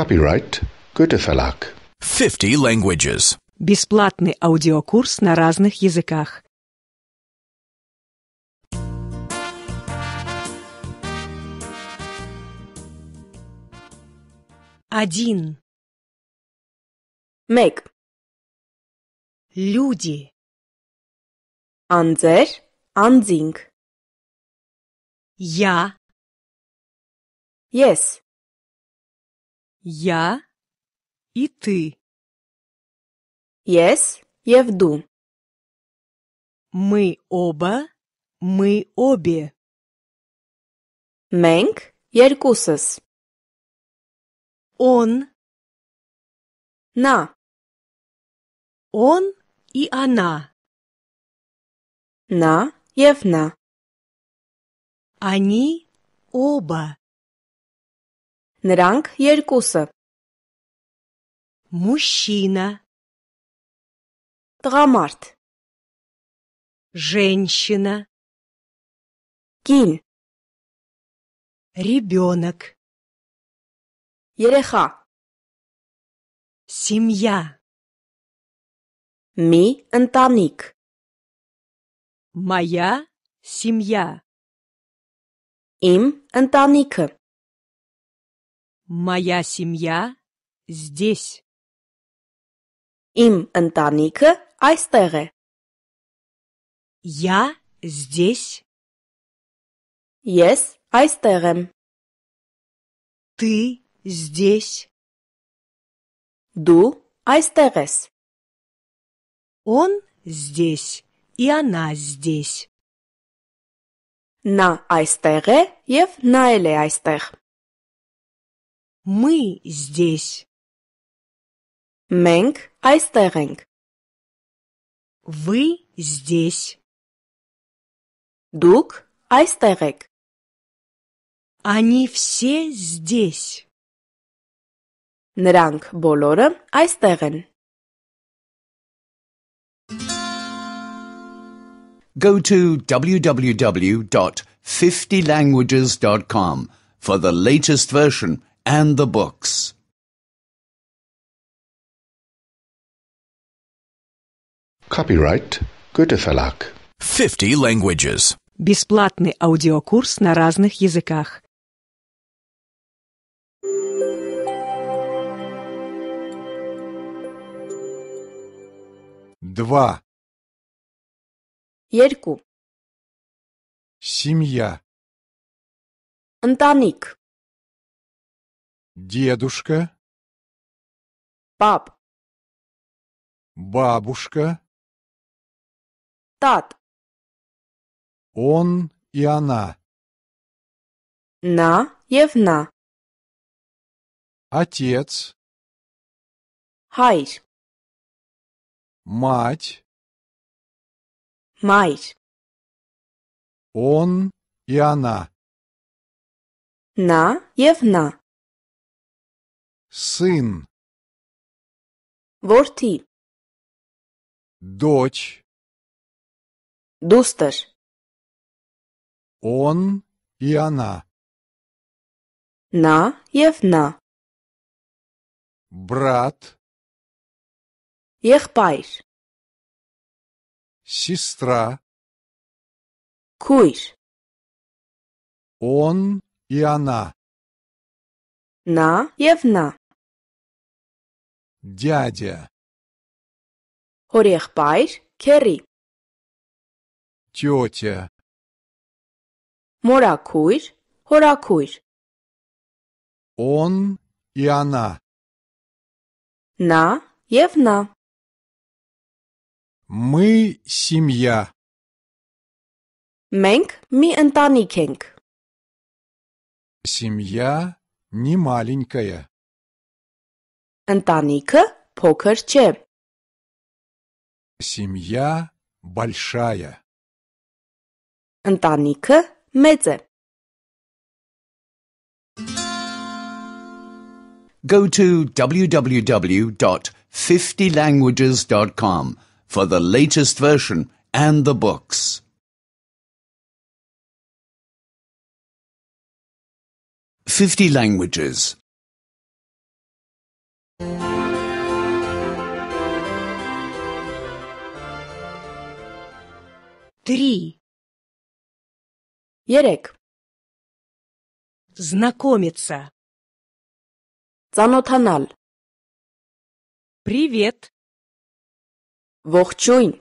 Copyright Goethe Verlag. 50 languages. Бесплатный аудиокурс на разных языках. Один. Meg. Люди. Anzer, anzing. Я. Yes. Я и ты. Yes, я вду. Мы оба, мы обе. Менг, Яркусас. Он. На. Он и она. На, Евна. Они оба. Նրանք երկուսը։ Мужчина. Տղամարդ։ Женщина. Կին։ Ребенок. Երեխա։ Семья. Մի ընտանիք։ Моя семья. Իմ ընտանիքը։ Моя семья здесь. Им întâlnică айстере. Я здесь. Yes, айстерем. Ты здесь. Du айстерес. Он здесь, и она здесь. На айстере ев на эле айстер. Мы здесь. Մենք այստեղ ենք. Вы здесь. Дук այստեղ եք. Они все здесь. Նրանք բոլորը այստեղ են. Go to www.50languages.com for the latest version and the Books. Copyright Goethe Verlag. 50 languages. Бесплатный аудиокурс на разных языках. Два. Երկու Семья. ընտանիք дедушка, пап, бабушка, тат, он и она, на евна, отец, хайс, мать, мать, он и она. На Евна. Сын. ворти, Дочь. Дусташ. Он и она. На явна. Брат. Ехпайш. Сестра. Куйш. Он и она. На явна. Дядя. Орехбайр Керри. Тетя. Моракуйр Хоракуйр. Он и она. На Евна. Мы семья. Мэнк, մի ընտանիք ենք։ Семья не маленькая. Ընտանիքը փոքր չէ։ Семья большая։ Ընտանիքը մեծ է։ Go to www.50languages.com for the latest version and the books. Fifty languages Три. Ярек. Знакомиться. Занотанал. Привет. Ողջույն.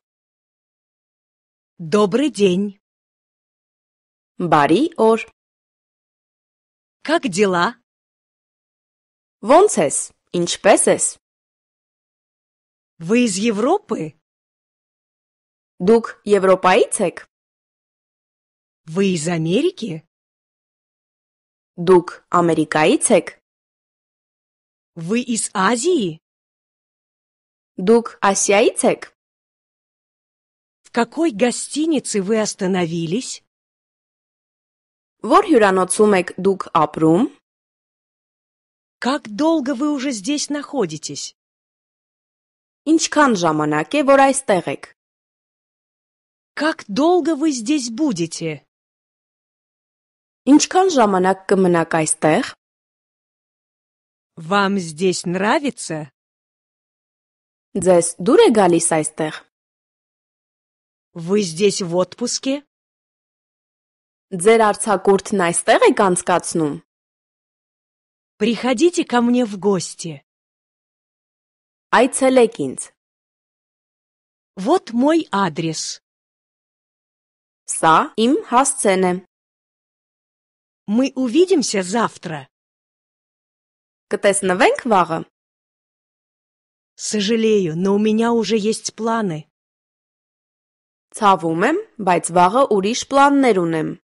Добрый день. Բարի Ор. Как дела? Ոնց Ինչպես ես։ Вы из Европы? Դուք Եվրոպայից եք։ Вы из Америки? Դուք Ամերիկայից եք։ Вы из Азии? Դուք Ասիայից եք։ В какой гостинице вы остановились? Որ հյուրանոցում եք դուք ապրում։ как долго вы уже здесь находитесь? Ինչքան ժամանակ է, որ այստեղ եք։ Как долго вы здесь будете? Ինչքան ժամանակ կմնաք այստեղ։ Вам здесь нравится? Ձեզ դուր է գալիս այստեղ։ Вы здесь в отпуске? Ձեր արձակուրդն այստեղ եք անցկացնում։ Приходите ко мне в гости. Айцелекинц. Вот мой адрес. Са им хасцене. Мы увидимся завтра. Катеснавенк вара. Сожалею, но у меня уже есть планы. Ցավում байцвара բայց վաղը ուրիշ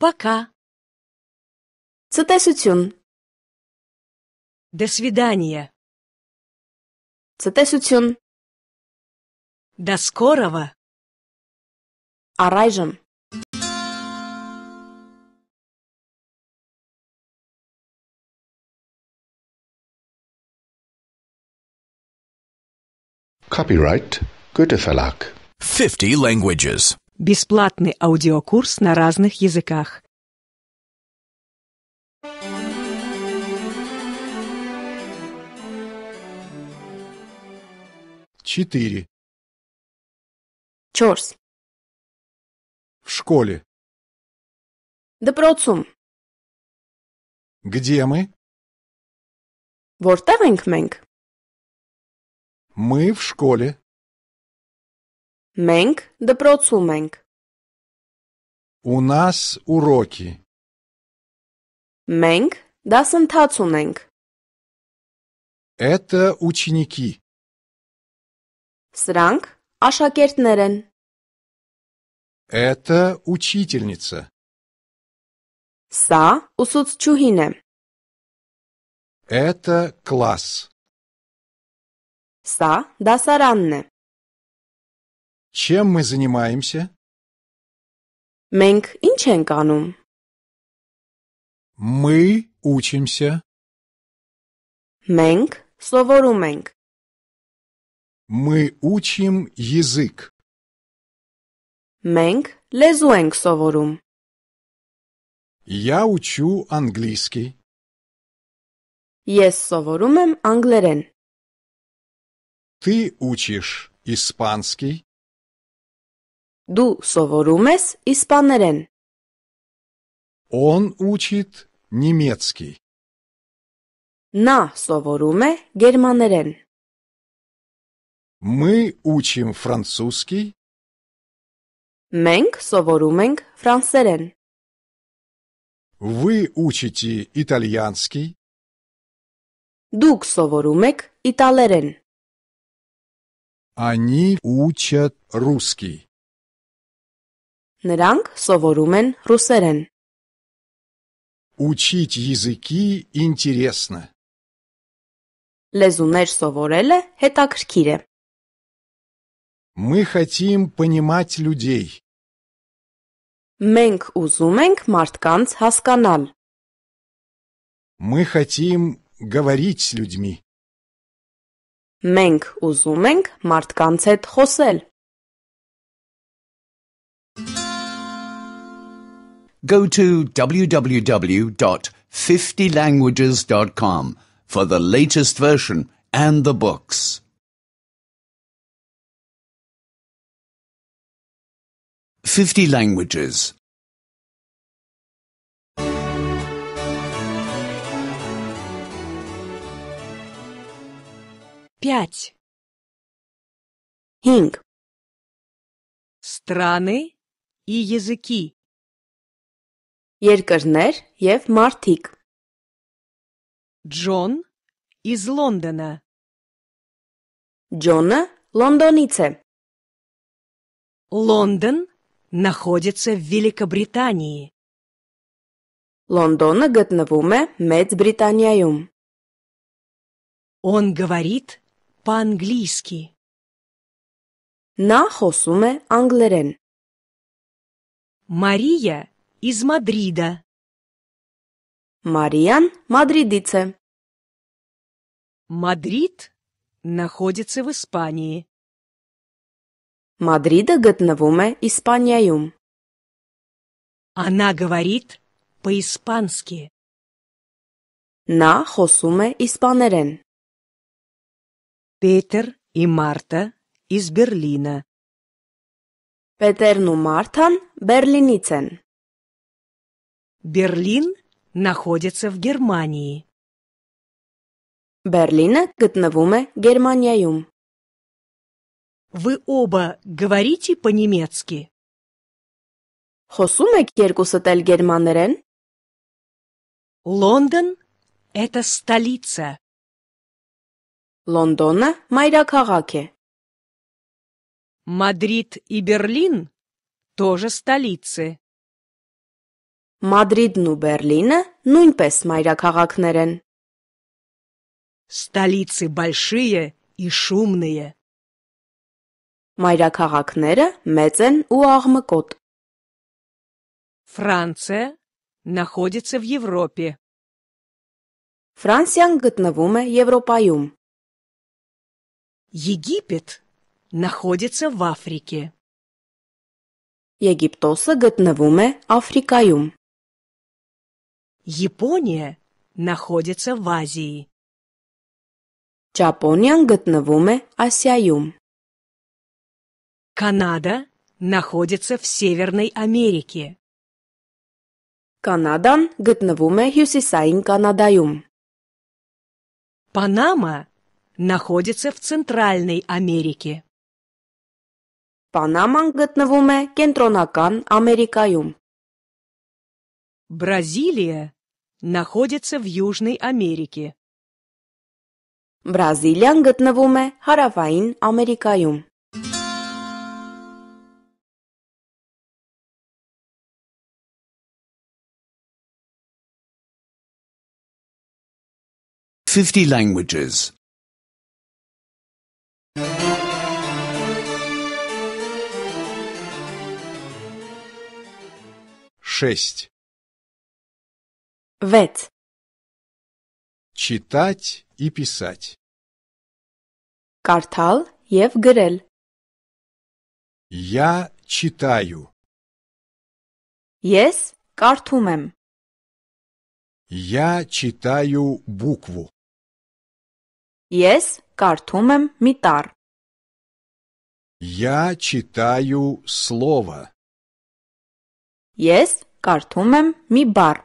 Пока. Це десь утюн. До свидания. Це десь утюн. До скорого. Арайжем. Copyright Goethe Verlag. 50 languages. Бесплатный аудиокурс на разных языках. четыре. Chores. В школе. Допроцум. Где мы? Вортавенкменг. Мы в школе. Менг допроцуменг. У нас уроки. Менг дасантацуненг. Это ученики. Սրանք աշակերտներ են։ Это учительница. Սա ուսուցչուհին է։ Это класс. Սա դասարանն է։ Чем мы занимаемся? Մենք ինչ ենք անում։ Мы учимся. Մենք սովորում ենք։ Мы учим язык. Մենք լեզու ենք Я учу английский. Ես սովորում եմ Ты учишь испанский? Դու սովորում ես Он учит немецкий. Նա սովորում է мы учим французский. Մենք սովորում ենք ֆրանսերեն։ Вы учите итальянский. Դուք սովորում եք իտալերեն։ Они учат русский. Նրանք սովորում են ռուսերեն։ Учить языки интересно. Լեզուներ սովորելը հետաքրքիր է։ Мы хотим понимать людей. Մենք ուզում ենք մարդկանց Мы хотим говорить с людьми. Go to www.50languages.com for the latest version and the books. 50 languages. 5. Хинг. Страны и языки. Երկրներ եւ մարդիկ. Джон из Лондона. Джона Лондонице. Лондон находится в Великобритании. Лондона գտնվում Մեծ Британияюм. Он говорит по-английски. На խոսում англерен. Мария из Мадрида. Мариан Мадридице. Мадрид находится в Испании. Мадрида гатнавуме испаняюм. Она говорит по-испански. На хосуме испанерен. Петер и Марта из Берлина. Петерну Мартан Берлиницен. Берлин находится в Германии. Берлина гатнавуме Германияюм. Вы оба говорите по-немецки? Хосумек եք երկուսդ Лондон – это столица. Лондона – Майракагаке. Мадрид и Берлин – тоже столицы. Мадридն ու Բերլինը նույնպես մայրաքաղաքներ են։ Столицы большие и шумные. Մայրաքաղաքները Մեծեն ու Աղմկոտ։ Ֆրանция находится в Европе. Ֆրանսիան գտնվում է Եվրոպայում։ Египет находится в Африке. Եգիպտոսը գտնվում է Աֆրիկայում։ Япония находится в Азии. Ճապոնիան գտնվում է Ասիայում։ Канада находится в Северной Америке. Канадан գտնվում է Հյուսիսային Կանադայում։ Панама находится в Центральной Америке. Панаман գտնվում է Կենտրոնական Ամերիկայում։ Бразилия находится в Южной Америке. Бразилиан գտնվում է Հարավային Ամերիկայում։ 50 languages. 6. Вет. Читать и писать. Картал Ев Грель. Я читаю. Ес картумем. Я читаю букву. Ես կարդում եմ մի տառ։ Я читаю слово. Ես կարդում եմ մի բառ։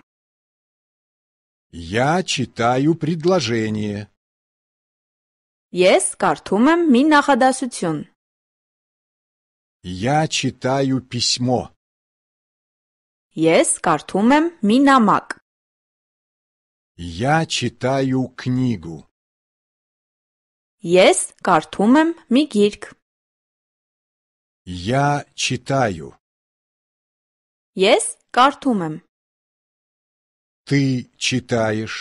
Я читаю предложение. Ես կարդում եմ մի նախադասություն։ Я читаю письмо. Ես կարդում եմ մի նամակ։ Я читаю книгу. Ես կարդում եմ մի գիրք։ Я читаю. Ես կարդում եմ։ Ты читаешь.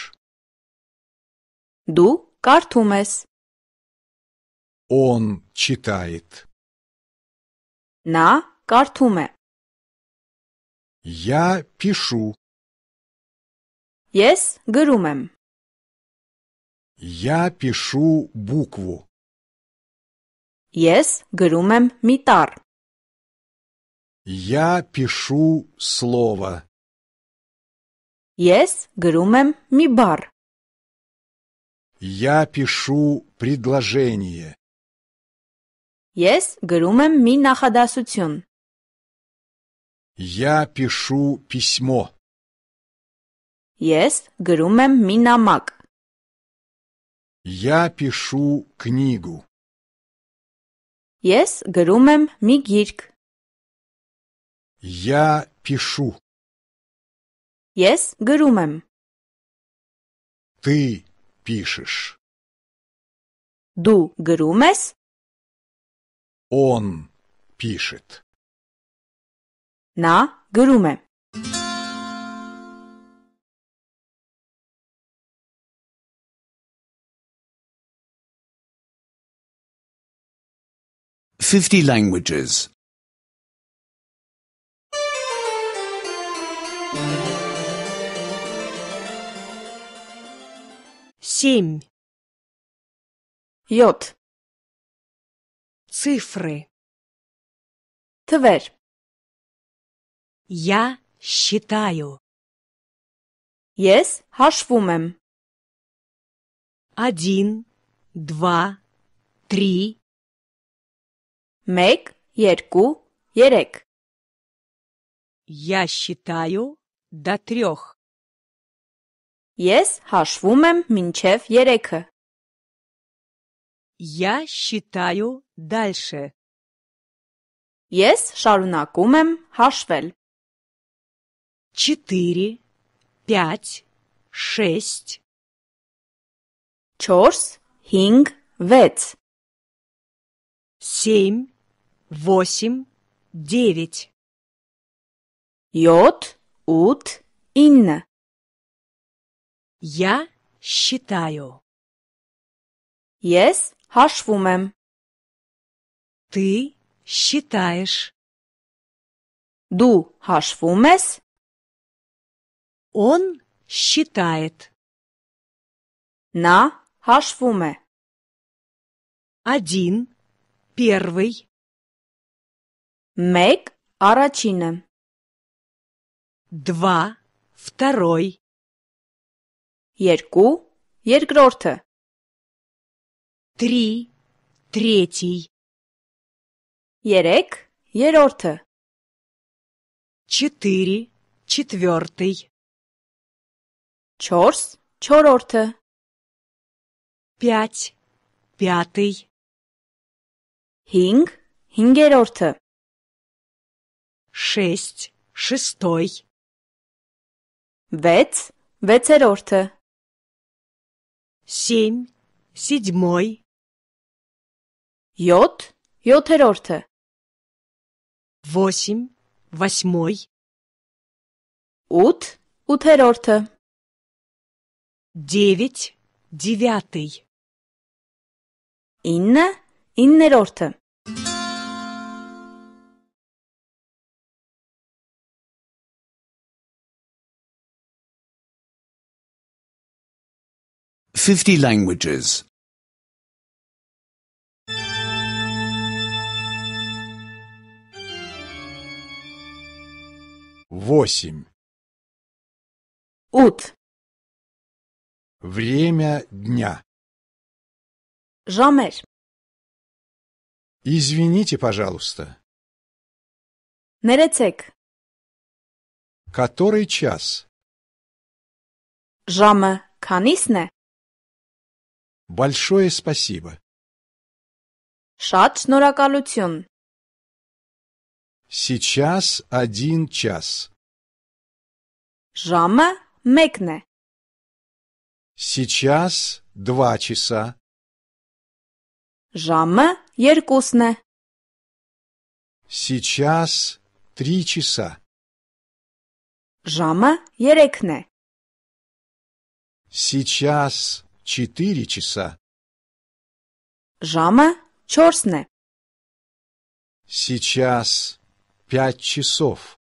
Դու կարդում ես։ Он читает. Նա կարդում է։ Я пишу. Ես գրում եմ։ Я пишу букву. Ես գրում եմ միտար։ Я пишу слово. Ես գրում եմ մի Я пишу предложение. Ես գրում եմ մի նախադասություն։ Я пишу письмо. Ես գրում եմ մի նամակ։ я пишу книгу. Ես գրում եմ մի գիրք։ Я пишу. Ես գրում եմ։ Ты пишешь. Դու գրում ես։ Он пишет. Նա գրում է։ 50 languages. 7. Йод. Цифры. Твер. Я считаю. Ես հաշվում եմ. Один, два, три, մեկ, երկու, երեք։ Я считаю до трех. Ես հաշվում եմ մինչև 3-ը։ Я считаю дальше. Ես շարունակում եմ հաշվել։ 4 5 6 4 5 6 7 восемь, девять. Йот, ут, инна. Я считаю. Ес хашвумем. Ты считаешь. Ду хашвумес. Он считает. На хашвуме. Один, первый, մեկ Арачина. два второй երկու երկրորդը три третий երեք երրորդը четыре четвертый чорс Чорорта. пять пятый хинг Хингерорта шесть, шестой. Вец, вецерорте. Семь, седьмой. Йот, йотерорте. Восемь, восьмой. Ут, утерорте. Девять, девятый. Инна, иннерорте. 50 languages. 8. Ут. Время дня. Жомер. Извините, пожалуйста. Нерецек. Который час? Ժամը քանիսն Большое спасибо. Շատ շնորհակալություն։ Сейчас один час. Жама 1 Сейчас два часа. Жама еркусне. Сейчас три часа. Жама ерекне. Сейчас четыре часа. Жама чорсне. Сейчас пять часов.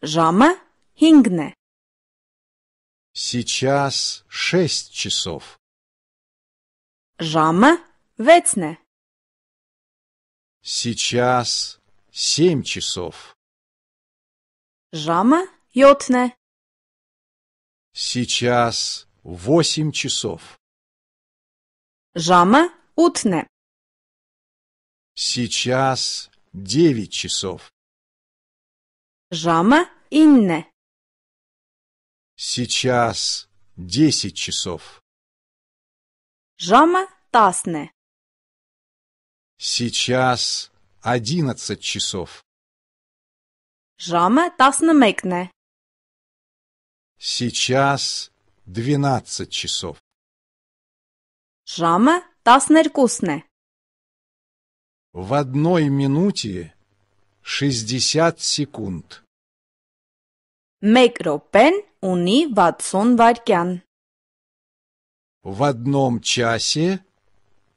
Жама хингне. Сейчас шесть часов. Жама вецне. Сейчас семь часов. Жама йотне. Сейчас Восемь часов. Жама утне. Сейчас девять часов. Жама инне. Сейчас десять часов. Жама тасне. Сейчас одиннадцать часов. Жама тасне мекне. Сейчас Двенадцать часов. Ժամը 12-ն В одной минуте шестьдесят секунд. Մեկ րոպեն ունի 60 վայրկյան։ В одном часе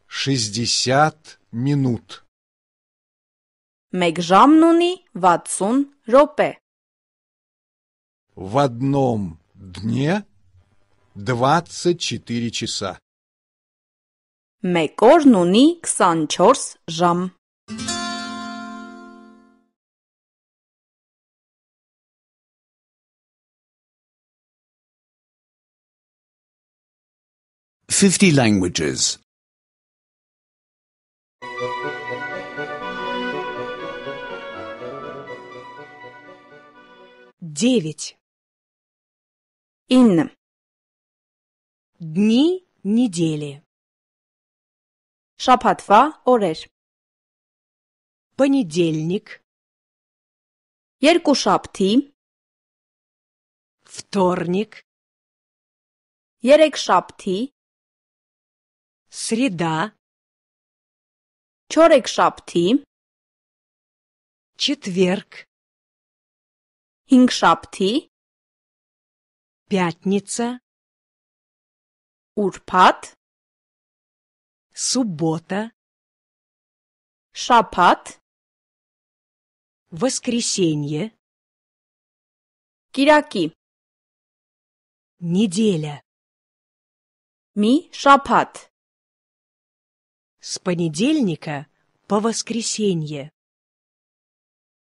шестьдесят минут. Մեկ ժամն ունի 60 В одном дне 24 часа. Մեկորն ունի 24 ժամ։ Fifty languages. Девять. Инна. Дни недели. Шапатва ореш. Понедельник. Երկուշաբթի. Вторник. Երեքշաբթի. Среда. Չորեքշաբթի. Четверг. Հինգշաբթի. Пятница. Урпат. Суббота. Шапат. Воскресенье. кираки, Неделя. Ми шапат. С понедельника по воскресенье.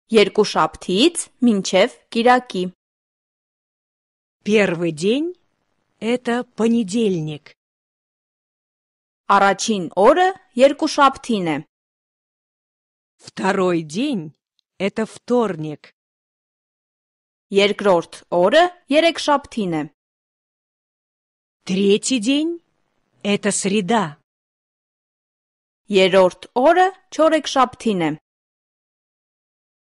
Երկու Минчев кираки. Первый день это понедельник. Առաջին օրը երկուշաբթին Второй день – это вторник. Երկրորդ օրը երեքշաբթին Третий день – это среда. Երրորդ օրը չորեքշաբթին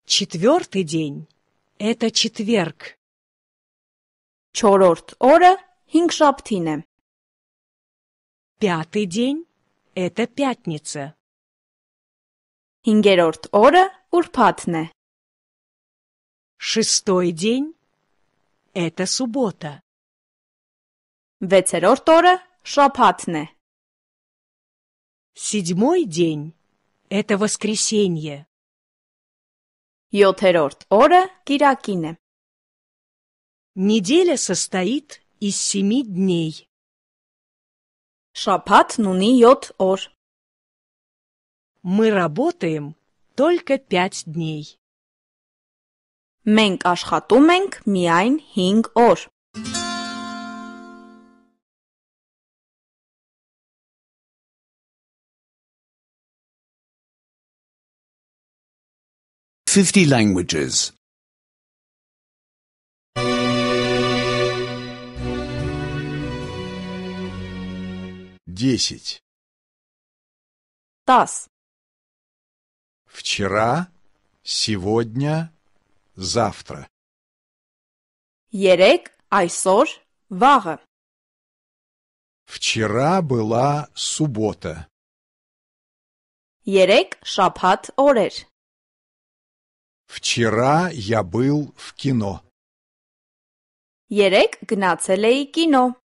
Четвертый день – это четверг. Չորրորդ օրը Հինգշաբթին Пятый день – это пятница. Հինգերորդ օրը ուրբաթն Шестой день – это суббота. Վեցերորդ օրը շաբաթն Седьмой день – это воскресенье. Յոթերորդ օրը կիրակին Неделя состоит из семи дней. Шапат нуни йод ор. Мы работаем только пять дней. Մենք աշխատում ենք միայն 5 օր։ Fifty languages. Десять. Таз. Вчера, сегодня, завтра. Ерек, айсор, вага. Вчера была суббота. Ерек, шапат орер. Вчера я был в кино. Ерек, гнацелей, кино.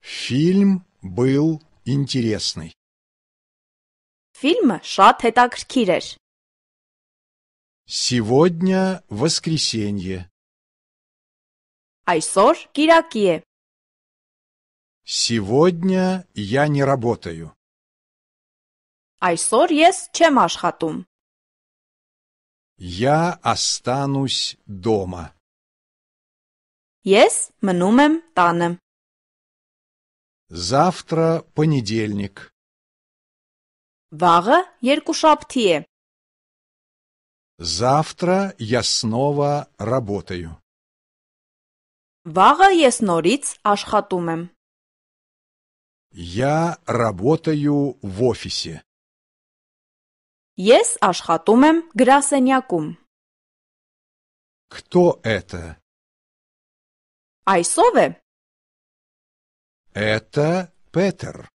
Фильм был интересный. Фильм шат հետաքրքիր էր։ Сегодня воскресенье. Այսօր Կիրակի է։ Сегодня я не работаю. Այսօր ես չեմ աշխատում։ Я останусь дома. Ես մնում танем. Завтра понедельник. Վաղը երկուշաբթի է։ Завтра я снова работаю. Վաղը ես նորից աշխատում եմ։ Я работаю в офисе. Ես աշխատում եմ գրասենյակում։ Кто это? Այսով է это Петер.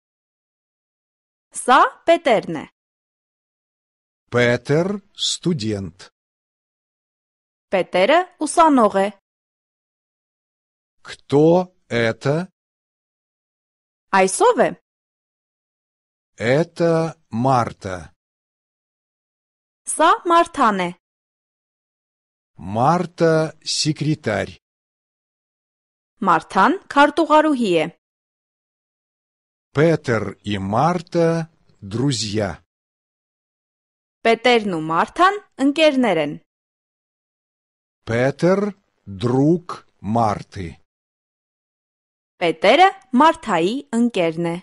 Са Петерне. Петер – студент. Петера – усаноре. Кто это? Айсове. Это Марта. Са Мартане. Марта – секретарь. Мартан քարտուղարուհի է Петер и Марта – друзья. Պետերն ու Մարթան ընկերներ են։ Петер – друг Марты. Պետերը Մարթայի ընկերն է։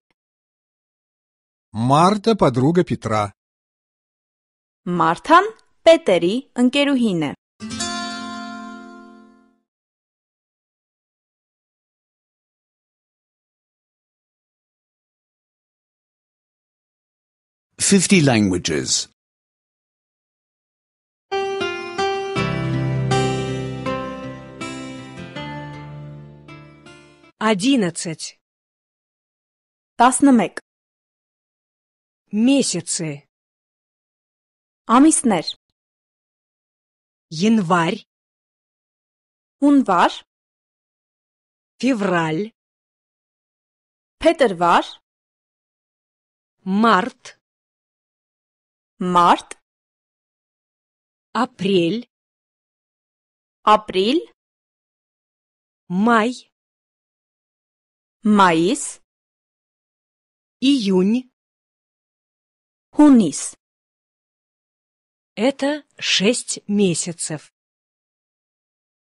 Марта – подруга Петра. Մարթան Պետերի ընկերուհին է։ 50 languages. 11 11 месяцы Ամիսներ Январь Հունվար Ֆևրալ Փետրվար Մարտ Март. Апрель. Апрель. Май. Маис. Июнь. Хунис. Это шесть месяцев.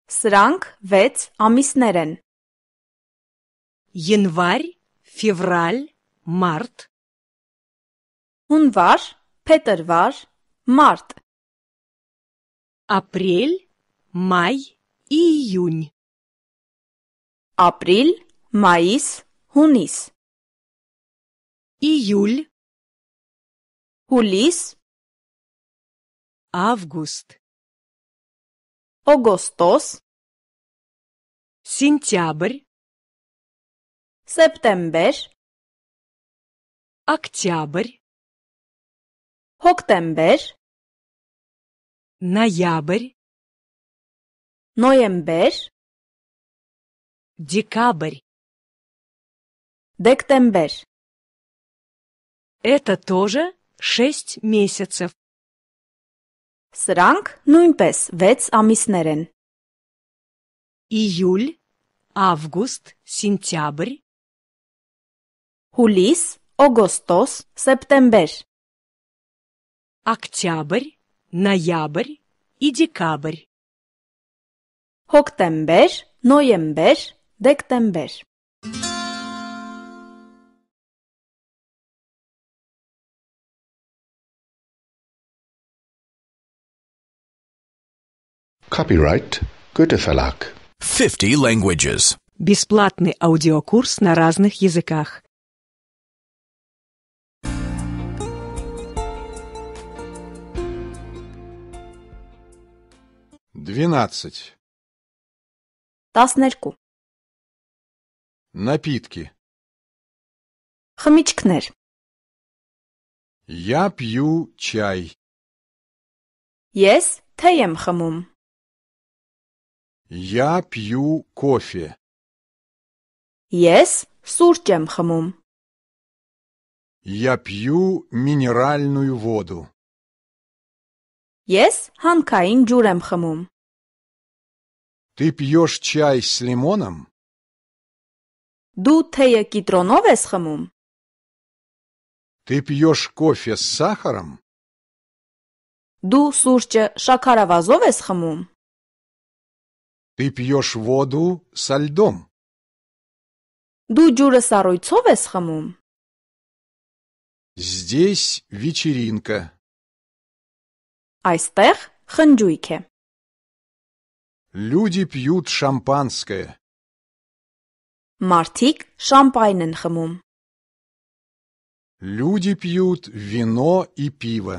Сранг вец амиснерен. Январь, февраль, март. январь. Փետրվար, mart. April, մայ, իյուն April, մայիս, hunis. Iul, hulis. Ավգուստ Augustos. Սինտյաբր Սեպտեմբեր Октябрь Hoktembr. Ноябрь. Ноембер. Декабрь. Дектембер. Это тоже шесть месяцев. Սրանք նույնպես 6 ամիսներ են։ Իյուլ, ավգուստ, սենտյաբր։ Հուլիս, օգոստոս, սեպտեմբեր։ октябрь, ноябрь и декабрь. Хоктембер, ноембер, дектембер. Copyright Goethe Verlag. 50 languages. Бесплатный аудиокурс на разных языках. Двенадцать. Տասներկու, Напитки. խմիչքներ, Я пью чай. ես թեյ եմ խմում, Я пью кофе. ես սուրճ եմ խմում, Я пью минеральную воду. ես հանքային ջուր եմ խմում, ты пьешь чай с лимоном? Դու թեյը կիտրոնով ես խմում։ Ты пьешь кофе с сахаром? Դու սուրճը շաքարավազով ես խմում։ Ты пьешь воду со льдом? Դու ջուրը սառույցով ես խմում։ Здесь вечеринка. Այստեղ խնջույք է։ Люди пьют шампанское. Մարդիկ շամպայն են խմում։ Люди пьют вино и пиво.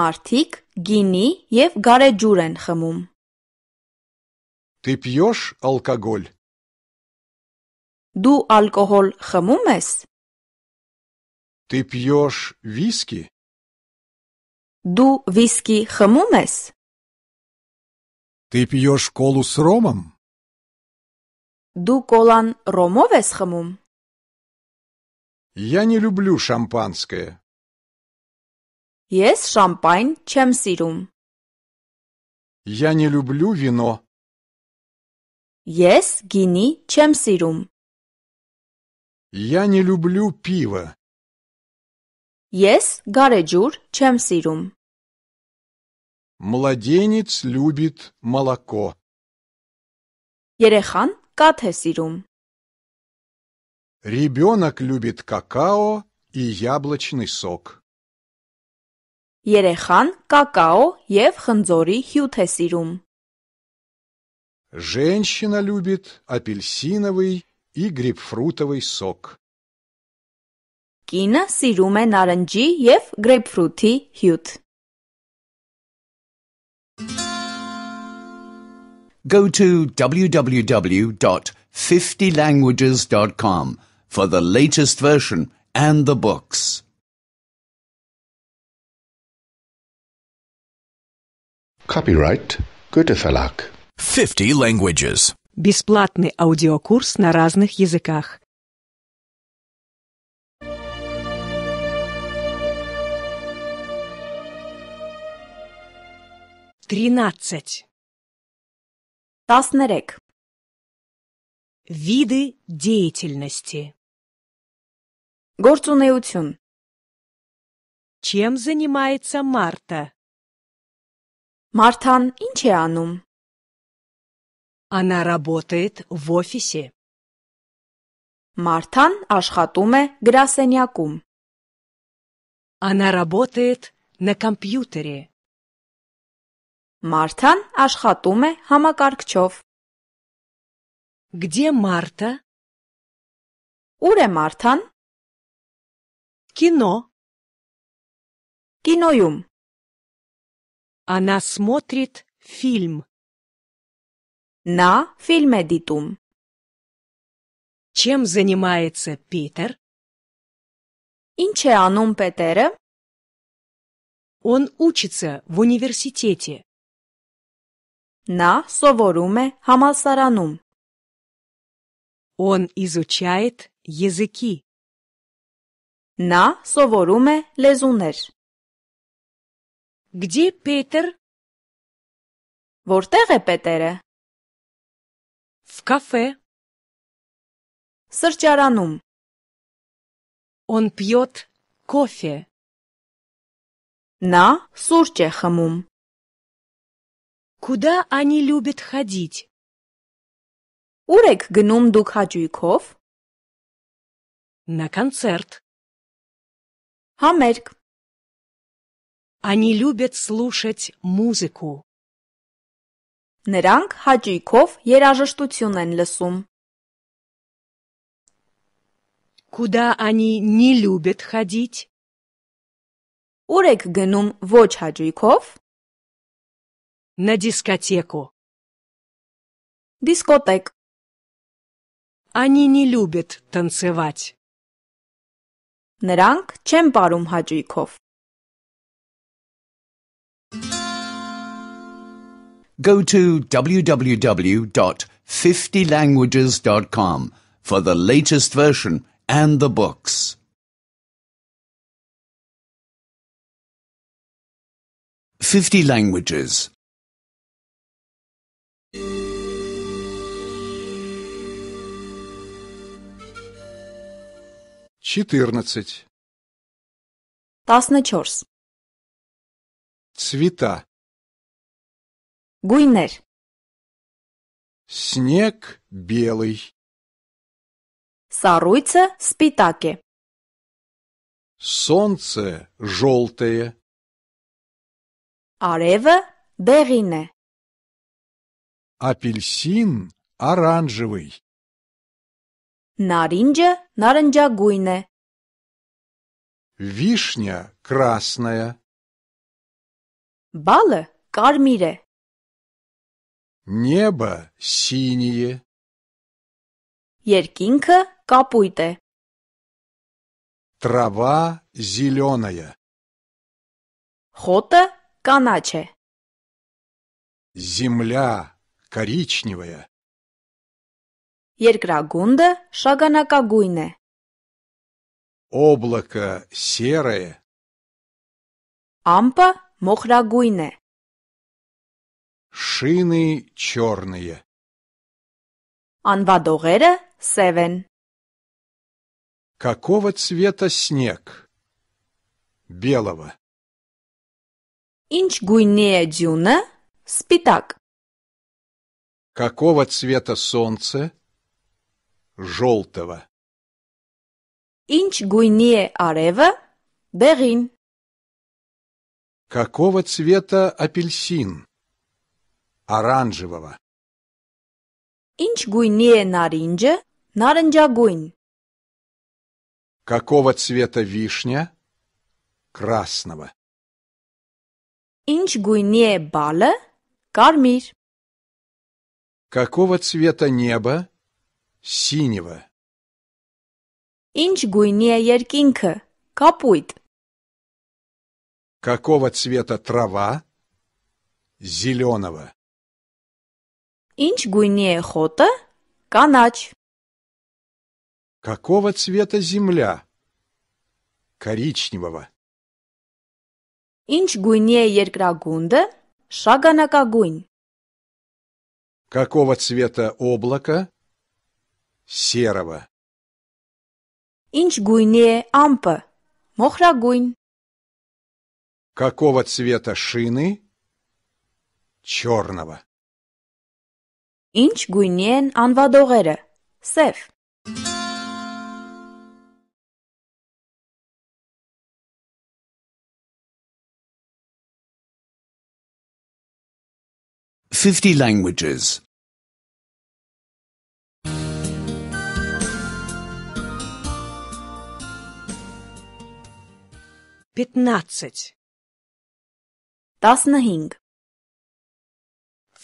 Մարդիկ գինի եւ գարեջուր են խմում։ Ты пьешь алкоголь? Դու ալկոհոլ խմում ես։ Ты пьешь виски? Դու վիսկի խմում ես։ ты пьешь колу с ромом? Ду колан ромовес хамум? Я не люблю шампанское. Ес шампань чем сирум. Я не люблю вино. Ес гини чем сирум. Я не люблю пиво. Ես գարեջուր чем սիրում։ Младенец любит молоко. Երեխան катесирум. Ребенок любит какао и яблочный сок. Երեխան какао եւ խնձորի հյութ է Женщина любит апельсиновый и грейпфрутовый сок. Кина սիրում է նարնջի եւ գրեյփֆրութի հյութ։ go to www.50languages.com for the latest version and the books. Copyright Goethe Verlag 50 languages. Бесплатный аудиокурс на разных языках. Тринадцать. Таснерек. Виды деятельности Գործունեություն Чем занимается Марта? Мартан ինչ Она работает в офисе. Мартан ашхатуме грасенякум. Она работает на компьютере. Мартан, աշխատում է համակարգչով։ Где Марта? Ուր Мартан? Кино. Киноյում։ Она смотрит фильм. На фильме дитум. Чем занимается Питер? Ինչ է անում Он учится в университете. Նա սովորում է համալսարանում։ Он изучает языки. Նա սովորում է լեզուներ։ Где Петр? Որտեղ է Պետերը։ В кафе. Սրճարանում։ Он пьет кофе. Նա սուրճ է խմում։ Куда они любят ходить? Ուր եք գնում դուք հաճույքով? На концерт. Համերգ։ Они любят слушать музыку. Նրանք հաճույքով երաժշտություն են լսում։ Куда они не любят ходить? Ուր եք գնում ոչ հաճույքով? На дискотеку. Дискотек. Они не любят танцевать. Նրանք чем парум хаджуйков. Go to www.50languages.com for the latest version and the books. Fifty languages. Четырнадцать. Тасначорс. Цвета. Гуйнер. Снег белый. Саруйца спитаки. Солнце желтое. Арева берине. Апельсин оранжевый. Наринджа наранджагуйне. Вишня красная. Балы кармире. Небо синее. Еркинка капуйте. Трава зеленая. Хота каначе. Земля Коричневая Երկրագունդը շագանակագույն է Облако серое Ամպը մոխրագույն է Шины черные Անվադողերը սև են Какого цвета снег? Белого. Ինչ գույնի է ձյունը? Սպիտակ։ Какого цвета солнце? Желтого. Инч գույնի арева Берин. Какого цвета апельсин? Оранжевого. Инч գույնի է նարինջը? Նարնջագույն։ Какого цвета вишня? Красного. Инч գույնի бала Кармир. Какого цвета небо? Синего. Ինչ գույնի է երկինքը? Կապույտ։ Какого цвета трава? Зеленого. Ինչ գույնի է խոտը? Կանաչ։ Какого цвета земля? Коричневого. Ինչ գույնի է երկրագունդը? Շագանակագույն։ Какого цвета облако? Серого. Ինչ գույնի է ամպը։ Մոխրագույն։ Какого цвета шины? Черного. Ինչ գույնի են անվադողերը։ Սև։ 50 languages. 15. Տասնհինգ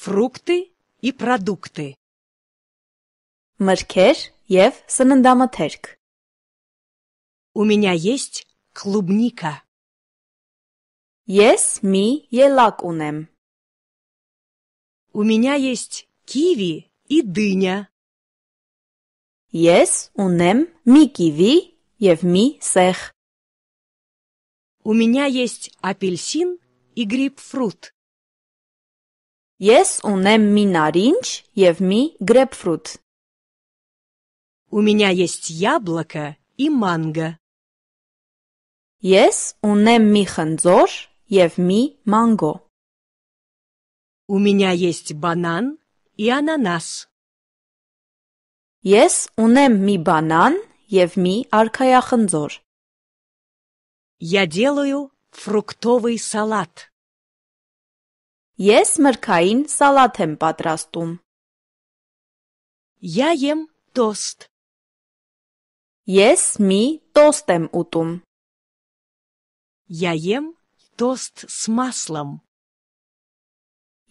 Ֆրուկտի и продукты. Մրգեր եւ սննդամթերք У меня есть клубника. Ես մի ելակ ունեմ։ У меня есть киви и дыня. Ես ունեմ մի կիվի եւ մի սեղ։ У меня есть апельсин и грейпфрут. Ես ունեմ մի նարինջ եւ մի գրեփֆրուտ։ У меня есть яблоко и манго. Ես ունեմ մի խնձոր եւ մի մանգո։ у меня есть банан и ананас. Ես ունեմ մի բանան եւ մի արքայախնձոր։ Я делаю фруктовый салат. Ես մրգային սալատ եմ պատրաստում։ Я ем тост. Ես մի տոստ եմ ուտում։ Я ем тост с маслом.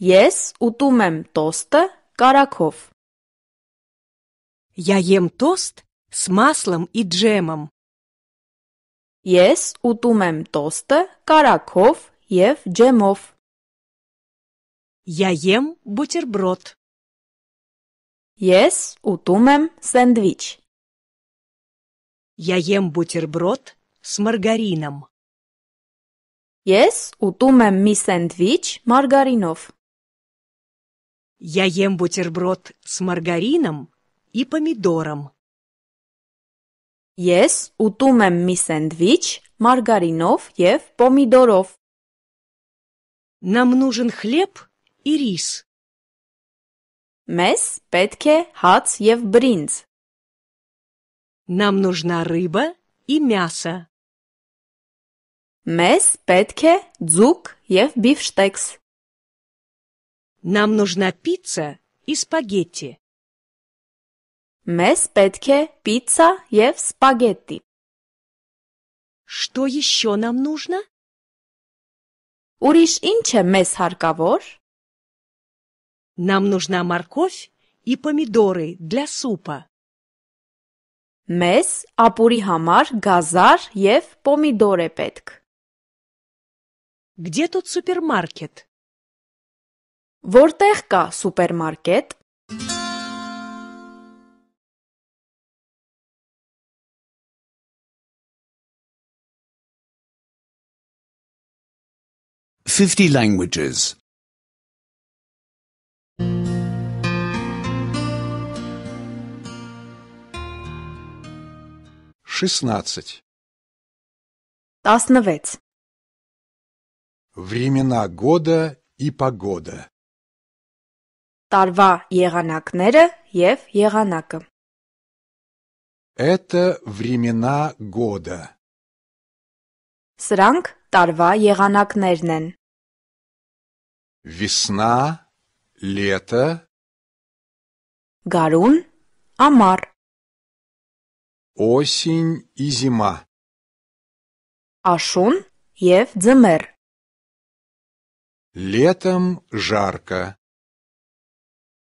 Ես ուտում եմ տոստը կարագով։ Я ем тост с маслом и джемом. Ես ուտում եմ տոստը կարագով եւ ջեմով։ Я ем бутерброд. Ես ուտում եմ սենդվիչ։ Я ем бутерброд с маргарином. Ես ուտում եմ մի սենդվիչ մարգարինով։ Я ем бутерброд с маргарином и помидором. Ես ուտում եմ մի սենդվիչ մարգարինով եւ պոմիդորով։ Нам нужен хлеб и рис. Մեզ պետք է հաց եւ բրինձ։ Нам нужна рыба и мясо. Մեզ պետք է ձուկ եւ բիֆշտեքս։ нам нужна пицца и спагетти. Мес պետք пицца եւ спагетти. Что еще нам нужно? Ուրիշ ինչ мес մեզ Нам нужна морковь и помидоры для супа. Мес ապուրի համար գազար եւ պոմիդոր է Где тут супермаркет? Որտե՞ղ կա սուպերմարկետ։ Fifty languages. Шестнадцать. Таснавец. Времена года и погода. Տարվա եղանակները եւ եղանակը Это времена года. Сранг тарва եղանակներն են։ Весна, лето, Гарун, Амар, осень и зима. Ашун եւ Ձմեր։ Летом жарко,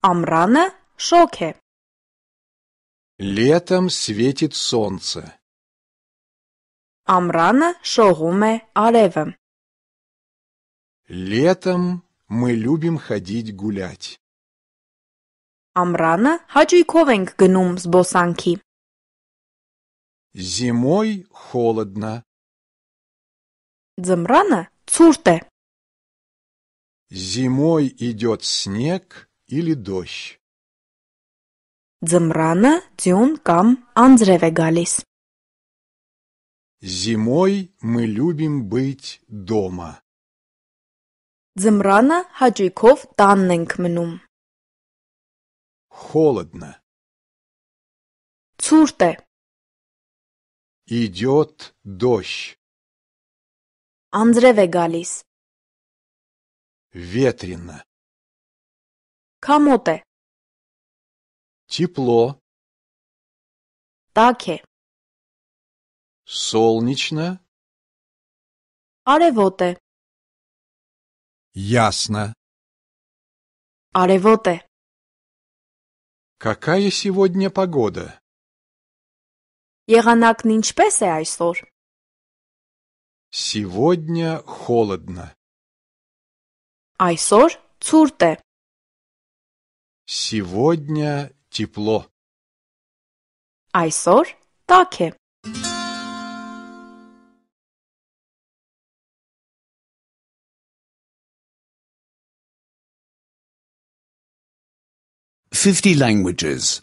Амрана Шоке. Летом светит солнце. Амрана Шогуме Ареве. Летом мы любим ходить гулять. Амрана Хаджуйковенг Гнум с Босанки. Зимой холодно. Дзамрана Цурте. Зимой идет снег, или дождь. Ձմռանը ձյուն կամ անձրև է գալիս։ Зимой мы любим быть дома. Ձմռանը հաճույքով տանն ենք մնում։ Холодно. Ցուրտ է։ Идёт дождь. Անձրև է գալիս։ Ветрено. Кому Тепло. Таке. Солнечно. Аревоте. Ясно. Аревоте. Какая сегодня погода? Եղանակն ինչպես է այսօր? Сегодня холодно. Այսօր цурте. Сегодня тепло. Այսօր տաք է։ Fifty languages.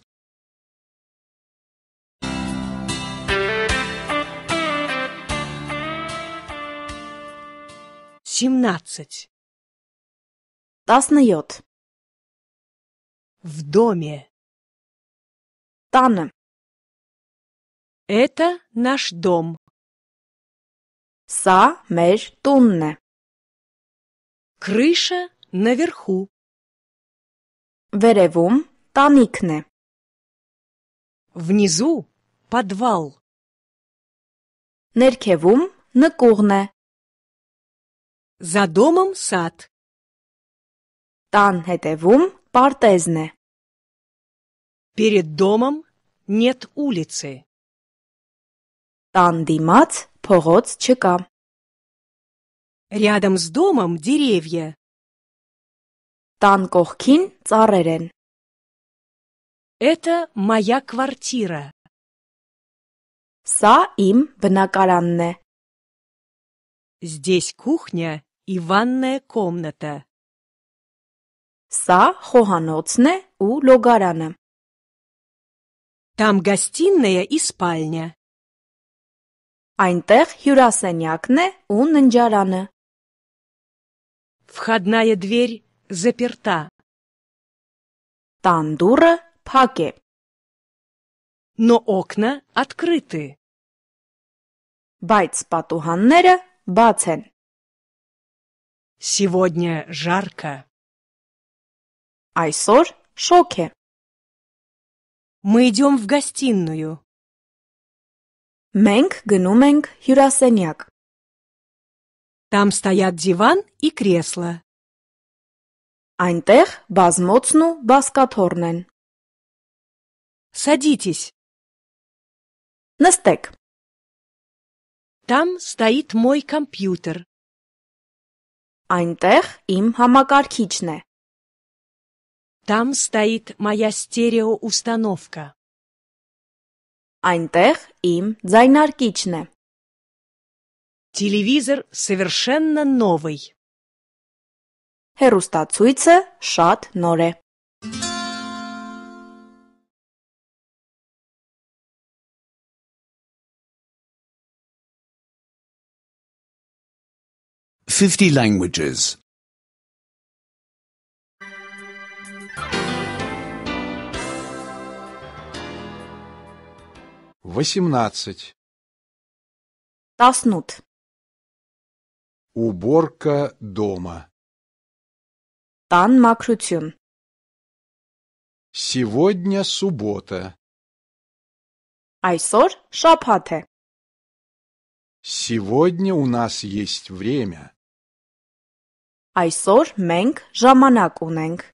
17. 17 в доме. Тана. Это наш дом. Са меж тунне. Крыша наверху. Веревум таникне. Внизу подвал. Неркевум накурне. За домом сад. Тан хетевум партезне. Перед домом нет улицы. Տանդիմաց փողոց չկա։ Рядом с домом деревья. Տան կողքին ծառեր Это моя квартира. Са им բնակարանն Здесь кухня и ванная комната. Са խոհանոցն у логаране. Там гостиная и спальня. Այնտեղ հյուրասենյակն է ու ննջարանը։ Входная дверь заперта. Տան դուռը փակ է, но окна открыты. Բայց պատուհանները բաց են։ Сегодня жарко. Այսօր շոգ է։ мы идем в гостиную. Մենք գնում ենք հյուրասենյակ։ Там стоят диван и кресло. Այնտեղ բազմոցն ու բասկաթոռն են։ Садитесь. Նստեք։ Там стоит мой компьютер. Այնտեղ իմ համակարգիչն է։ там стоит моя стереоустановка. Այնտեղ իմ ձայնարկիչն է։ Телевизор совершенно новый. Հերուստացույցը շատ նոր է։ Fifty languages. Восемнадцать. Таснут. Уборка дома. Тан макрутюн. Сегодня суббота. Айсор шапхате. Сегодня у нас есть время. Айсор Мэнг жаманак уненг.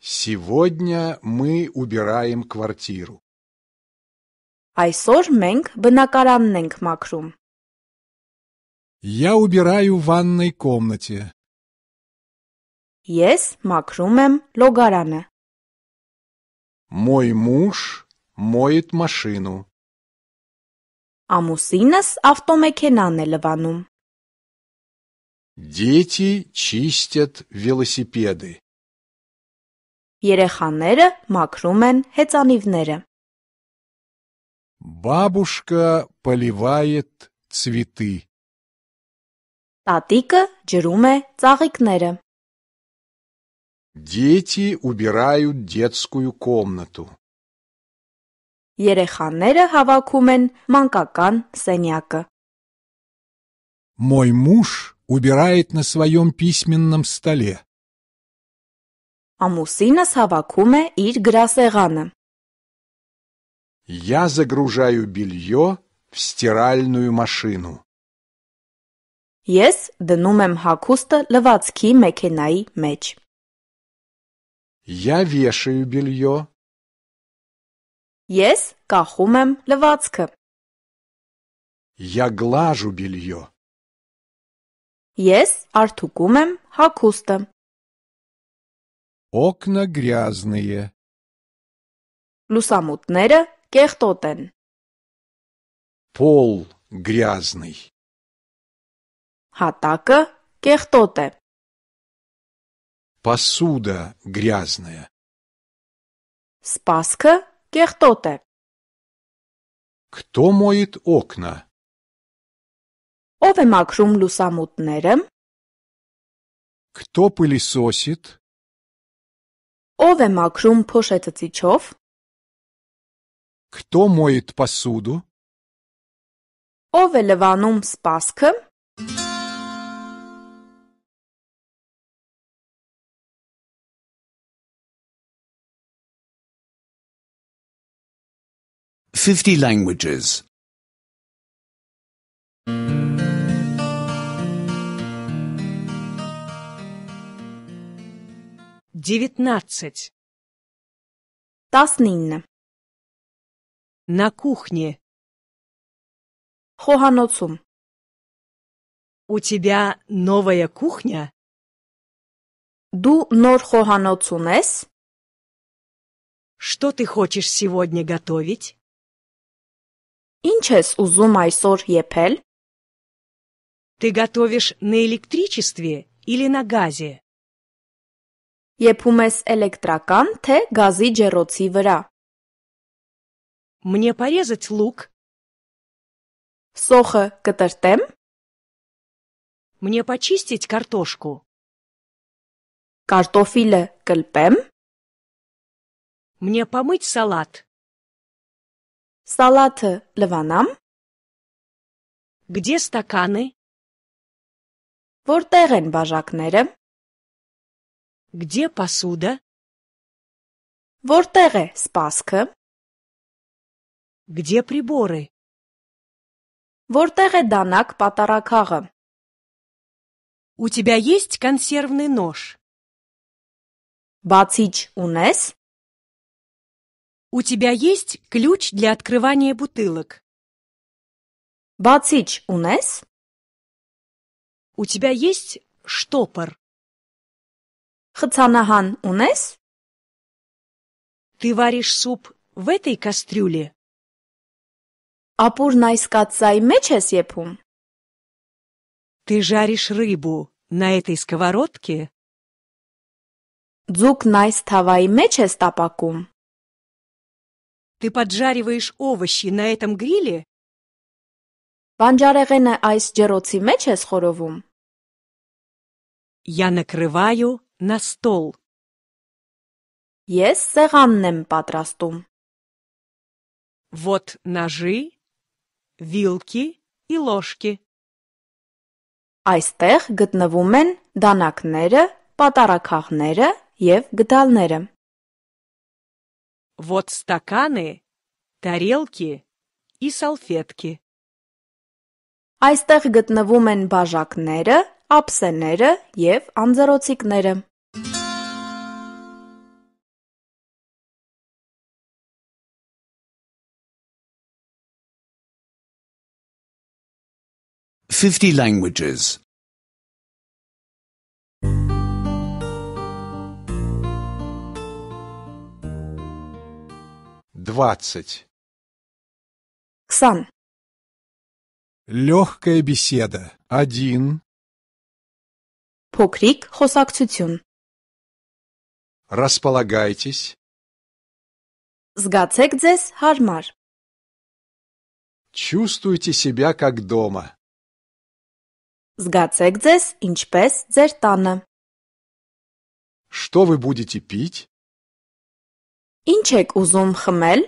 Сегодня мы убираем квартиру. Այսօր մենք բնակարանն ենք մաքրում։ Я убираю в ванной комнате. Ես մաքրում եմ լոգարանը։ Мой муж моет машину. Ամուսինս ավտոմեքենան է լվանում։ Дети чистят велосипеды. Երեխաները մաքրում են հեծանիվները։ Бабушка поливает цветы. Տատիկը ջրում է ծաղիկները։ Дети убирают детскую комнату. Երեխաները հավաքում են մանկական սենյակը։ Мой муж убирает на своем письменном столе. Ամուսինս հավաքում է իր գրասեղանը։ я загружаю белье в стиральную машину. Ես դնում եմ հագուստը լվացքի մեքենայի մեջ։ Я вешаю белье. Ես կախում եմ լվացքը։ Я глажу белье. Ես արդուկում եմ հագուստը։ Окна грязные. Լուսամուտները Կեղտոտ են։ Пол грязный. Հատակը կեղտոտ է։ Посуда грязная. Спаска кехтоте. Кто моет окна? Ով է մաքրում լուսամուտները? Кто пылесосит? Ով է մաքրում փոշեցուցիչով? Кто моет посуду? Ovele va спаска. Fifty languages. Девятнадцать. Таснинна. На кухне. Խոհանոցում։ У тебя новая кухня? Ду нор խոհանոց Что ты хочешь сегодня готовить? Ինչ ես ուզում այսօր Ты готовишь на электричестве или на газе? Եփում электракан те гази գազի ջեռոցի мне порезать лук? Соха катартем? Мне почистить картошку? Картофиле кальпем? Мне помыть салат? Салат леванам? Где стаканы? Вортерен են Где посуда? Вортере է где приборы? Որտեղ Данак Патаракага. У тебя есть консервный нож? Բացիչ унес? У тебя есть ключ для открывания бутылок? Բացիչ унес? У тебя есть штопор? Խցանահան унес? Ты варишь суп в этой кастрюле? Ապուրն այս կածայի մեջ ես եփում։ Ты жаришь рыбу на этой сковородке? Ձուկն այս թավայի մեջ ես տապակում։ Ты поджариваешь овощи на этом гриле? Բանջարեղենը այս ջրոցի մեջ ես խորովում։ Я накрываю на стол. Ես սեղանն եմ պատրաստում։ Вот ножи вилки и ложки. Այստեղ գտնվում են դանակները, պատարակախները եւ գդալները։ Вот стаканы, тарелки и салфетки. Այստեղ գտնվում են բաժակները, ափսեները եւ անձեռոցիկները։ 50 languages. 20. Ксан. Легкая беседа. Один. Покрик хосакцутюн. Располагайтесь. Сгацек дзес хармар. Чувствуйте себя как дома. Զգացեք ձեզ ինչպես ձեր տանը։ Что вы будете пить? Ինչ եք ուզում խմել։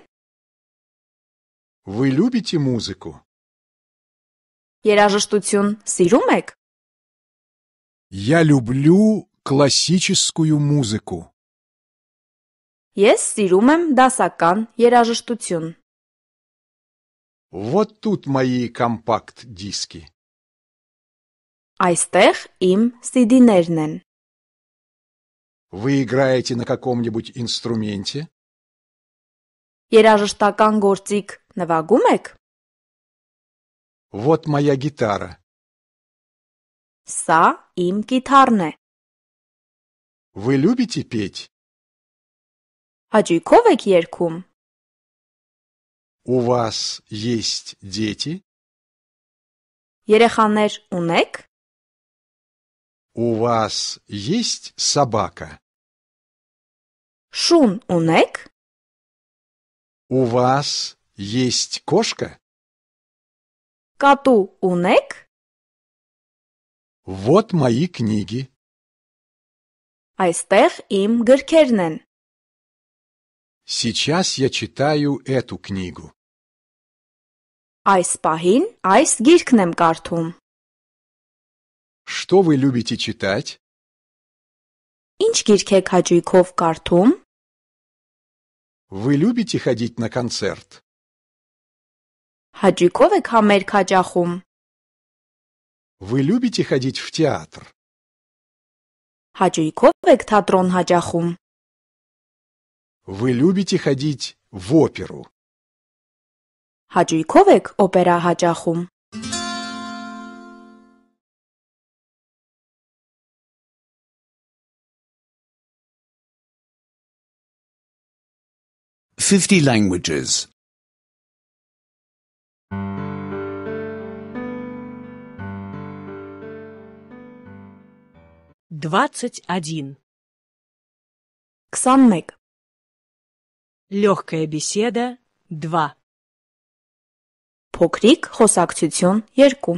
Вы любите музыку? Երաժշտություն սիրում եք։ Я люблю классическую музыку. Ես սիրում եմ դասական երաժշտություն։ Вот тут мои компакт-диски. Այստեղ իմ սիդիներն են։ Вы играете на каком-нибудь инструменте? Երաժշտական գործիք նվագում եք։ Вот моя гитара. Սա իմ գիտարն է։ Вы любите петь? Հաճույքով եք երգում։ У вас есть дети? Երեխաներ ունեք։ «У вас есть собака?» «Шун унек?» «У вас есть кошка?» «Коту унек?» «Вот мои книги». «Айстех им гыркернен?» Сейчас я читаю эту книгу. Այս պահին այս գիրքն եմ կարդում։ что вы любите читать? Ինչ գիրք եք հաճույքով կարդում։ Вы любите ходить на концерт? Հաճույքով եք համերգ հաճախում։ Вы любите ходить в театр? Հաճույքով եք թատրոն հաճախում։ Вы любите ходить в оперу? Հաճույքով եք օպերա հաճախում։ 50 languages. 21. Ксаннык. Легкая беседа 2. Փոքրիկ խոսակցություն 2.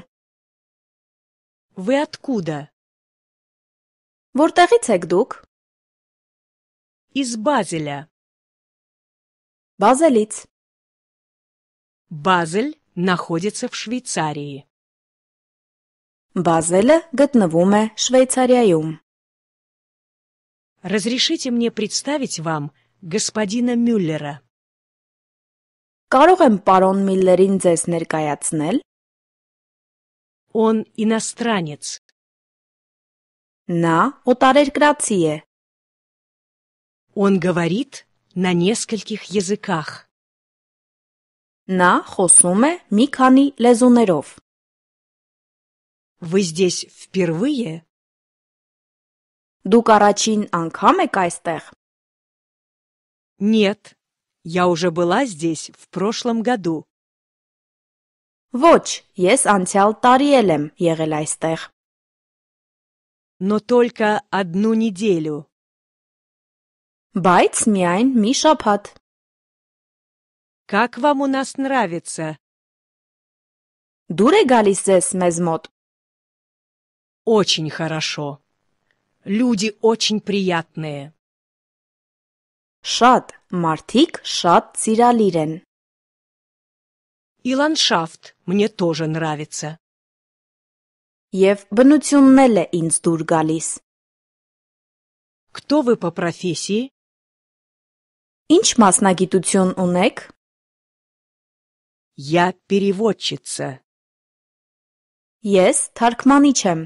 Вы откуда? Որտեղից եք դուք? Из Базеля. Базалиц. Базель находится в Швейцарии. Базеля гатнавуме Швейцариум. Разрешите мне представить вам господина Мюллера. Կարող парон պարոն Միլլերին ձեզ ներկայացնել։ Он иностранец. На օտարերկրացի է։ Он говорит на нескольких языках. На хосуме է лезунеров. Вы здесь впервые? Դուք առաջին անգամ Нет, я уже была здесь в прошлом году. Воч ես անցյալ տարի եմ Но только одну неделю. Բայց միայն մի շաբաթ։ Как вам у нас нравится? Դուր է мезмот. Очень хорошо. Люди очень приятные. Шат Мартик шат циралирен. И ландшафт мне тоже нравится. Ев բնությունն էլ է Кто вы по профессии? Ինչ մասնագիտություն ունեք։ Я переводчица. Ես թարգմանիչ եմ։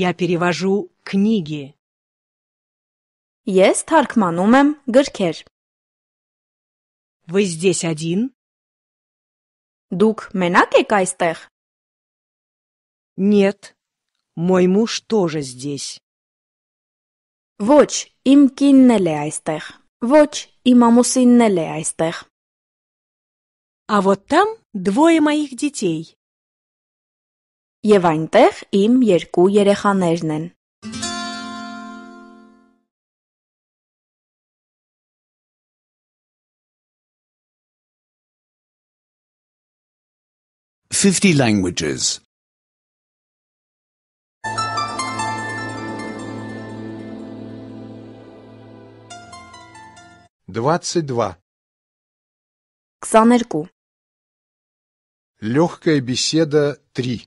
Я перевожу книги. Ես թարգմանում եմ գրքեր։ Вы здесь один? Дук менак եք այստեղ։ Нет, мой муж тоже здесь. Ոչ, իմ կինն էլ է այստեղ։ Ոչ, իմ ամուսինն էլ է այստեղ։ А вот там двое моих детей. Եվ այնտեղ իմ երկու երեխաներն են։ Fifty languages. двадцать два 22. Легкая беседа 3.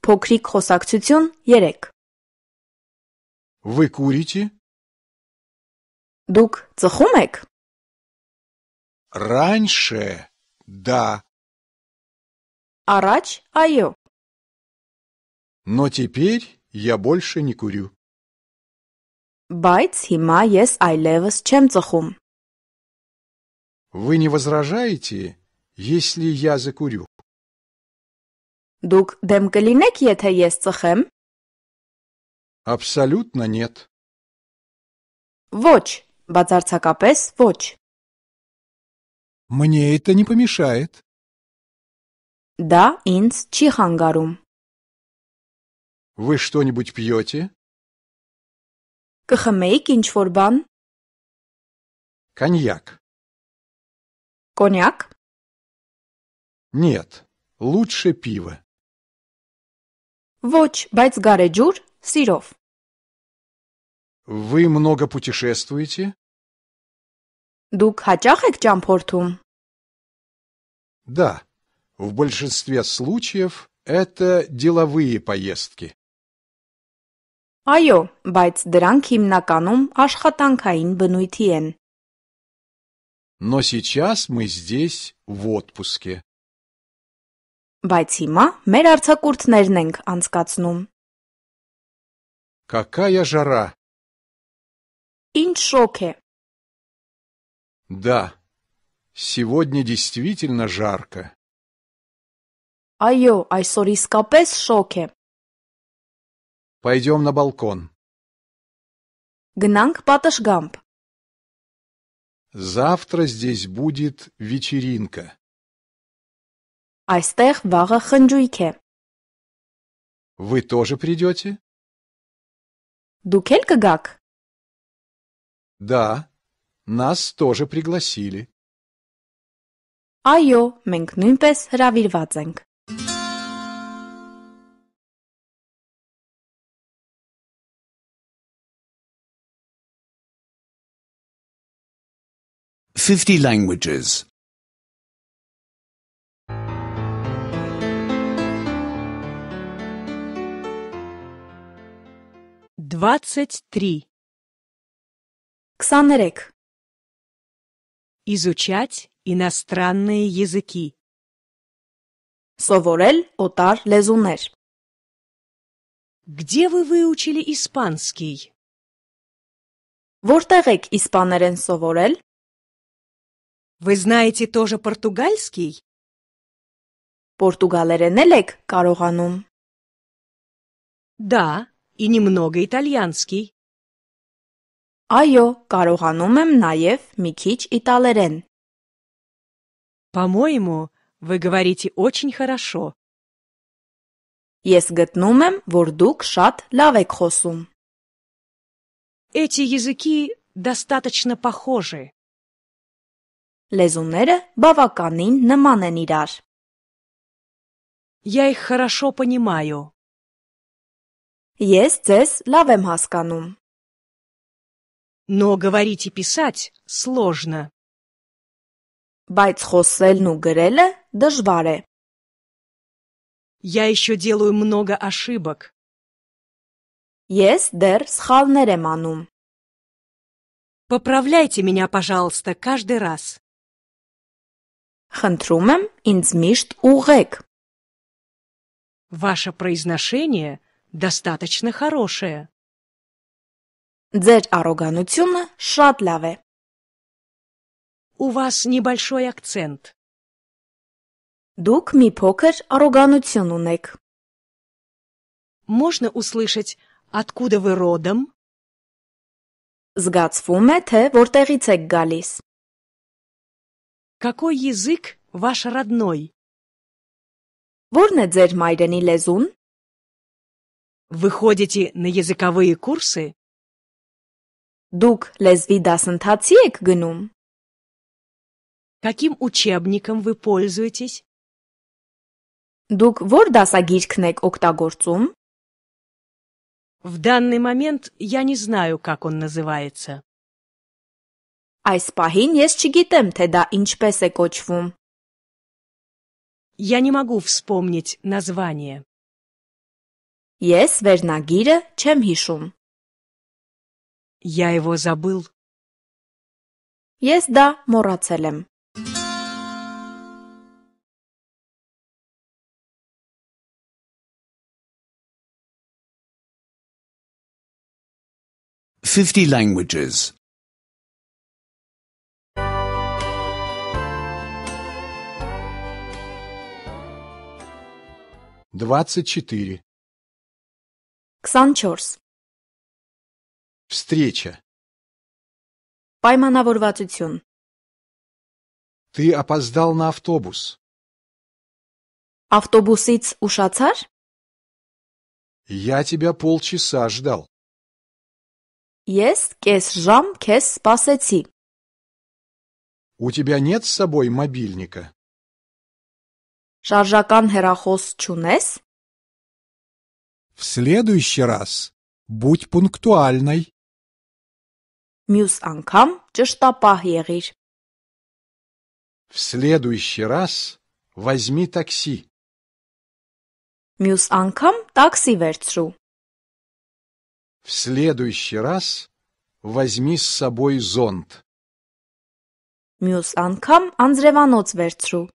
Փոքրիկ խոսակցություն 3. Вы курите? Դուք ծխում եք? Раньше да. Арач, айо. Но теперь я больше не курю բայց հիմա ես այլևս չեմ ծխում։ Вы не возражаете, если я закурю? Դուք դեմ կլինեք, եթե ես ծխեմ։ Абсолютно нет. Ոչ, բացարձակապես ոչ։ Мне это не помешает. Да, ինձ չի խանգարում։ Вы что-нибудь пьете? Կխմեիք ինչ-որ բան։ Коньяк. Коньяк? Нет, лучше пиво. Ոչ, բայց գարեջուր սիրով։ Вы много путешествуете? Դուք հաճախ եք ճամփորդում։ Да, в большинстве случаев это деловые поездки. Այո, բայց դրանք հիմնականում աշխատանքային բնույթի են։ Но сейчас мы здесь в отпуске. Բայց հիմա մեր արձակուրդներն ենք անցկացնում։ Какая жара! Ինչ շոգ է։ Да, сегодня действительно жарко. Այո, այսօր իսկապես շոգ է։ Пойдем на балкон. Гнанг Паташгамп. Завтра здесь будет вечеринка. Айстех вага ханджуйке. Вы тоже придете? Дукелька гак? Да, нас тоже пригласили. Айо մենք նույնպես հրավիրված 50 languages. 23. Ксанерек. Изучать иностранные языки. Սովորել Отар Лезунер Где вы выучили испанский? Որտեղ եք իսպաներեն սովորել? Вы знаете тоже португальский? Португалеренелек, եք Да, и немного итальянский. Այո, կարողանում եմ նաև մի քիչ по По-моему, вы говорите очень хорошо. Ես գտնում եմ, որ դուք շատ Эти языки достаточно похожи. Լեզուները բավականին նման են իրար։ Я их хорошо понимаю. Есть ձեզ լավ եմ Но говорить и писать сложно. Բայց хосельну ու գրելը Я еще делаю много ошибок. Есть դեռ схалнереманум. Поправляйте меня, пожалуйста, каждый раз. Խնդրում եմ, ինձ միշտ ուղեք։ Ваше произношение достаточно хорошее. Ձեր առոգանությունը շատ լավ է։ У вас небольшой акцент. Դուք մի փոքր առոգանություն ունեք։ Можно услышать, откуда вы родом? Զգացվում է, թե որտեղից եք գալիս։ Какой язык ваш родной? Որն է ձեր Лезун. Вы ходите на языковые курсы? Դուք լեզվի դասընթացի եք Каким учебником вы пользуетесь? Դուք ո՞ր դասագիրքն Октагорцум. В данный момент я не знаю, как он называется. Այս պահին ես չգիտեմ, թե դա ինչպես է կոչվում։ Я не могу вспомнить название. Ես վերնագիրը չեմ հիշում։ Я его забыл. Ես դա մոռացել եմ։ Fifty languages. двадцать четыре. Քսանչորս Встреча. Պայմանավորվածություն Ты опоздал на автобус. Ավտոբուսից ուշացար Я тебя полчаса ждал. Есть, կես жам, քեզ սպասեցի։ У тебя нет с собой мобильника? Շարժական հեռախոս չունե՞ս: В следующий раз будь пунктуальной. Մյուս անգամ ճշտապահ եղիր: В следующий раз возьми такси. Մյուս անգամ տաքսի վերցրու: В следующий раз возьми с собой зонт. Մյուս անգամ անձրևանոց վերցրու: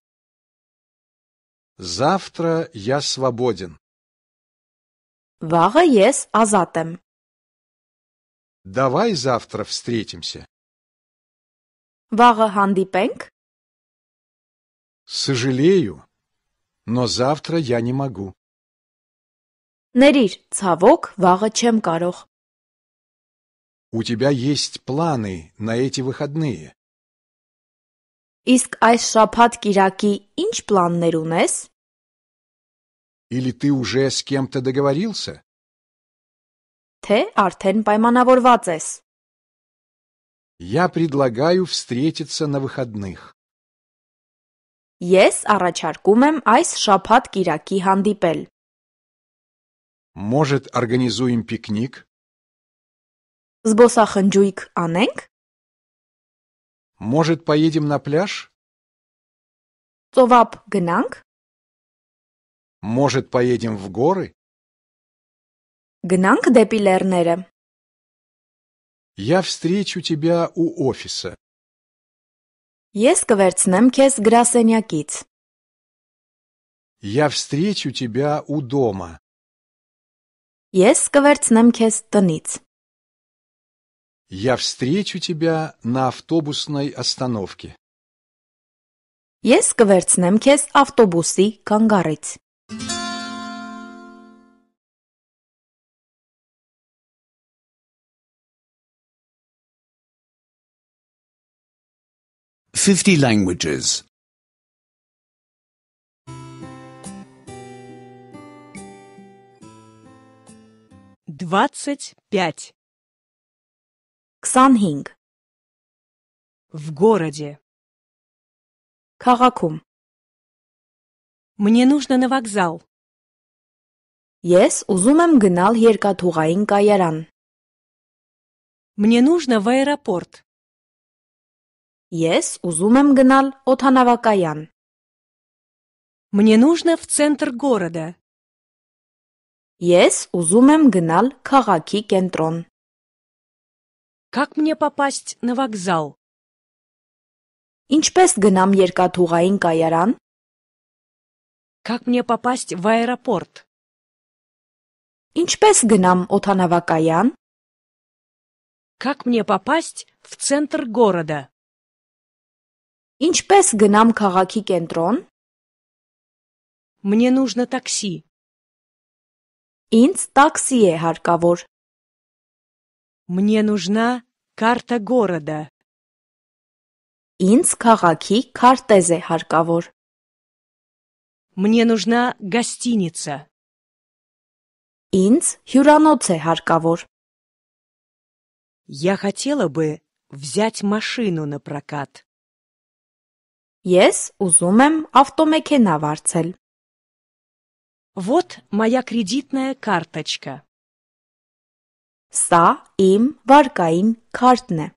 Завтра я свободен. Вара ес азатем. Давай завтра встретимся. Вага хандипенк? Сожалею, но завтра я не могу. Ներիր, цавок вага чем կարող։ У тебя есть планы на эти выходные. Իսկ այս շաբաթ Կիրակի ի՞նչ պլաններ ունես։ Или ты уже с кем-то договорился? Թե արդեն պայմանավորված ես։ Я предлагаю встретиться на выходных. Ես առաջարկում եմ այս շաբաթ Կիրակի հանդիպել։ Может, организуем пикник? Զբոսախնջույք անենք։ Может, поедем на пляж? Совап Гнанг? Может, поедем в горы? Гнанг де Пилернере. Я встречу тебя у офиса. Ես կվերցնեմ քեզ գրասենյակից։ Я встречу тебя у дома. Ես կվերցնեմ քեզ տնից։ я встречу тебя на автобусной остановке. Ես կվերցնեմ քեզ ավտոբուսի կանգառից։ Fifty languages. Двадцать пять. 25 В городе. Քաղաքում Мне нужно на вокзал. Ես ուզում եմ գնալ երկաթուղային կայարան։ Мне нужно в аэропорт. Ես ուզում եմ գնալ օթանավակայան։ Мне нужно в центр города. Ես ուզում եմ գնալ քաղաքի կենտրոն։ Как мне попасть на вокзал? Ինչպես գնամ երկաթուղային կայարան? Как мне попасть в аэропорт? Ինչպես գնամ օթանավակայան? Как мне попасть в центр города? Ինչպես գնամ քաղաքի կենտրոն? Мне нужно такси. Ինձ տաքսի է հարկավոր։ мне нужна карта города. Ինձ քաղաքի քարտեզ է Мне нужна гостиница. Ինձ հյուրանոց է Я хотела бы взять машину на прокат. Ես узумем եմ ավտոմեքենա Вот моя кредитная карточка. Са им վարկային картне.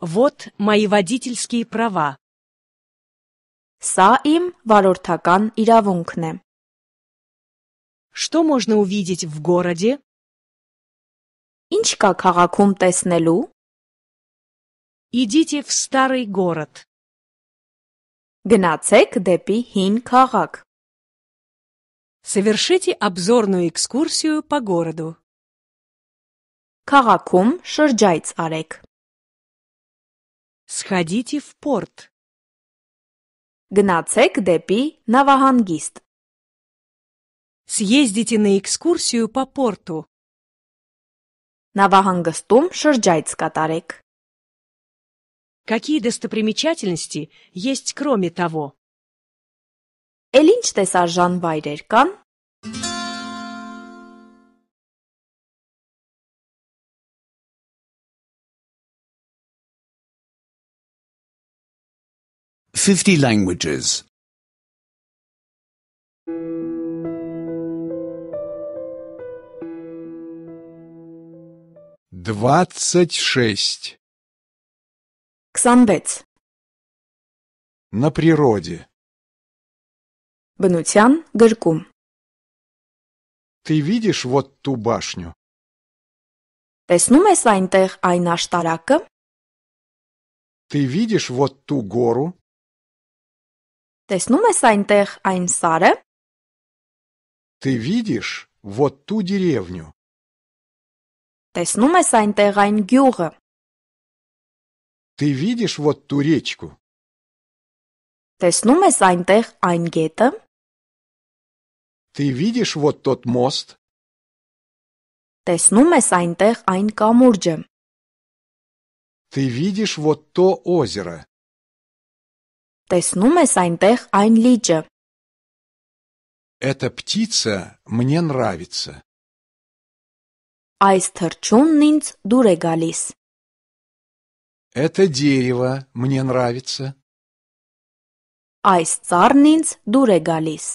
Вот мои водительские права. Са им վարորդական иравункне. Что можно увидеть в городе? Инчка կա քաղաքում Идите в старый город. Գնացեք դեպի хин քաղաք։ Совершите обзорную экскурсию по городу. Քաղաքում շրջայց արեք։ Сходите в порт. Գնացեք դեպի նավահանգիստ։ Съездите на экскурсию по порту. Նավահանգստում շրջայց կատարեք։ Какие достопримечательности есть кроме того? Էլ ինչ տեսարժան վայրեր կան, 50 languages. 26. Ксанбец. На природе. Бенутян Горькум. Ты видишь вот ту башню? Տեսնում ես այնտեղ այն Ты видишь вот ту гору? Տեսնում ես այնտեղ այն սարը։ Ты видишь вот ту деревню? Տեսնում ես այնտեղ այն գյուղը։ Ты видишь вот ту речку? Տեսնում ես այնտեղ այն գետը։ Ты видишь вот тот мост? Տեսնում ես այնտեղ այն կամուրջը։ Ты видишь вот то озеро? Տեսնում ես այնտեղ այն լիճը։ Эта птица мне нравится. Այս թռչունն ինձ դուր է գալիս։ Это дерево мне нравится. Այս ծառն ինձ դուր է գալիս։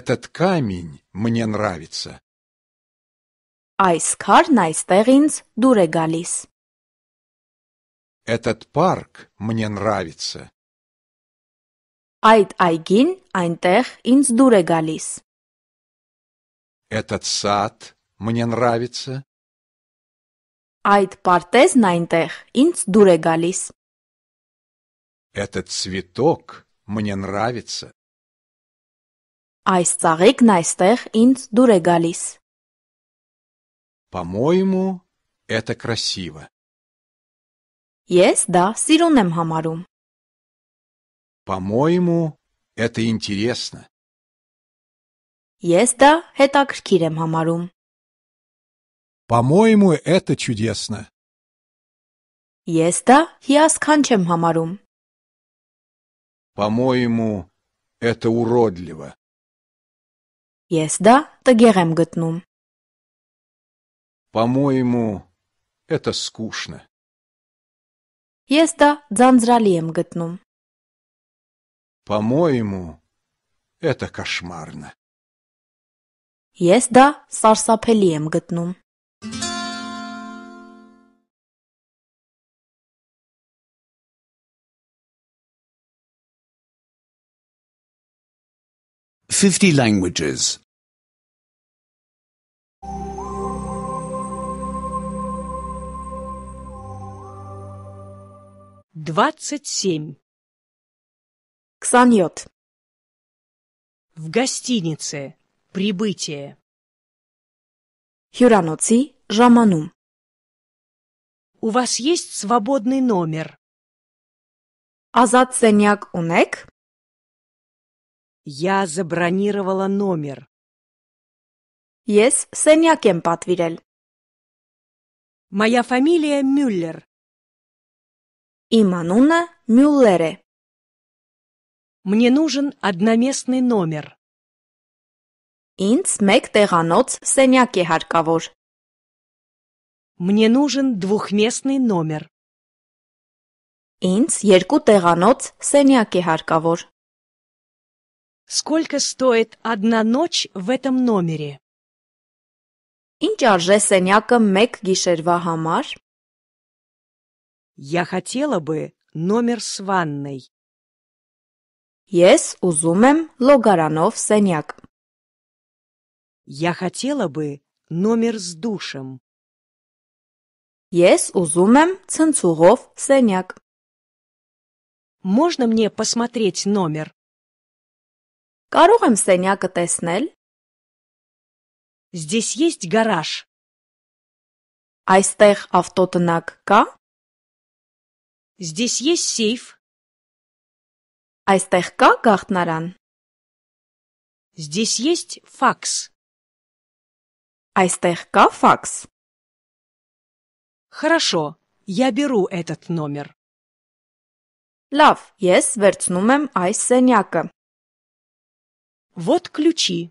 Этот камень мне нравится. Այս քարն այստեղ ինձ դուր է գալիս։ этот парк мне нравится. Այդ այգին այնտեղ ինձ դուր է գալիս։ Этот сад мне нравится. Այդ պարտեզն այնտեղ ինձ դուր է գալիս։ Этот цветок мне нравится. Այս ծաղիկն այստեղ ինձ դուր է գալիս։ По-моему, это красиво. Ես դա սիրուն եմ համարում։ По-моему, это интересно. Ես դա հետաքրքիր եմ համարում։ По-моему, это чудесно. Ես դա հիասքանչ եմ համարում։ По-моему, это уродливо. Ես դա տգեղ եմ գտնում։ По-моему, это скучно. Ես դա ձանձրալի եմ գտնում։ По-моему, это кошмарно. Ես դա սարսափելի եմ գտնում։ Fifty languages. Двадцать семь. Ксаньот. В гостинице. Прибытие. Хюраноци Жаманум. У вас есть свободный номер? Азат Сеняк Унек? Я забронировала номер. Ес Сенякем Патвирель. Моя фамилия Мюллер. Имануна Мюллере. Мне нужен одноместный номер. Инц մեկ տեղանոց սենյակ է Мне нужен двухместный номер. Инц երկու տեղանոց սենյակ է Сколько стоит одна ночь в этом номере? Ինչ արժե սենյակը մեկ գիշերվա համար։ я хотела бы номер с ванной. Ես ուզում եմ լոգարանով սենյակ։ Я хотела бы номер с душем. Ես ուզում եմ ցնցուղով սենյակ։ Можно мне посмотреть номер? Կարող եմ սենյակը տեսնել։ Здесь есть гараж. Այստեղ ավտոտնակ կա։ Здесь есть сейф. Այստեղ կա գաղտնարան։ Здесь есть факс. Այստեղ կա факс. Хорошо, я беру этот номер. Лав, ես վերցնում եմ այս սենյակը։ Вот ключи.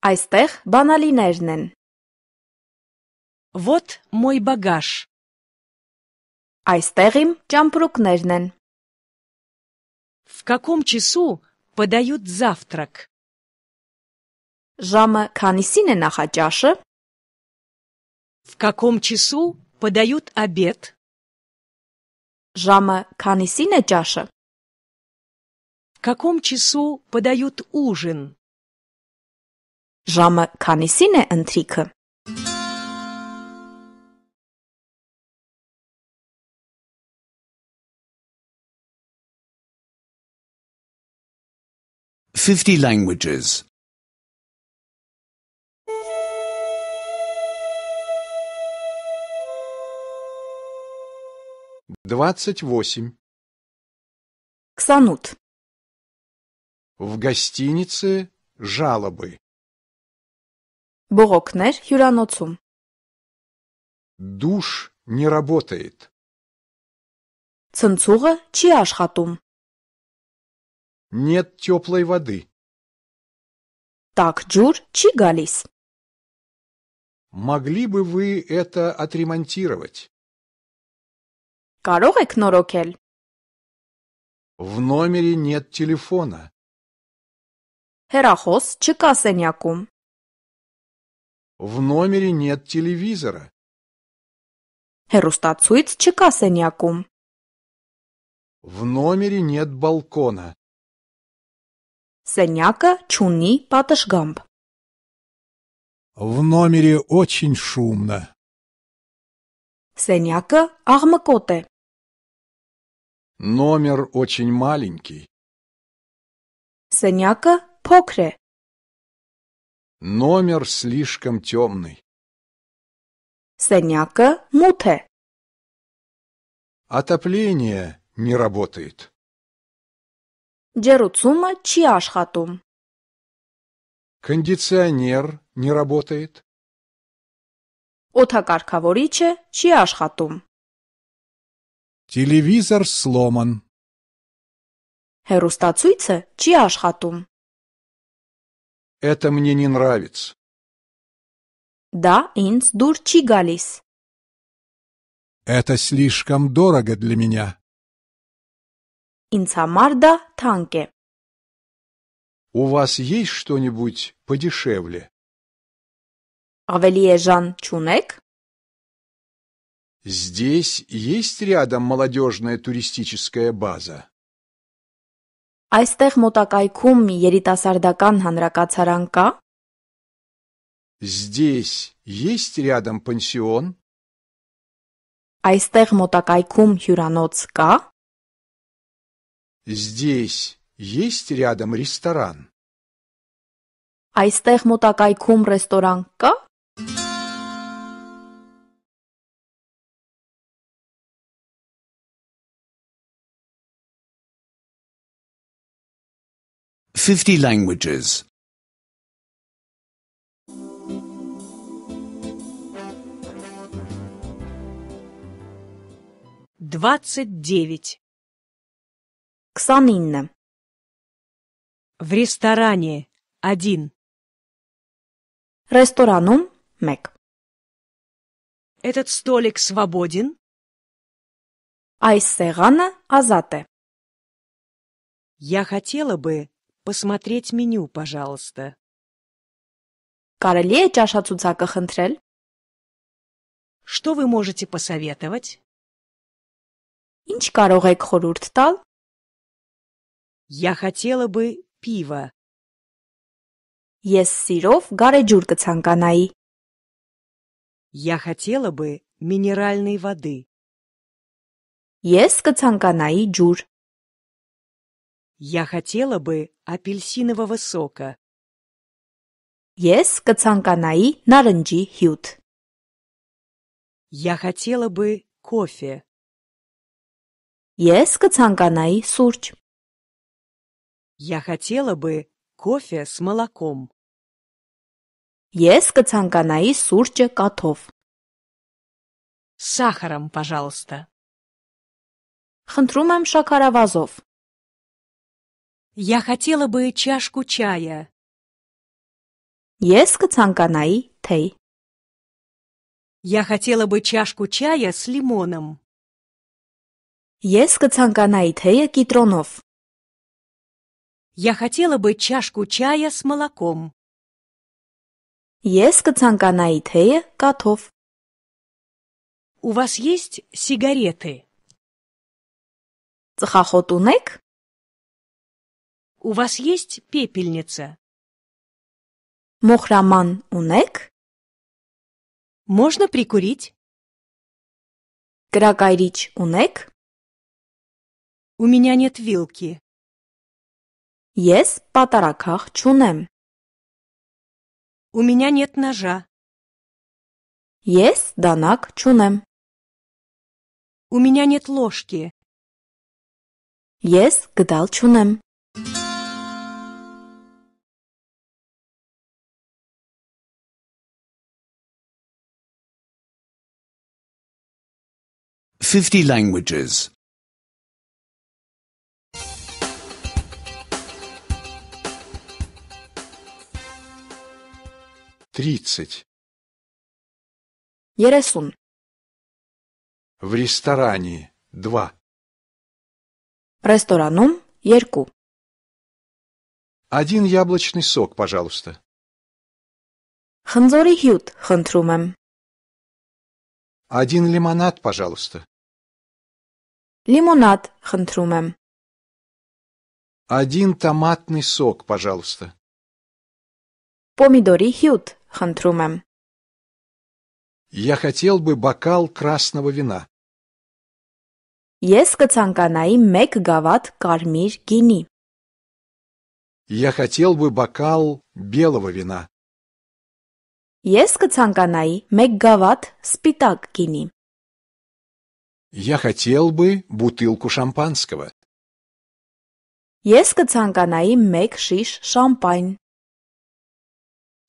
Այստեղ բանալիներն են։ Вот мой багаж. Այստեղ իմ ճամպրուկներն են։ В каком часу подают завтрак? Ժամը քանիսին է նախաճաշը։ В каком часу подают обед? Ժամը քանիսին է ճաշը։ В каком часу подают ужин? Ժամը քանիսին է ընթրիքը։ 50 languages. Двадцать восемь. Ксанут. В гостинице жалобы. Բողոքներ հյուրանոցում։ Душ не работает. Ցնցուղը չի աշխատում։ нет теплой воды. Так Джур чигались. Могли бы вы это отремонтировать? Կարող եք В номере нет телефона. Հերախոս չկա В номере нет телевизора. Հերոստացույց չկա В номере нет балкона. Саняка Чунни Паташгамб. В номере очень шумно. Саняка Ахмакоте. Номер очень маленький. Саняка Покре. Номер слишком темный. Саняка Муте. Отопление не работает. Джеруцума Чиашхату. Кондиционер не работает. Օթակարգավորիչը չի աշխատում։ Телевизор сломан. Херустацуйце չի աշխատում։ Это мне не нравится. Да, инс դուր չի Это слишком дорого для меня. Инсамарда танке. У вас есть что-нибудь подешевле? Авелиежан Чунек? Здесь есть рядом молодежная туристическая база. Այստեղ մոտակայքում երիտասարդական հանրակացարան կա? Здесь есть рядом пансион? Այստեղ մոտակայքում հյուրանոց կա? Здесь есть рядом ресторан? Այստեղ մոտակայքում ռեստորան կա? Fifty languages. Двадцать девять. Ксанинна. В ресторане. Один. Рестораном Мек. Этот столик свободен? Айсегана Азате. Я хотела бы посмотреть меню, пожалуйста. Կարելի է ճաշացուցակը Хантрель. Что вы можете посоветовать? Ինչ կարող եք խորհուրդ я хотела бы пива. Ես սիրով գարեջուր կցանկանայի։ Я хотела бы минеральной воды. Ես կցանկանայի ջուր։ Я хотела бы апельсинового сока. Ես կցանկանայի նարնջի հյութ։ Я хотела бы кофе. Ես կցանկանայի սուրճ։ я хотела бы кофе с молоком. Ես կցանկանայի սուրճը կաթով։ С сахаром, пожалуйста. Խնդրում եմ շաքարավազով։ Я хотела бы чашку чая. Ես կցանկանայի թեյ։ Я хотела бы чашку чая с лимоном. Ես կցանկանայի թեյը կիտրոնով։ я хотела бы чашку чая с молоком. Ես կցանկանայի թեյը կաթով։ У вас есть сигареты? Ծխախոտ ունեք։ У вас есть пепельница? Մոխրաման ունեք։ Можно прикурить? Գրակայրիչ ունեք։ У меня нет вилки. Ես պատարակախ չունեմ։ У меня нет ножа. Ես դանակ չունեմ։ У меня нет ложки. Ես գդալ չունեմ։ Fifty languages. тридцать. Ересун. В ресторане два. Рестораном Ярку. Один яблочный сок, пожалуйста. Ханзори хют хантрумем. Один лимонад, пожалуйста. Лимонад хантрумем. Один томатный сок, пожалуйста. Помидори хют խնդրում եմ։ Я хотел бы бокал красного вина. Ես կցանկանայի մեկ գավաթ կարմիր գինի։ Я хотел бы бокал белого вина. Ես կցանկանայի մեկ գավաթ սպիտակ գինի։ Я хотел бы бутылку шампанского. Ես կցանկանայի մեկ շիշ շամպայն։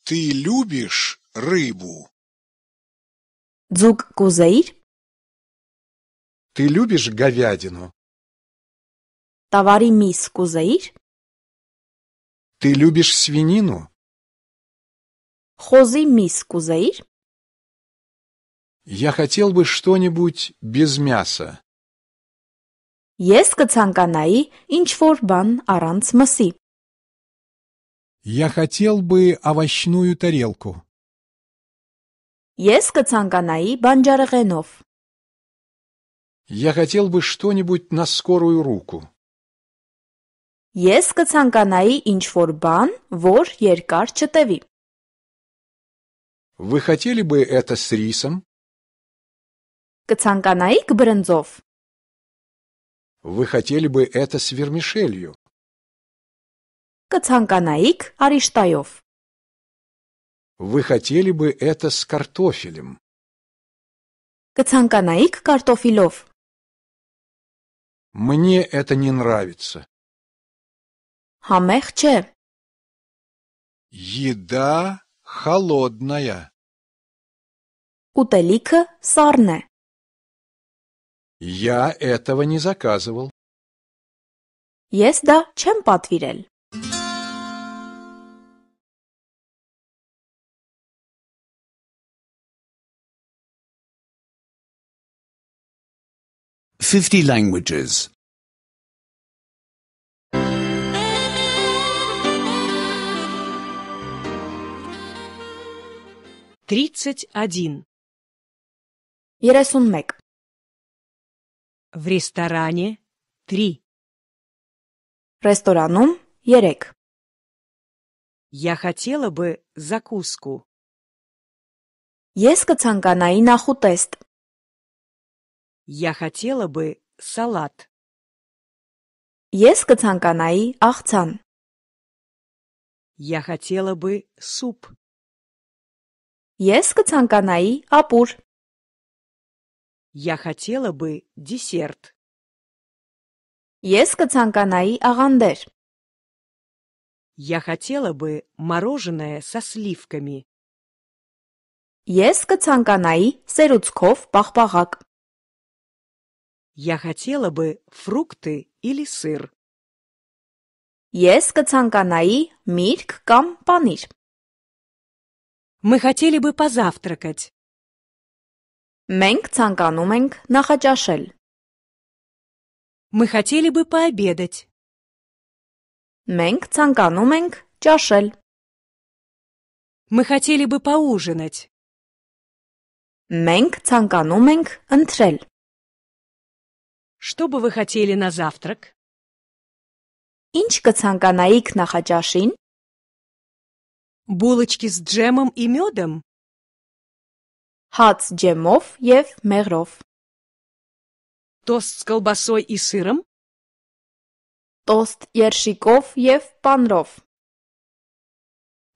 ты любишь рыбу? Дзук кузаир? Ты любишь говядину? Тавари мис кузаир? Ты любишь свинину? Хози мис кузаир? Я хотел бы что-нибудь без мяса. Ես կցանկանայի ինչ-որ բան առանց մսի։ я хотел бы овощную тарелку. Ես կցանկանայի բանջարեղենով։ Я хотел бы что-нибудь на скорую руку. Ես կցանկանայի ինչ-որ բան, որ Вы хотели бы это с рисом? Կցանկանայի կբրնձով։ Вы хотели бы это с вермишелью? Կցանկանայիք արիշտայով։ Вы хотели бы это с картофелем. Կցանկանայիք կարտոֆիլով։ Мне это не нравится. Համեղ չէ։ Еда холодная. Ուտելիքը սառն է։ Я этого не заказывал. Ես դա չեմ պատվիրել։ 50 languages. 31. Երեսուն մեկ. В ресторане три. Ռեստորանում երեք. Я хотела бы закуску. Ես կցանկանայի նախուտեստ։ я хотела бы салат. Ես կցանկանայի աղցան։ Я хотела бы суп. Ես կցանկանայի ապուր։ Я хотела бы десерт. Ես կցանկանայի աղանդեր։ Я хотела бы мороженое со сливками. Ես կցանկանայի սերուցքով պաղպաղակ։ я хотела бы фрукты или сыр. Ես կցանկանայի միրգ կամ պանիր։ Мы хотели бы позавтракать. Մենք ցանկանում ենք նախաճաշել։ Мы хотели бы пообедать. Մենք ցանկանում ենք ճաշել։ Мы хотели бы поужинать. Մենք ցանկանում ենք ընթրել։ что бы вы хотели на завтрак? Ինչ կցանկանայիք նախաճաշին? Булочки с джемом и медом? Հաց джемов եւ мегров. Тост с колбасой и сыром? Тост երշիկով եւ панров.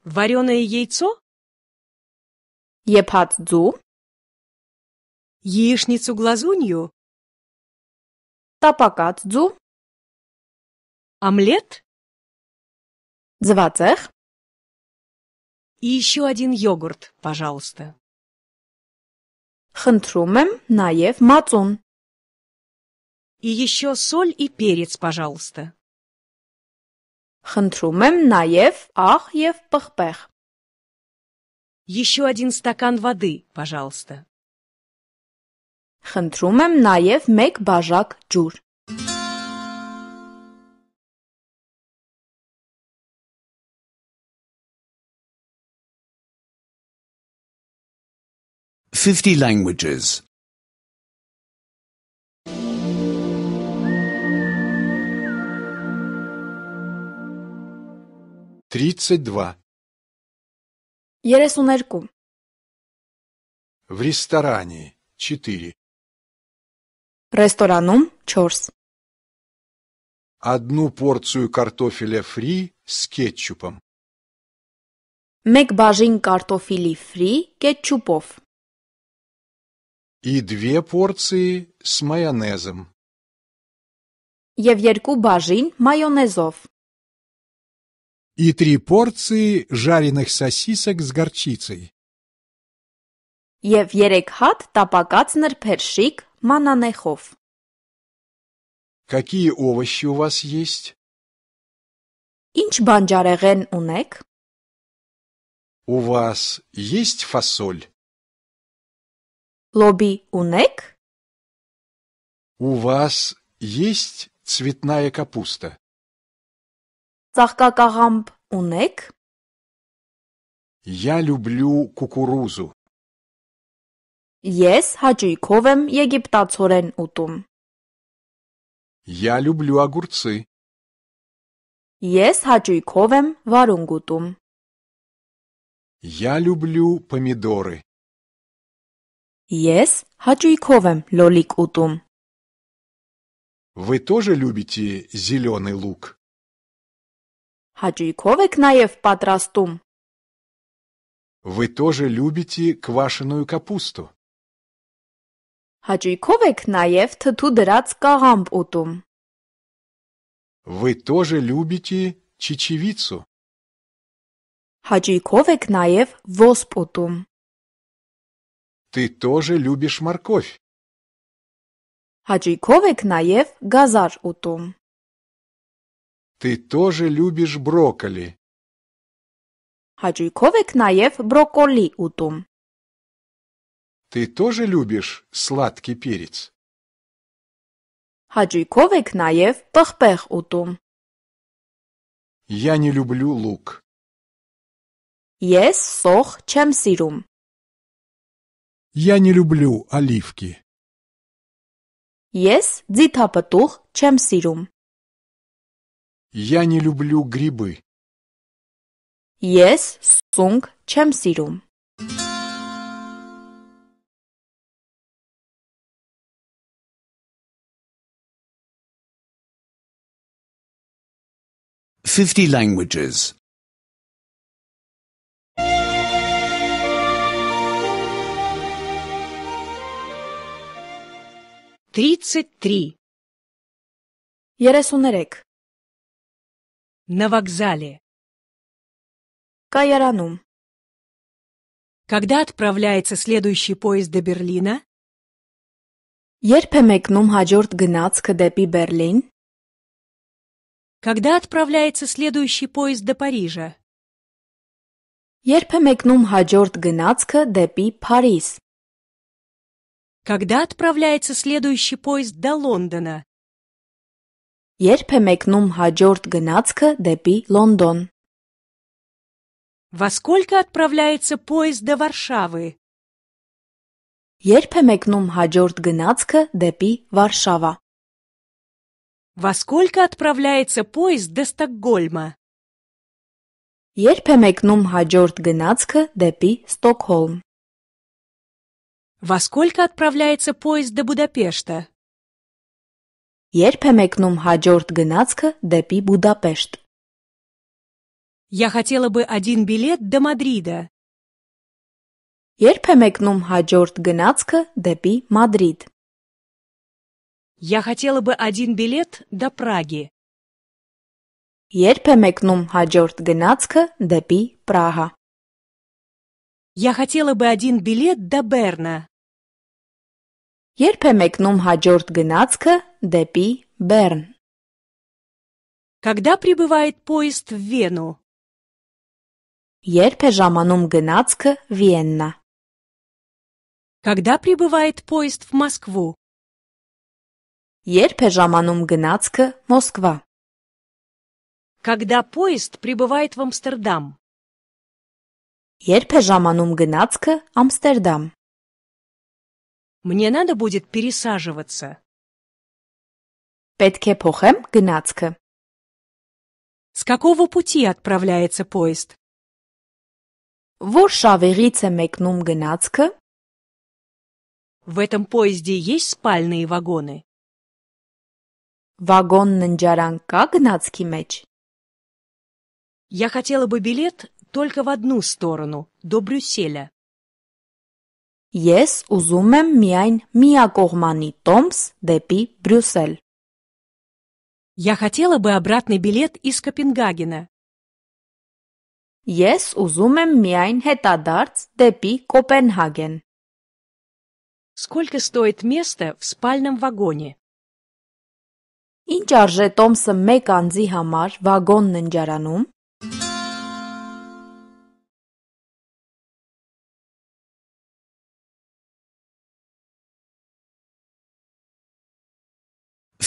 Вареное яйцо? Եփած ձու։ Яичницу глазунью? Тапакадзу. Омлет. Звацех. И еще один йогурт, пожалуйста. Хантрумем наев мацун. И еще соль и перец, пожалуйста. Хантрумем наев ах ев пахпех. Еще один стакан воды, пожалуйста. Խնդրում եմ նաև մեկ բաժակ ջուր։ Fifty languages. Тридцать два. Երեսուներկու В ресторане. Четыре. Ռեստորանում՝ չորս։ Одну порцию картофеля фри с кетчупом. Мег бажин картофели фри кетчупов. И две порции с майонезом. Եվ երկու բաժին մայոնեզով։ И три порции жареных сосисок с горчицей. եւ 3 հատ տապակած նրբերշիկ մանանեխով։ Какие овощи у вас есть? Ինչ բանջարեղեն ունեք? У вас есть фасоль? Лоби унек? У вас есть цветная капуста? Цахкакагамб унек? Я люблю кукурузу. Ես հաճույքով եմ եգիպտացորեն ուտում։ Я люблю огурцы. Ես հաճույքով եմ վարունգ ուտում։ Я люблю помидоры. Ես հաճույքով եմ լոլիկ ուտում։ Вы тоже любите зеленый лук? Հաճույքով եք նաև պատրաստում։ Вы тоже любите квашеную капусту? Հաճույքով եք նաև թթու դրած կաղամբ ուտում։ Вы тоже любите чечевицу? Հաճույքով եք նաև ոսպ ուտում։ Ты тоже любишь морковь? Հաճույքով եք նաև գազար ուտում։ Ты тоже любишь брокколи? Հաճույքով եք նաև բրոկոլի ուտում։ ты тоже любишь сладкий перец? Հաճույքով եք նաև պղպեղ ուտում։ Я не люблю лук. Ես սող չեմ սիրում։ Я не люблю оливки. Ես ձիթապտուղ չեմ սիրում։ Я не люблю грибы. Ես սունկ չեմ սիրում։ 50 languages. 33. Eres un erec. На вокзале. Ca era anum? Когда отправляется следующий поезд до Берлина? Երբ է մեկնում հաջորդ գնացքը դեպի Բերլին когда отправляется следующий поезд до Парижа? Երբ Мекнум մեկնում հաջորդ գնացքը դեպի Когда отправляется следующий поезд до Лондона? Երբ Мекнум մեկնում հաջորդ գնացքը Лондон. Во сколько отправляется поезд до Варшавы? Երբ Мекнум մեկնում հաջորդ գնացքը Варшава. Во сколько отправляется поезд до Ստոկգոլմա? Երբ է մեկնում հաջորդ գնացքը դեպի Ստոկհոլմ։ Во сколько отправляется поезд до Будапешта? Երբ է մեկնում հաջորդ գնացքը դեպի Будапешт։ Я хотела бы один билет до Мадрида. Երբ է մեկնում հաջորդ գնացքը դեպի Մադրիդ։ я хотела бы один билет до Праги. Երբ է մեկնում հաջորդ գնացքը դեպի Я хотела бы один билет до Берна. Երբ է մեկնում հաջորդ գնացքը դեպի Когда прибывает поезд в Вену? Երբ է ժամանում Венна. Когда прибывает поезд в Москву? Երբ է ժամանում գնացքը Մոսկվա։ Когда поезд прибывает в Амстердам։ Երբ է ժամանում գնացքը Ամստերդամ։ Мне надо будет пересаживаться. Պետք է փոխեմ գնացքը։ С какого пути отправляется поезд? Որ շավերից է մեկնում գնացքը։ В этом поезде есть спальные вагоны? Վագոն ննջարան կա գնացքի Я хотела бы билет только в одну сторону, до Брюсселя. Ես узумем եմ միայն միակողմանի Томс депи Брюссель. Я хотела бы обратный билет из Копенгагена. Ես узумем եմ хетадарц депи Копенгаген. Сколько стоит место в спальном вагоне? Ինչ արժե տոմսը մեկ անձի համար վագոն ննջարանում։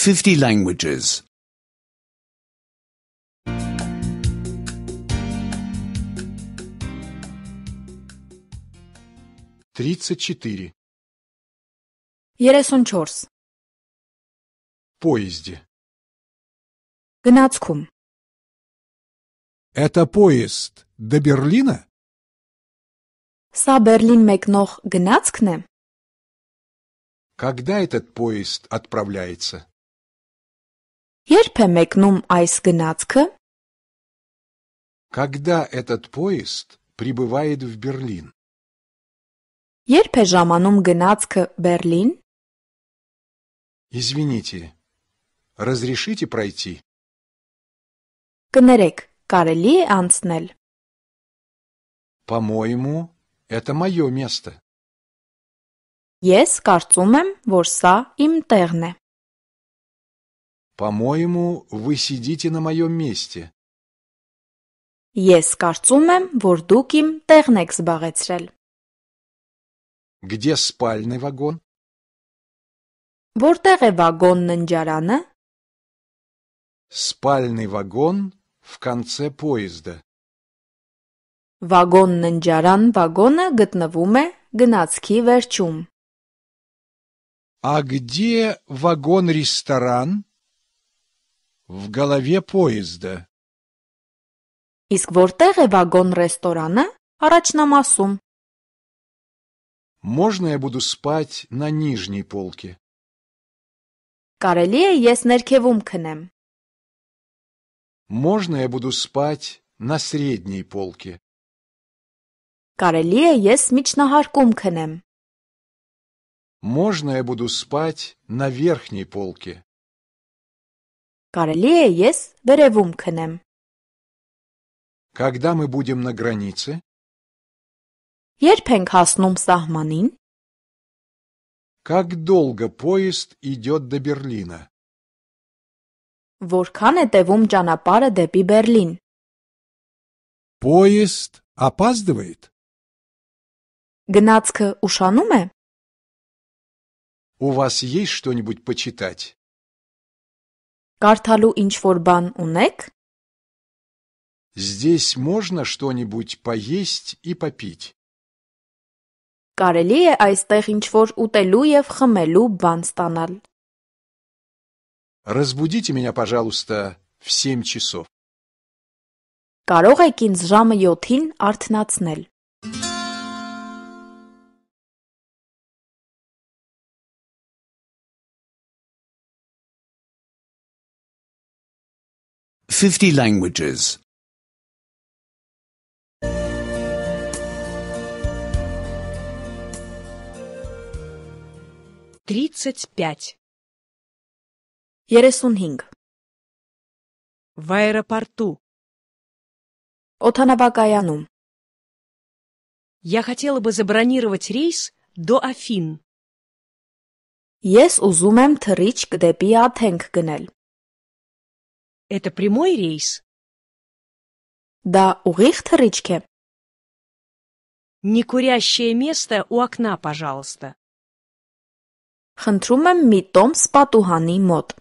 Fifty languages. Тридцать четыре. Ересунчорс. Поезде. Гнацкум. Это поезд до Берлина? Са Берлин мекнох Гнацкне? Когда этот поезд отправляется? Երբ է մեկնում այս գնացքը? Когда этот поезд прибывает в Берлин? Երբ жаманум ժամանում Берлин? Извините. Разрешите пройти? Կներեք, կարելի է անցնել։ По-моему, это моё место. Ես կարծում եմ, որ սա իմ տեղն է։ По-моему, вы сидите на моём месте. Ես կարծում եմ, որ դուք իմ տեղն եք զբաղեցրել։ Где спальный вагон? Որտեղ է վագոն ննջարանը Спальный вагон в конце поезда. Вагон нанджаран вагона գտնվում է գնացքի վերջում։ А где вагон-ресторан? В голове поезда. Իսկ որտեղ вагон ресторана առաջնամասում։ Можно я буду спать на нижней полке? Карелия есть ես ներքևում можно я буду спать на средней полке? Կարելի է ես միջնահարկում Можно я буду спать на верхней полке? Կարելի է ես վերևում Когда мы будем на границе? Ерпен ենք հասնում Как долго поезд идет до Берлина? Որքան է տևում ճանապարհը դեպի Բեռլին։ Поезд опаздывает. Գնացքը ուշանում է։ У вас есть что-нибудь почитать? Կարդալու ինչ-որ բան ունեք։ Здесь можно что-нибудь поесть и попить. Կարելի է այստեղ ինչ-որ ուտելու եւ խմելու բան ստանալ։ Разбудите меня, пожалуйста, в семь часов. Կարող եք ինձ ժամը 7-ին արթնացնել։ Fifty languages. Тридцать пять. Երես ուն հինգ։ Վայրապարտու։ Օթանավակայանում։ Я хотела бы забронировать рейс до Афин. Ես ուզում եմ թռիչք դեպի Աթենք գնել։ Это прямой рейс? Да, ուղիղ թռիչք է։ Некурящее место у окна, пожалуйста. Խնդրում եմ մի տոմ սպատուհանի մոտ։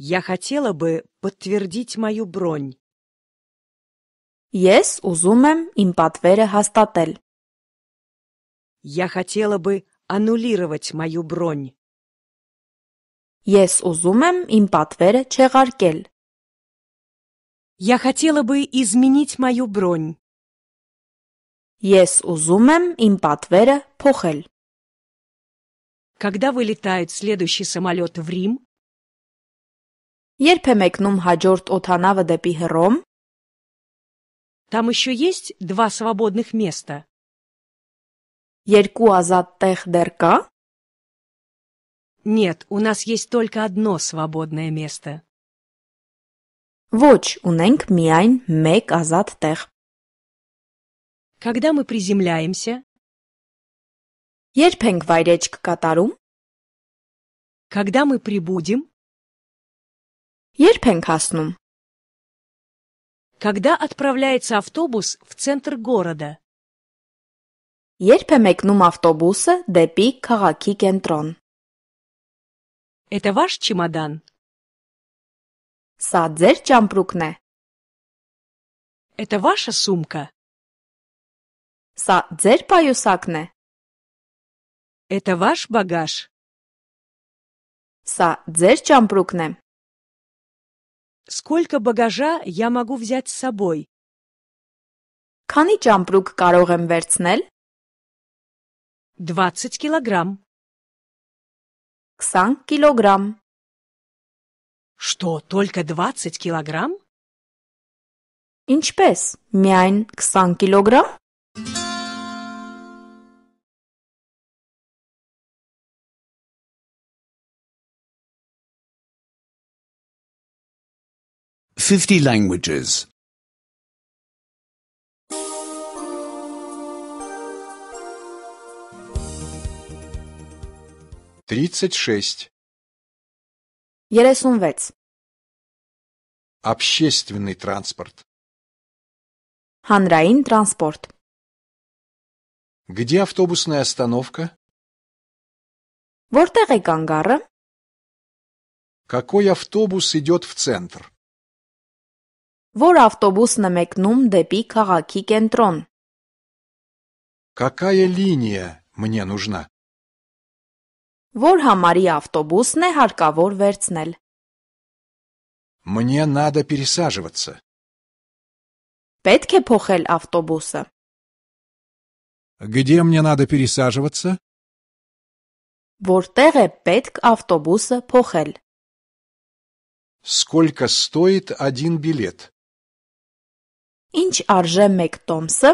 я хотела бы подтвердить мою бронь. Ես ուզում եմ իմ պատվերը հաստատել։ Я хотела бы аннулировать мою бронь. Ես ուզում եմ իմ պատվերը չեղարկել։ Я хотела бы изменить мою бронь. Ես ուզում եմ իմ պատվերը փոխել։ Когда вылетает следующий самолет в Рим? Երբ է մեկնում հաջորդ օթանավը դեպի Հռոմ? Там еще есть два свободных места. Երկու ազատ տեղ դեռ կա? Нет, у нас есть только одно свободное место. Ոչ, ունենք միայն մեկ ազատ տեղ։ Когда мы приземляемся? Երբ ենք վայրեջք կատարում? Когда мы прибудем? Երբ ենք հասնում? Когда отправляется автобус в центр города? Երբ է մեկնում ավտոբուսը դեպի քաղաքի կենտրոն։ Это ваш чемодан? Սա ձեր ճամպրուկն է։ Это ваша сумка? Սա ձեր պայուսակն է։ Это ваш багаж? Սա ձեր ճամպրուկն է։ Сколько багажа я могу взять с собой? Քանի ճամպրուկ Карогем եմ Двадцать килограмм. Ксан килограмм. Что, только двадцать килограмм? Ինչպես, միայն Ксан килограмм? 50 languages. 36. Երեսունվեց Общественный транспорт. Ханраин транспорт. Где автобусная остановка? Որտեղ է Какой автобус идет в центр? որ ավտոբուսն է մեկնում դեպի քաղաքի կենտրոն։ Какая линия мне нужна? Որ համարի ավտոբուսն է հարկավոր վերցնել։ Мне надо пересаживаться. Պետք է փոխել ավտոբուսը։ Где мне надо пересаживаться? Որտեղ է պետք ավտոբուսը փոխել։ Сколько стоит один билет? Ինչ արժե 1 տոմսը?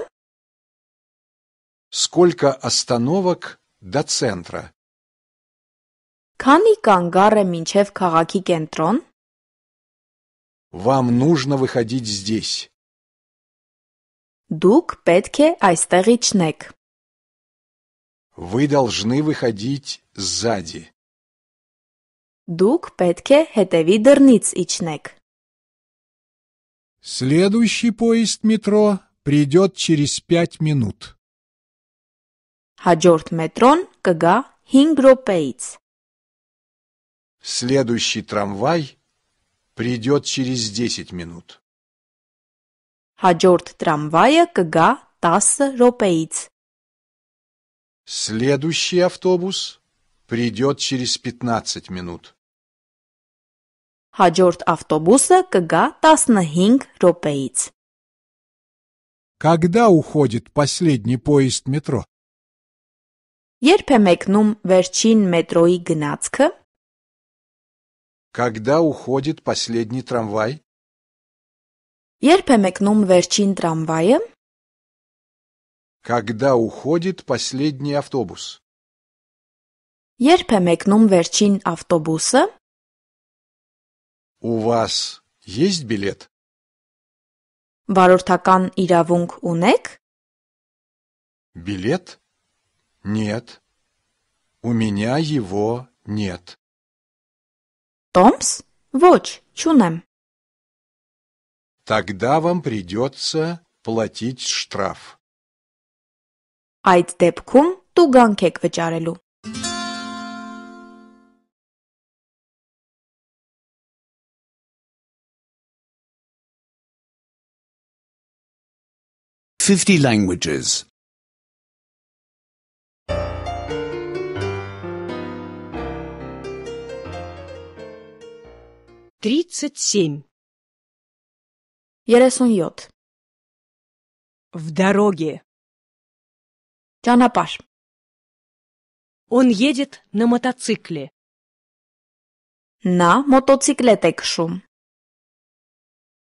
Сколько остановок до центра? Քանի կանգառ է մինչև քաղաքի կենտրոն? Вам нужно выходить здесь. Դուք պետք է այստեղ իջնեք։ Вы должны выходить сзади. Դուք պետք է հետևի դռնից իջնեք։ Следующий поезд метро придет через пять минут. Հաջորդ մետրոն կգա 5 Следующий трамвай придет через десять минут. Հաջորդ трамвая կգա 10 րոպեից։ Следующий автобус придет через пятнадцать минут. Հաջորդ ավտոբուսը կգա 15 րոպեից։ Когда уходит последний поезд метро? Երբ է մեկնում վերջին մետրոյի գնացքը? Когда уходит последний трамвай? Երբ է մեկնում վերջին տրամվայը? Когда уходит последний автобус? Երբ է մեկնում վերջին ավտոբուսը? «У вас есть билет?» Վարորդական иравунг унек? Билет? Нет. У меня его нет. Томс? Ոչ, чунем. Тогда вам придется платить штраф. Այդ դեպքում դու գանք 50 languages. 37. Երեսունյոթ В дороге. Ճանապարհ. Он едет на мотоцикле. На мотоцикле текшум.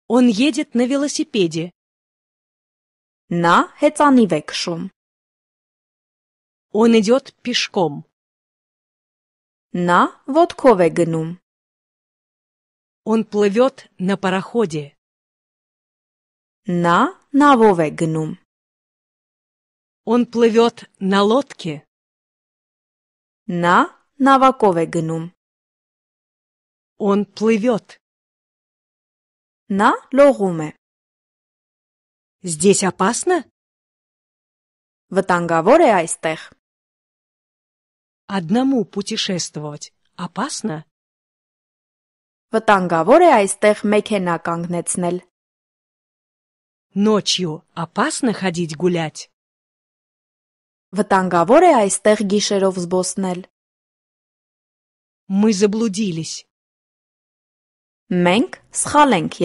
Он едет на велосипеде. Նա հեծանիվ է քշում։ Он идет пешком. Նա ոտքով է գնում։ Он плывет на пароходе. Նա նավով է գնում։ Он плывет на лодке. Նա նավակով է գնում։ Он плывет. Նա լողում է։ Здесь опасно? В Тангаворе Айстех. Одному путешествовать опасно? Վտանգավոր է мекена մեքենա կանգնեցնել։ Ночью опасно ходить гулять. Վտանգավոր է այստեղ գիշերով զբոսնել։ Мы заблудились. Мэнк սխալ ենք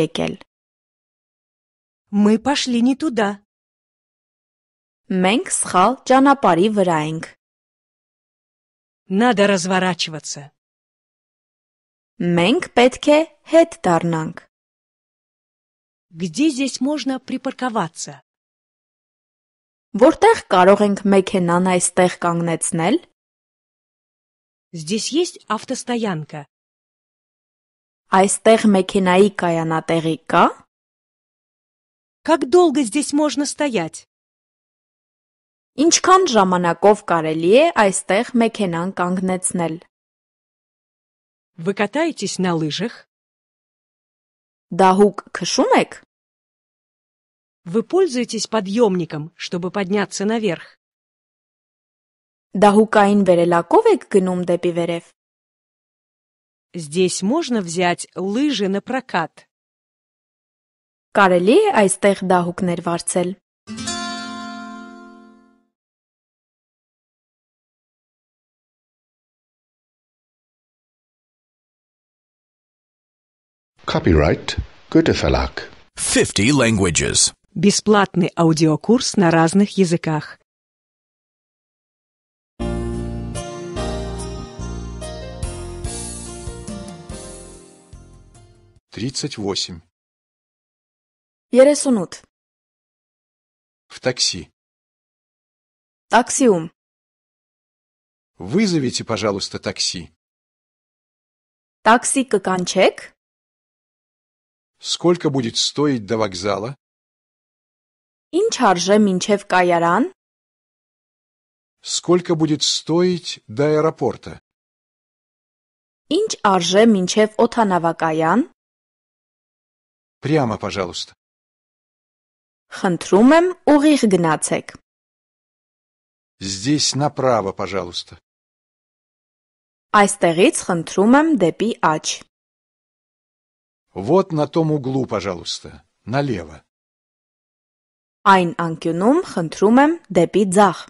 мы пошли не туда. Մենք սխալ ճանապարհի վրա ենք։ Надо разворачиваться. Մենք պետք է հետ դառնանք։ Где здесь можно припарковаться? Որտեղ կարող ենք մեքենան այստեղ կանգնեցնել։ Здесь есть автостоянка. Այստեղ մեքենայի կայանատեղի կա։ как долго здесь можно стоять? Ինչքան ժամանակով կարելի է այստեղ մեքենան կանգնեցնել։ Вы катаетесь на лыжах? Դահուկ քշում եք։ Вы пользуетесь подъемником, чтобы подняться наверх? Դահուկային վերելակով եք գնում դեպի վերև։ Здесь можно взять лыжи на прокат. Կարելի է այստեղ դահուկներ վարձել։ Copyright Goethe Verlag. 50 languages. Бесплатный аудиокурс на разных языках. Тридцать восемь. Ересунут. В такси. Таксиум. Вызовите, пожалуйста, такси. Такси каканчек? Сколько будет стоить до вокзала? Инчарже минчев каяран? Сколько будет стоить до аэропорта? Инч арже минчев отанава каян. Прямо, пожалуйста. Խնդրում եմ, ուղիղ գնացեք։ Здесь направо, пожалуйста. Այստեղից խնդրում եմ դեպի աջ։ Вот на том углу, пожалуйста, налево. Այն անկյունում խնդրում եմ դեպի ձախ։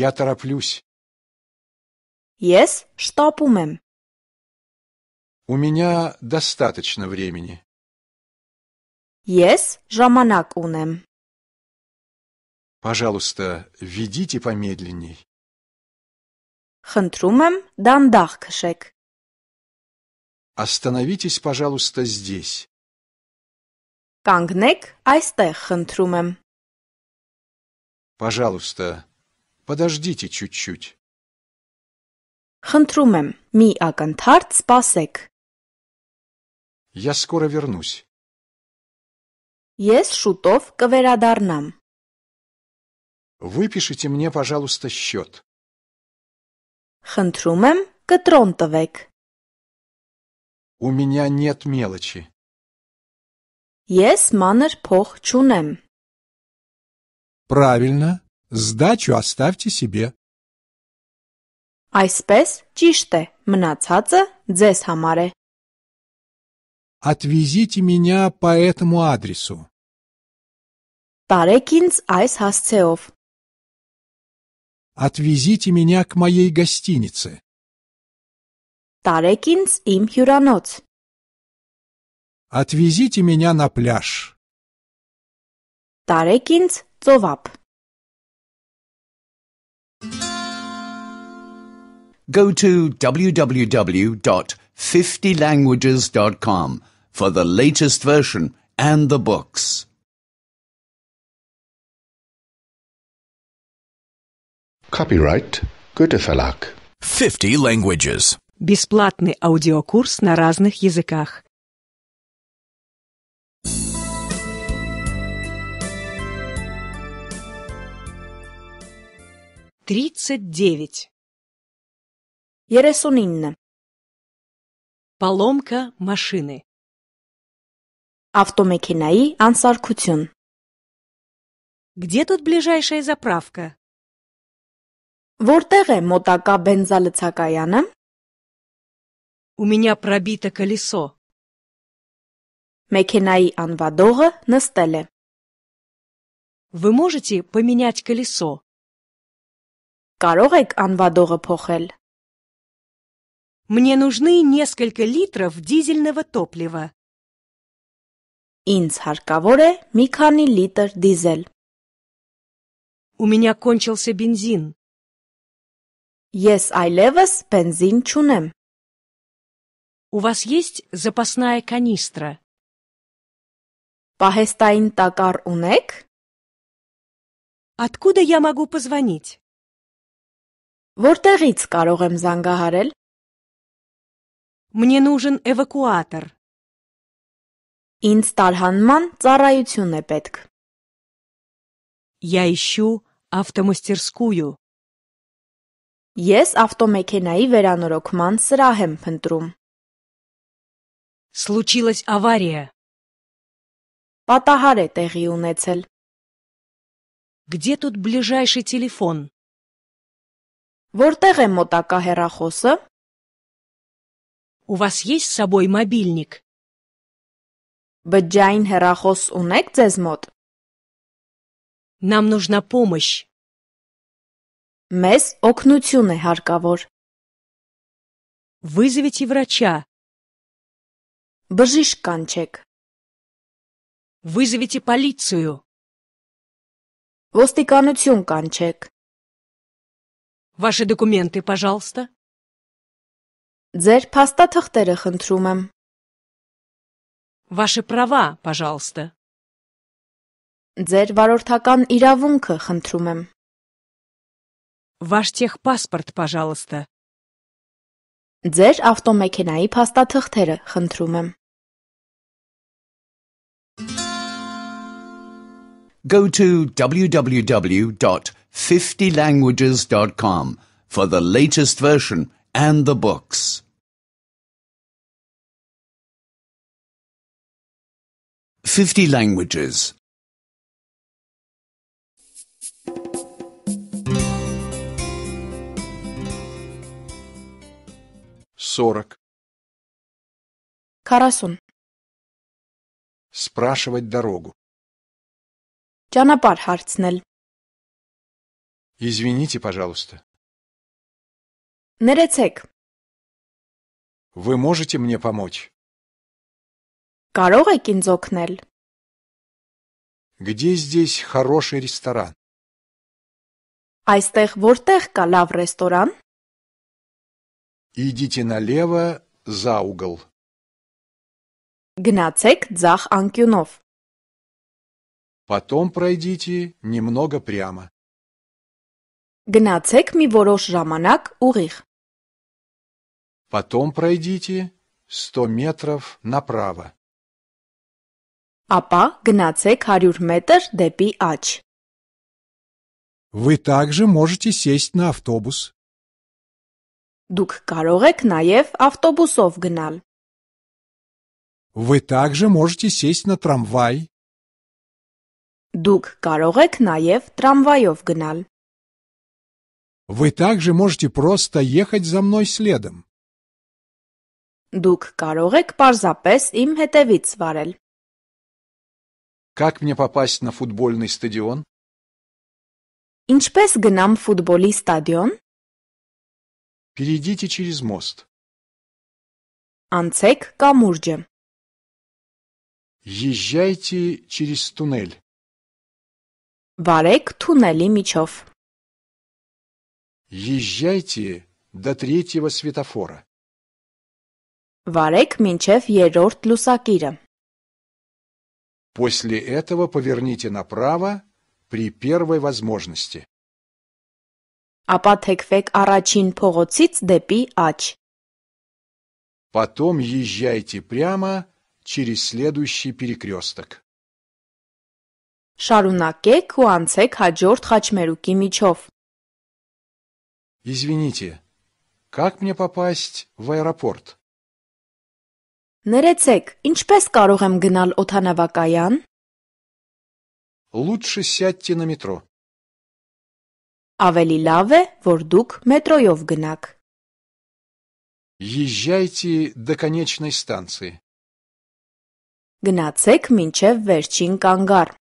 Я тороплюсь. Ես շտապում եմ։ У меня достаточно времени. Ես Жаманак унем. Пожалуйста, ведите помедленней. Хантрумем Дандах դանդաղ Остановитесь, пожалуйста, здесь. Кангнек, այստեղ, խնդրում եմ։ Пожалуйста, подождите чуть-чуть. Хантрумем, ми մի ակնթարթ սպասեք։ Я скоро вернусь. Ես շուտով կվերադառնամ։ Выпишите мне, пожалуйста, счет. Խնդրում եմ, կտրոն տվեք։ У меня нет мелочи. Ես մանր փող չունեմ։ Правильно. Сдачу оставьте себе. Այսպես ճիշտ է, մնացածը ձեզ համար է։ Отвезите меня по этому адресу. Բարեք ինձ այս հասցեով։ Отвезите меня к моей гостинице. Տարեք ինձ իմ հյուրանոց։ Отвезите меня на пляж. Տարեք ինձ ծովապ։ Go to www.50languages.com for the latest version and the books. Copyright Goethe Verlag. 50 languages. Бесплатный аудиокурс на разных языках. Тридцать девять. Ересунинна. Поломка машины. Ավտոմեքենայի անսարքություն Где тут ближайшая заправка? Որտեղ է մոտակա բենզալցակայանը? У меня пробито колесо. Մեքենայի անվադողը на стеле. Вы можете поменять колесо? Կարող եք похель. Мне нужны несколько литров дизельного топлива. Ինձ հարկավոր է մի քանի լիտր դիզել։ У меня кончился бензин. Ես այլևս բենզին չունեմ։ У вас есть запасная канистра? Պահեստային տակառ ունեք։ Откуда я могу позвонить? Որտեղից կարող եմ զանգահարել։ Мне нужен эвакуатор. Ինձ տարհանման ծառայություն է պետք։ Я ищу автомастерскую. Ես ավտոմեքենայի վերանորոգման սրահ եմ փնտրում։ Случилась авария. Պատահար է տեղի ունեցել։ Где тут ближайший телефон? Որտեղ է մոտակա հեռախոսը։ У вас есть с собой мобильник? Բջջային հեռախոս ունեք ձեզ մոտ։ Нам нужна помощь։ Մեզ օգնություն է հարկավոր։ Вызовите врача։ Բժիշկ կանչեք։ Вызовите полицию։ Ոստիկանություն կանչեք։ Ваши документы, пожалуйста։ Ձեր փաստաթղթերը խնդրում եմ։ Ваши права, пожалуйста. Ձեր վարորդական իրավունքը խնդրում եմ։ Ваш техпаспорт, пожалуйста. Ձեր ավտոմեքենայի փաստաթղթերը խնդրում եմ։ Go to www.50languages.com for the latest version and the books. 50 languages. 40. Карасун. Спрашивать дорогу. Ճանապարհ հարցնել։ Извините, пожалуйста. Ներեցեք։ Вы можете мне помочь? Կարո՞ղ եք ինձ օգնել։ Где здесь хороший ресторан? Այստեղ որտեղ կա լավ ռեստորան։ Идите налево за угол. Գնացեք ձախ անկյունով։ Потом пройдите немного прямо. Գնացեք մի որոշ ժամանակ ուղիղ։ Потом пройдите 100 метров направо. Ապա գնացեք 100 մետր դեպի աջ։ Вы также можете сесть на автобус. Դուք կարող եք նաև ավտոբուսով գնալ։ Вы также можете сесть на трамвай. Դուք կարող եք նաև տրամվայով գնալ։ Вы также можете просто ехать за мной следом. Դուք կարող եք պարզապես իմ հետևից վարել։ Как мне попасть на футбольный стадион? Ինչպես գնամ ֆուտբոլի стадион? Перейдите через мост. Анцек կամուրջը։ Езжайте через туннель. Варек Туннели միջով։ Езжайте до третьего светофора. Варек մինչև Ерорт Лусакира. После этого поверните направо при первой возможности. Ապա թեքվեք առաջին փողոցից Потом езжайте прямо через следующий перекресток. Шарунакек ու անցեք հաջորդ խաչմերուկի Извините, как мне попасть в аэропорт? Ներեցեք, ինչպե՞ս կարող եմ գնալ օդանավակայան։ Лучше сядьте на метро. Ավելի լավ է, որ դուք մետրոյով գնաք։ Езжайте до конечной станции. Գնացեք մինչև վերջին կանգար։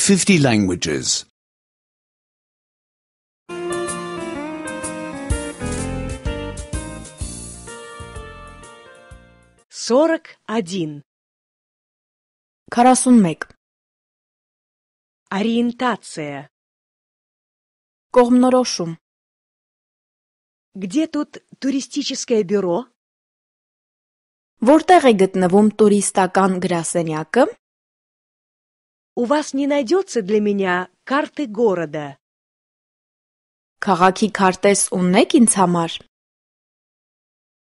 50 languages. 41. 41 Ориентация. Կողմնորոշում Где тут туристическое бюро? Որտեղ է գտնվում տուրիստական գրասենյակը У вас не найдется для меня карты города? Քաղաքի քարտեզ ունեք ինձ համար։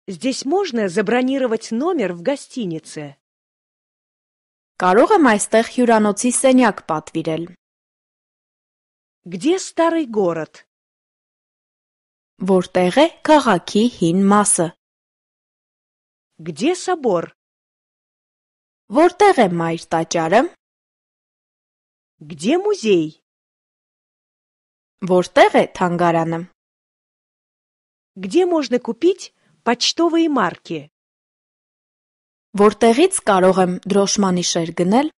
Здесь можно забронировать номер в гостинице. Կարող եմ այստեղ հյուրանոցի սենյակ պատվիրել։ Где старый город? Որտեղ է քաղաքի հին մասը։ Где собор? Որտեղ է մայր տաճարը։ где музей? Որտեղ է թանգարանը? Где можно купить почтовые марки? Որտեղից կարող եմ դրոշմանիշեր գնել?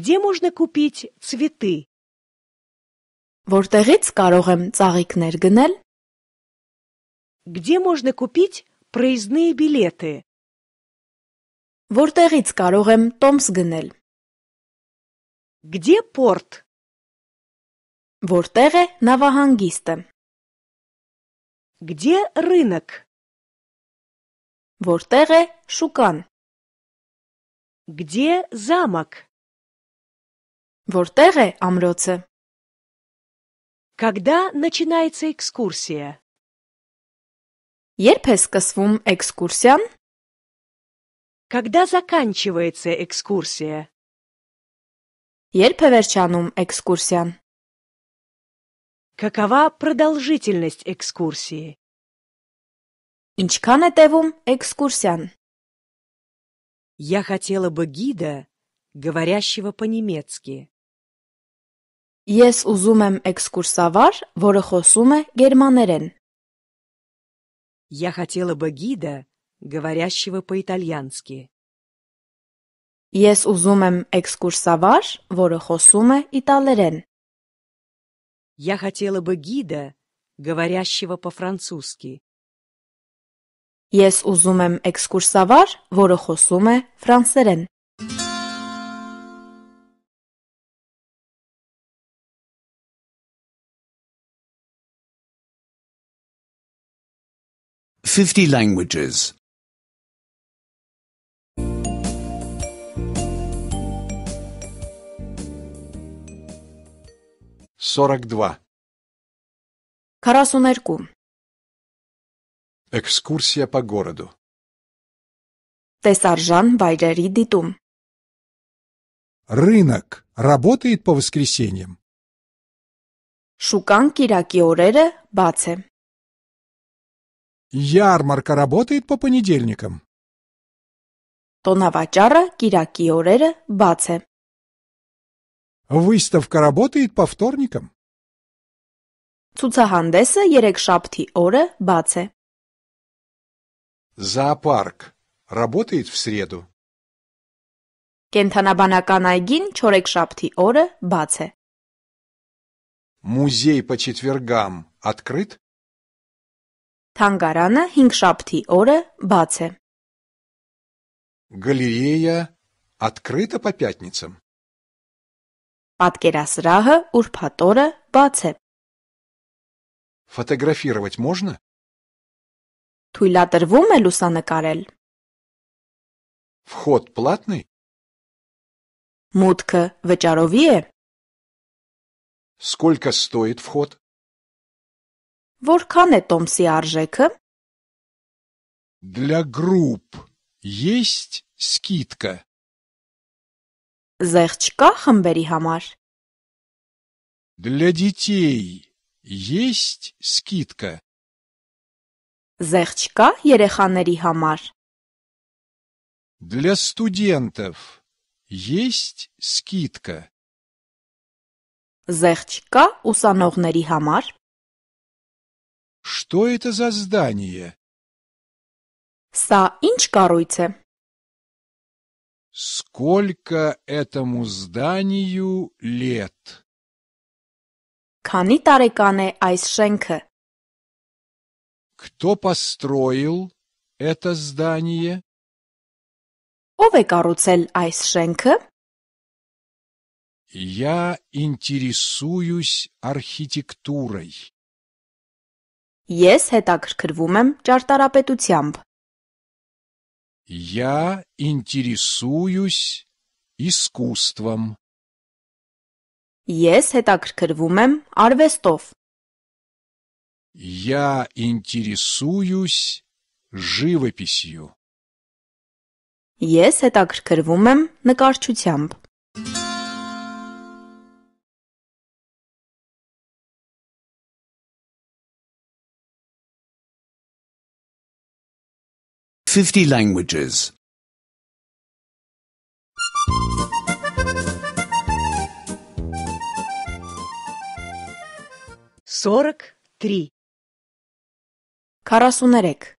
Где можно купить цветы? Որտեղից կարող եմ ծաղիկներ գնել? Где можно купить проездные билеты? Որտեղից կարող եմ տոմս գնել? Где порт? Вортере է Где рынок? Вортере Шукан. Где замок? Вортере է Когда начинается экскурсия? Երբ է սկսվում էքսկուրսիան? Когда заканчивается экскурсия? Երբ է экскурсия. Какова продолжительность экскурсии? Ինչքան է տևում Я хотела бы гида, говорящего по-немецки. Ес узумем экскурсовар էքսկուրսավար, германерен. Я хотела бы гида, говорящего по-итальянски. Ես ուզում եմ էքսկուրսավար, որը խոսում է իտալերեն։ Я хотела бы гида, говорящего по-французски. Ես ուզում եմ էքսկուրսավար, որը խոսում է ֆրանսերեն։ Fifty languages. сорок два. Карасунарьку. Экскурсия по городу. Тесаржан Вайрери Дитум. Рынок работает по воскресеньям. Шукан Кираки Орере Баце. Ярмарка работает по понедельникам. Тонавачара Кираки Орере Баце. Выставка работает по вторникам. Ցուցահանդեսը երեքշաբթի оре բաց Зоопарк работает в среду. Կենթանաբանական այգին չորեքշաբթի օրը բաց է։ Музей по четвергам открыт? Тангарана հինգշաբթի оре բաց Галерея открыта по пятницам? Պատկերասրահը ուրբաթորը բաց է։ Ֆոտոգրաֆировать можно? Թույլատրվում է լուսանկարել։ Вход платный? Մուտքը վճարովի է։ Сколько стоит вход? Որքան է տոմսի արժեքը? Для групп есть скидка. Զեղչ կա խմբերի համար: Для детей есть скидка? Զեղչ կա երեխաների համար: Для студентов есть скидка? Զեղչ կա ուսանողների համար: Что это за здание? Սա ի՞նչ կառույց է: Сколько этому зданию лет? Քանի տարեկան է այս շենքը? Кто построил это здание? Ով է կառուցել այս շենքը? Я интересуюсь архитектурой. Ես հետաքրքրվում եմ ճարտարապետությամբ։ Я интересуюсь искусством. Ես հետաքրքրվում եմ արվեստով։ Я интересуюсь живописью. Ես հետաքրքրվում եմ նկարչությամբ։ 50 languages. 43. 43.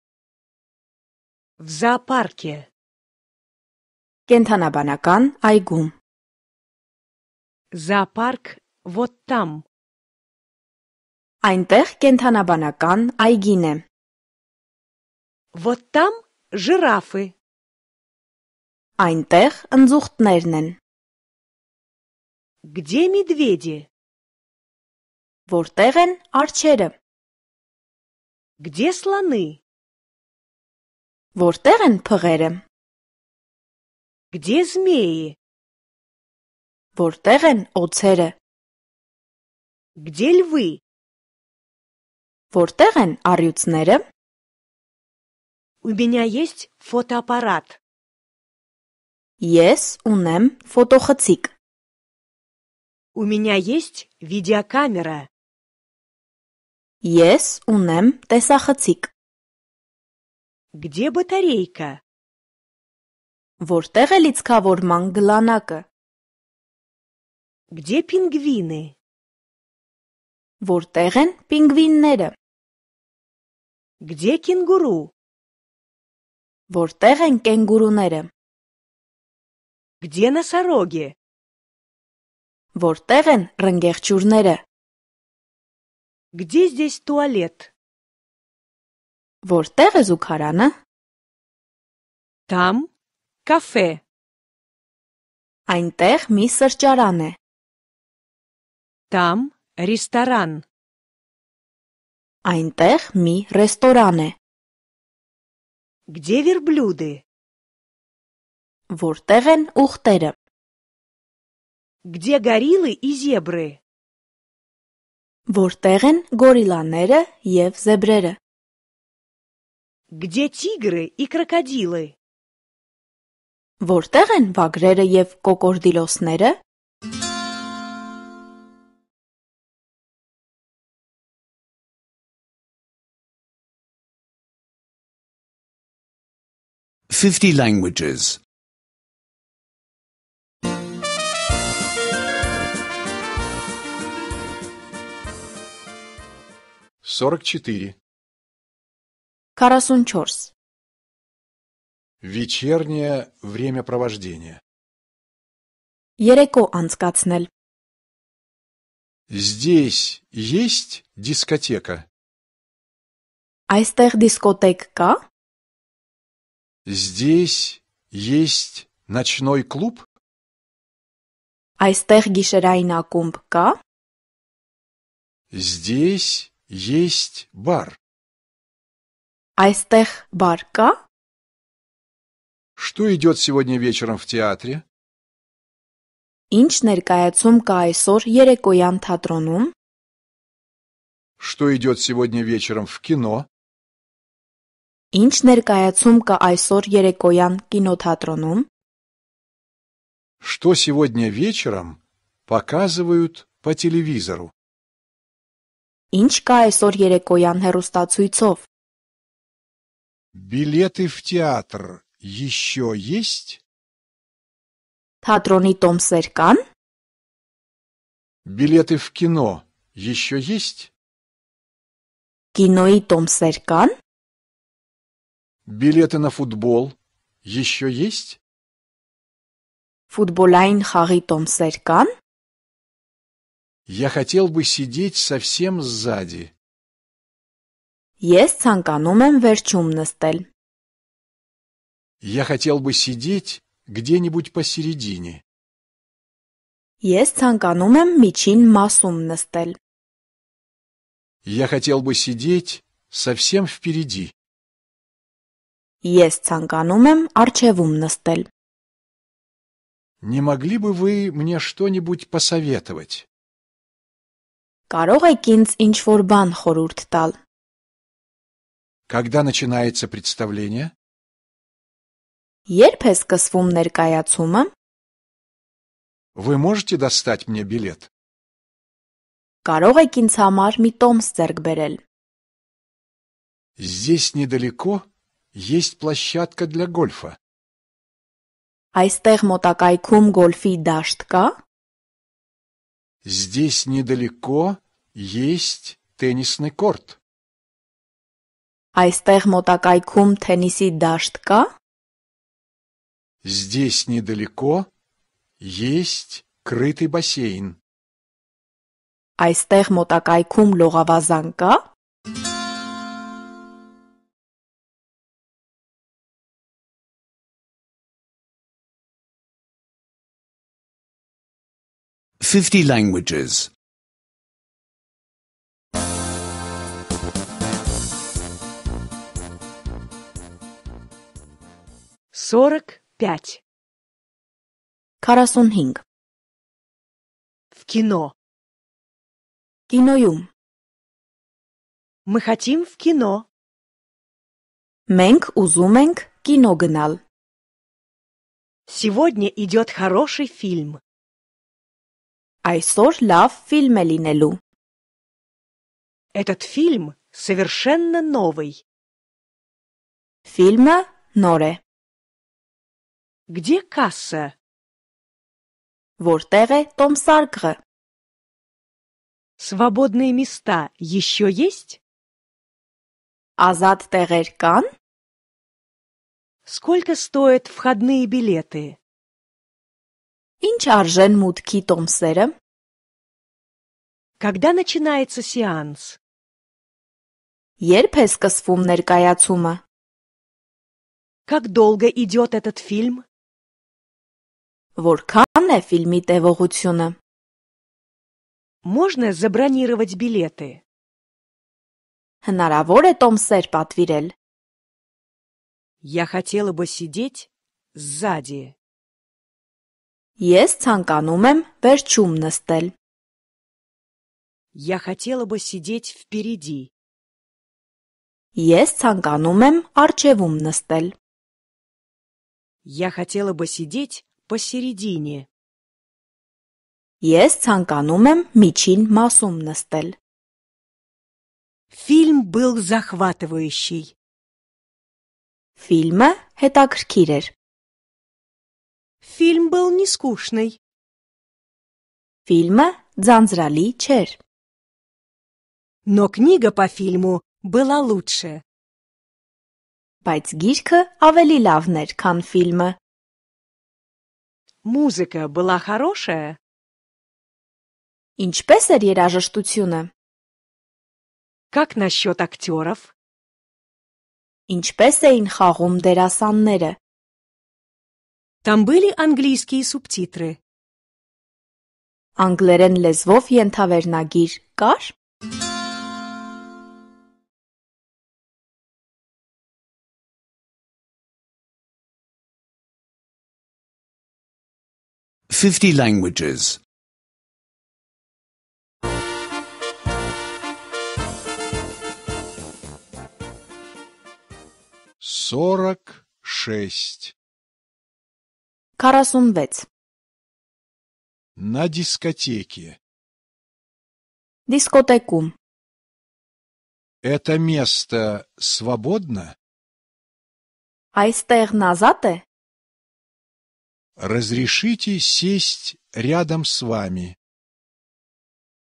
В зоопарке. Կենթանաբանական այգում Զոопարկ вот там Այնտեղ կենթանաբանական այգին է Вот там Жирафы. Այնտեղ ընձուղտներն են։ Где медведи? Որտեղ են արջերը։ Где слоны? Որտեղ են փղերը։ Где змеи? Որտեղ են օձերը։ Где львы? Որտեղ են առյուծները։ У меня есть фотоаппарат. Ես ունեմ ֆոտոխցիկ։ У меня есть видеокамера. Ես ունեմ տեսախցիկ։ Где батарейка? Որտեղ է լիցքավորման գլանակը։ Где пингвины? Որտեղ են պինգվինները։ Где кенгуру? Որտե՞ղ են կենգուրուները։ Где носороги? Որտեղ են ռնգեղջյուրները։ Где здесь туалет? Որտեղ է զուգարանը։ Там кафе. Այնտեղ մի սրճարան է։ Там ресторан. Այնտեղ մի ռեստորան է։ Где верблюды? Որտեղ են ուղտերը? Где гориллы и зебры? Որտեղ են գորիլաները եւ զեբրերը? Где тигры и крокодилы? Որտեղ են վագրերը եւ կոկորդիլոսները? 50 languages. 44. Карасунчорс. Вечернее времяпровождение. Ереко анскацнель. Здесь есть дискотека? Айстех дискотекка? Здесь есть ночной клуб? Այստեղ գիշերային ակումբ Здесь есть бар. Այստեղ а бар Что идет сегодня вечером в театре? Ինչ ներկայացում կա այսօր երեկոյան Что идет сегодня вечером в кино? Ի՞նչ ներկայացում կա այսօր երեկոյան կինոթատրոնում։ Что сегодня вечером показывают по телевизору։ Ինչ կա այսօր երեկոյան հեռուստացույցով։ Билеты в театр еще есть? Թատրոնի տոմսեր կան։ Билеты в кино еще есть? Կինոյի տոմսեր կան։ Билеты на футбол еще есть? Футболайн խաղի տոմսեր Я хотел бы сидеть совсем сзади. Есть ցանկանում верчум настель. Я хотел бы сидеть где-нибудь посередине. Есть ցանկանում мичин масум настель. Я хотел бы сидеть совсем впереди. Ես ցանկանում եմ առջևում նստել։ Не могли бы вы мне что-нибудь посоветовать? Կարող եք ինձ ինչ-որ բան խորհուրդ տալ։ Когда начинается представление? Երբ է սկսվում ներկայացումը? Вы можете достать мне билет? Կարող եք ինձ համար մի տոմս ձեռք բերել։ Здесь недалеко есть площадка для гольфа. Այստեղ մոտակայքում գոլֆի դաշտ կա? Здесь недалеко есть теннисный корт. Այստեղ մոտակայքում թենիսի դաշտ կա? Здесь недалеко есть крытый бассейн. Այստեղ մոտակայքում լողավազան կա? 50 languages. 45. В кино. Киноюм. Мы хотим в кино. Менг узуменг ենք կինո Сегодня идет хороший фильм. Այսօր լավ ֆիլմ է լինելու։ Этот фильм совершенно новый. Фильма «Норе». Где касса? Вортере է տոմսարկղը։ Свободные места еще есть? Ազատ տեղեր կան? Сколько стоят входные билеты? Ինչ արժեն մուտքի տոմսերը։ Когда начинается сеанс? Երբ է սկսվում ներկայացումը։ Как долго идет этот фильм? Որքան է ֆիլմի տևողությունը։ Можно забронировать билеты? Հնարավոր է տոմսեր պատվիրել։ Я хотела бы сидеть сзади. Ես ցանկանում եմ վերջում նստել։ Я хотела бы сидеть впереди. Ես ցանկանում եմ արջևում նստել։ Я хотела бы сидеть посередине. Ես ցանկանում եմ միջին մասում նստել։ Фильм был захватывающий. Фильмը հետաքրքիր էր։ Фильм был не скучный. Фильма «Дзанзрали чер». Но книга по фильму была лучше. Բայց գիրքը ավելի լավն էր, քան Музыка была хорошая. Ինչպես էր երաժշտությունը։ Как насчет актеров? Ինչպես էին խաղում դերասանները։ Там были английские субтитры. Անգլերեն լեզվով ենթավերնագիր կար։ Fifty languages. Сорок шесть. Карасунвец. На дискотеке. Дискотеку. Это место свободно? Айстер назате? Разрешите сесть рядом с вами.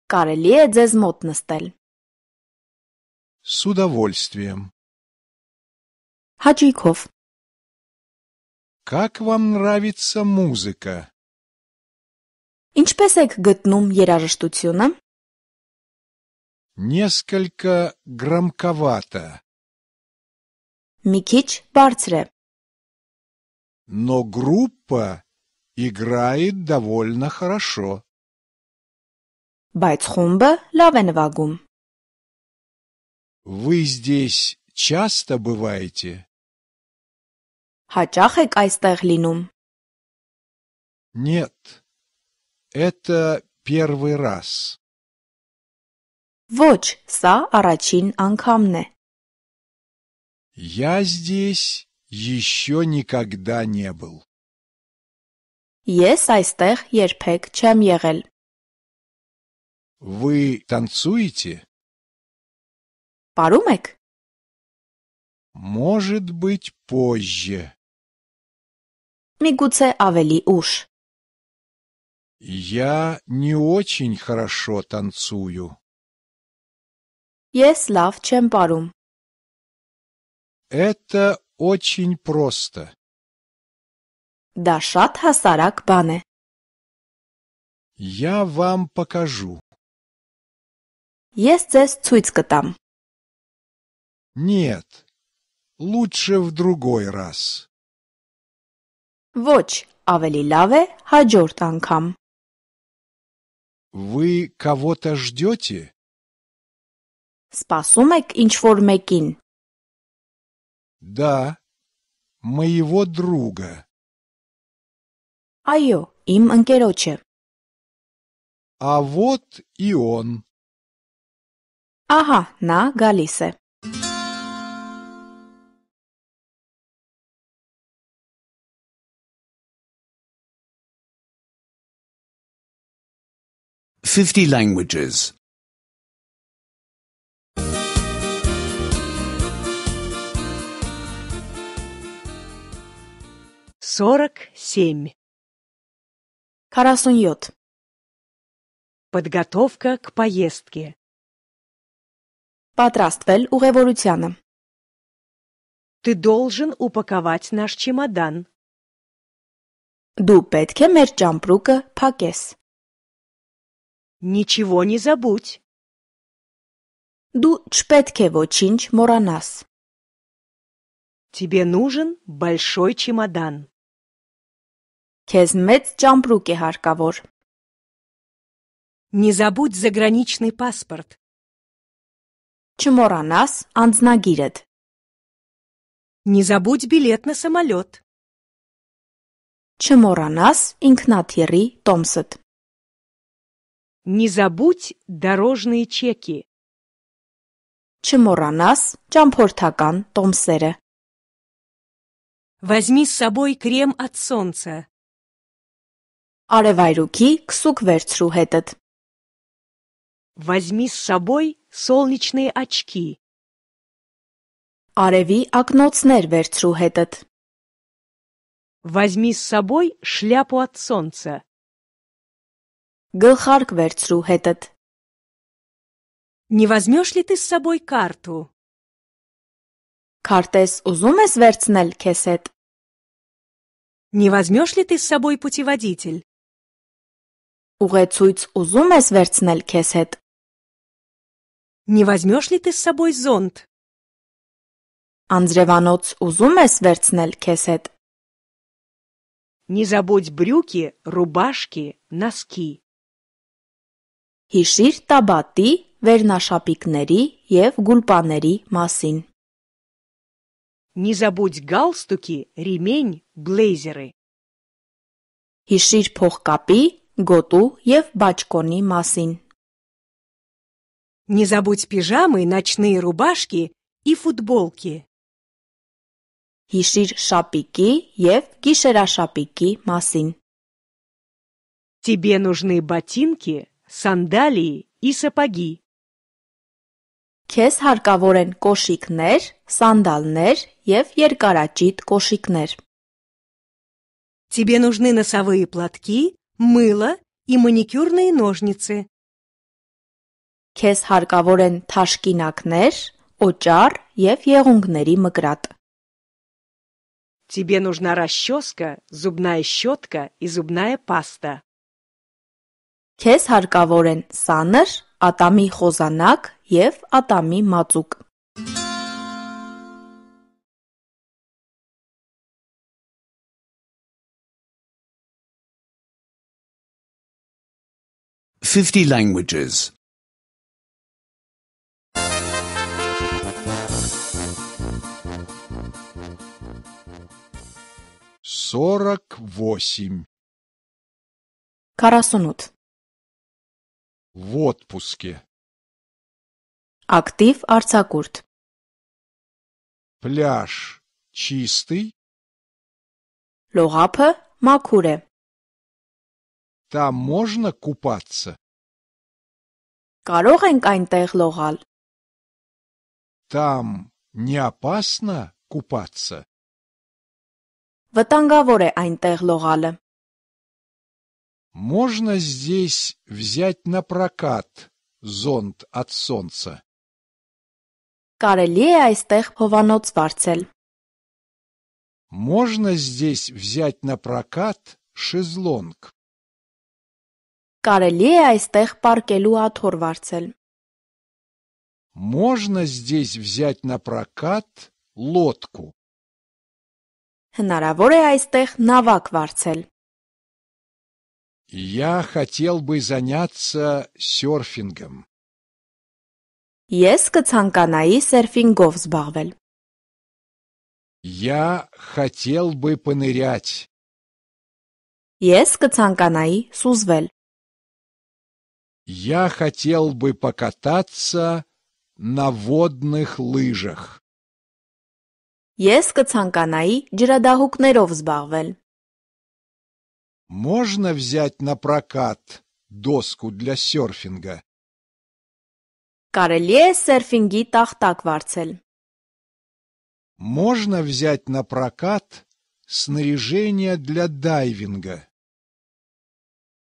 Карелия дзезмотнастель. С удовольствием. Хаджиков. Как вам нравится музыка? Ինչպես եք գտնում երաժշտությունը? Несколько громковато. Մի Барцре. Но группа играет довольно хорошо. բայց խումբը լավ Вы здесь часто бываете? Հաճախ եք այստեղ լինում։ Нет. Это первый раз. Ոչ, սա առաջին անգամն է։ Я здесь еще никогда не был. Ես այստեղ երբեք չեմ եղել։ Вы танцуете? Պարում եք։ Может быть, позже միգուցե ավելի ուշ։ Я не очень хорошо танцую. Ես լավ չեմ պարում։ Это очень просто. Дашат хасарак, հասարակ Я вам покажу. Ես ձեզ ցույց կտամ։ Нет. Лучше в другой раз. Ոչ, ավելի լավ է հաջորդ անգամ։ Вы кого-то ждете? Սպասում եք ինչ-որ մեկին։ Да, моего друга. Այո, իմ ընկերոջը։ А вот и он. Ահա, նա գալիս է։ 50 languages. 47. Карасуньот. Подготовка к поездке. Патраствель у революциана. Ты должен упаковать наш чемодан. Du պետք է пакес. ճամպրուկը Ничего не забудь. Du șpetke vocinci moranas. Тебе нужен большой чемодан. Քեզ մեծ ճամբրուկ է հարկավոր։ Не забудь заграничный паспорт. Չմոռանաս անձնագիրդ։ Не забудь билет на самолет. Չմոռանաս инкнатири томсет. Не забудь дорожные чеки. Չմոռանաս ճամփորդական томсере. Возьми с собой крем от солнца. Արևայրուքի քսուկ վերցրու հետդ։ Возьми с собой солнечные очки. Ареви ակնոցներ վերցրու հետդ։ Возьми с собой шляпу от солнца. Գլխարկ վերցրու հետդ։ Не возьмешь ли ты с собой карту? Քարտես ուզում ես վերցնել Не возьмешь ли ты с собой путеводитель? Ուղեցույց ուզում ես վերցնել Не возьмешь ли ты с собой зонт? Անձրևանոց ուզում ես վերցնել Не забудь брюки, рубашки, носки. Հիշիր տաբատի, վերնաշապիկների և գուլպաների մասին։ Не забудь галстуки, ремень, блейзеры։ Հիշիր փողկապի, գոտու և բաճկոնի մասին։ Не забудь пижамы, ночные рубашки и футболки։ Հիշիր շապիկի և գիշերաշապիկի մասին։ Тебе нужны ботинки сандалии и сапоги. Քեզ հարկավոր են կոշիկներ, սանդալներ եւ երկարաճիտ կոշիկներ։ Тебе нужны носовые платки, мыло и маникюрные ножницы. Քեզ հարկավոր են թաշկինակներ, օճառ եւ եղունգների մկրատ։ Тебе нужна расческа, зубная щетка и зубная паста. Քեզ հարկավոր են սանր, ատամի խոզանակ եւ ատամի մածուկ։ Fifty languages. Сорок восемь. Карасунут в отпуске. Актив Арцакурт. Пляж чистый? Логапы Макуре. Там можно купаться? Կարող ենք այնտեղ լողալ։ Там не опасно купаться? Վտանգավոր է այնտեղ լողալը։ Можно здесь взять на прокат зонт от солнца? Можно здесь взять на прокат шезлонг? Можно здесь взять на прокат лодку? Հնարավոր է այստեղ նավակ վարձել։ я хотел бы заняться серфингом. Ես կցանկանայի սերֆինգով զբաղվել։ Я хотел бы понырять. Ես կցանկանայի սուզվել։ Я хотел бы покататься на водных лыжах. Ես կցանկանայի ջրադահուկներով զբաղվել։ можно взять на прокат доску для серфинга? Կարելի серфинги սերֆինգի տախտակ վարձել։ Можно взять на прокат снаряжение для дайвинга?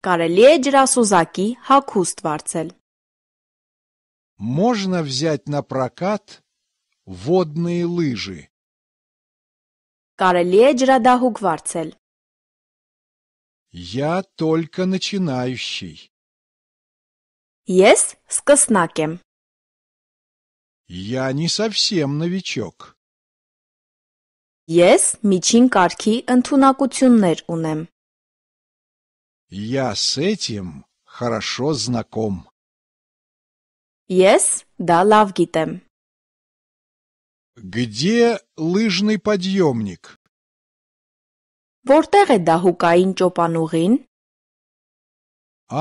Կարելի է хакуст հագուստ Можно взять на прокат водные лыжи? Կարելի է варцель. Я только начинающий. Ես սկսնակ եմ։ Я не совсем новичок. Ես միջին կարգի ընտունակություններ ունեմ։ Я с этим хорошо знаком. Ես դա լավ Где лыжный подъемник? Որտեղ է դահուկային ճոպանուղին?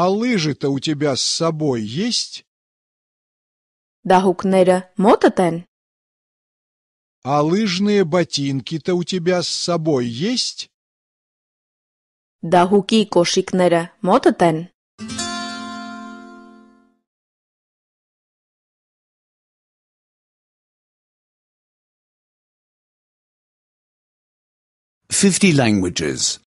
А лыжи-то у тебя с собой есть? Դահուկները մոտդ են։ А лыжные ботинки-то у тебя с собой есть? Դահուկի կոշիկները մոտդ են։ 50 languages.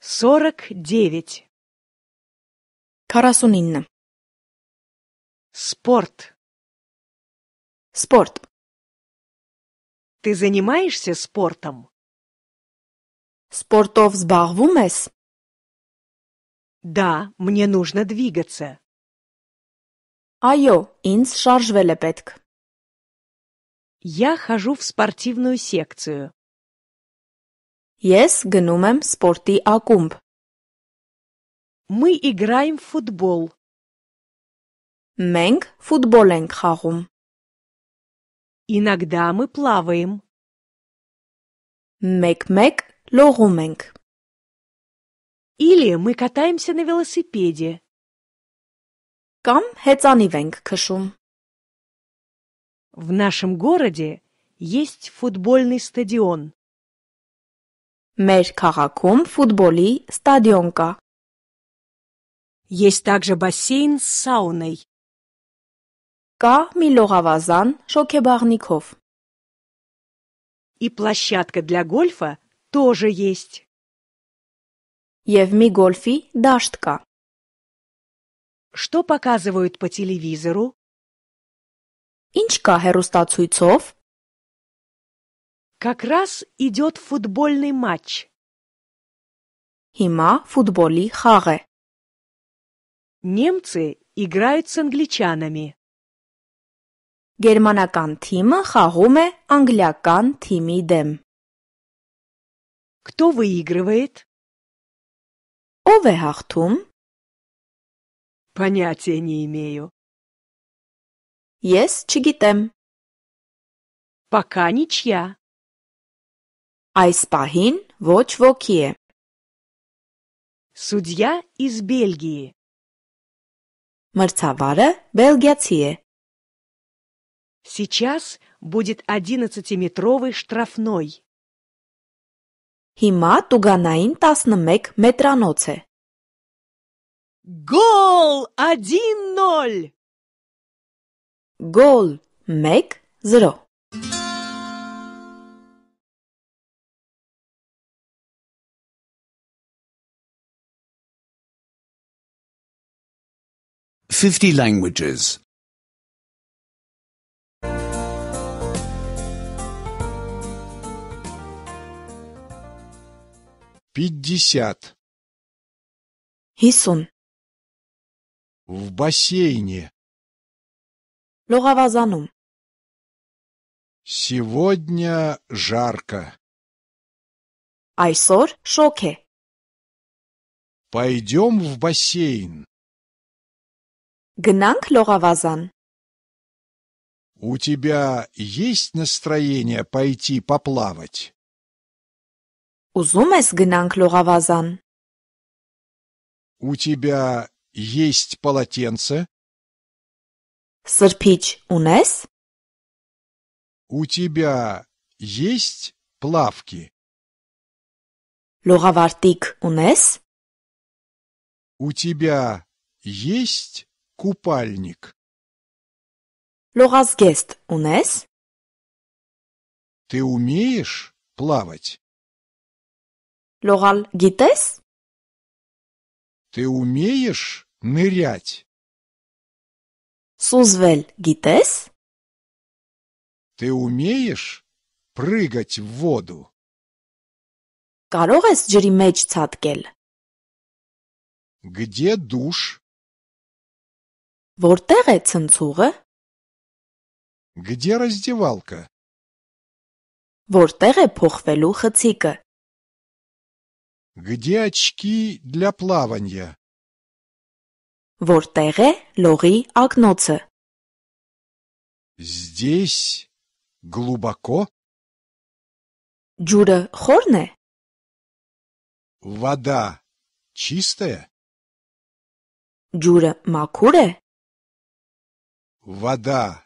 49. Karasuninna. Спорт. Спорт. Ты занимаешься спортом? Спортов сбагвумес? Да, мне нужно двигаться. Айо, ինձ շարժվել է պետք։ Я хожу в спортивную секцию. Ես գնում եմ սպորտի ակումբ։ Мы играем в футбол. Մենք ֆուտբոլ ենք խաղում։ Иногда мы плаваем. Мек мек լողում Или мы катаемся на велосипеде. կամ հեծանիվ ենք քշում։ В нашем городе есть футбольный стадион. Մեր քաղաքում ֆուտբոլի ստադիոն կա։ Есть также бассейн с сауной. Կա մի լողավազան շոգեբաղնիքով։ И площадка для гольфа тоже есть. Եվ մի գոլֆի դաշտ կա։ Что показывают по телевизору? Инчка Герустацуйцов? Как раз идет футбольный матч. Хима футболи харе. Немцы играют с англичанами. Գերմանական тима խաղում англиакан անգլիական թիմի Кто выигрывает? Ове է Понятия не имею. Ես չգիտեմ։ Пока ничья. Այս պահին ոչ ոքի Судья из Бельгии. Մրցավարը բելգիացի Сейчас будет одиннадцатиметровый штрафной. Хима տուգանային 11 մետրանոց է։ Гол 1-0. Гол մեկ զրո Fifty languages. Пятьдесят. Хисун. В бассейне. Логавазанум. Сегодня жарко. Айсор шоке. Пойдем в бассейн. Гнанг логавазан. У тебя есть настроение пойти поплавать? Узумес эс гнанг лоравазан. У тебя есть полотенце? Сырпич унес? У тебя есть плавки? Логавартик унес? У тебя есть купальник? Լողազգեստ унес? Ты умеешь плавать? Логал гитес? Ты умеешь Нырять. Сунзвель гитес? Ты умеешь прыгать в воду? Կարող ես ջրի մեջ Где душ? Вортере է Где раздевалка? Вортере է цика. Где очки для плавания? Որտեղ է լողի ակնոցը։ Здесь глубоко? Ջուրը խորն է։ Вода чистая? Ջուրը մաքուր է։ Вода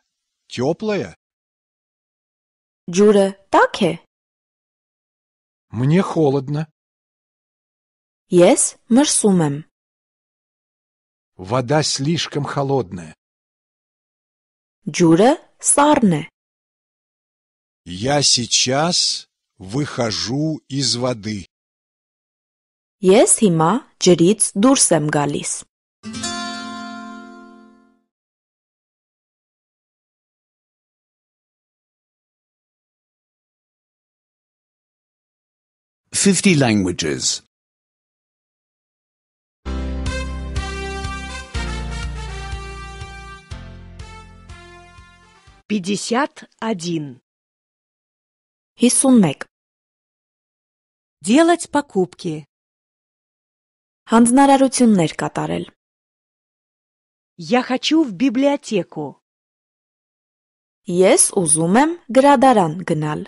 теплая? Ջուրը տաք է։ Мне холодно. Ես մրսում եմ։ Вода слишком холодная. Джура сарне. Я сейчас выхожу из воды. Ես хима, ջրից դուրս եմ Fifty languages. 51. Исунмек. Делать покупки. Հանձնարարություններ կատարել։ Я хочу в библиотеку. Ես ուզում եմ գրադարան գնալ։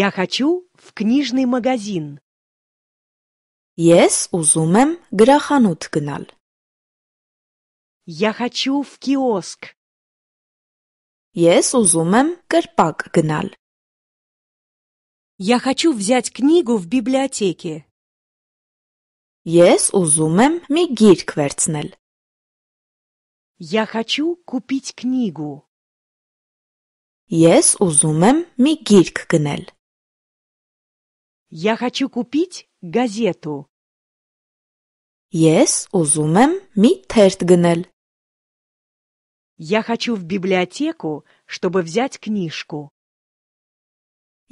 Я хочу в книжный магазин. Ես ուզում եմ գրախանութ գնալ։ Я хочу в киоск. Ես ուզում եմ կրպակ գնալ։ Я хочу взять книгу в библиотеке. Ես ուզում եմ մի գիրք վերցնել։ Я хочу купить книгу. Ես ուզում եմ մի գիրք գնել։ Я хочу купить газету. Ես ուզում եմ մի թերթ գնել։ Я хочу в библиотеку, чтобы взять книжку.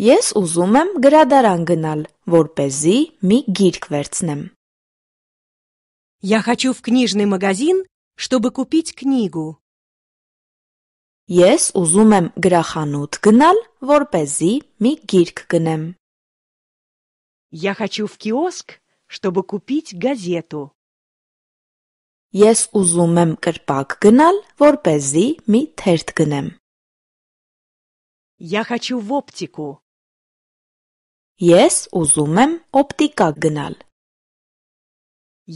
Ես ուզում եմ գրադարան գնալ, որ մի գիրք վերցնեմ։ Я хочу в книжный магазин, чтобы купить книгу. Ես ուզում եմ գրախանութ գնալ, որ մի գիրք գնեմ։ Я хочу в киоск, чтобы купить газету. Ես ուզում եմ կրպակ գնալ, որ เป զի մի թերթ գնեմ։ Я хочу в оптику։ Ես ուզում եմ օպտիկա գնալ։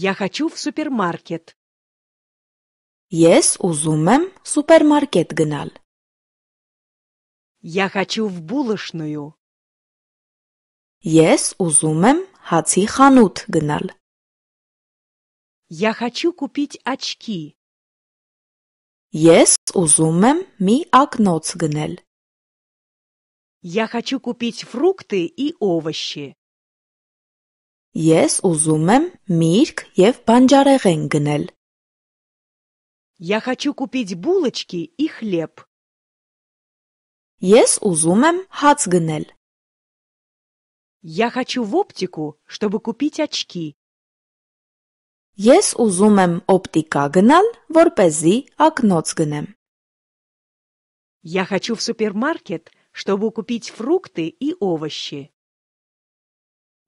Я хочу в супермаркет։ Ես ուզում եմ սուպերմարկետ գնալ։ Я хочу в булочную։ Ես ուզում եմ հացի խանութ գնալ։ Я хочу купить очки. Ես ուզում եմ մի ակնոց Я хочу купить фрукты и овощи. Ես ուզում եմ միրգ եւ բանջարեղեն Я хочу купить булочки и хлеб. Ես ուզում եմ հաց Я хочу в оптику, чтобы купить очки. Ես ուզում եմ օպտիկա գնալ, որ เป զի ակնոց գնեմ։ Я хочу в супермаркет, чтобы купить фрукты и овощи.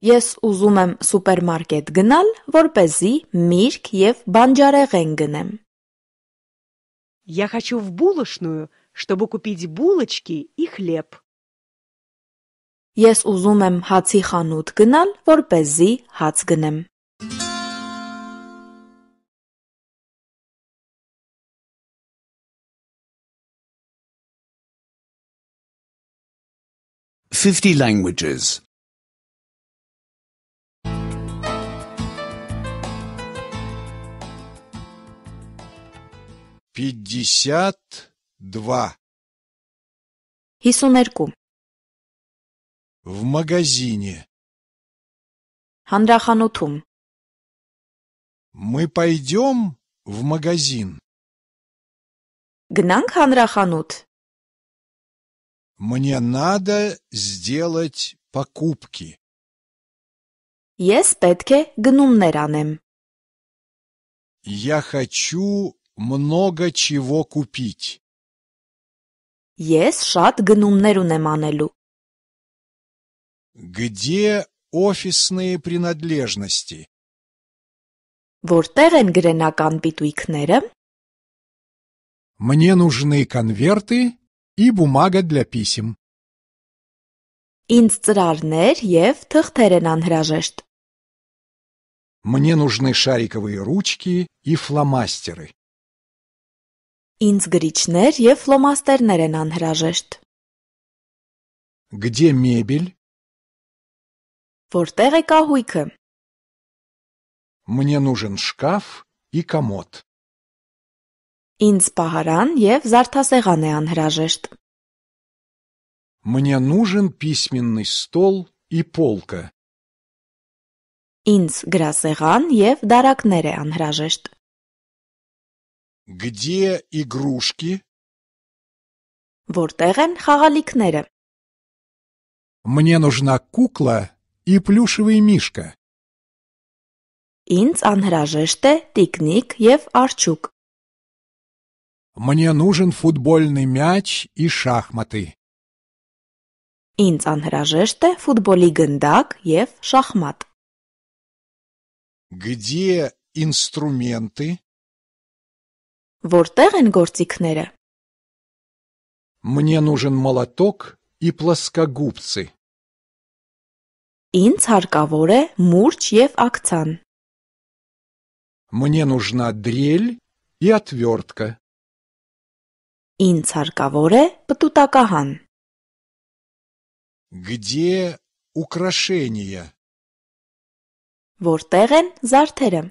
Ես ուզում եմ սուպերմարկետ գնալ, որ เป զի միրգ եւ բանջարեղեն գնեմ։ Я хочу в булочную, чтобы купить булочки и хлеб. Ես ուզում եմ հացի խանութ գնալ, որ เป զի հաց գնեմ։ 50 languages. 52. 52. В магазине. Հանրախանութում Мы пойдем в магазин. Գնանք հանրախանութ։ мне надо сделать покупки. Ես պետք է գնումներ անեմ. Я хочу много чего купить. Ես շատ գնումներ ունեմ անելու. Где офисные принадлежности? Որտեղ են գրենական պիտույքները? Мне нужны конверты и бумага для писем. Ինձ ծրարներ եւ թղթեր են անհրաժեշտ։ Мне нужны шариковые ручки и фломастеры. Ինձ գրիչներ եւ ֆլոմաստերներ են անհրաժեշտ։ Где мебель? Որտեղ է կահույքը։ Мне нужен шкаф и комод. Ինձ պահարան և զարդասեղան է անհրաժեշտ։ Мне нужен письменный стол и полка. Ինձ գրասեղան և դարակներ է անհրաժեշտ։ Где игрушки? Որտեղ են խաղալիքները։ Мне нужна кукла и плюшевый мишка. Ինձ անհրաժեշտ է տիկնիկ և արջուկ։ Мне нужен футбольный мяч и шахматы. Ինձ անհրաժեշտ футболи гендак գնդակ шахмат. Где инструменты? Որտեղ են Мне нужен молоток и плоскогубцы։ Ինձ харкаворе мурч մուրջ եւ Мне нужна дрель и отвертка. Ինձ հարկավոր է պտուտակահան։ Где украшения? Որտեղ են զարդերը։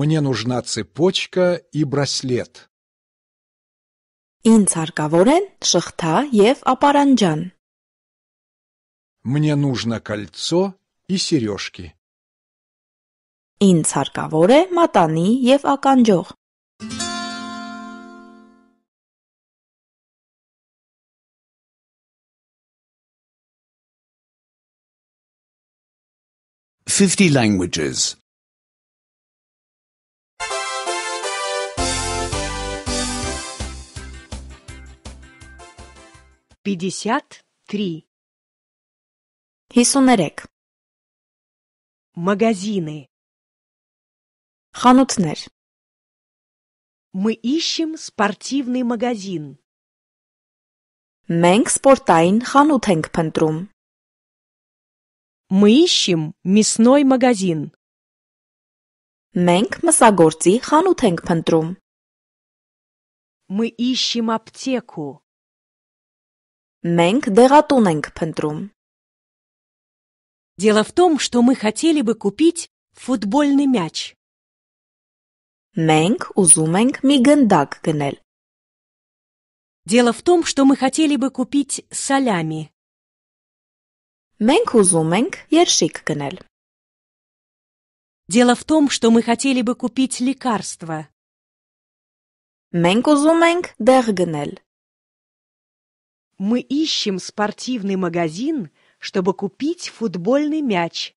Мне нужна цепочка и браслет. Ինձ հարկավոր են շղթա եւ ապարանջան։ Мне нужно кольцо и сережки. Ինձ հարկավոր է մատանի եւ ականջող։ 50 languages. 53. 53 Магазины. Խանութներ. Мы ищем спортивный магазин. Մենք սպորտային խանութ ենք փնտրում։ Мы ищем мясной магазин. Մենք մսագործի խանութ ենք Мы ищем аптеку. Մենք դեղատուն ենք Дело в том, что мы хотели бы купить футбольный мяч. Մենք ուզում ենք մի Дело в том, что мы хотели бы купить салями. Մենք ուզում ենք երշիկ գնել. Дело в том, что мы хотели бы купить лекарства. Մենք ուզում ենք դեղ գնել. Мы ищем спортивный магазин, чтобы купить футбольный мяч.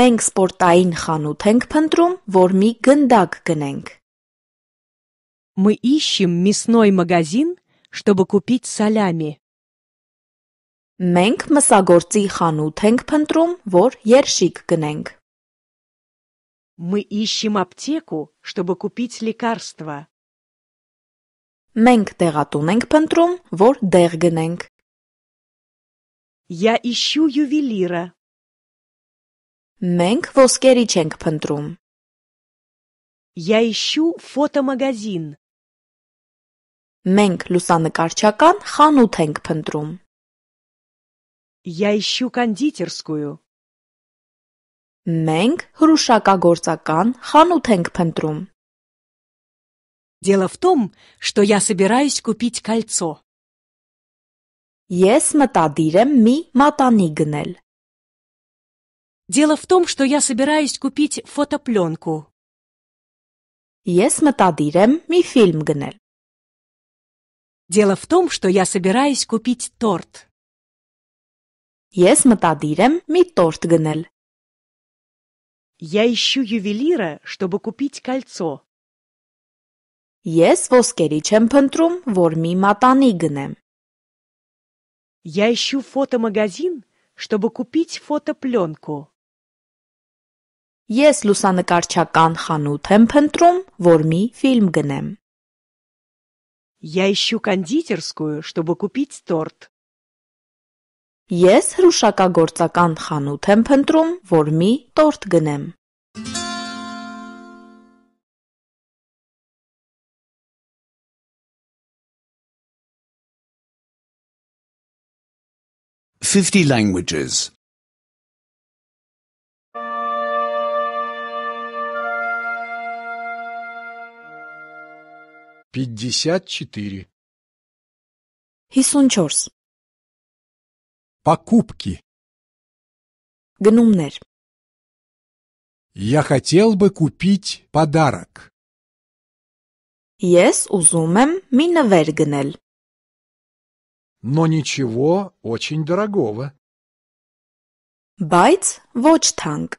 Մենք սպորտային խանութ ենք փնտրում, որ մի գնդակ գնենք։ Мы ищем мясной магазин, чтобы купить салями. Մենք մսագործի խանութ ենք փնտրում, որ երշիկ գնենք։ Мы ищем аптеку, чтобы купить лекарства. Մենք դեղատուն ենք փնտրում, որ դեղ գնենք։ Я ищу ювелира. Մենք ոսկերիչ ենք փնտրում։ Я ищу фотомагазин. Մենք լուսանկարչական խանութ ենք փնտրում։ Я ищу кондитерскую. Մենք հրուշակագործական խանութ ենք пентрум. Дело в том, что я собираюсь купить кольцо. Ես մտադիր եմ մի մատանի Дело в том, что я собираюсь купить фотопленку. Ես մտադիր եմ մի ֆիլմ գնել։ Дело в том, что я собираюсь купить торт. Ես մտադիր եմ մի торт գնել։ Я ищу ювелира, чтобы купить кольцо. Ես ոսկերի չեմ փնտրում, որ մի մատանի գնեմ։ Я ищу фотомагазин, чтобы купить фотопленку. Ես լուսանկարչական խանութ եմ փնտրում, որ մի ֆիլմ գնեմ։ Я ищу кондитерскую, чтобы купить торт. Ես հրուշակագործական խանութ եմ փնտրում, որ մի տորտ գնեմ։ Fifty languages. 54 54 Покупки. Гнумнер. Я хотел бы купить подарок. Ես ուզում եմ մի նվեր գնել։ Но ничего очень дорогого. Բայց ոչ թանկ։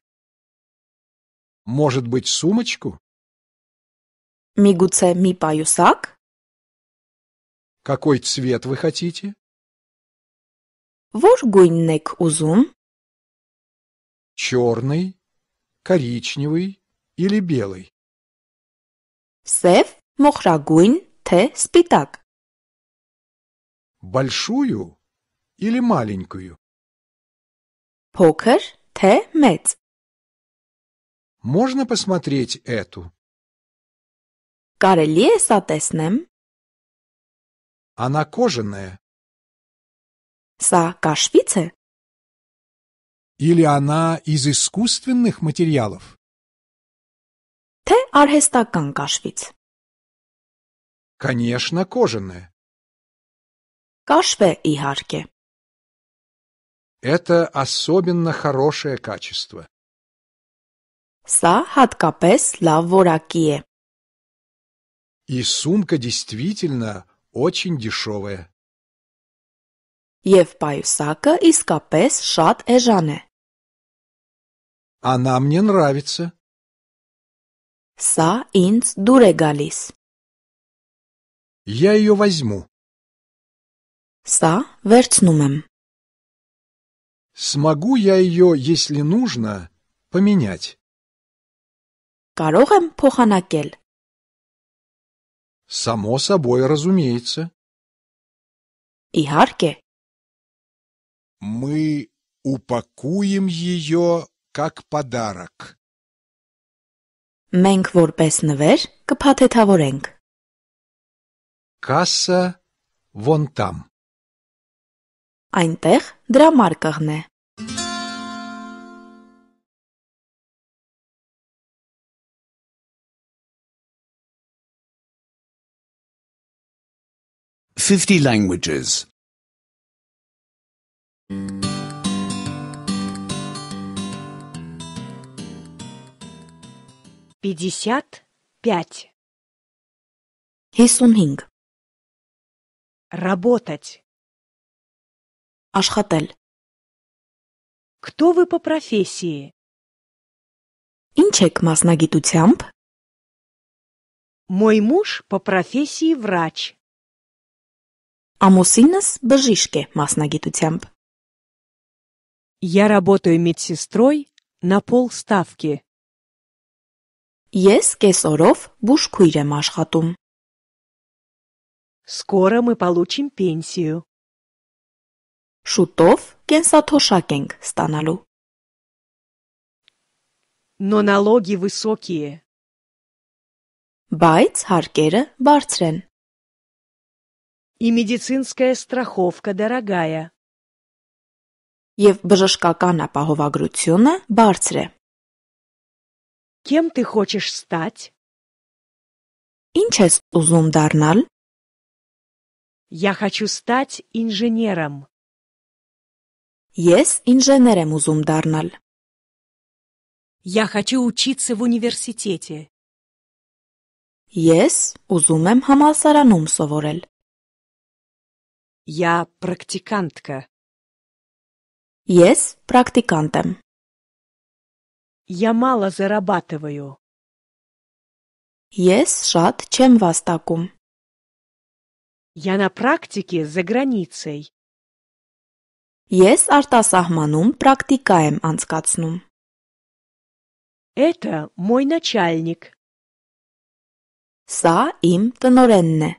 Может быть, сумочку? Мигуце, ми паюсак. Какой цвет вы хотите? Вожгуньнек узум? Черный, коричневый или белый. Сев мохрагунь те спитак. Большую или маленькую? Покер те мец. Можно посмотреть эту? Карелия сатеснем. Она кожаная. Са Саакашвице? Или она из искусственных материалов? Те архестакан кашвиц. Конечно, кожаная. Кашве и харке. Это особенно хорошее качество. Са хаткапес лаворакие. И сумка действительно очень дешевая. Евпаю Сака из Капес Шат Эжане. Она мне нравится. Са инс дурегалис. Я ее возьму. Са верцнумем. Смогу я ее, если нужно, поменять. Карохем поханакель. Само собой, разумеется. Իհարկե мы упакуем ее как подарок. Մենք որպես նվեր կփաթեթավորենք։ Касса вон там. Այնտեղ դրամար կղն է։ Fifty languages. Пятьдесят пять. Хейсунхинг. Работать. Ашхатель. Кто вы по профессии? Инчек маснагитутямп. Мой муж по профессии врач. Амусинас бежишке маснагитутямп. Я работаю медсестрой на полставки. Ես կեսօրով բուժքույր եմ աշխատում։ Скоро мы получим пенсию. Շուտով կենսաթոշակ ենք ստանալու։ Но налоги высокие. Բայց հարկերը բարձր են։ И медицинская страховка дорогая. եւ բժշկական ապահովագրությունը բարձր է։ Кем ты хочешь стать? Ինչ ես ուզում դառնալ? Я хочу стать инженером. Ես ինժեներ եմ ուզում դառնալ։ Я хочу учиться в университете. Ես ուզում եմ համալսարանում սովորել։ Я практикантка. Ես практикант Я мало зарабатываю. шат чем вас վաստակում։ Я на практике за границей. Ես артасахманум практикаем եմ Это мой начальник. Са им տնորենն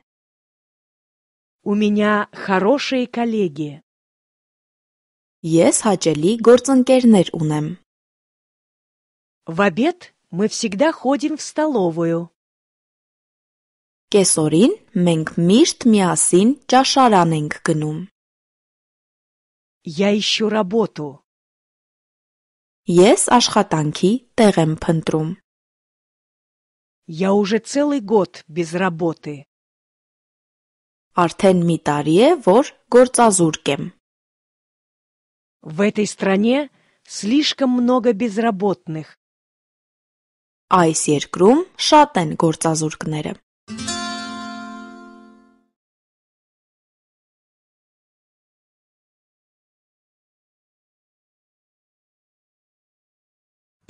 У меня хорошие коллеги. Ես հաճելի գործընկերներ ունեմ։ В обед мы всегда ходим в столовую. Կեսօրին մենք միշտ միասին ճաշարան ենք գնում։ Я ищу работу. Ես աշխատանքի տեղ եմ փնտրում։ Я уже целый год без работы. Արդեն մի տարի է, որ գործազուրկ եմ։ В этой стране слишком много безработных. Այս երկրում Шатен են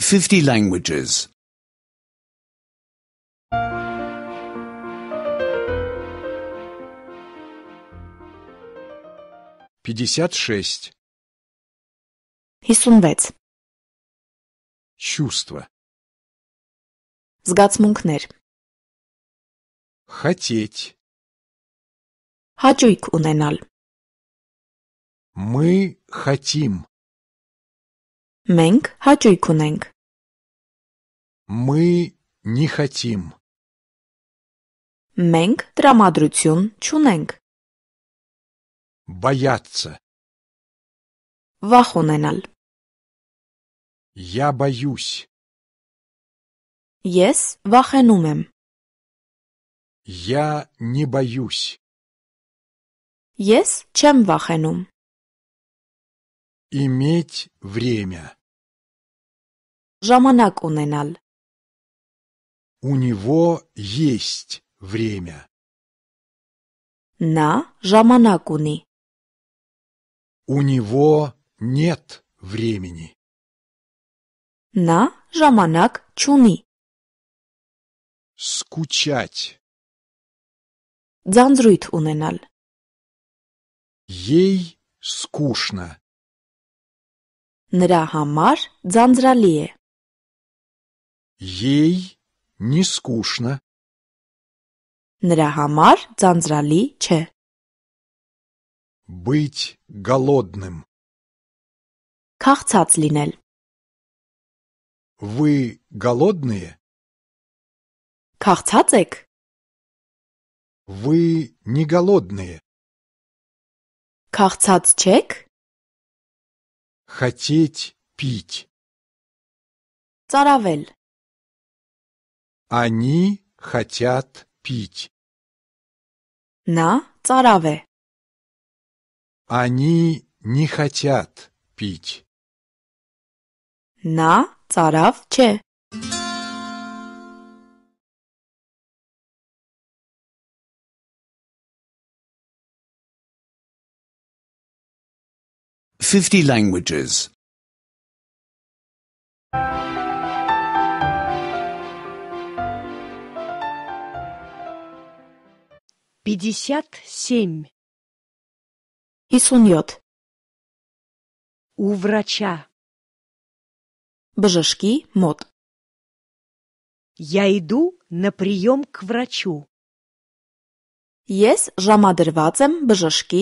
Fifty languages. Пятьдесят шесть. 56 Чувства. Զգացմունքներ Хотеть. Հաճույք ունենալ Мы хотим. Մենք հաճույք ունենք Мы не хотим. Մենք տրամադրություն չունենք Бояться. վախ ունենալ Я боюсь. Yes, վախենում Я не боюсь. Yes, чем վախենում. Иметь время. Ժամանակ ունենալ. У него есть время. На ժամանակ У него нет времени. Նա ժամանակ չունի։ Скучать. Ձանձրույթ ունենալ։ Ей скучно. Նրա համար ձանձրալի է։ Ей не скучно. Նրա համար ձանձրալի չէ։ Быть голодным. Քաղցած լինել։ Вы голодные? Կարծած եք։ Вы не голодные. Կարծած չեք։ Хотеть пить. Ծարավել։ Они хотят пить. На ծարավ Они не хотят пить. Նա ծարավ չէ։ Fifty languages. Пятьдесят семь. И Исуньот. У врача. Божашки мод. Я иду на прием к врачу. Ես ժամադրված եմ բժշկի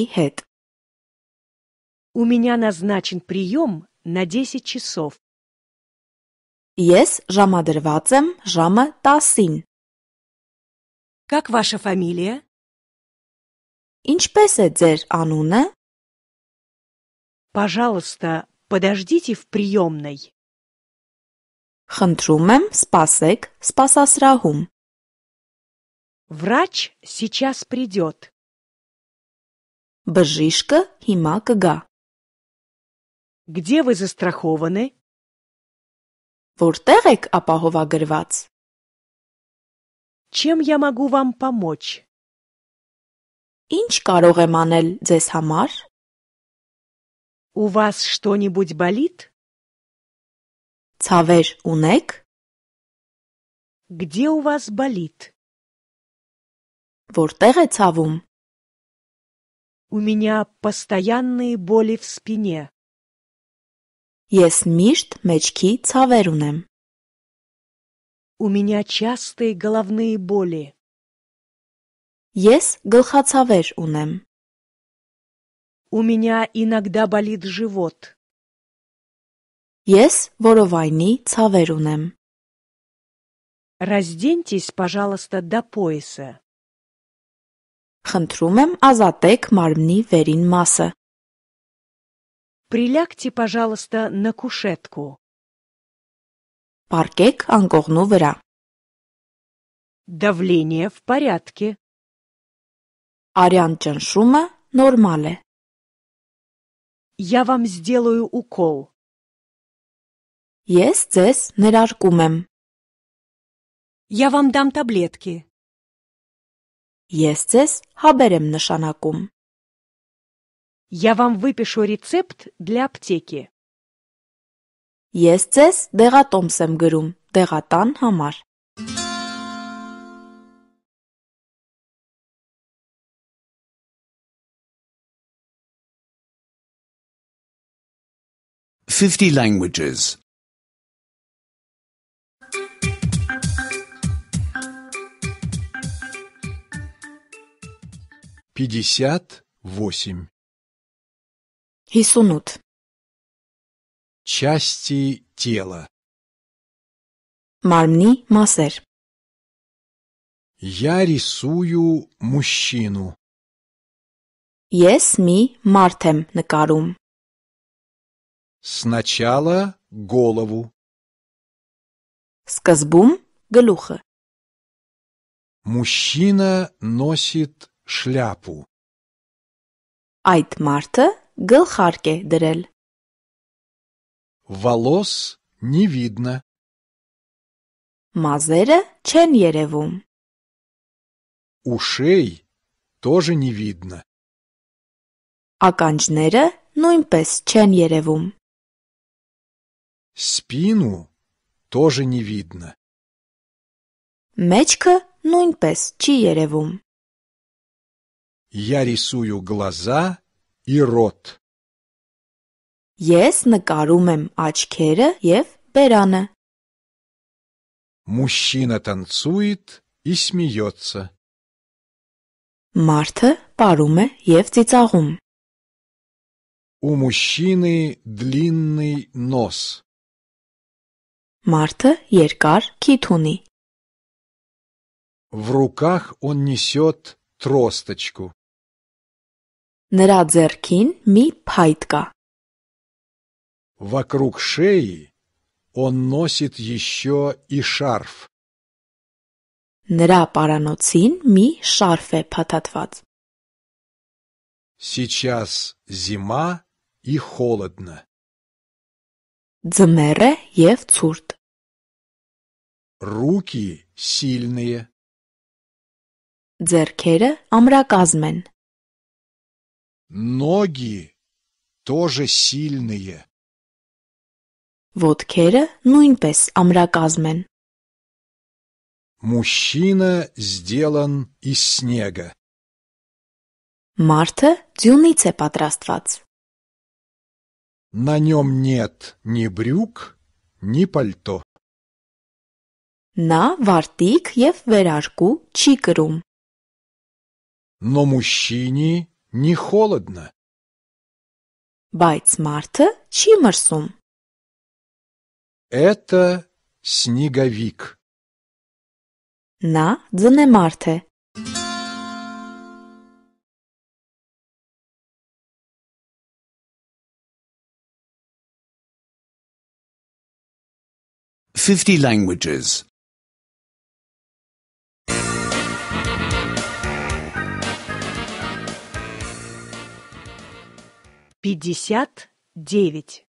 У меня назначен прием на 10 часов. Ես ժամադրված жама тасин. Как ваша фамилия? Ինչպես է ձեր Пожалуйста, подождите в приемной. Խնդրում եմ, սպասեք սպասասրահում։ Врач сейчас придет. Բժիշկը հիմա կգա։ Где вы застрахованы? Որտեղ եք ապահովագրված։ Чем я могу вам помочь? Ինչ կարող եմ անել ձեզ համար։ У вас что-нибудь болит? Ցավեր ունեք? Где у вас болит? Որտեղ цавум. У меня постоянные боли в спине. Ես мишт մեջքի цаверунем. У меня частые головные боли. Ես գլխացավեր ունեմ. У меня иногда болит живот. Ես որովայնի ցավեր ունեմ։ Разденьтесь, пожалуйста, до пояса. Խնդրում եմ ազատեք մարմնի վերին մասը։ Прилягте, пожалуйста, на кушетку. Պարկեք անկողնու վրա։ Давление в порядке. Արյան ճնշումը նորմալ է։ Я вам сделаю укол. Ես ձեզ ներարկում եմ։ Я вам дам таблетки. Ես ձեզ հաբեր եմ նշանակում։ Я вам выпишу рецепт для аптеки. Ես ձեզ դեղատոմս եմ գրում, դեղատան համար։ Fifty languages. Пятьдесят восемь. Исунут. Части тела. Мармни масер. Я рисую мужчину. Ես ми мартем накарум. Сначала голову. Сказбум галуха. Мужчина носит шляпу. Այդ մարդը գլխարկ է դրել։ Волос не видно. Մազերը չեն երևում։ Ушей тоже не видно. Ականջները նույնպես չեն երևում։ Спину тоже не видно. Մեջքը նույնպես չի երևում։ Я рисую глаза и рот. Ես նկարում եմ աչքերը եւ բերանը։ Мужчина танцует и смеется. Մարդը պարում է եւ ծիծաղում։ У мужчины длинный нос. Марта երկար китуни. В руках он несет тросточку. Նրա ձեռքին մի փայտ կա։ Вокруг шеи он носит еще и шарф. Նրա պարանոցին մի շարֆ է փաթաթված։ Сейчас зима и холодно. Ձմեռ է եւ ցուրտ։ Руки сильные. Ձեռքերը ամրակազմ են։ Ноги тоже сильные. Ոտքերը նույնպես ամրակազմ են։ Мужчина сделан из снега. Մարդը ձյունից է պատրաստված։ На нем нет ни брюк, ни пальто. Նա վարտիկ եւ վերարկու չի կրում։ Но мужчине не холодно. Байц Марта Чимарсум. Это снеговик. На Дзанемарте. Fifty languages. Пятьдесят девять.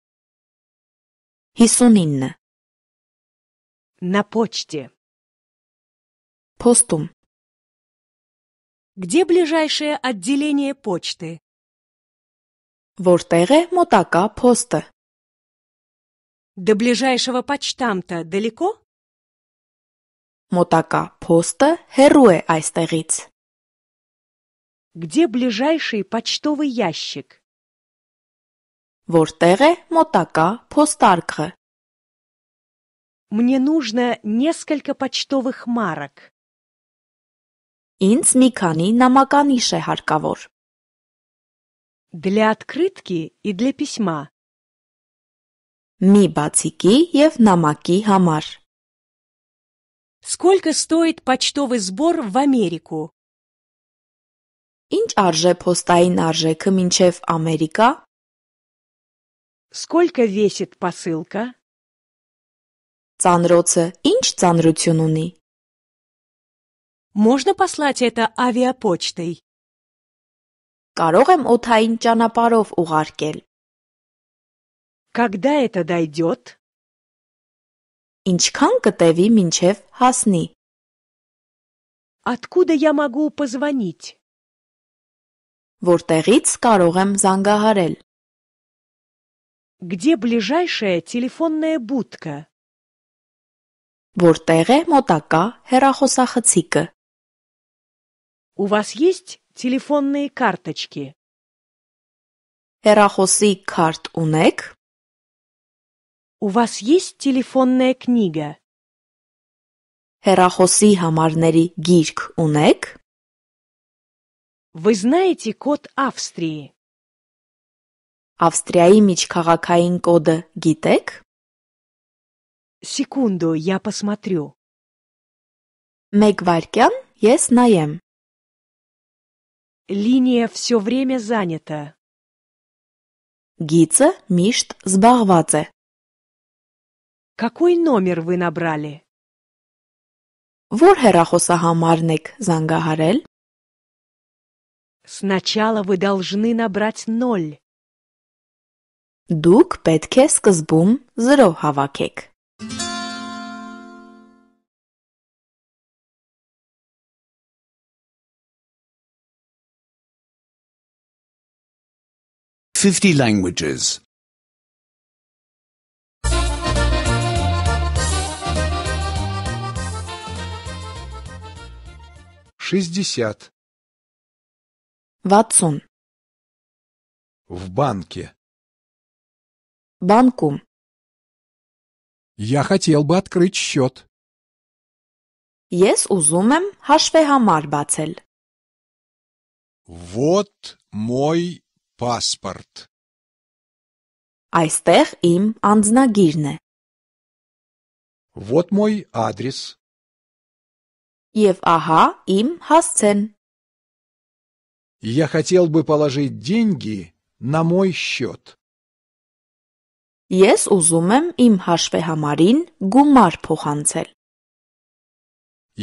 Хисунинна. На почте. Постум. Где ближайшее отделение почты? Вортере мотака поста. До ближайшего почтамта далеко? Мотака поста херуэ айстариц. Где ближайший почтовый ящик? Որտեղ է մոտակա փոստարկղը։ Мне нужно несколько почтовых марок. Ինձ մի քանի նամականիշ է հարկավոր։ Для открытки и для письма. Մի բացիկի եւ նամակի համար։ Сколько стоит почтовый сбор в Америку? Ինչ արժե փոստային արժեքը մինչև Ամերիկա Сколько весит посылка? Ծանրոցը ի՞նչ ծանրություն ունի։ Можно послать это авиапочтой? Կարող եմ օթային ճանապարհով ուղարկել։ Когда это дойдет? Ինչքան կտևի մինչև հասնի։ Откуда я могу позвонить? Որտեղից կարող եմ զանգահարել։ где ближайшая телефонная будка? Որտեղ է մոտակա հեռախոսախցիկը։ У вас есть телефонные карточки? Հեռախոսի քարտ ունեք? У вас есть телефонная книга? Հեռախոսի համարների գիրք ունեք? Вы знаете код Австрии? Ավստրիայի միջքաղաքային կոդը գիտեք։ Секунду, я посмотрю. Մեկ վայրկյան, ես նայեմ։ Линия все время занята. Գիծը միշտ զբաղված է։ Какой номер вы набрали? Որ հեռախոսահամարն եք զանգահարել։ Сначала вы должны набрать ноль. Duk z skazbum z havakek. Fifty languages. Шестьдесят. Ватсон. В банке. банку. Я хотел бы открыть счет. Ես ուզում եմ հաշվեհամար բացել։ Вот мой паспорт. Այստեղ իմ անձնագիրն է։ Вот мой адрес. Ев Ага им հասցեն։ Я хотел бы положить деньги на мой счет. Ես ուզում եմ իմ հաշվեհամարին գումար փոխանցել։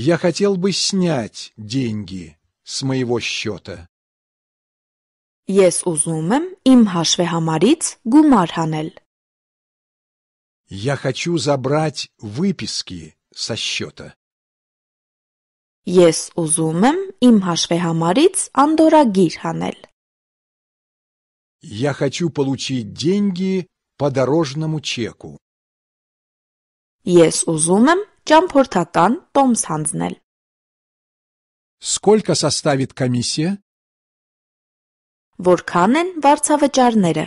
Я хотел бы снять деньги с моего счета. Ես ուզում եմ իմ հաշվեհամարից գումար հանել։ Я хочу забрать выписки со счета. Ես ուզում եմ իմ հաշվեհամարից անդորագիր հանել։ Я хочу получить деньги по дорожному чеку. Ես ուզում եմ ճամփորդական տոմս հանձնել։ Сколько составит комиссия? Որքան են վարձավճարները։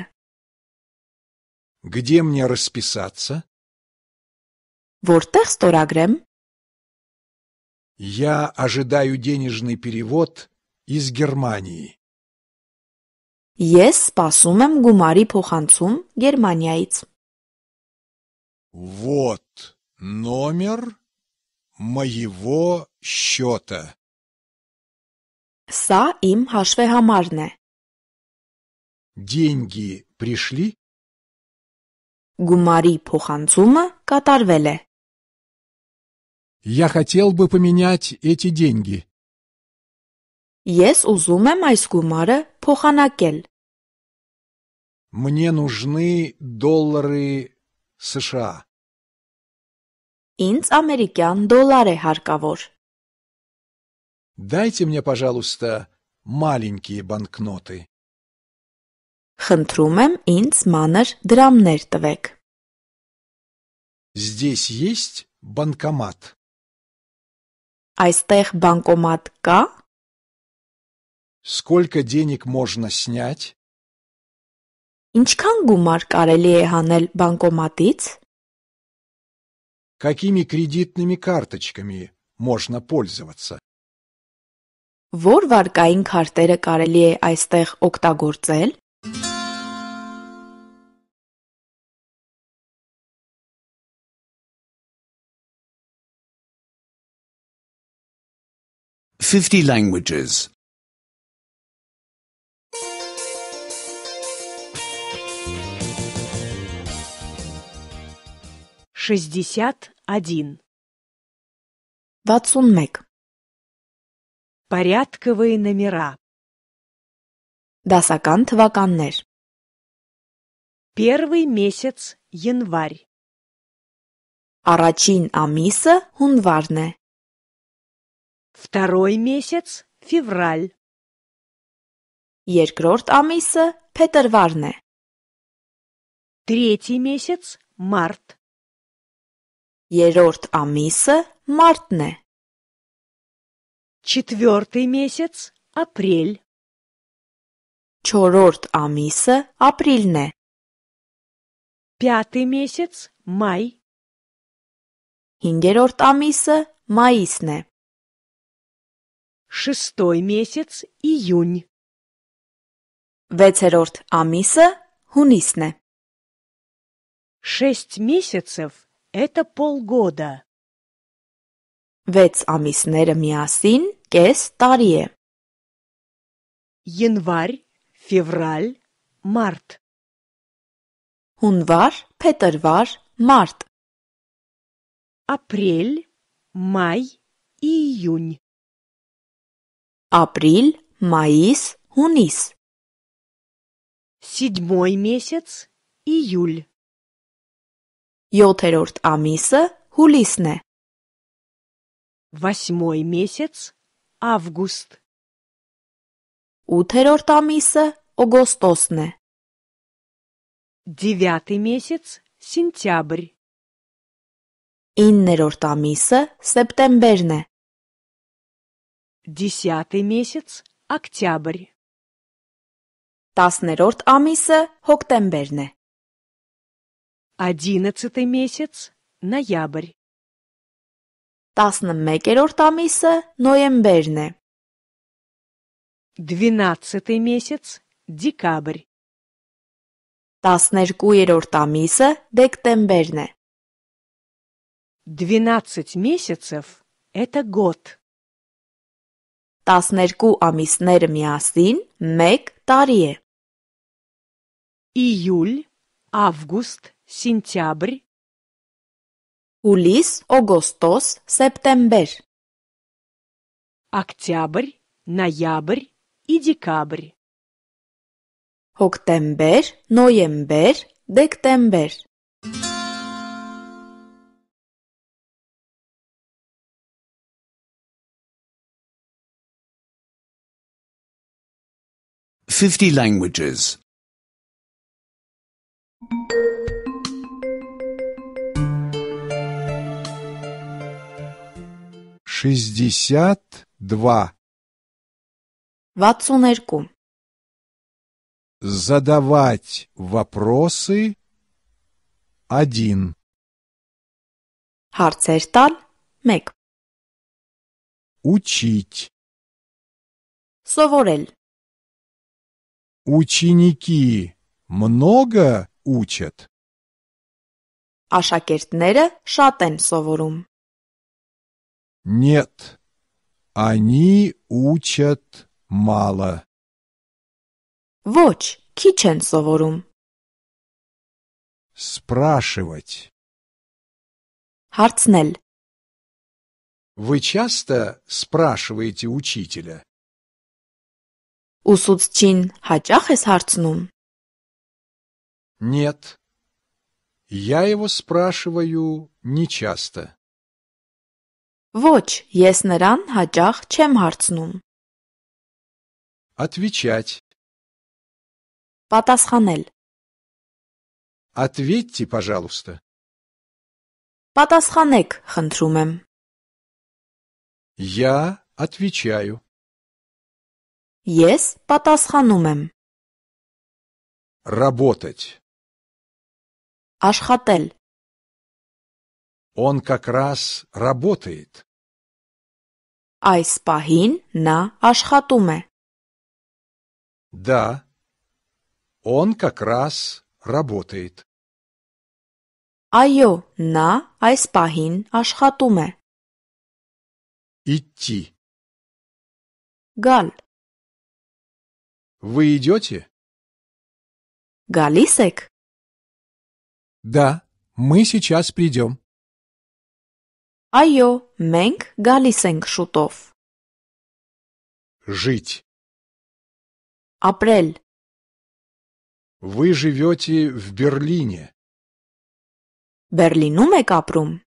Где мне расписаться? Որտեղ ստորագրեմ։ Я ожидаю денежный перевод из Германии. Ես սպասում եմ գումարի փոխանցում Գերմանիայից։ Вот номер моего счета. Սա իմ հաշվեհամարն է։ Деньги пришли? Գումարի փոխանցումը կատարվել է։ Я хотел бы поменять эти деньги. Ես ուզում եմ այս գումարը փոխանակել։ мне нужны доллары США. Ինձ ամերիկյան դոլար է Дайте мне, пожалуйста, маленькие банкноты. Խնդրում եմ ինձ մանր դրամներ Здесь есть банкомат. Այստեղ բանկոմատ կա։ Сколько денег можно снять? Ինչքան գումար կարելի է հանել բանկոմատից։ Какими кредитными карточками можно пользоваться? Որ վարկային քարտերը կարելի է այստեղ օգտագործել։ Fifty languages. шестьдесят один. Ватсунмек. Порядковые номера. Дасакант թվականներ Первый месяц январь. Арачин амиса հունվարն Второй месяц февраль. երկրորդ амиса петерварне. Третий месяц март. Երրորդ ամիսը մարտն է։ Четвертый месяц апрель. Чорорт амиса апрельне. Пятый месяц май. Хиндерорт амиса маисне. Шестой месяц июнь. Вецерорт амиса хунисне. Шесть месяцев это полгода. Veți amisnere miasin kes tarie. Январь, февраль, март. Հունվար, փետրվար, март. Апрель, май, июнь. Апрель, маис, хунис. Седьмой месяц, июль. Յոթերորդ ամիսը հուլիսն է։ Восьмой месяц август. Ութերորդ ամիսը օգոստոսն է։ Девятый месяц сентябрь. Իններորդ ամիսը սեպտեմբերն է։ Десятый месяц октябрь. Տասներորդ ամիսը հոկտեմբերն է։ Одиннадцатый месяц – ноябрь. Տասնմեկերորդ ամիսը նոյեմբերն է։ Двенадцатый месяц – декабрь. Տասներկուերորդ ամիսը դեկտեմբերն է։ Двенадцать месяцев – это год. Տասներկու ամիսները միասին մեկ տարի է։ Իյուլ, ավգուստ, Сентябрь. Улис, Огостос, Септембер. Октябрь, ноябрь и декабрь. Октембер, ноембер, дектембер. Fifty languages. шестьдесят два. Ватсунерку. Задавать вопросы один. Харцертал мег. Учить. Соворель. Ученики много учат. Ашакертнера шатен են нет, они учат мало. Ոչ, քիչ են Спрашивать. Харцнель. Вы часто спрашиваете учителя? Ուսուցչին хачахес харцнум. Нет. Я его спрашиваю нечасто. Ոչ, ես նրան հաճախ չեմ հարցնում։ Отвечать. Պատասխանել։ Ответьте, пожалуйста. Պատասխանեք, խնդրում եմ։ Я отвечаю. Ես պատասխանում եմ։ Работать. Աշխատել։ Он как раз работает. Այս պահին նա աշխատում Да. Он как раз работает. Айо на այս պահին աշխատում Идти. Гал. Вы идете? Галисек. Да, мы сейчас придем. Айо, մենք գալիս шутов. Жить. Апрель. Вы живете в Берлине? Берлину мы капрум.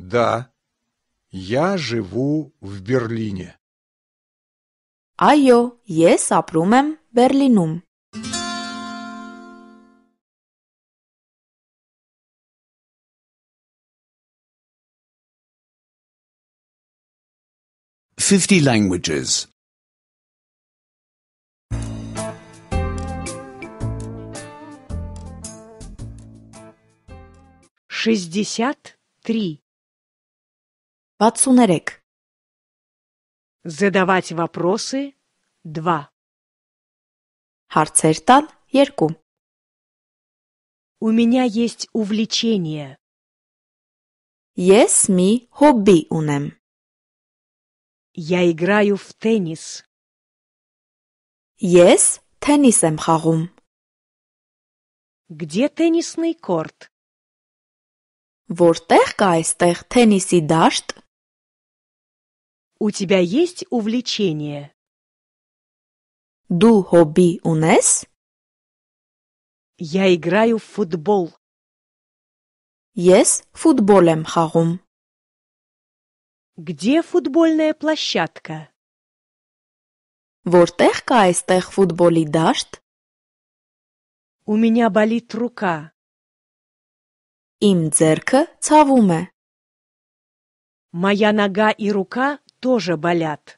Да, я живу в Берлине. Айо, ес апрумем Берлинум. 50 languages. 63. Пацунерек. Задавать вопросы 2. Харцертан, տալ У меня есть увлечение. Ես մի հոբբի ունեմ։ я играю в теннис. Ես թենիս եմ խաղում։ Где теннисный корт? Որտեղ կա այստեղ թենիսի դաշտ։ У тебя есть увлечение? Դու հոբի ունես։ Я играю в футбол. Ես ֆուտբոլ եմ խաղում։ где футбольная площадка? Որտեղ կա այստեղ ֆուտբոլի դաշտ? У меня болит рука. Իմ ձեռքը ցավում է։ Моя нога и рука тоже болят.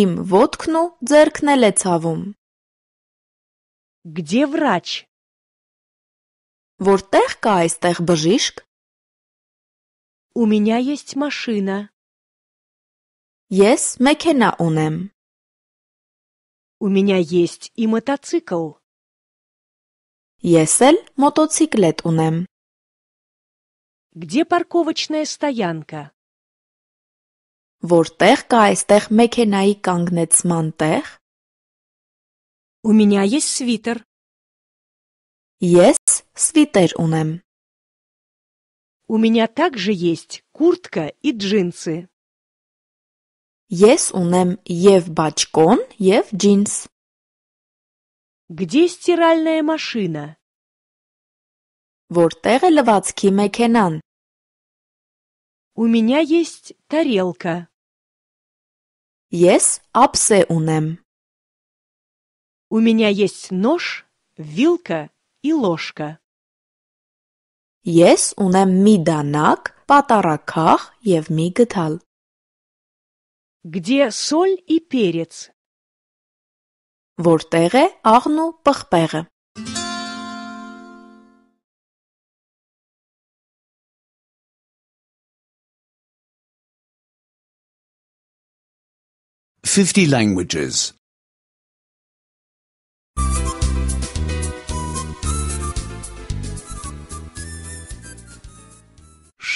Իմ ոտքն ու ձեռքն էլ է ցավում։ Где врач? Որտեղ կա այստեղ բժիշկ? У меня есть машина. Ես մեքենա ունեմ։ У меня есть и мотоцикл. Ես էլ մոտոցիկլետ ունեմ։ Где парковочная стоянка? Որտեղ կա այստեղ մեքենայի կանգնեցման տեղ? У меня есть свитер. Ես սվիտեր ունեմ։ у меня также есть куртка и джинсы. Ես ունեմ ев բաճկոն, ев джинс. Где стиральная машина? Որտեղ է լվացքի մեքենան? У меня есть тарелка. Ես ապսե ունեմ։ У меня есть нож, вилка и ложка. Ես ունեմ մի դանակ, պատառաքաղ և մի գդալ։ Где соль и перец? Որտեղ է աղն ու պղպեղը։ Fifty languages.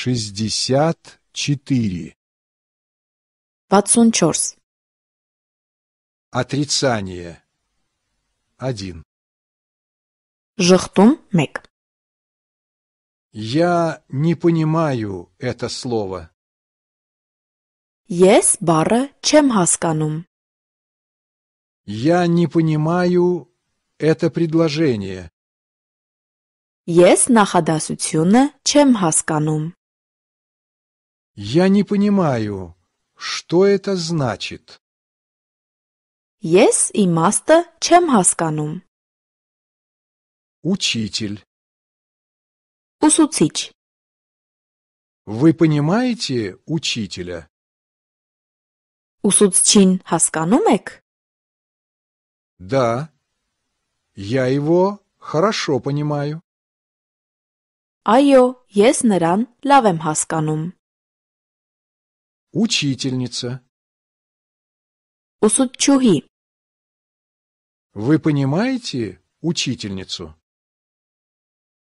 шестьдесят четыре. Пацунчорс. Отрицание. Один. Жахтун мек. Я не понимаю это слово. Ես բառը չեմ հասկանում։ Я не понимаю это предложение. Ես նախադասությունը չեմ հասկանում։ я не понимаю, что это значит. Ես իմաստը չեմ հասկանում։ Учитель. Ուսուցիչ. Вы понимаете учителя? Ուսուցչին հասկանում եք? Да. Я его хорошо понимаю. Այո, ես նրան լավ եմ հասկանում։ Учительница. Усудчуги. Вы понимаете учительницу?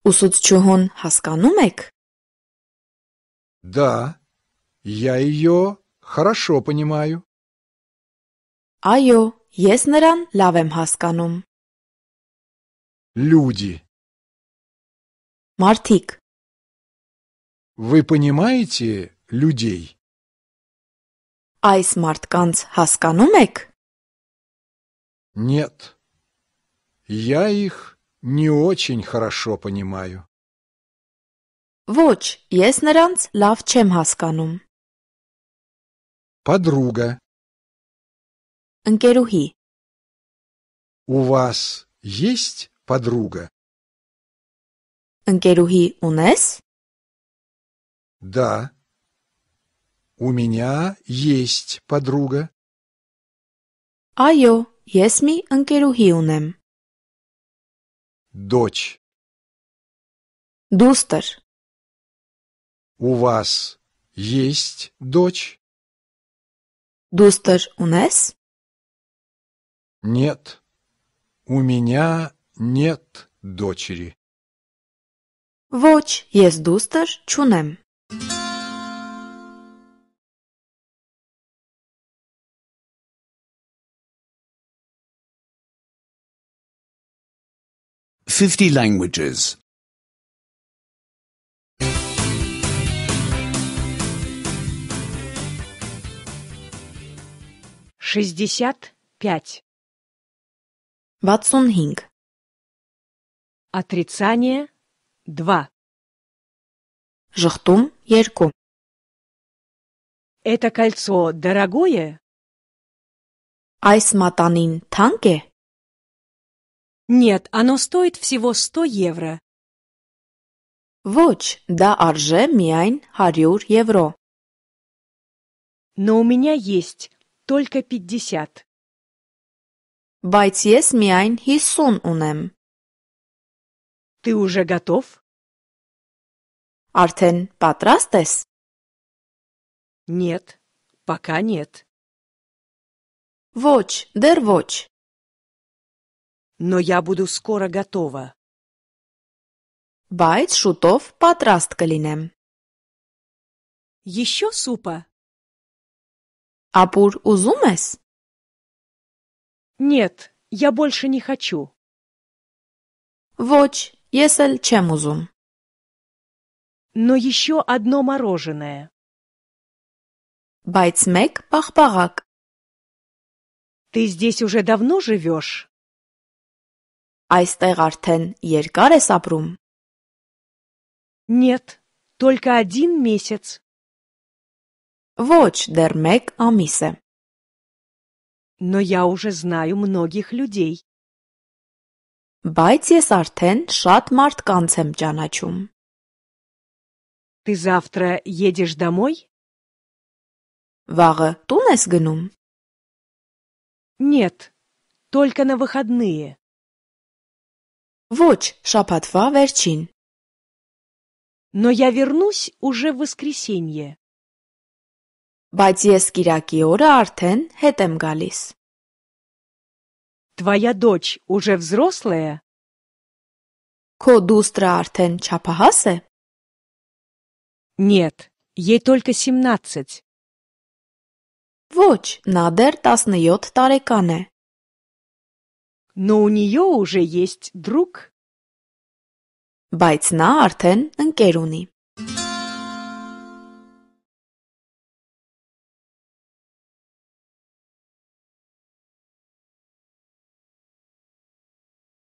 Усудчугон хасканумек? Да, я ее хорошо понимаю. Айо, еснеран лавем хасканум. Люди. Мартик. Вы понимаете людей? Այս մարդկանց հասկանո՞ւմ եք։ Нет. Я их не очень хорошо понимаю. Ոչ, ես նրանց լավ չեմ հասկանում։ Подруга. Ընկերուհի։ У вас есть подруга? Ընկերուհի ունես։ Да. У меня есть подруга. А я есть ми încheruhiunem. Дочь. Дустер. У вас есть дочь? Дустер унес? Нет, у меня нет дочери. Воч есть дустер чунем. 50 languages. 65. Ватсон Хинг. Отрицание 2. Жахтум Ярько. Это кольцо дорогое? Айсматанин танке? Нет, оно стоит всего 100 евро. Воч, да арже миайн харюр евро. Но у меня есть только 50. Բայց ես միայն 50 ունեմ. Ты уже готов? Артен, патрастес? Нет, пока нет. Воч, դեռ воч но я буду скоро готова. Байт шутов патраст Еще супа? Апур узумес? Нет, я больше не хочу. Воч, есель чем узум? Но еще одно мороженое. Байцмек пахпарак. Ты здесь уже давно живешь? Այստեղ արդեն երկար ես ապրում։ Нет, только один месяц. Ոչ, դեռ մեկ ամիս է։ Но я уже знаю многих людей. Բայց ես արդեն շատ մարդկանց եմ ճանաչում։ Ты завтра едешь домой? Վաղը տուն ես գնում։ Нет, только на выходные. Ոչ, շաբաթվա վերջին։ Но я вернусь уже в воскресенье. Բայց ես Կիրակի օրը արդեն հետ եմ գալիս։ Твоя дочь уже взрослая? Քո դուստրը արդեն չափահաս է։ Нет, ей только 17. Ոչ, նա դեռ 17 տարեկան է։ но у нее уже есть друг. Բայց նա արդեն ընկեր ունի։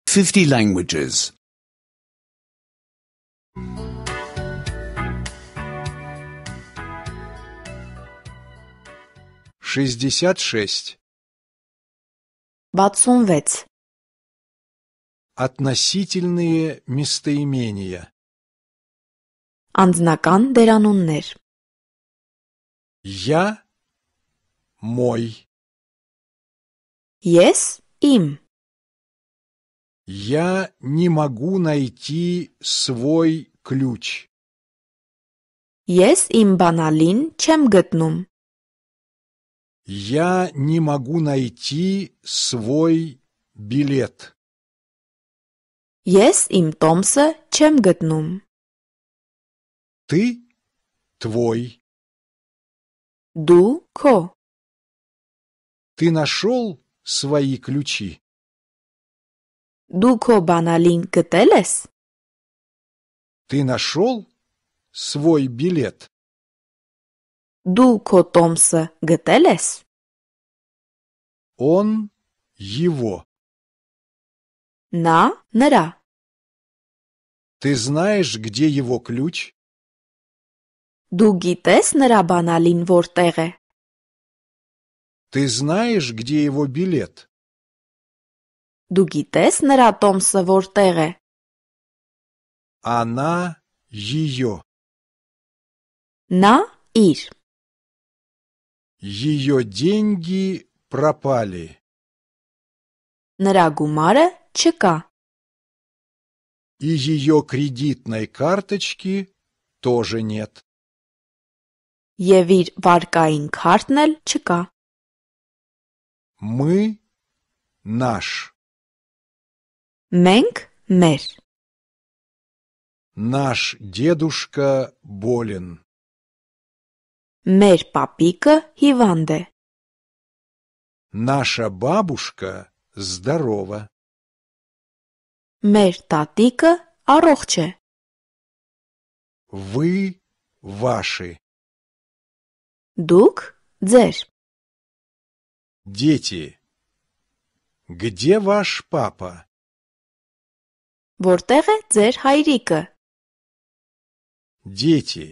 Fifty languages. Шестьдесят шесть. Батсунвец. Относительные местоимения Անձնական դերանուններ Я мой Ես им. Я не могу найти свой ключ. Ես им բանալին чем гетнум. Я не могу найти свой билет. Ես իմ տոմսը չեմ գտնում։ Ты твой. Ду ко. Ты нашел свои ключи. Դու քո բանալին գտել ես։ Ты нашел свой билет. Դու քո տոմսը գտել ես։ Он его на Нара. Ты знаешь, где его ключ? Дугитес Нара նրա բանալին Ты знаешь, где его билет? Дугитес Нара նրա տոմսը Она ее. На ир. Ее деньги пропали. Նրա գումարը Чека. И ее кредитной карточки тоже нет. Եվ իր վարկային քարտն էլ Мы наш. Մենք мер. Наш дедушка болен. Мер папика հիվանդ Наша бабушка здорова. Մեր տատիկը առողջ է։ Вы ваши. Дук ձեր։ Дети. Где ваш папа? Որտեղ է ձեր հայրիկը։ Дети.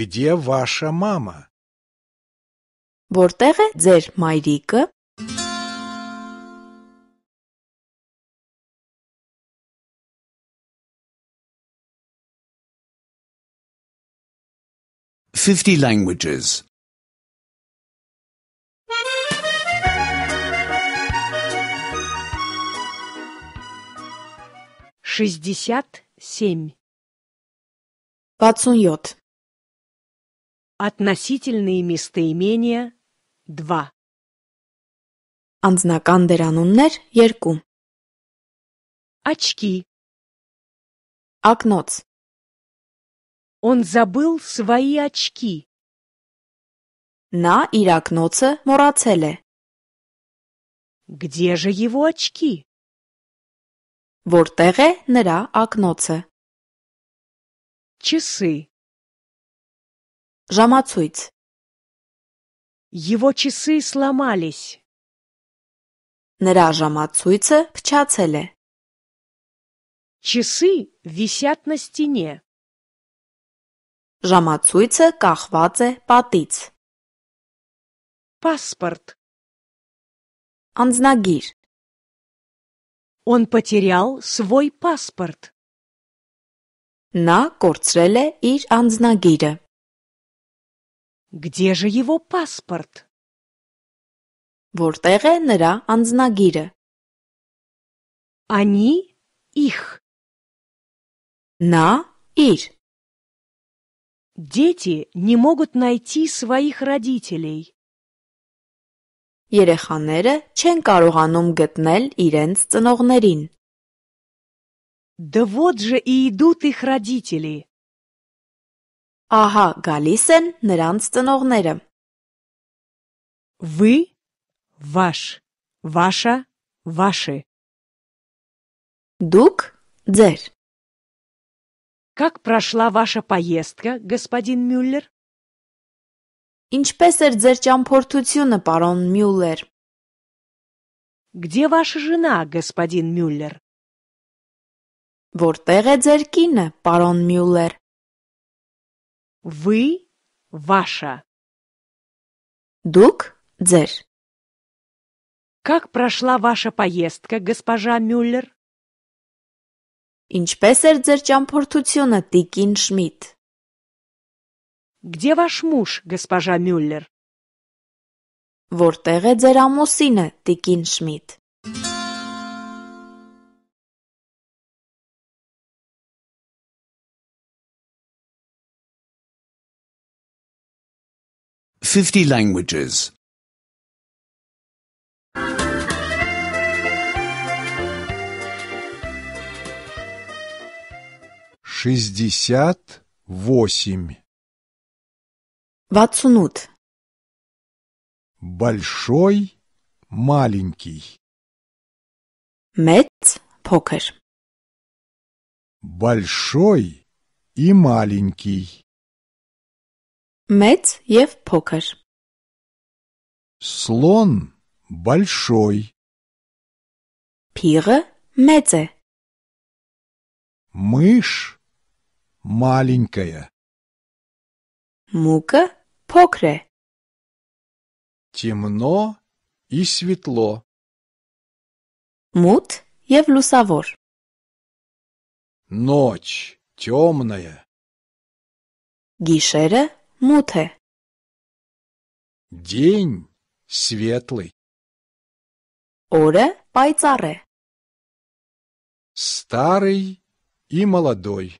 Где ваша мама? Որտեղ է ձեր մայրիկը։ 50 languages. 67. Пацуньот. Относительные местоимения два. Анзнакандерануннер Ярку. Очки. Ակնոց. Он забыл свои очки. На իր ակնոցը մոռացել Где же его очки? Որտեղ է նրա ակնոցը։ Часы. Ժամացույց։ Его часы сломались. Нера ժամացույցը փչացել Часы висят на стене. Ժամացույցը կախված է պատից։ Паспорт. Անձնագիր։ Он потерял свой паспорт. Նա կորցրել է իր անձնագիրը։ Где же его паспорт? Որտեղ է նրա անձնագիրը։ Они их. Նա իր Дети не могут найти своих родителей. Երեխաները չեն կարողանում գտնել իրենց ծնողներին։ Да вот же и идут их родители. Ահա, գալիս են նրանց ծնողները։ Вы, ваш, ваша, ваши. Դուք, ձեր։ как прошла ваша поездка, господин Мюллер? Ինչպես էր ձեր ճամփորդությունը, պարոն Մյուլլեր։ Где ваша жена, господин Мюллер? Որտեղ է ձեր կինը, պարոն Մյուլլեր։ Вы ваша. Дук ձեր։ Как прошла ваша поездка, госпожа Мюллер? Ինչպե՞ս էր ձեր ճամփորդությունը, տիկին Շմիդ: Где ваш муж, госпожа Мюллер: Որտե՞ղ է ձեր ամուսինը, տիկին Շմիդ: Fifty languages шестьдесят восемь. Ватсунут. Большой, маленький. Мэтт, покер. Большой и маленький. Мэтт ев покер. Слон большой. Пире, мэтте. Мышь маленькая. Мука покре. Темно и светло. Мут евлусавор. Ночь темная. Гишере муте. День светлый. Оре пайцаре. Старый и молодой.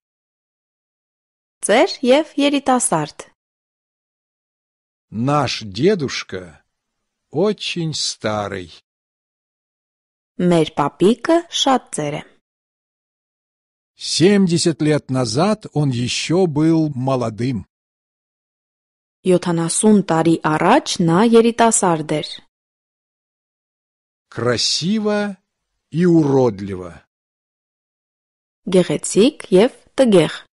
Ծեր ев երիտասարդ Наш дедушка очень старый. Мэр папика шатцере. Семьдесят лет назад он еще был молодым. 70 տարի арач на еритасардер. Красиво и уродливо. Գեղեցիկ ев տգեղ։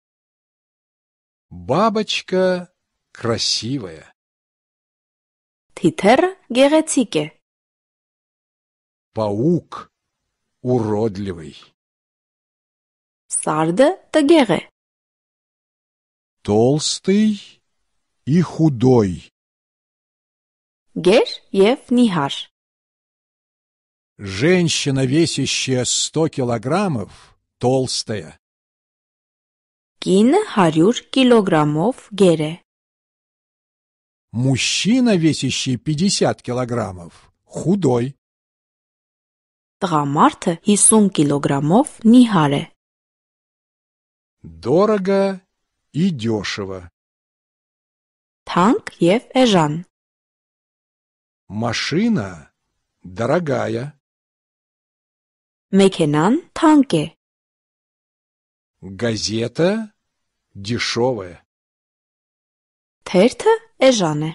Бабочка красивая. Титер գեղեցիկ Паук уродливый. Сарда тагере. Толстый и худой. Гер ев нихар. Женщина, весящая сто килограммов, толстая. Կինը 100 килограммов гере. Мужчина, весящий 50 килограммов, худой. и сун килограммов նիհար է։ Дорого и дешево. Танк եւ эжан. Машина дорогая. Մեքենան танке. Газета дешевое. Թերթը էժան է։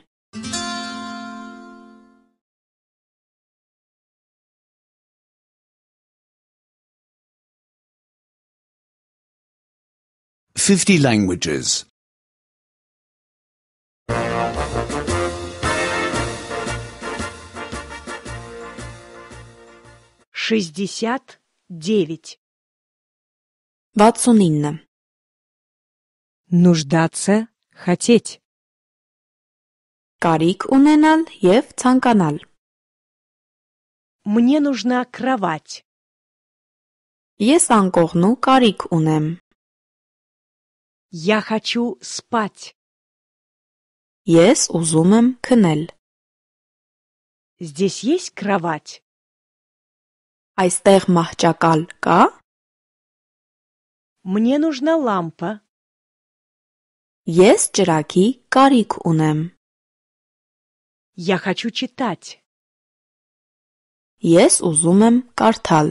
Fifty languages. Шестьдесят девять. Ватсунинна. Нуждаться, хотеть. Կարիք ունենալ եւ ցանկանալ Мне нужна кровать. Ես անկողնու կարիք ունեմ Я хочу спать. Ես ուզում եմ քնել Здесь есть кровать? Այստեղ մահճակալ կա Мне нужна лампа. Ես ճրագի կարիք ունեմ։ Я хочу читать. Ես ուզում եմ կարդալ։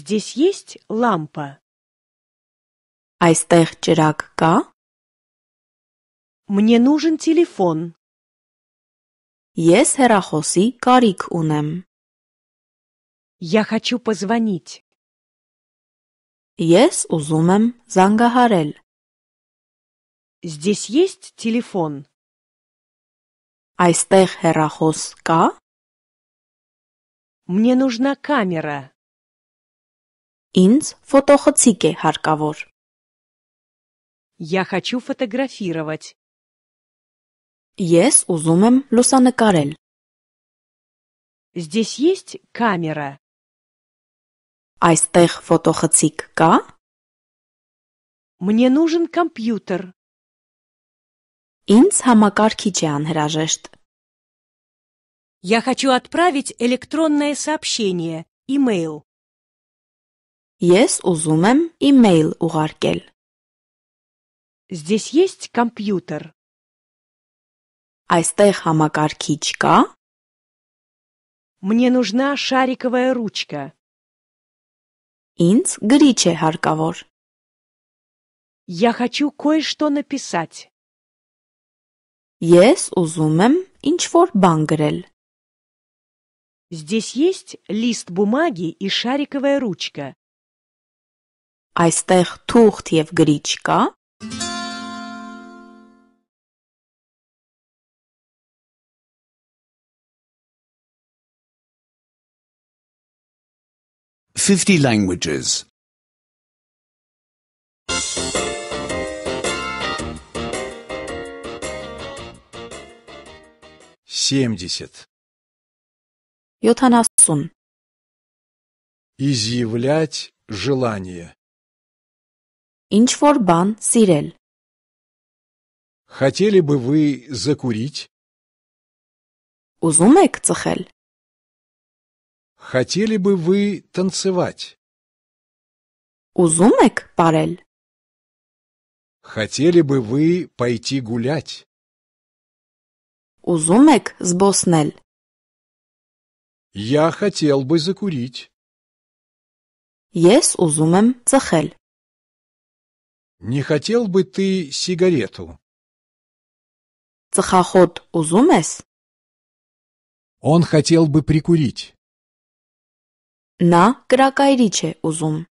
Здесь есть лампа. Այստեղ ճրագ կա։ Мне нужен телефон. Ես հեռախոսի կարիք ունեմ։ Я хочу позвонить. Ես ուզում եմ զանգահարել։ Здесь есть телефон? Այստեղ հեռախոս կա? Мне нужна камера. Инц ֆոտոխցիկ է Я хочу фотографировать. Ես узумем Лусане Карель. Здесь есть камера. Այստեղ ֆոտոխցիկ կա? Мне нужен компьютер. Ինձ համակարգիչ է անհրաժեշտ։ Я хочу отправить электронное сообщение, email. Ես ուզում եմ email ուղարկել։ Здесь есть компьютер. Այստեղ համակարգիչ կա։ Мне нужна шариковая ручка. Ինձ գրիչ է հարկավոր։ Я хочу кое-что написать. Ես ուզում եմ ինչ-որ բան գրել։ Здесь есть лист бумаги и шариковая ручка. Այստեղ թուղթ եւ գրիչ կա։ Fifty languages. семьдесят. Йотанасун. Изъявлять желание. Инчфорбан сирель. Хотели бы вы закурить? Узумек цехель. Хотели бы вы танцевать? Узумек парель. Хотели бы вы пойти гулять? Узумек сбоснель. Я хотел бы закурить. Ес узумем цахель. Не хотел бы ты сигарету? Цахахот узумес? Он хотел бы прикурить. На кракайриче узум.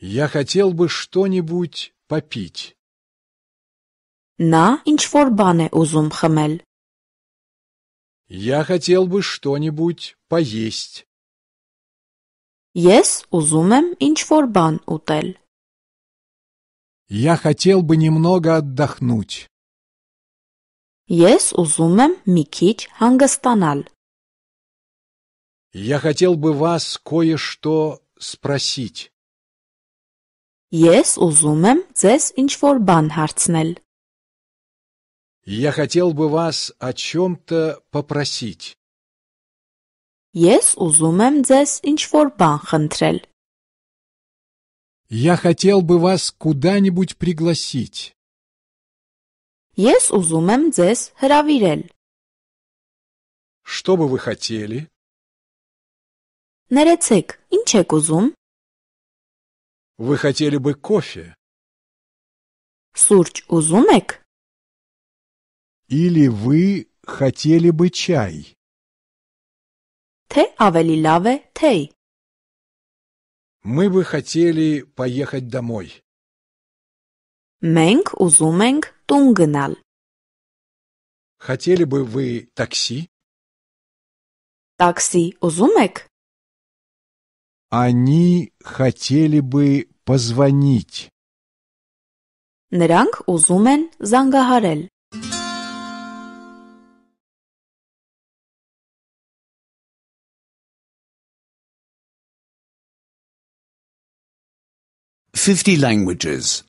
Я хотел бы что-нибудь попить. Նա ինչ-որ բան է ուզում խմել։ Я хотел бы что-нибудь поесть. Ես ուզում եմ ինչ-որ բան ուտել։ Я хотел бы немного отдохнуть. Ես ուզում եմ մի քիչ հանգստանալ։ Я хотел бы вас кое-что спросить. Ես ուզում եմ ձեզ ինչ-որ բան հարցնել։ я хотел бы вас о чем-то попросить. Ես ուզում եմ ձեզ ինչ-որ բան խնդրել։ Я хотел бы вас куда-нибудь пригласить. Ես ուզում եմ ձեզ հրավիրել։ Что бы вы хотели? Ներեցեք, ինչ եք ուզում։ Вы хотели бы кофе? Сурч узумек. Или вы хотели бы чай? Те авели лаве тей. Мы бы хотели поехать домой. Менг узуменг тунгнал. Хотели бы вы такси? Такси узумек? Они хотели бы позвонить. Նրանք ուզում են զանգահարել 50 languages.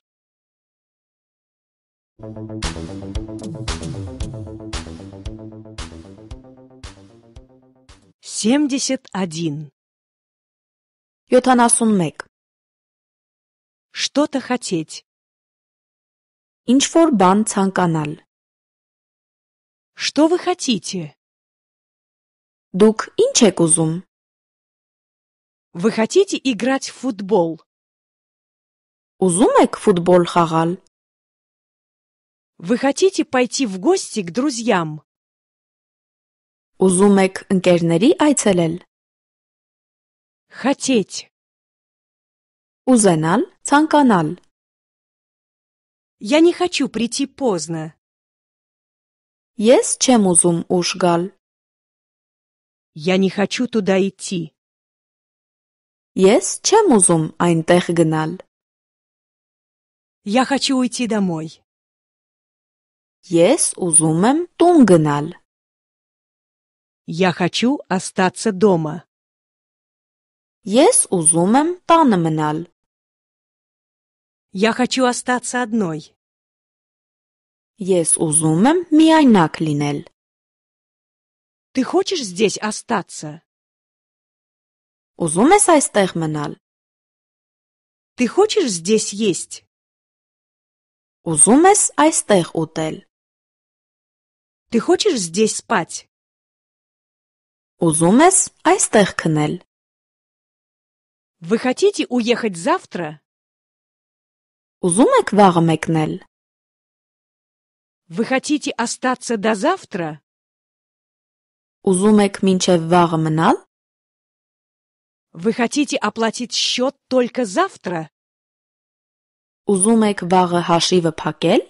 Семьдесят один. Что-то хотеть. Инчфор бан цанканал. Что вы хотите? Дук инчекузум. Вы хотите играть в футбол? Ուզում եք ֆուտբոլ խաղալ։ Вы хотите пойти в гости к друзьям? Ուզում եք ընկերների այցելել։ Хотеть. Ուզենալ, ցանկանալ։ Я не хочу прийти поздно. Ես չեմ ուզում ուշ գալ։ Я не хочу туда идти. Ես չեմ ուզում այնտեղ գնալ։ я хочу уйти домой. Ես узумем եմ Я хочу остаться дома. Ես узумем եմ Я хочу остаться одной. Ես узумем миайнаклинел. Ты хочешь здесь остаться? Ուզում ես Ты хочешь здесь есть? Узумес, ես այստեղ ուտել։ Ты хочешь здесь спать? Узумес, ես այստեղ քնել։ Вы хотите уехать завтра? Узумек եք Вы хотите остаться до завтра? Узумек եք մինչև Вы хотите оплатить счет только завтра? Ուզում եք վաղը հաշիվը փակել?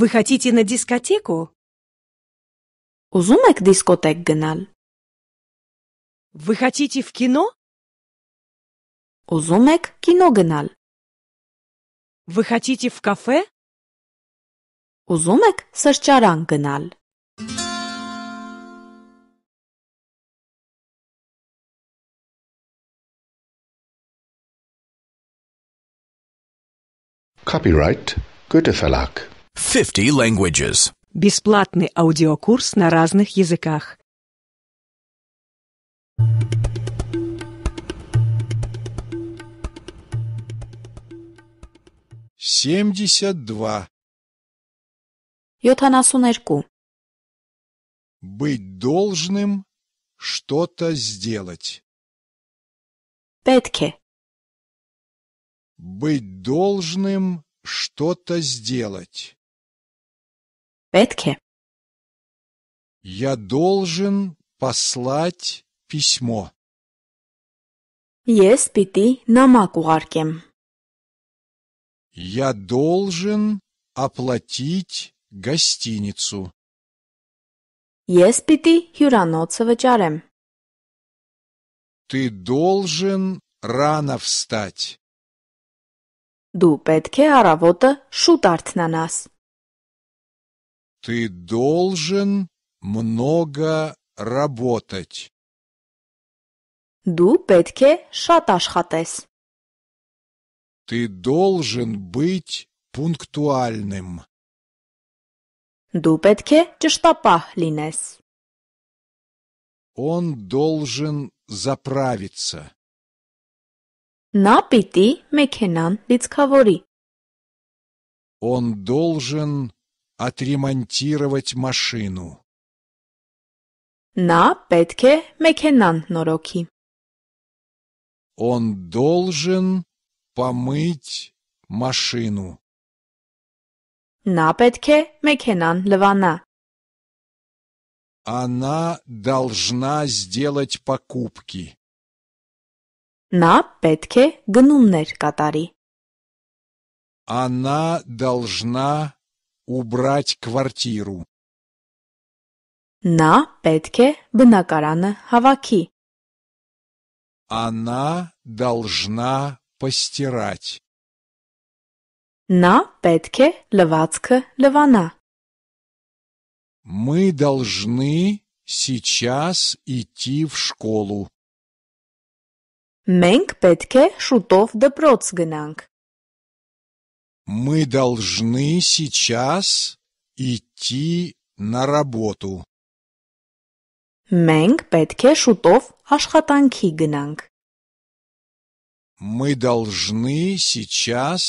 Вы хотите на дискотеку? Ուզում եք դիսկոտեք գնալ? Вы хотите в кино? Ուզում եք կինո գնալ? Вы хотите в кафе? Ուզում եք սրճարան գնալ? Copyright Goethe Verlag. 50 languages. Бесплатный аудиокурс на разных языках. Семьдесят два. Յոթանասուներկու. Быть должным что-то сделать. Петке. Быть должным что-то сделать. Петке. Я должен послать письмо. Ես պիտի նամակ ուղարկեմ։ Я должен оплатить гостиницу. Ես պիտի հյուրանոցը վճարեմ։ Ты должен рано встать. Դու պետք է առավոտը շուտ արթնանաս։ Ты должен много работать. Դու պետք է շատ աշխատես։ Ты должен быть пунктуальным. Դու պետք է ճշտապահ լինես։ Он должен заправиться. На պիտի մեքենան լիցքավորի։ Он должен отремонтировать машину. На петке է нороки. Он должен помыть машину. На петке է Левана. Она должна сделать покупки. На Петке է գնումներ Она должна убрать квартиру. На Петке է բնակարանը հավաքի։ Она должна постирать. На Петке леватска левана. Мы должны сейчас идти в школу. Մենք պետք է շուտով դպրոց գնանք։ Мы должны сейчас идти на работу. Մենք պետք է շուտով աշխատանքի գնանք։ Мы должны сейчас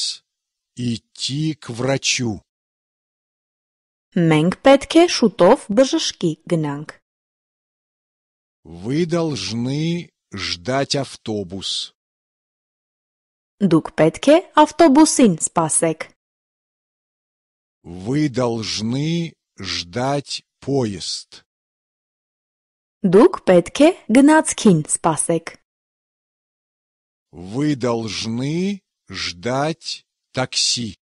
идти к врачу. Մենք պետք է շուտով բժշկի գնանք։ Вы должны ждать автобус. Դուք պետք է ավտոբուսին սպասեք. Вы должны ждать поезд. Դուք պետք է գնացքին սպասեք. Вы должны ждать такси.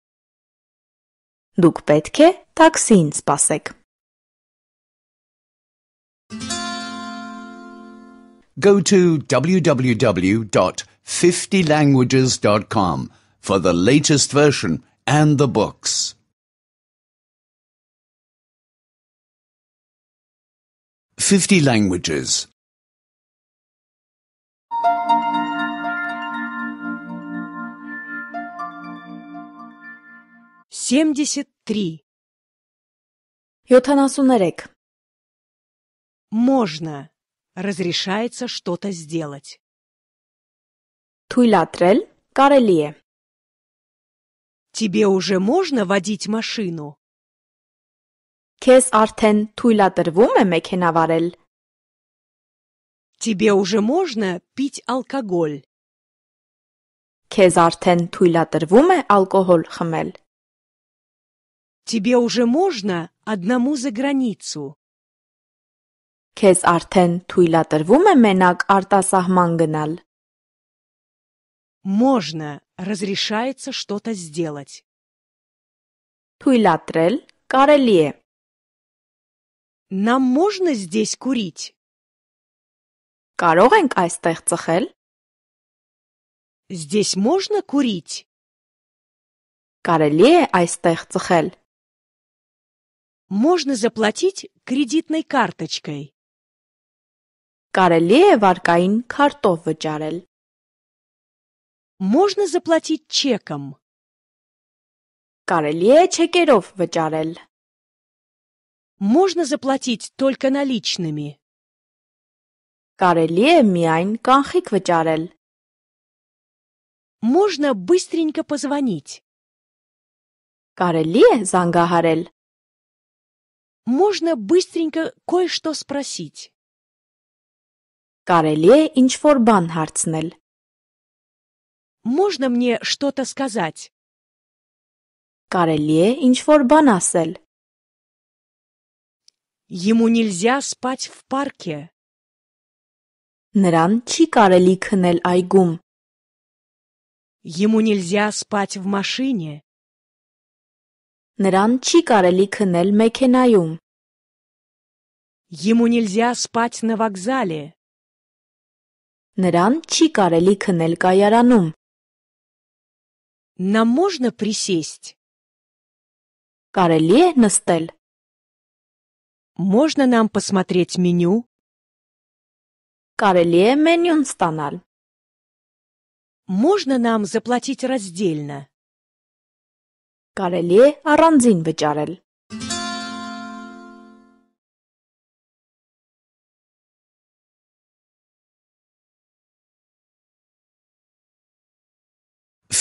Դուք պետք է տաքսին սպասեք։ go to www.50languages.com for the latest version and the books. 50 languages. 73. 73. Можно. Разрешается что-то сделать. Туилатрель, Карелие. Тебе уже можно водить машину? Քեզ արդեն թույլատրվում мекенаварел. Тебе уже можно пить алкоголь։ Кез արդեն թույլատրվում алкоголь ալկոհոլ Тебе уже можно одному за границу։ Քեզ արդեն թույլատրվում է մենակ արտասահման գնալ։ Можно, разрешается что-то сделать. Թույլատրել կարելի Нам можно здесь курить? Կարող ենք այստեղ Здесь можно курить? Կարելի է այստեղ Можно заплатить кредитной карточкой. Կարելի варкаин վարկային քարտով Можно заплатить чеком. Կարելի чекеров չեկերով Можно заплатить только наличными. Կարելի миайн միայն կանխիկ Можно быстренько позвонить. Կարելի է e, Можно быстренько кое-что спросить. Կարելի է ինչ-որ բան հարցնել։ Можно мне что-то сказать? Կարելի է ինչ-որ բան ասել։ Ему нельзя спать в парке. Նրան չի կարելի քնել այգում։ Ему нельзя спать в машине. Նրան չի կարելի քնել մեքենայում։ Ему нельзя спать на вокзале. Նրան չի կարելի քնել կայարանում։ Нам можно присесть? Կարելի է նստել։ Можно нам посмотреть меню? Կարելի է մենյուն ստանալ։ Можно нам заплатить раздельно? Կարելի է առանձին վճարել։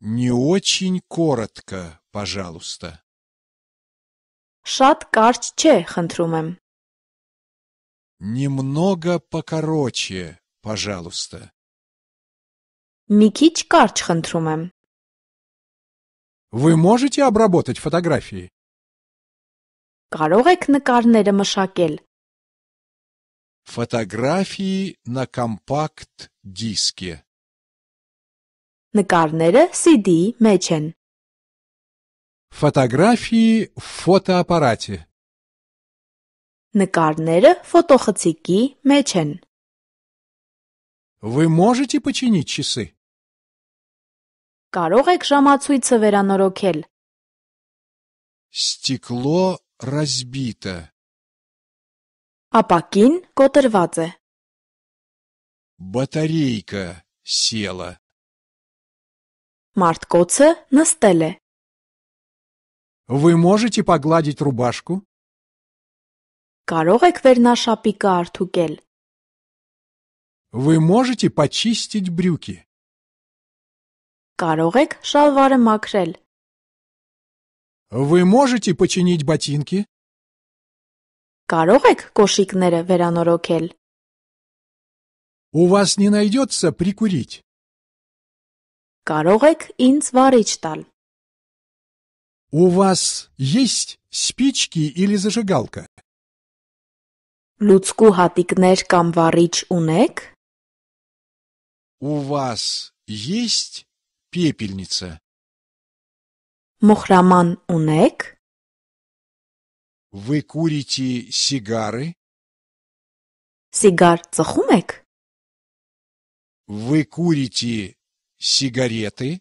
Не очень коротко, пожалуйста. Шат карч че хантрумем? Немного покороче, пожалуйста. Микич карч хантрумем. Вы можете обработать фотографии? Կարող на նկարները մշակել։ Фотографии на компакт-диске. Նկարները CD-ի մեջ են։ Ֆոտոգրաֆիի ֆոտոապարատի։ Նկարները ֆոտոխցիկի մեջ են։ Вы можете починить часы? Կարող եք ժամացույցը վերանորոգել։ Стекло разбито. Ապակին կոտրված է։ Батарейка села. Март на стеле. Вы можете погладить рубашку? Карохек եք վերնաշապիկը արդուկել։ Вы можете почистить брюки? Карохек եք макрель. Вы можете починить ботинки? Карохек եք կոշիկները վերանորոգել։ У вас не найдется прикурить? Կարող եք ինձ վարիչ տալ։ У вас есть спички или зажигалка? Լուցկու հատիկներ կամ վարիչ ունեք? У вас есть пепельница? Մոխրաման ունեք? Вы курите сигары? Սիգար ծխում եք? Вы курите Сигареты?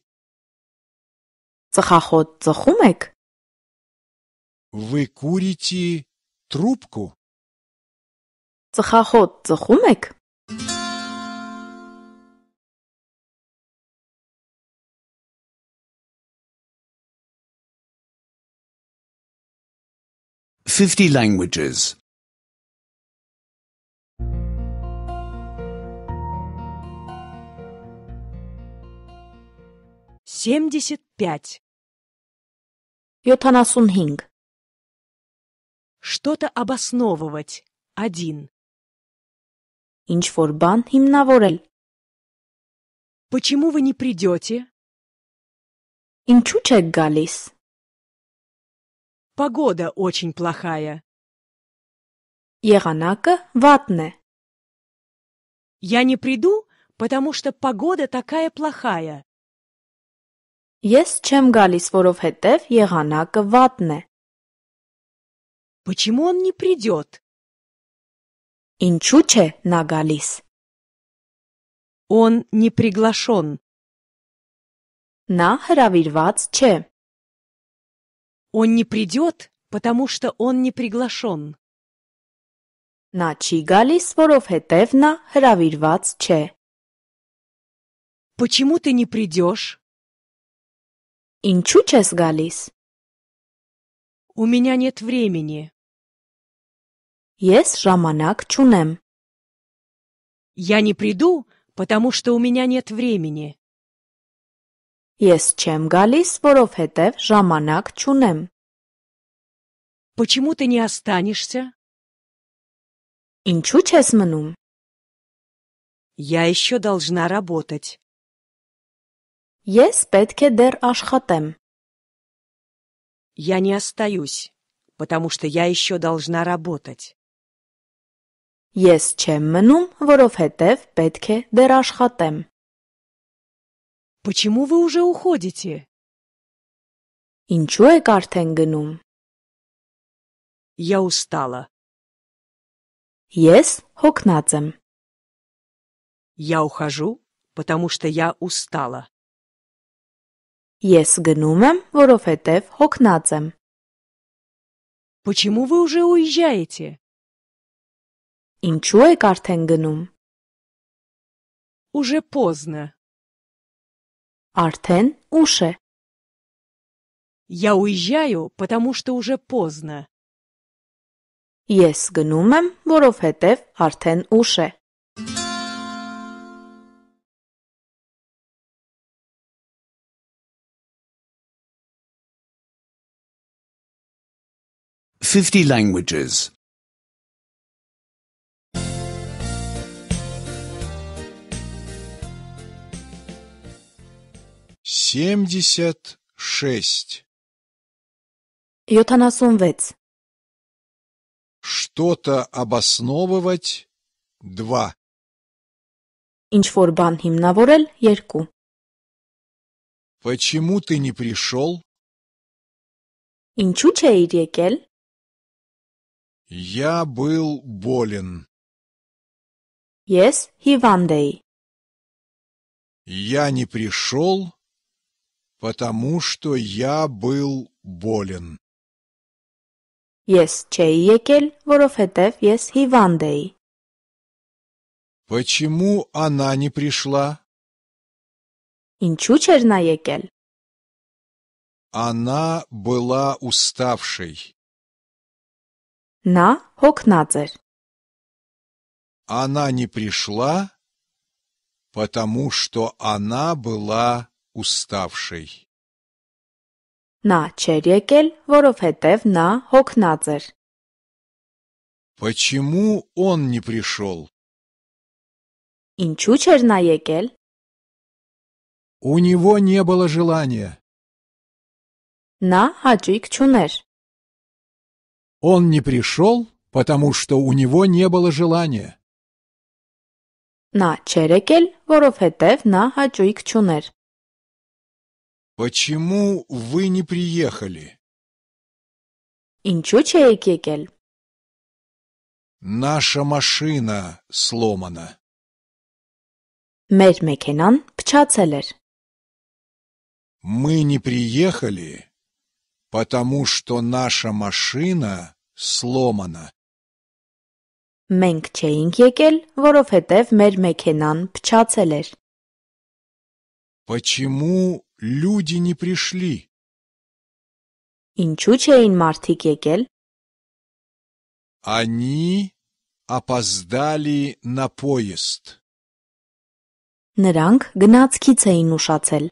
Цахахот цахумек? Вы курите трубку? Цахахот цахумек? Fifty languages. пять Йотана Сунхинг. Что-то обосновывать. Один. Инчфор бан химнаворель. Почему вы не придете? Инчу галис. Погода очень плохая. Եղանակը ватне. Я не приду, потому что погода такая плохая. Ես չեմ գալիս, որովհետև եղանակը վատն է։ Почему он не придет? Ինչու՞ չէ նա գալիս։ Он не приглашен. Նա հրավիրված չէ։ Он не придет, потому что он не приглашен. Նա չի գալիս, որովհետև նա հրավիրված չէ։ Почему ты не придешь? Инчучес галис? У меня нет времени. Ес жаманак чунем. Я не приду, потому что у меня нет времени. Ես չեմ գալիս, որովհետև ժամանակ չունեմ։ Почему ты не останешься? Ինչու՞ ես մնում? Я еще должна работать. Я спетке дер ашхатем. Я не остаюсь, потому что я еще должна работать. Ես чем менум որովհետև պետք է դեռ աշխատեմ։ Почему вы уже уходите? Ինչու եք արդեն գնում։ Я устала. Ես հոգնած Я ухожу, потому что я устала. Ես գնում եմ, որովհետև հոգնած եմ։ Почему вы уже уезжаете? Ինչու եք արդեն գնում։ Уже поздно. Արդեն ուշ է։ Я уезжаю, потому что уже поздно. Ես գնում եմ, որովհետև արդեն ուշ է։ 50 languages. 76. Ютанасунвец. Что-то обосновывать два. Ինչ որ բան հիմնավորել Почему ты не пришел? Инчуча չէիր я был болен. Yes, he Monday. Я не пришел, потому что я был болен. Yes, ce եկել, որովհետև ես հիվանդ էի. Почему она не пришла? Ինչու չէր նա Она была уставшей на Хокнадзер. Она не пришла, потому что она была уставшей. На Черекель, որովհետև на Хокнадзер. Почему он не пришел? Ինչու չէր նա У него не было желания. На հաճույք չուներ։ он не пришел, потому что у него не было желания. На черекель եկել, на նա հաճույք Почему вы не приехали? Ինչու չեք Наша машина сломана. Մեր մեքենան փչացել Мы не приехали, потому что наша машина сломана. Մենք չէինք եկել, որովհետև մեր մեքենան փչացել էր։ Почему люди не пришли? Ինչու չէին մարդիկ եկել։ Они опоздали на поезд. Նրանք գնացքից էին ուշացել։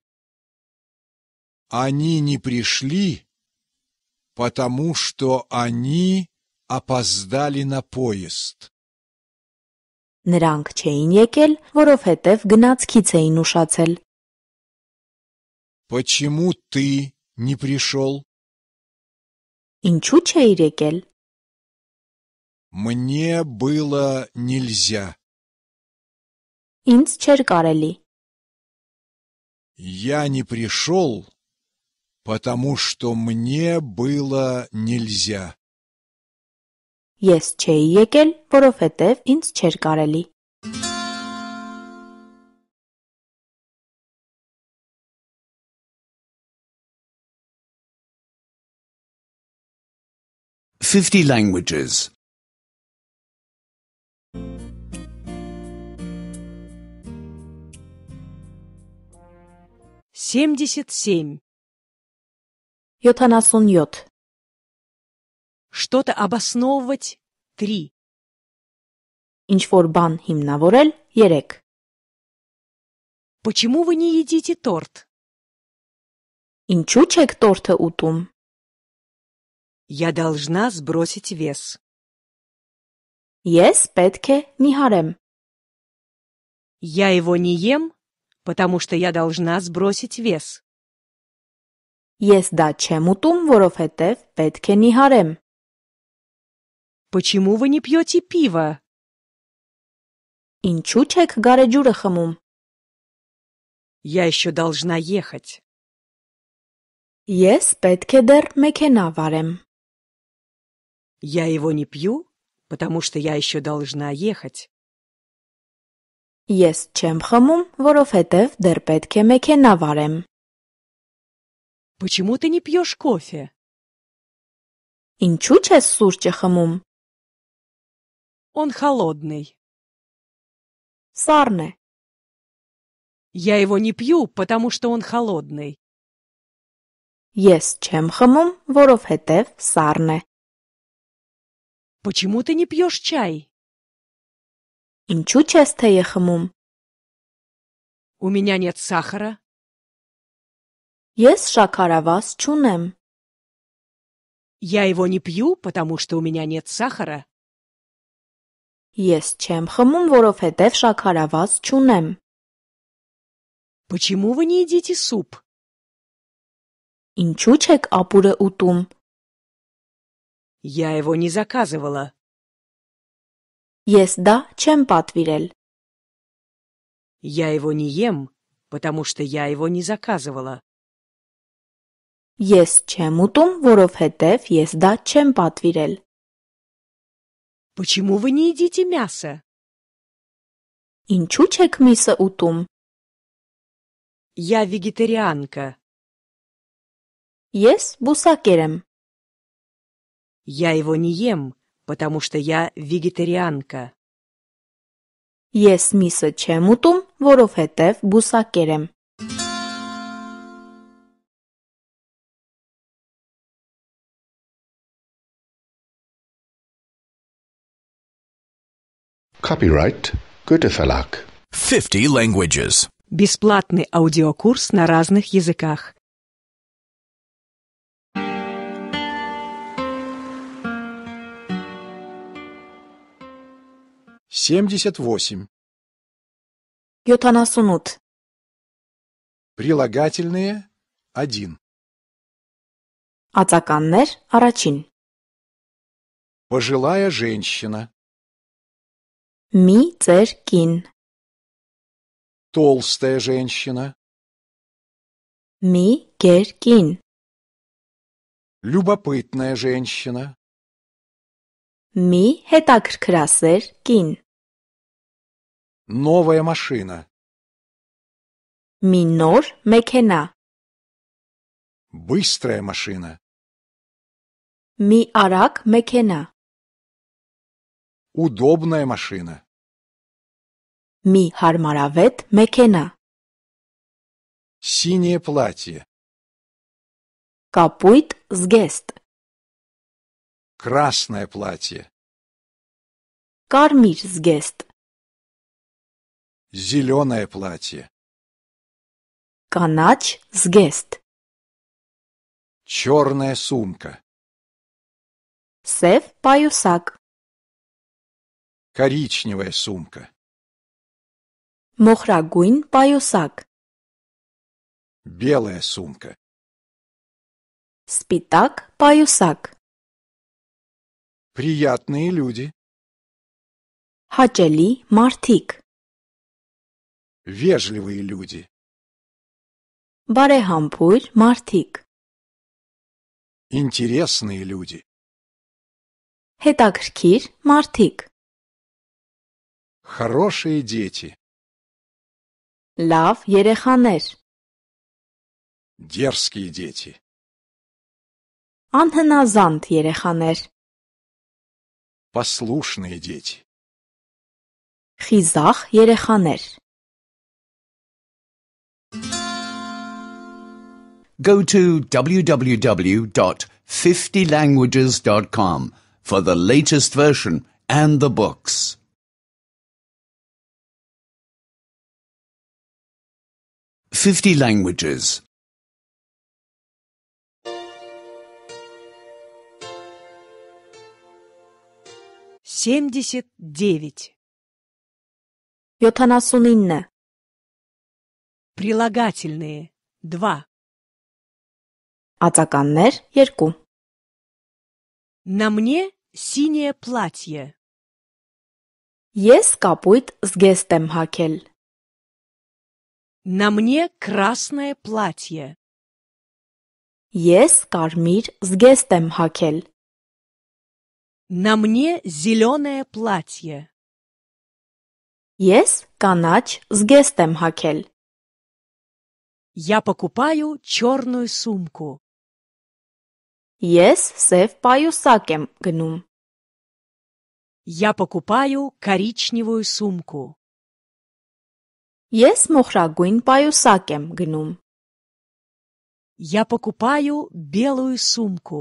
Они не пришли, потому что они опоздали на поезд. Նրանք չէին եկել, որովհետև գնացքից էին ուշացել։ Почему ты не пришел? Ինչու չէիր եկել։ Мне было нельзя. Ինձ չէր կարելի։ Я не пришел, потому что мне было нельзя. Ես չէի եկել, որովհետև ինձ չէր կարելի։ Fifty languages. Семьдесят семь. Йот она йот. Что-то обосновывать – три. Инчфор бан химнаворель – ерек. Почему вы не едите торт? Инчу чек торта утум. Я должна сбросить вес. Ес петке нихарем. Я его не ем, потому что я должна сбросить вес. Ես դա չեմ ուտում, որովհետև պետք է նիհարեմ։ Почему вы не пьете пиво? Ինչու չեք գարեջուրը խմում։ Я еще должна ехать. Ես պետք է դեռ մեքենա վարեմ։ Я его не пью, потому что я еще должна ехать. Ես չեմ խմում, որովհետև դեռ պետք է մեքենա վարեմ։ Почему ты не пьешь кофе? Инчуче сурче хамум. Он холодный. Сарне. Я его не пью, потому что он холодный. Ес чем хамум, воров хетев сарне. Почему ты не пьешь чай? Инчуче стае хамум. У меня нет сахара. Ես шакаравас чунем? Я его не пью, потому что у меня нет сахара. Ես չեմ խմում, որովհետև шакаравас чунем? Почему вы не едите суп? Инчучек апуре утум? Я его не заказывала. Ես да чем պատվիրել։ Я его не ем, потому что я его не заказывала. Ես չեմ ուտում, որովհետև ես դա չեմ պատվիրել։ Почему вы не едите мясо? Ինչու չեք միսը ուտում։ Я вегетарианка. Ես բուսակեր եմ։ Я его не ем, потому что я вегетарианка. Ես միսը չեմ ուտում, որովհետև բուսակեր եմ։ Copyright Goethe Verlag. 50 languages. Бесплатный аудиокурс на разных языках. Семьдесят восемь. Йотанасунут. Прилагательные один. Ацаканнер арачин. Пожилая женщина. Ми церкин. Толстая женщина. Ми кер Любопытная женщина. Ми хетакркрасер кин. Новая машина. Минор мекена. Быстрая машина. Ми арак мекена. Удобная машина. Մի հարմարավետ մեքենա։ Синее платье. Капуйт сгест. Красное платье. Кармир сгест. Зеленое платье. Канач сгест. Черная сумка. Сев պայուսակ։ Коричневая сумка. Մոխրագույն պայուսակ, Белая сумка. սպիտակ պայուսակ, Приятные люди. հաճելի մարդիկ, Вежливые люди. բարեհամբույր մարդիկ, Интересные люди. հետաքրքիր մարդիկ, Хорошие дети. Լավ երեխաներ։ Дерзкие дети. Անհնազանդ երեխաներ։ Послушные дети. Խիզախ երեխաներ։ Go to www.50languages.com for the latest version and the books. 50 languages. 79. Йотанасунинне. Прилагательные. 2. Ацаканнер Ерку. На мне синее платье. Ես կապույտ զգեստ եմ հագել։ на мне красное платье. Ես կարմիր զգեստ եմ հագել։ На мне зеленое платье. Ես կանաչ զգեստ եմ հագել։ Я покупаю черную сумку. Ես սև պայուսակ եմ գնում։ Я покупаю коричневую сумку. Ես մոխրագույն պայուսակ եմ գնում։ Я покупаю белую сумку.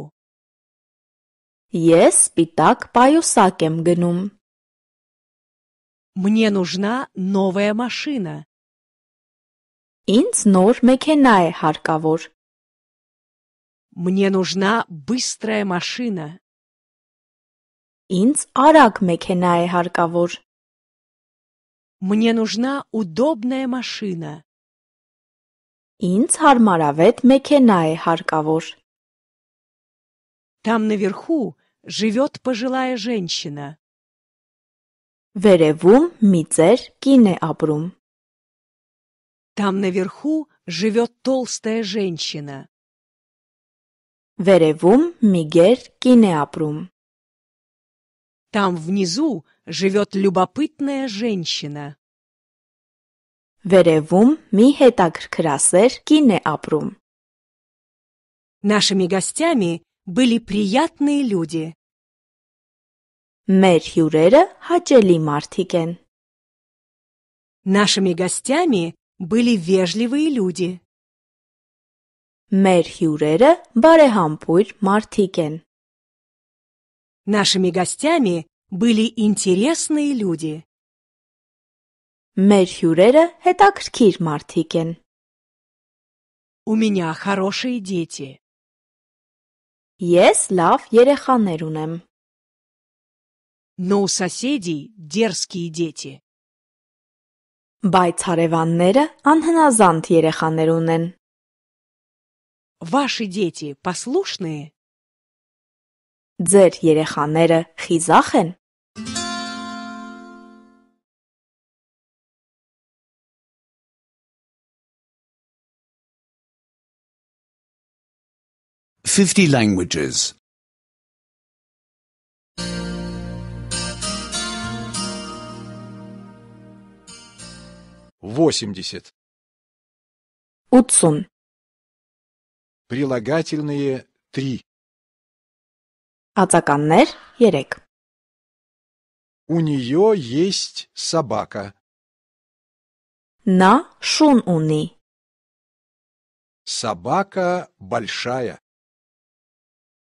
Ես սպիտակ պայուսակ եմ գնում։ Мне нужна новая машина. Ինձ նոր մեքենա է հարկավոր։ Мне нужна быстрая машина. Ինձ արագ մեքենա է հարկավոր։ Мне нужна удобная машина. Ինձ հարմարավետ մեքենա է հարկավոր։ Там наверху живет пожилая женщина. Վերևում մի ծեր կին է ապրում։ Там наверху живет толстая женщина. Վերևում մի գեր կին է ապրում։ Там внизу живет любопытная женщина. Веревум ми хетак կին кине апрум. Нашими гостями были приятные люди. Մեր հյուրերը հաճելի Мартикен. Нашими гостями были вежливые люди. Մեր հյուրերը բարեհամբույր մարդիկ են։ Нашими гостями были интересные люди. Մեր հյուրերը հետաքրքիր մարդիկ են։ У меня хорошие дети. Ես լավ երեխաներ ունեմ։ Но у соседей дерзкие дети. Բայց հարևանները անհնազանդ երեխաներ ունեն։ Ваши дети послушные? Ձեր երեխաները խիզախ են։ Fifty languages. Восемьдесят. Утсун. Прилагательные три. Ածականներ 3 У неё есть собака. На շուն ունի։ Собака большая.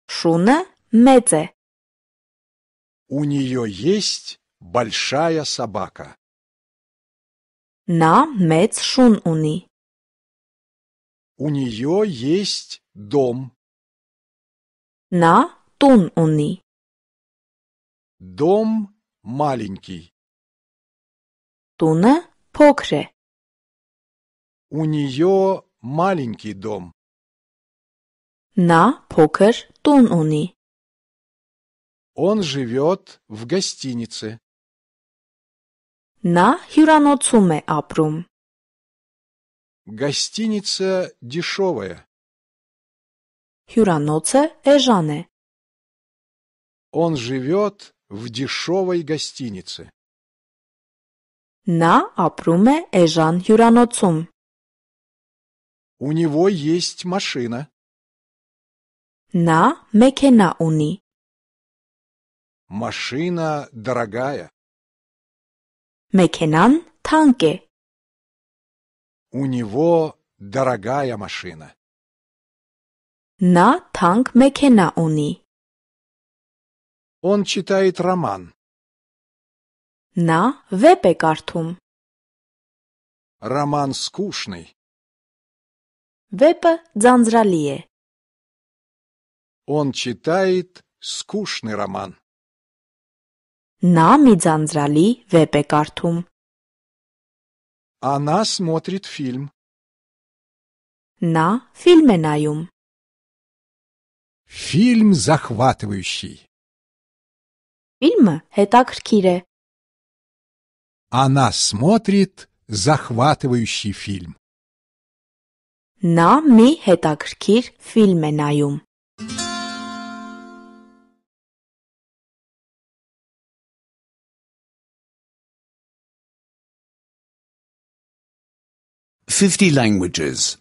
Шуна մեծ У неё есть большая собака. На մեծ շուն ունի։ У неё есть дом. На тун уни. Дом маленький. Туна покре. У нее маленький дом. На покер тун уни. Он живет в гостинице. На хюраноцуме апрум. Гостиница дешевая. Հյուրանոցը эжане. Он живет в дешевой гостинице. На Апруме Эжан Էժան У него есть машина. На Мекена Уни. Машина дорогая. Մեքենան Танке. У него дорогая машина. На Танк Мекена Уни. Он читает роман. На вепе картум. Роман скучный. Вепа ձանձրալի Он читает скучный роман. На մի ձանձրալի վեպ է Она смотрит фильм. На фильме наюм. Фильм захватывающий. Фильмը հետաքրքիր է։ Она смотрит захватывающий фильм. Նա մի հետաքրքիր ֆիլմ է նայում։ Fifty languages.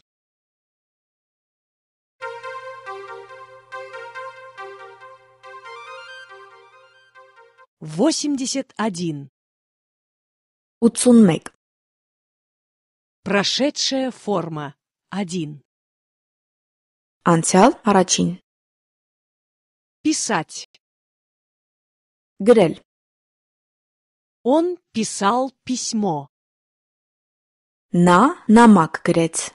81. Уцунмек. Прошедшая форма. 1. Անցյալ арачин Писать. грель Он писал письмо. на նամակ грец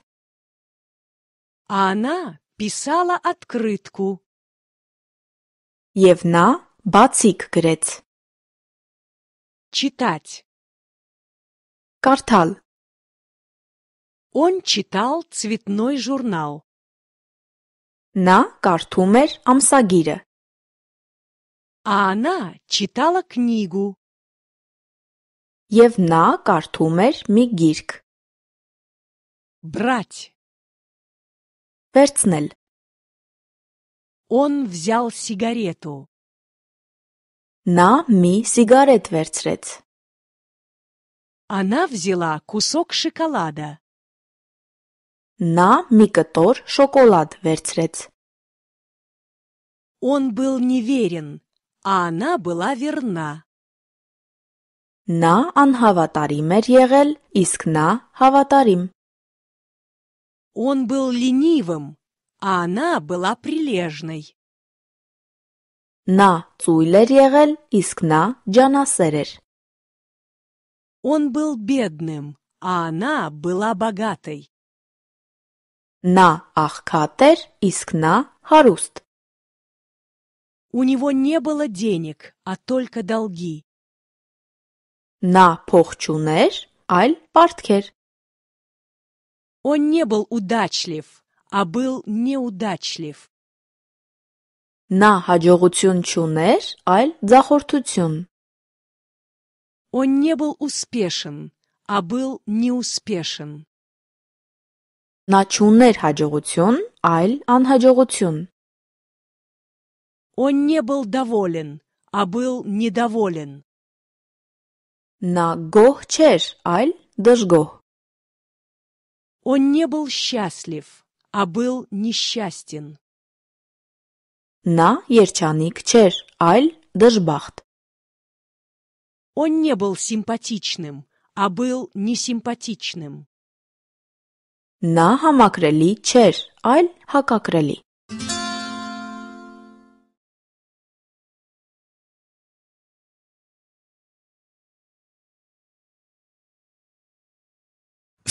А она писала открытку. евна նա грец Читать. Картал. Он читал цветной журнал. на կարդում էր А она читала книгу. евна նա мигирк, Брать. Վերցնել։ Он взял сигарету. На ми сигарет վերցրեց։ Она взяла кусок шоколада. На մի шоколад շոկոլադ Он был неверен, а она была верна. На анхаватаример էր եղել, իսկ նա Он был ленивым, а она была прилежной. На ծույլ էր եղել, իսկ նա ջանասեր Он был бедным, а она была богатой. На ахкатер էր, харуст. У него не было денег, а только долги. На похчунер аль այլ Он не был удачлив, а был неудачлив. Նա հաջողություն չուներ, այլ ձախորդություն։ Он не был успешен, а был неуспешен. Նա չուներ հաջողություն, այլ անհաջողություն։ Он не был доволен, а был недоволен. Նա գոհ չէր, այլ դժգոհ։ Он не был счастлив, а был несчастен. Նա երջանիկ չէր, այլ դժբախտ։ Он не был симпатичным, а был несимпатичным. Նա համակրելի չէր, այլ հակակրելի։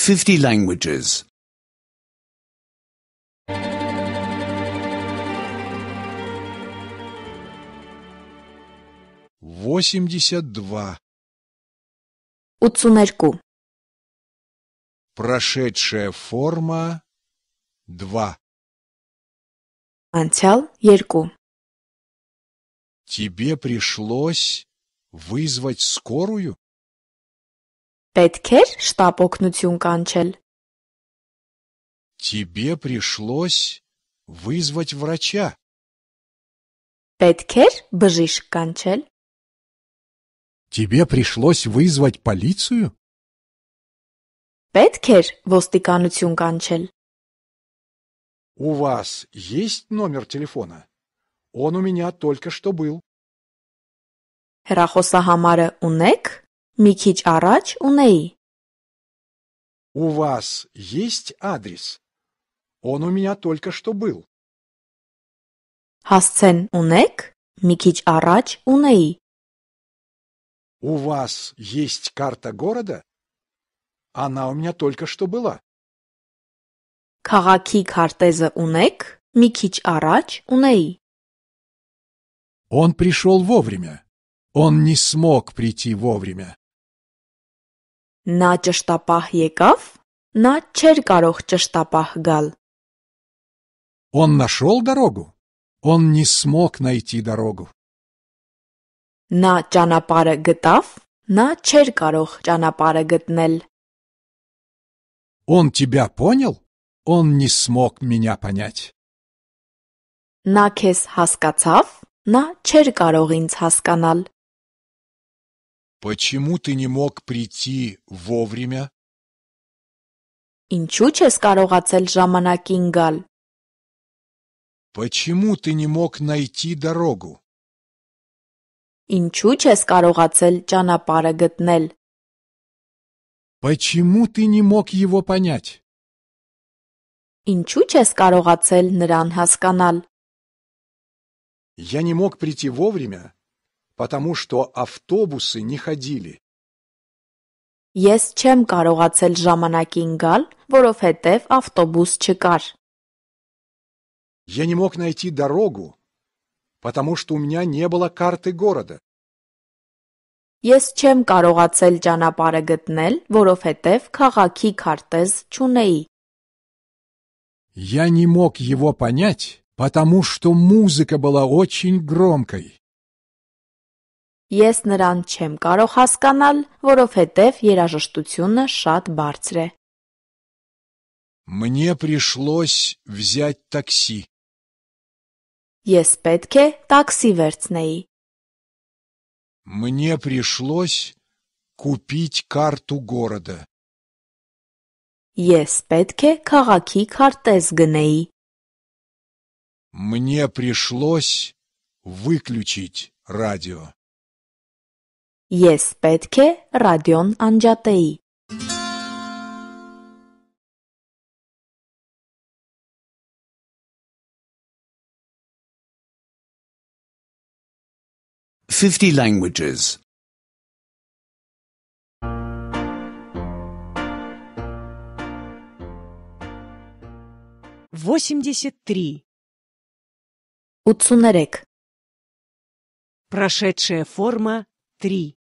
Fifty languages. Восемьдесят два. Уцунарьку. Прошедшая форма два. Անցյալ երկու. Тебе пришлось вызвать скорую? Петкер, էր շտապ օգնություն Тебе пришлось вызвать врача. Петкер, бежишь, բժիշկ Тебе пришлось вызвать полицию? Петкер էր ոստիկանություն У вас есть номер телефона? Он у меня только что был. Հեռախոսահամարը ունեք։ Մի քիչ առաջ У вас есть адрес? Он у меня только что был. Հասցեն ունեք։ Մի քիչ առաջ «У вас есть карта города?» «Она у меня только что была». «Քաղաքի քարտեզը ունեք?» «Մի քիչ առաջ ունեի»։ Он пришел вовремя. Он не смог прийти вовремя. На чештапах եկավ, на չէր чештапах гал. Он нашел дорогу. Он не смог найти дорогу. Նա ճանապարհը գտավ, նա չէր կարող ճանապարհը գտնել։ Он тебя понял? Он не смог меня понять. Նա քեզ հասկացավ, նա չէր կարող ինձ հասկանալ։ Почему ты не мог прийти вовремя? Ինչու՞ չես կարողացել ժամանակին գալ։ Почему ты не мог найти дорогу? Ինչու՞ չես կարողացել ճանապարհը գտնել։ Почему ты не мог его понять? Ինչու՞ չես կարողացել նրան հասկանալ։ Я не мог прийти вовремя, потому что автобусы не ходили. Ես չեմ կարողացել ժամանակին գալ, որովհետև ավտոբուս չկար։ Я не мог найти дорогу, потому что у меня не было карты города. Ես չեմ կարողացել ճանապարհը գտնել, որովհետև քաղաքի քարտեզ չունեի։ Я не мог его понять, потому что музыка была очень громкой. Ես նրան չեմ կարող հասկանալ, որովհետև երաժշտությունը շատ բարձր է։ Мне пришлось взять такси. Ես պետք է տաքսի վերցնեի։ Мне пришлось купить карту города. Ես պետք է քաղաքի քարտեզ գնեի։ Мне пришлось выключить радио. Ես պետք է ռադիոն անջատեի։ 50 languages. 83. Уцунарек. Прошедшая форма 3.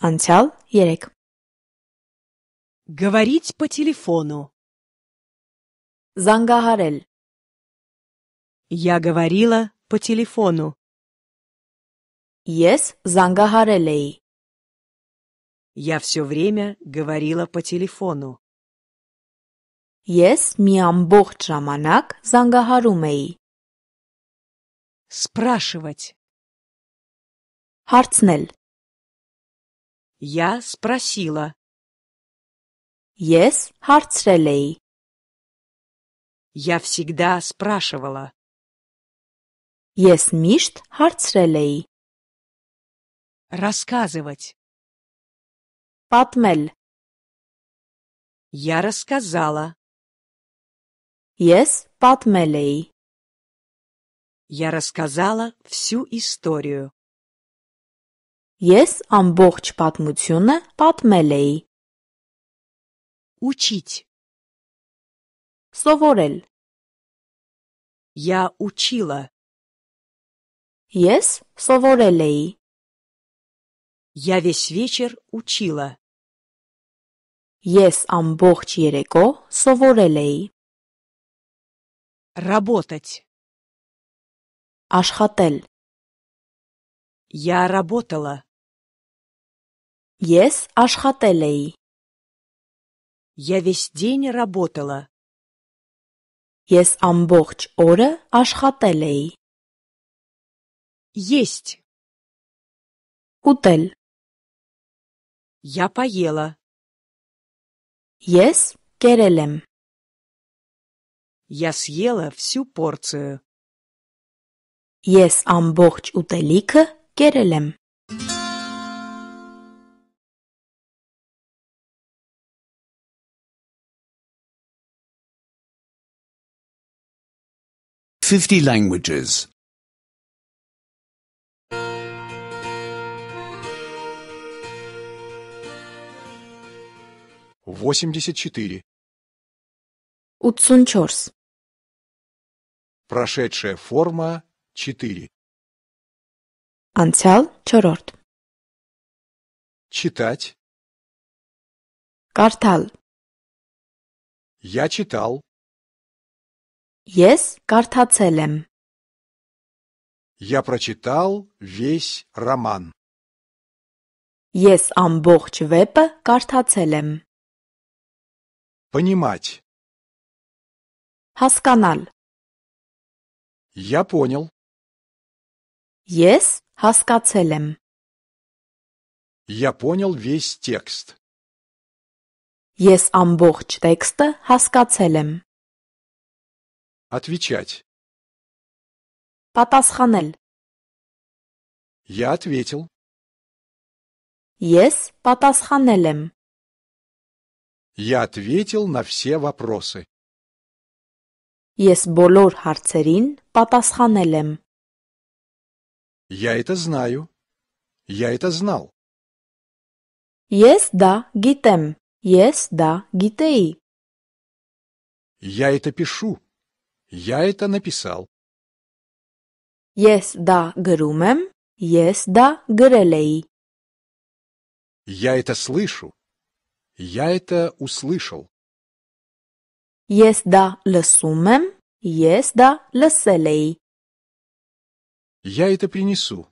Антял Ерек. Говорить по телефону. Зангагарель. Я говорила по телефону. Ես զանգահարել էի։ Я все время говорила по телефону. Ես մի ամբողջ ժամանակ զանգահարում էի։ Спрашивать. Հարցնել։ Я спросила. Ես հարցրել էի։ Я всегда спрашивала. Ես միշտ հարցրել էի։ Рассказывать. Патмель. Я рассказала. Yes, Патмелей. Я рассказала всю историю. yes ամբողջ պատմությունը պատմել էի։ Учить. Սովորել։ Я учила. yes սովորել я весь вечер учила. Ես ամբողջ երեկո սովորել էի։ Работать. Աշխատել. Я работала. Ես աշխատել էի։ Я весь день работала. Ես ամբողջ օրը աշխատել էի։ Есть. Утель. Я поела. Ես կերել եմ. Я съела всю порцию. Ես ամբողջ ուտելիքը կերել եմ։ Fifty languages. 84. Утсунчорс. Прошедшая форма 4. Анцял чорорт. Читать. Картал. Я читал. Ես картацелем Я прочитал весь роман. Ես ամբողջ վեպը կարդացել եմ։ Понимать. Хасканаль. Я понял. Ես հասկացել եմ. Я понял весь текст. Ես ամբողջ տեքստը հասկացել եմ։ Отвечать. Պատասխանել. Я ответил. Ես պատասխանել եմ։ я ответил на все вопросы. Ես բոլոր հարցերին պատասխանել եմ։ Я это знаю. Я это знал. Ես դա գիտեմ։ Ես դա գիտեի։ Я это пишу. Я это написал. Ես դա գրում եմ, ես դա գրել էի։ Я это слышу. Я это услышал. Ես դա լսում եմ, ես դա Я это принесу.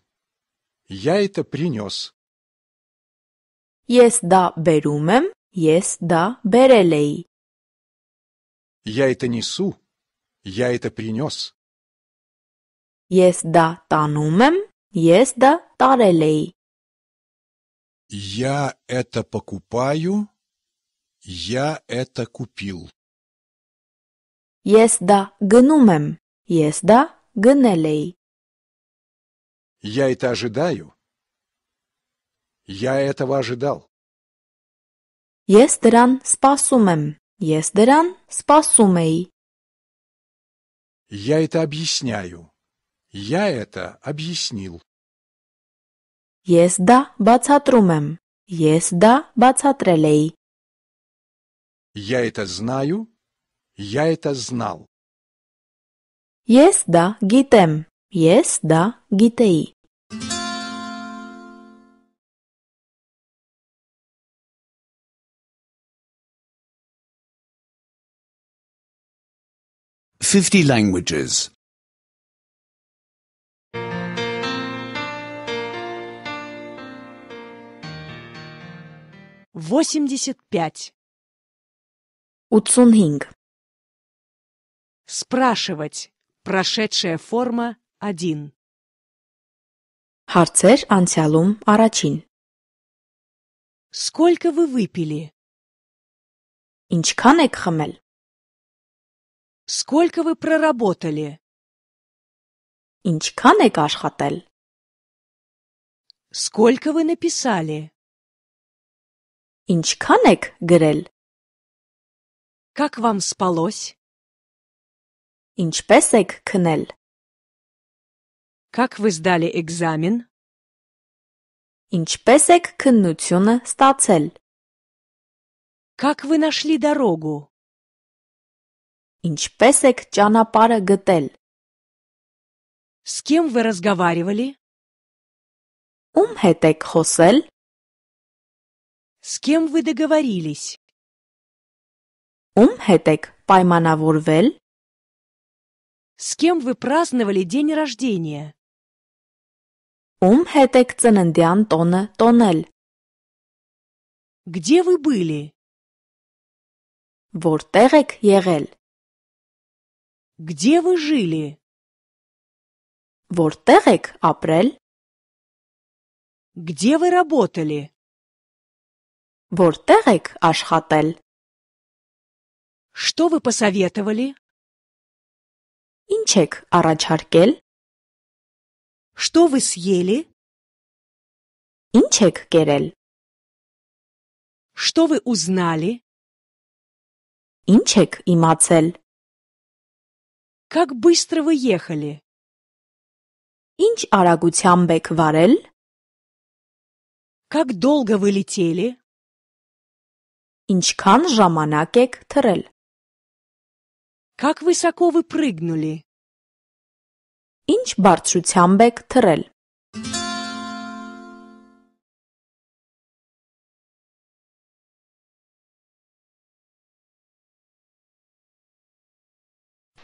Я это принес. Ես դա բերում եմ, ես դա Я это несу. Я это принес. Ես դա տանում եմ, ես դա я это покупаю. Я это купил. Yes Есда Yes Есда гнелей. Я это ожидаю. Я этого ожидал. Yes Естеран спасумем. Естеран спасумей. Я это объясняю. Я это объяснил. da, bacatrumem. Jesda бацатрелей. Я это znaju. Я znał. знал. da, gitem. da, gitei. Fifty languages. 85. Уцунхинг. Спрашивать. Прошедшая форма 1. Харцер анциалум арачин. Сколько вы выпили? Инчкан хамель. Сколько вы проработали? Инчкан ашхатель. Сколько вы написали? Ինչքան եք գրել։ Как вам спалось? Ինչպես եք քնել։ Как вы сдали экзамен? Ինչպես եք քննությունը ստացել։ Как вы нашли дорогу? Ինչպես եք ճանապարհը գտել։ С кем вы разговаривали? Ում հետ եք խոսել։ с кем вы договорились? Ум хетек пайманаворвель? С кем вы праздновали день рождения? Ум хетек ценендиан тоне тонель. Где вы были? Вортегек егель. Где вы жили? Вортегек апрель. Где вы работали? Որտեղ եք աշխատել? Что вы посоветовали? Ինչ եք առաջարկել? Что вы съели? Ինչ եք կերել? Что вы узнали? Ինչ եք իմացել? Как быстро вы ехали? Ինչ արագությամբ եք վարել? Как долго вы летели? Ինչքան ժամանակ եք թռել։ Как высоко вы прыгнули? Ինչ բարձրությամբ եք թռել։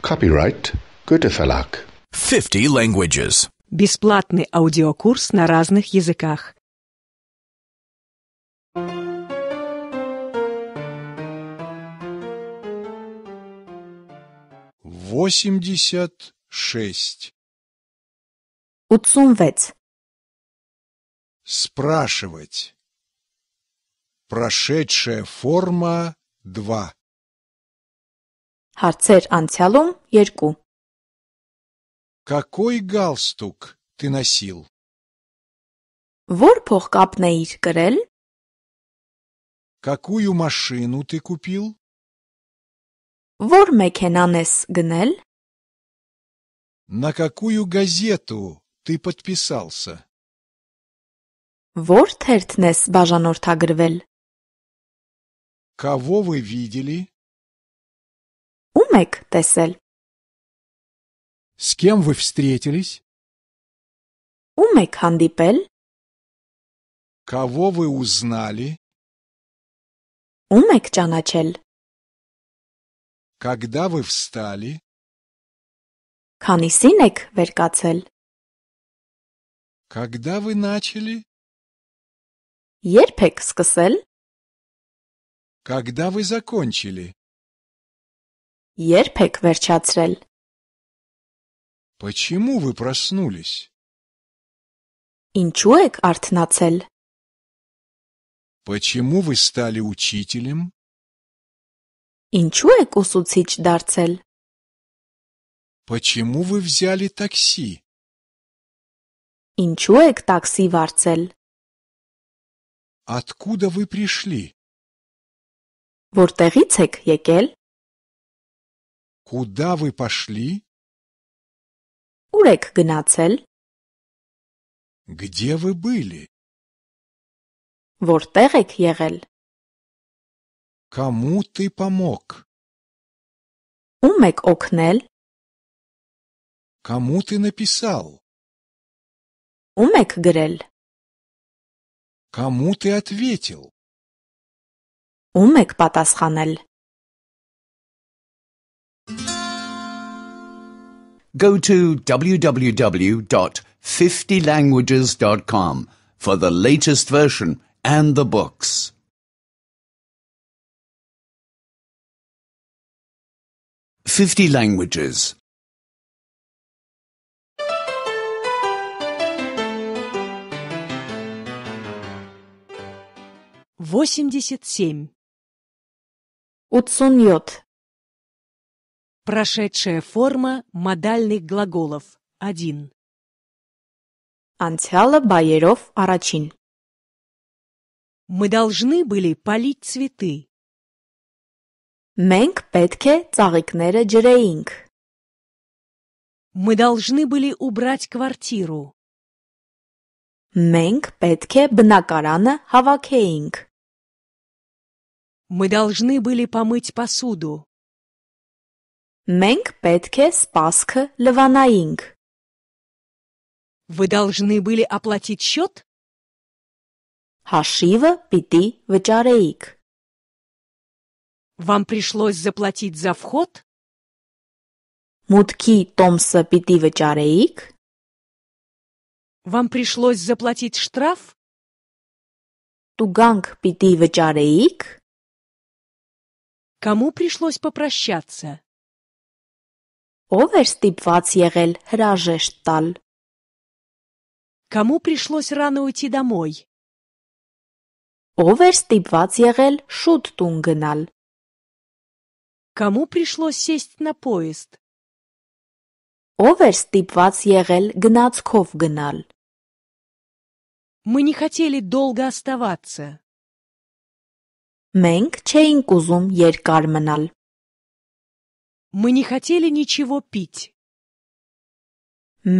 Copyright Goethe-Verlag. 50 languages. Бесплатный аудиокурс на разных языках. восемьдесят шесть. Утсумвец. Спрашивать. Прошедшая форма два. Հարցեր անցյալում 2 Какой галстук ты носил? Որ փողկապն էիր կրել? Какую машину ты купил? Որ մեքենան ես գնել? На какую газету ты подписался? Որ թերթն ես բաժանորդագրվել? Кого вы видели? Ում եք տեսել? С кем вы встретились? Ում եք հանդիպել? Кого вы узнали? Ում եք ճանաչել? Когда вы встали? Քանիսին եք Когда вы начали? Երբ եք Когда вы закончили? Երբ եք Почему вы проснулись? Ինչու եք արթնացել։ Почему вы стали учителем? Ինչու եք ուսուցիչ դարձել։ Почему вы взяли такси? Ինչու եք տաքսի վարձել։ Откуда вы пришли? Որտեղից եք եկել։ Куда вы пошли? Ուր եք գնացել։ Где вы были? Որտեղ եք եղել։ Кому ты помог? Ум ек окнел? Кому ты написал? Ум ек грел? Кому ты ответил? Ум ек պատասխանել? Go to www.50languages.com for the latest version and the books. 50 languages. 87. Утсуньот. Прошедшая форма модальных глаголов. 1. Անցյալը Байеров Арачин Мы должны были полить цветы. Մենք պետք է ծաղիկները ջրեինք։ Мы должны были убрать квартиру. Մենք պետք է բնակարանը հավաքեինք։ Мы должны были помыть посуду. Մենք պետք է սպասքը լվանայինք։ Вы должны были оплатить счет? Հաշիվը պիտի վճարեիք։ вам пришлось заплатить за вход? Мутки томса питива чареик? Вам пришлось заплатить штраф? Туганг питива чареик? Кому пришлось попрощаться? Оверс типвац хражештал. Кому пришлось рано уйти домой? Ով էր ստիպված եղել Кому пришлось сесть на поезд? Оверсти пац егель гнацков геналь. Мы не хотели долго оставаться. Մենք չէինք ուզում երկար մնալ։ Мы не хотели ничего пить.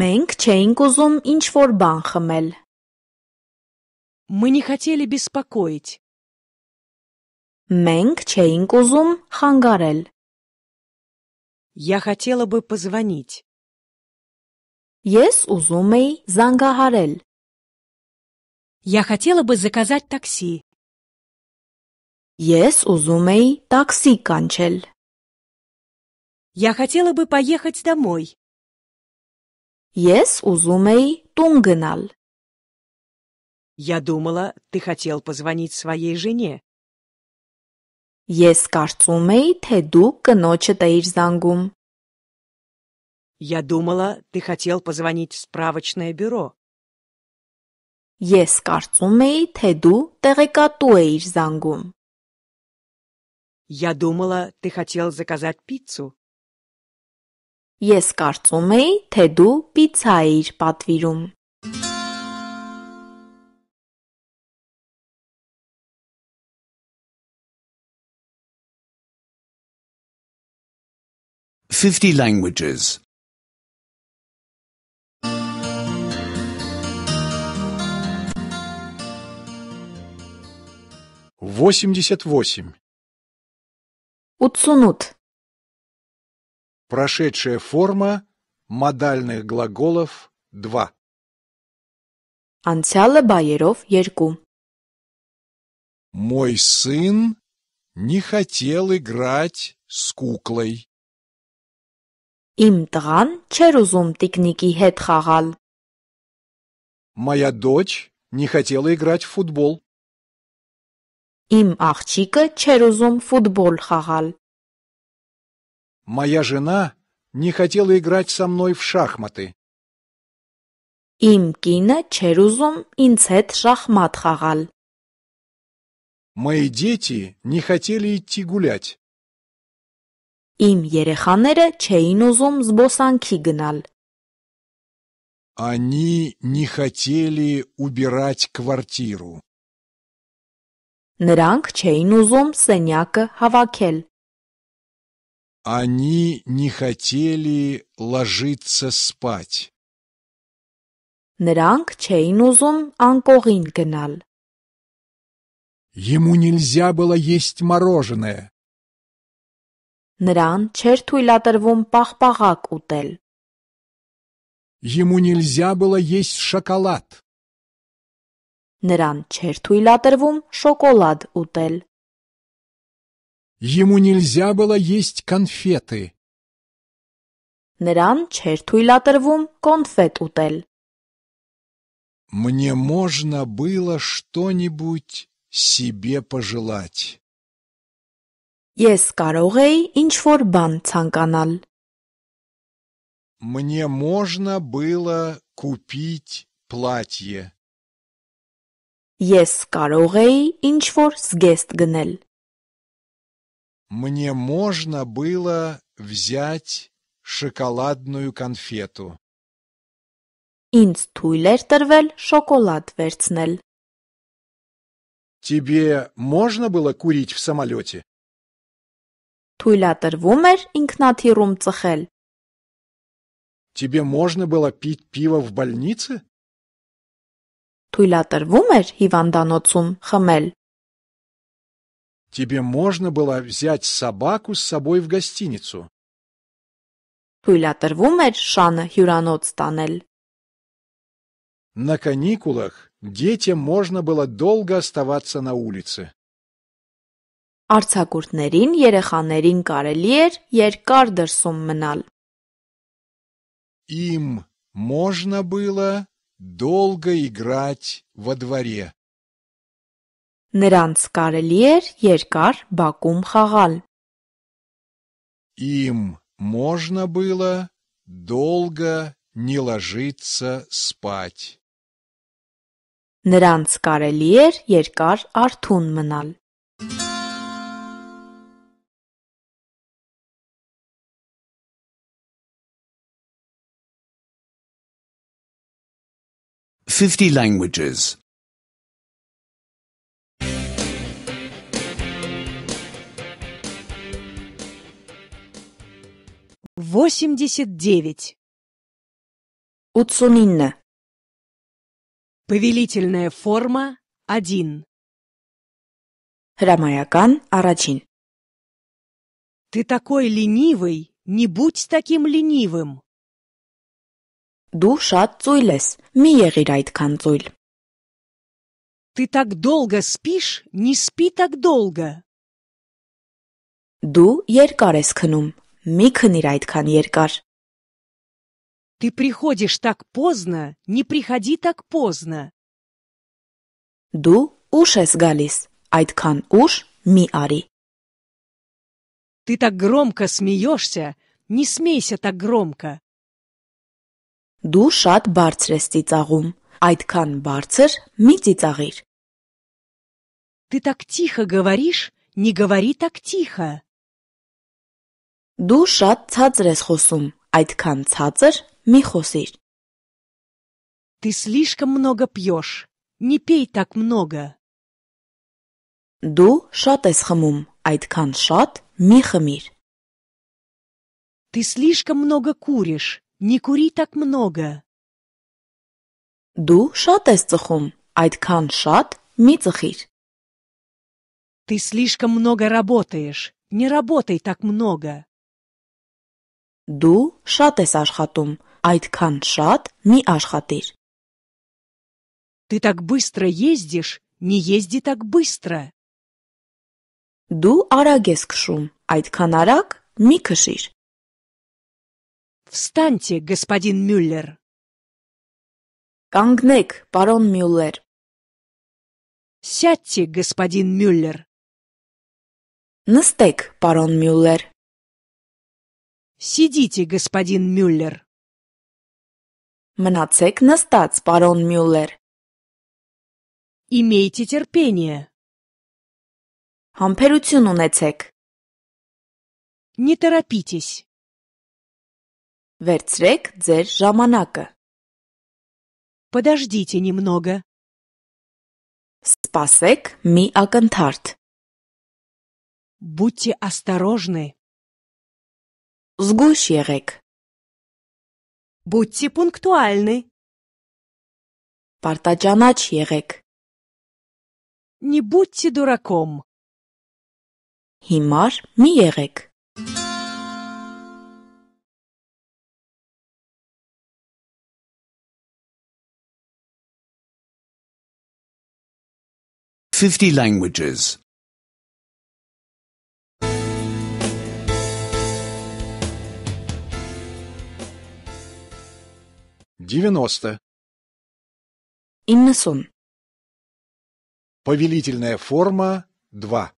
Մենք չէինք ուզում ինչ-որ բան Мы не хотели беспокоить. Мэнг չէինք узум խանգարել։ Я хотела бы позвонить. Ես узумей էի Я хотела бы заказать такси. Ես узумей такси տաքսի Я хотела бы поехать домой. Ես узумей էի Я думала, ты хотел позвонить своей жене. Ես կարծում էի, թե դու կնոջդ էիր զանգում։ Я думала, ты хотел позвонить в справочное бюро. Ես կարծում էի, թե դու տեղեկատու էիր զանգում։ Я думала, ты хотел заказать пиццу. Ես կարծում էի, թե դու պիցա էիր պատվիրում։ 50 languages. восемь Уцунут. Прошедшая форма модальных глаголов два Анцяла Байеров 2. Мой сын не хотел играть с куклой. Իմ տղան չէր ուզում տիկնիկի հետ խաղալ։ Моя дочь не хотела играть в футбол. Իմ աղջիկը չէր ուզում ֆուտբոլ խաղալ։ Моя жена не хотела играть со мной в шахматы. Իմ կինը չեր ուզում ինձ հետ շախմատ խաղալ։ Мои дети не хотели идти гулять. Իմ երեխաները չէին ուզում զբոսանքի գնալ։ Они не хотели убирать квартиру. Նրանք չէին ուզում սենյակը հավաքել։ Они не хотели ложиться спать. Նրանք չէին ուզում անկողին գնալ։ Ему нельзя было есть мороженое. Նրան չէր թույլատրվում պաղպաղակ ուտել։ Ему нельзя было есть шоколад. Նրան չէր թույլատրվում շոկոլադ ուտել։ Ему нельзя было есть конфеты. Նրան չէր թույլատրվում կոնֆետ ուտել։ Мне можно было что-нибудь себе пожелать. Ես կարող էի ինչ-որ բան ցանկանալ։ Мне можно было купить платье. Ես կարող էի ինչ-որ զգեստ գնել։ Мне можно было взять шоколадную конфету. Ինձ թույլ էր տրվել շոկոլադ վերցնել։ Тебе можно было курить в самолете? թույլատրվում էր ինքնաթիռում ծխել։ Тебе можно было пить пиво в больнице? Թույլատրվում էր հիվանդանոցում խմել։ Тебе можно было взять собаку с собой в гостиницу? Թույլատրվում էր շանը հյուրանոց տանել։ На каникулах детям можно было долго оставаться на улице. Արձակուրդներին երեխաներին կարելի էր երկար դրսում մնալ: Им можно было долго играть во дворе. Նրանց կարելի էր երկար բակում խաղալ: Им можно было долго не ложиться спать. Նրանց կարելի էր երկար արթուն մնալ: 50 languages. 89. Уцунинна. Повелительная форма 1. Рамаякан Арачин. Ты такой ленивый, не будь таким ленивым. Ду шат ծույլ ми մի кан այդքան Ты так долго спишь, не спи так долго։ Ду երկար ես ми մի քնիր այդքան երկար։ Ты приходишь так поздно, не приходи так поздно։ Ду ушес галис, айт кан уш, ми ари. Ты так громко смеешься, не смейся так громко։ Դու շատ բարձր ես ծիծաղում, այդքան բարձր մի ծիծաղիր։ Ты так тихо говоришь, не говори так тихо. Դու շատ ցածր ես խոսում, այդքան ցածր մի խոսիր։ Ты слишком много пьешь. Не пей так много. Դու շատ ես խմում, այդքան շատ մի խմիր։ Ты слишком много куришь. Не кури так много. Դու շատ ես ծխում, այդքան շատ մի ծխիր։ Ты слишком много работаешь. Не работай так много. Դու շատ ես աշխատում, այդքան շատ մի աշխատիր։ Ты так быстро ездишь, не езди так быстро. Դու արագ ես քշում, այդքան արագ մի քշիր։ Встаньте, господин Мюллер. Կանգնեք, պարոն Мюллер. Сядьте, господин Мюллер. Настек, պարոն Мюллер. Сидите, господин Мюллер. Մնացեք նստած, պարոն Мюллер. Имейте терпение. Համբերություն ունեցեք։ Не торопитесь. Վերցրեք ձեր ժամանակը։ Подождите немного. Спасек, մի ակնթարթ։ Будьте осторожны. Сгущерек. Будьте пунктуальны. Պարտաճանաչ եղեք։ Не будьте дураком. Химар, մի եղեք։ 50 languages. 90. Иннасон. Повелительная форма 2.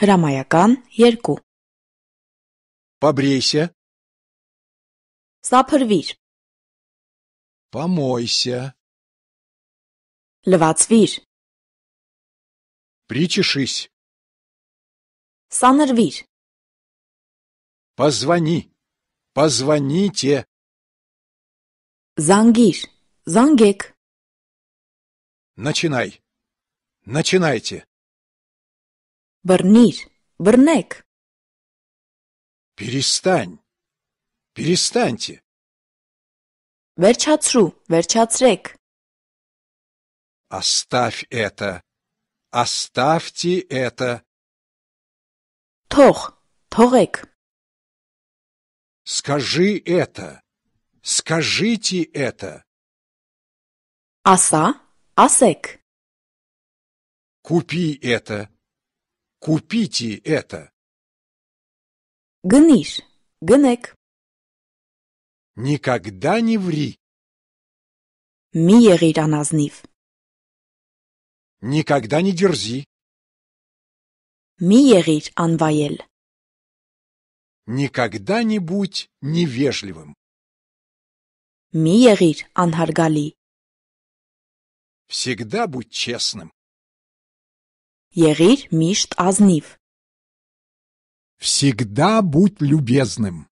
Рамаякан ярку. Побрейся. Сапырвир. Помойся. Львацвир. Причешись. Санервир. Позвони. Позвоните. Зангир. Зангек. Начинай. Начинайте. Барнир. Барнек. Перестань. Перестаньте. Верчацру. Верчацрек. Оставь это. Оставьте это. Тох, торек. Скажи это. Скажите это. Аса, асек. Купи это. Купите это. Гниш, гнек. Никогда не ври. Миерит аназнив. Никогда не дерзи. Миерить анваель. Никогда не будь невежливым. Миерить анхаргали. Всегда будь честным. Ерить мишт азнив. Всегда будь любезным.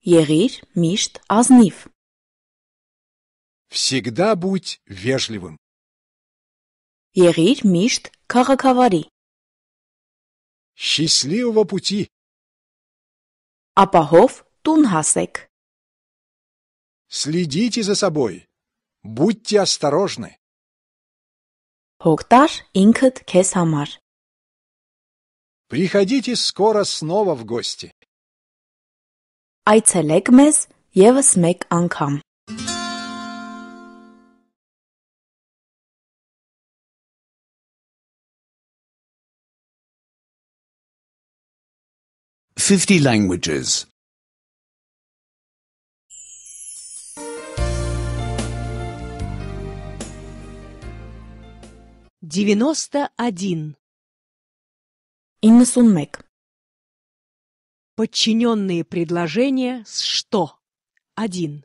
Ерить мишт азнив. Всегда будь вежливым. Եղիր միշտ քաղաքավարի։ Счастливого пути. Ապահով տուն հասեք։ Следите за собой. Будьте осторожны. Հոգտար ինքդ քեզ համար։ Приходите скоро снова в гости. Այցելեք մեզ եւս մեկ անգամ։ 50 languages. 91. Инна Сунмек. Подчиненные предложения с что? 1.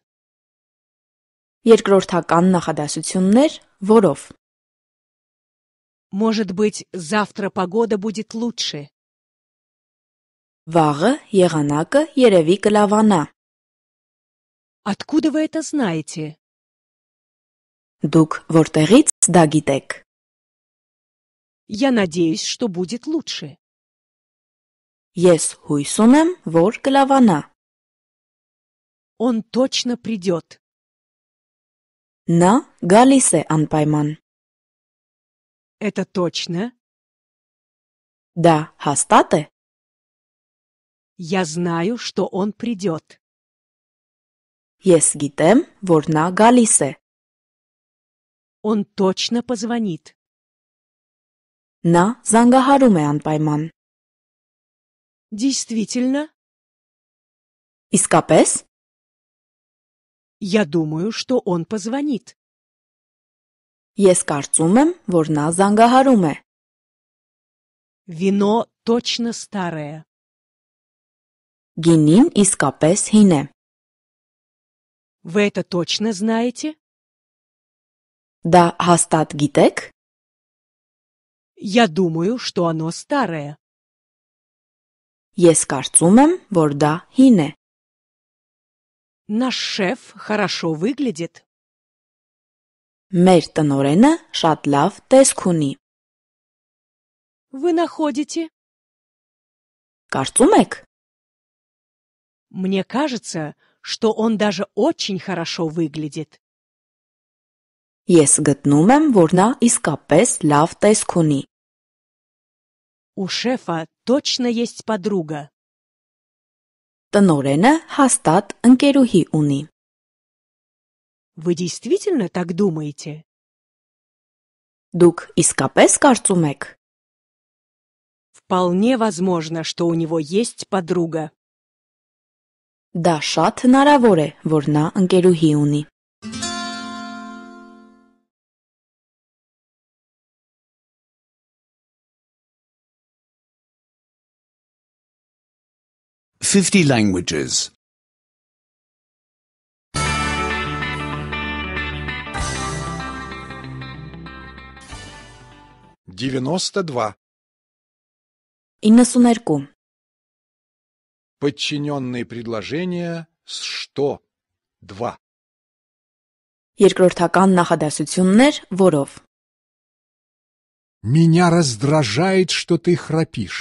Երկրորդական նախադասություններ որով Может быть, завтра погода будет лучше. Վաղը եղանակը երևի կլավանա։ Откуда вы это знаете? Դուք որտեղից դա գիտեք։ Я надеюсь, что будет лучше. Ես հույս ունեմ, որ կլավանա։ Он точно придет. Նա գալիս է անպայման։ Это точно? Դա հաստատ է։ я знаю, что он придет. Ես գիտեմ, որ նա գալիս է։ Он точно позвонит. Նա զանգահարում է անպայման։ Действительно? Իսկապես? Я думаю, что он позвонит. Ես կարծում եմ, որ նա զանգահարում է։ Вино точно старое. Գինին իսկապես հին է։ Вы это точно знаете? Да, հաստատ գիտեք։ Я думаю, что оно старое. Ես կարծում եմ, որ դա հին է։ Наш шеф хорошо выглядит. Մեր տնորենը շատ լավ տեսք ունի։ Вы находите? Կարծում եք։ мне кажется, что он даже очень хорошо выглядит. Ես գտնում եմ, որ նա իսկապես լավ տեսք ունի։ У шефа точно есть подруга. Տնորենը հաստատ ընկերուհի ունի։ Вы действительно так думаете? Дук искапес карцумек. Вполне возможно, что у него есть подруга. Դա շատ հնարավոր է, որ նա ընկերուհի ունի։ Fifty languages. Девяносто два. Инна Сунерку. Подчиненные предложения с «что» 2. Երկրորդական նախադասություններ, որով Меня раздражает, что ты храпишь.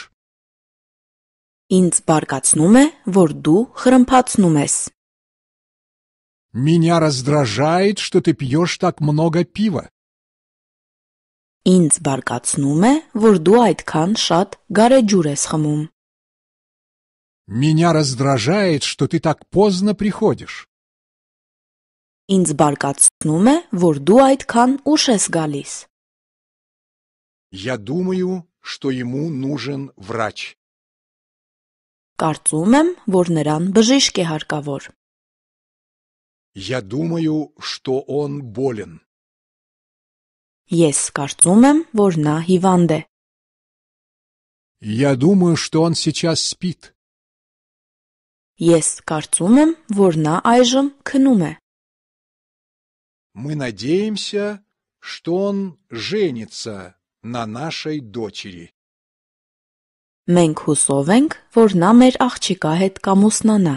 Ինձ բարկացնում է, որ դու խրմփացնում ես։ Меня раздражает, что ты пьешь так много пива. Ինձ բարկացնում է, որ դու այդքան շատ գարեջուր ես խմում։ меня раздражает, что ты так поздно приходишь. Ինձ բարկացնում է, որ դու այդքան ուշ ես գալիս։ Я думаю, что ему нужен врач. Կարծում եմ, որ նրան բժիշկ է հարկավոր։ Я думаю, что он болен. Ես կարծում եմ, որ նա հիվանդ է։ Я думаю, что он сейчас спит. Ես կարծում եմ, որ նա այժմ քնում է։ Мы надеемся, что он женится на нашей дочери. Մենք հուսով ենք, որ նա մեր աղջիկա հետ կամուսնանա։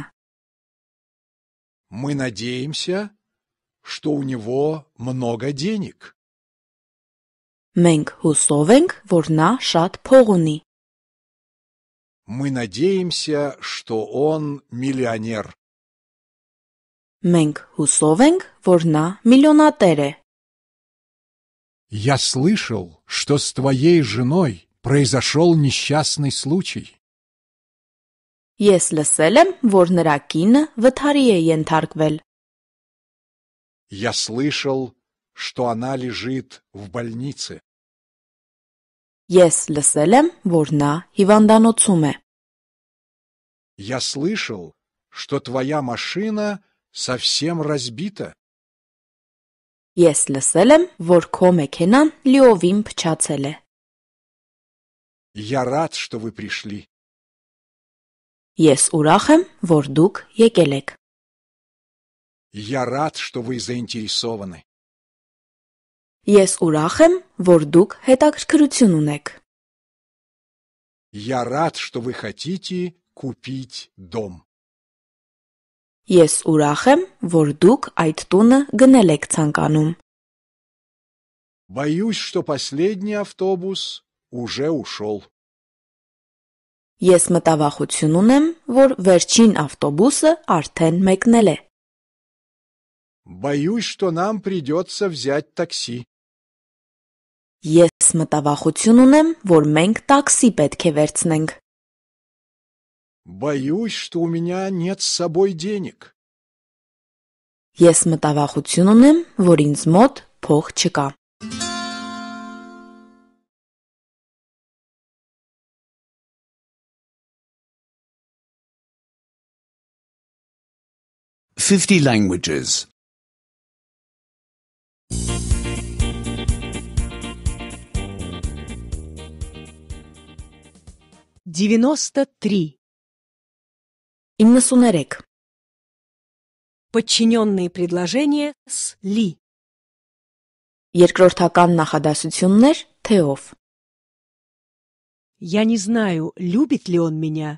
Мы надеемся, что у него много денег. Մենք հուսով ենք, որ նա շատ փող ունի։ Мы надеемся, что он миллионер. Մենք հուսով ворна որ Я слышал, что с твоей женой произошел несчастный случай. Ես լսել եմ, որ նրա կինը վթարի է ենթարկվել։ Я слышал, что она лежит в больнице. Ես լսել եմ, որ նա հիվանդանոցում է։ Я слышал, что твоя машина совсем разбита. Ես լսել եմ, որ քո մեքենան լիովին փչացել է։ Я рад, что вы пришли. Ես ուրախ եմ, որ դուք եկել եք։ Я рад, что вы заинтересованы. Ես ուրախ եմ, որ դուք հետաքրքրություն ունեք։ Я рад, что вы хотите купить дом. Ես ուրախ եմ, որ դուք այդ տունը գնել եք ցանկանում։ Боюсь, что последний автобус уже ушел. Ես մտավախություն ունեմ, որ վերջին ավտոբուսը արդեն մեկնել է։ Боюсь, что нам придется взять такси. Ես մտավախություն ունեմ, որ մենք տաքսի պետք է վերցնենք։ Боюсь, что у меня нет с собой денег. Ես մտավախություն ունեմ, որ ինձ մոտ փող չկա։ Fifty languages. 93. Инна Сунарек. Подчиненные предложения с «ли». Երկրորդական նախադասություններ Թեով. Я не знаю, любит ли он меня.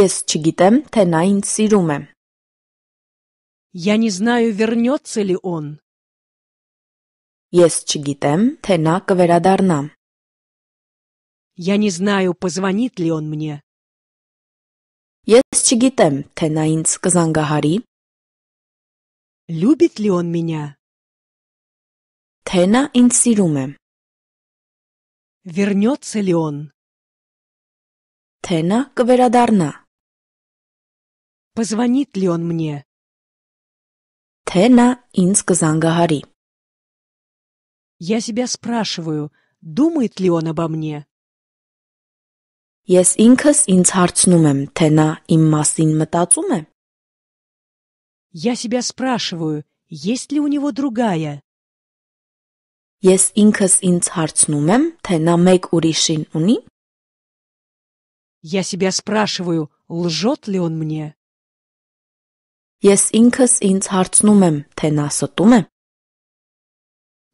Ես չգիտեմ, թե նա ինձ սիրում է։ Я не знаю, вернется ли он. Ես չգիտեմ, թե նա կվերադառնա։ я не знаю, позвонит ли он мне. Ես չգիտեմ, թե նա ինձ կզանգահարի։ Любит ли он меня? Թե նա ինձ սիրում է։ Вернется ли он? Թե նա կվերադառնա։ Позвонит ли он мне? Թե նա ինձ կզանգահարի։ Я себя спрашиваю, думает ли он обо мне? Ես ինքս ինձ հարցնում եմ, թե նա իմ մասին մտածում է։ Я себя спрашиваю, есть ли у него другая? Ես ինքս ինձ հարցնում եմ, թե նա մեկ ուրիշին ունի։ Я себя спрашиваю, лжет ли он мне? Ես ինքս ինձ հարցնում եմ, թե նա ստում է։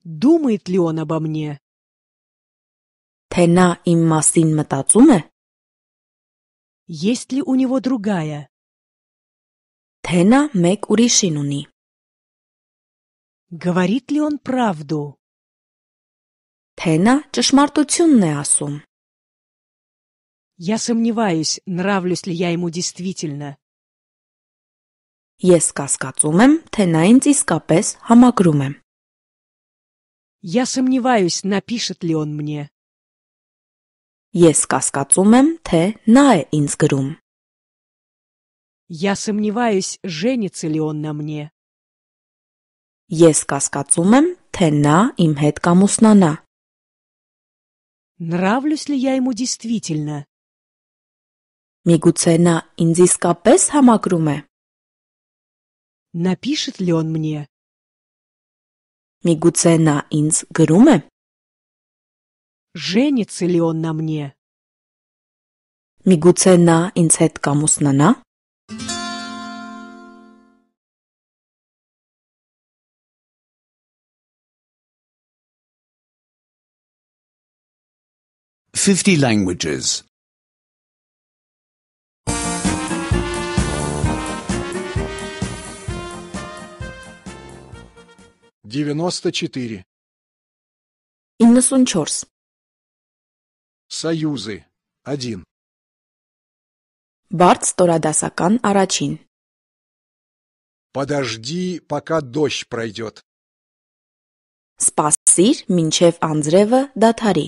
Думает ли он обо мне? Թե նա իմ մասին մտածում է։ есть ли у него другая? Тена мек уришинуни. Говорит ли он правду? Тена чешмартутюнне асум. Я сомневаюсь, нравлюсь ли я ему действительно. Ես կասկածում եմ, թե նա ինձ իսկապես համագրում է։ Я сомневаюсь, напишет ли он мне. Ես կասկածում եմ, թե նա է ինձ գրում։ Я сомневаюсь, женится ли он на мне. Ես կասկածում եմ, թե նա իմ հետ կամուսնանա։ Нравлюсь ли я ему действительно? Միգուցե նա ինձ իսկապես համակրում է։ Напишет ли он мне? Միգուցե նա ինձ գրում է։ Женится ли он на мне? Միգուցե նա ինձ հետ Fifty languages. Девяносто четыре. Иннасунчорс. Սայյուզի, один. Բարդ ստորադասական առաջին Подожди, пока дождь пройдет. Սպասիր, մինչև անձրևը դադարի։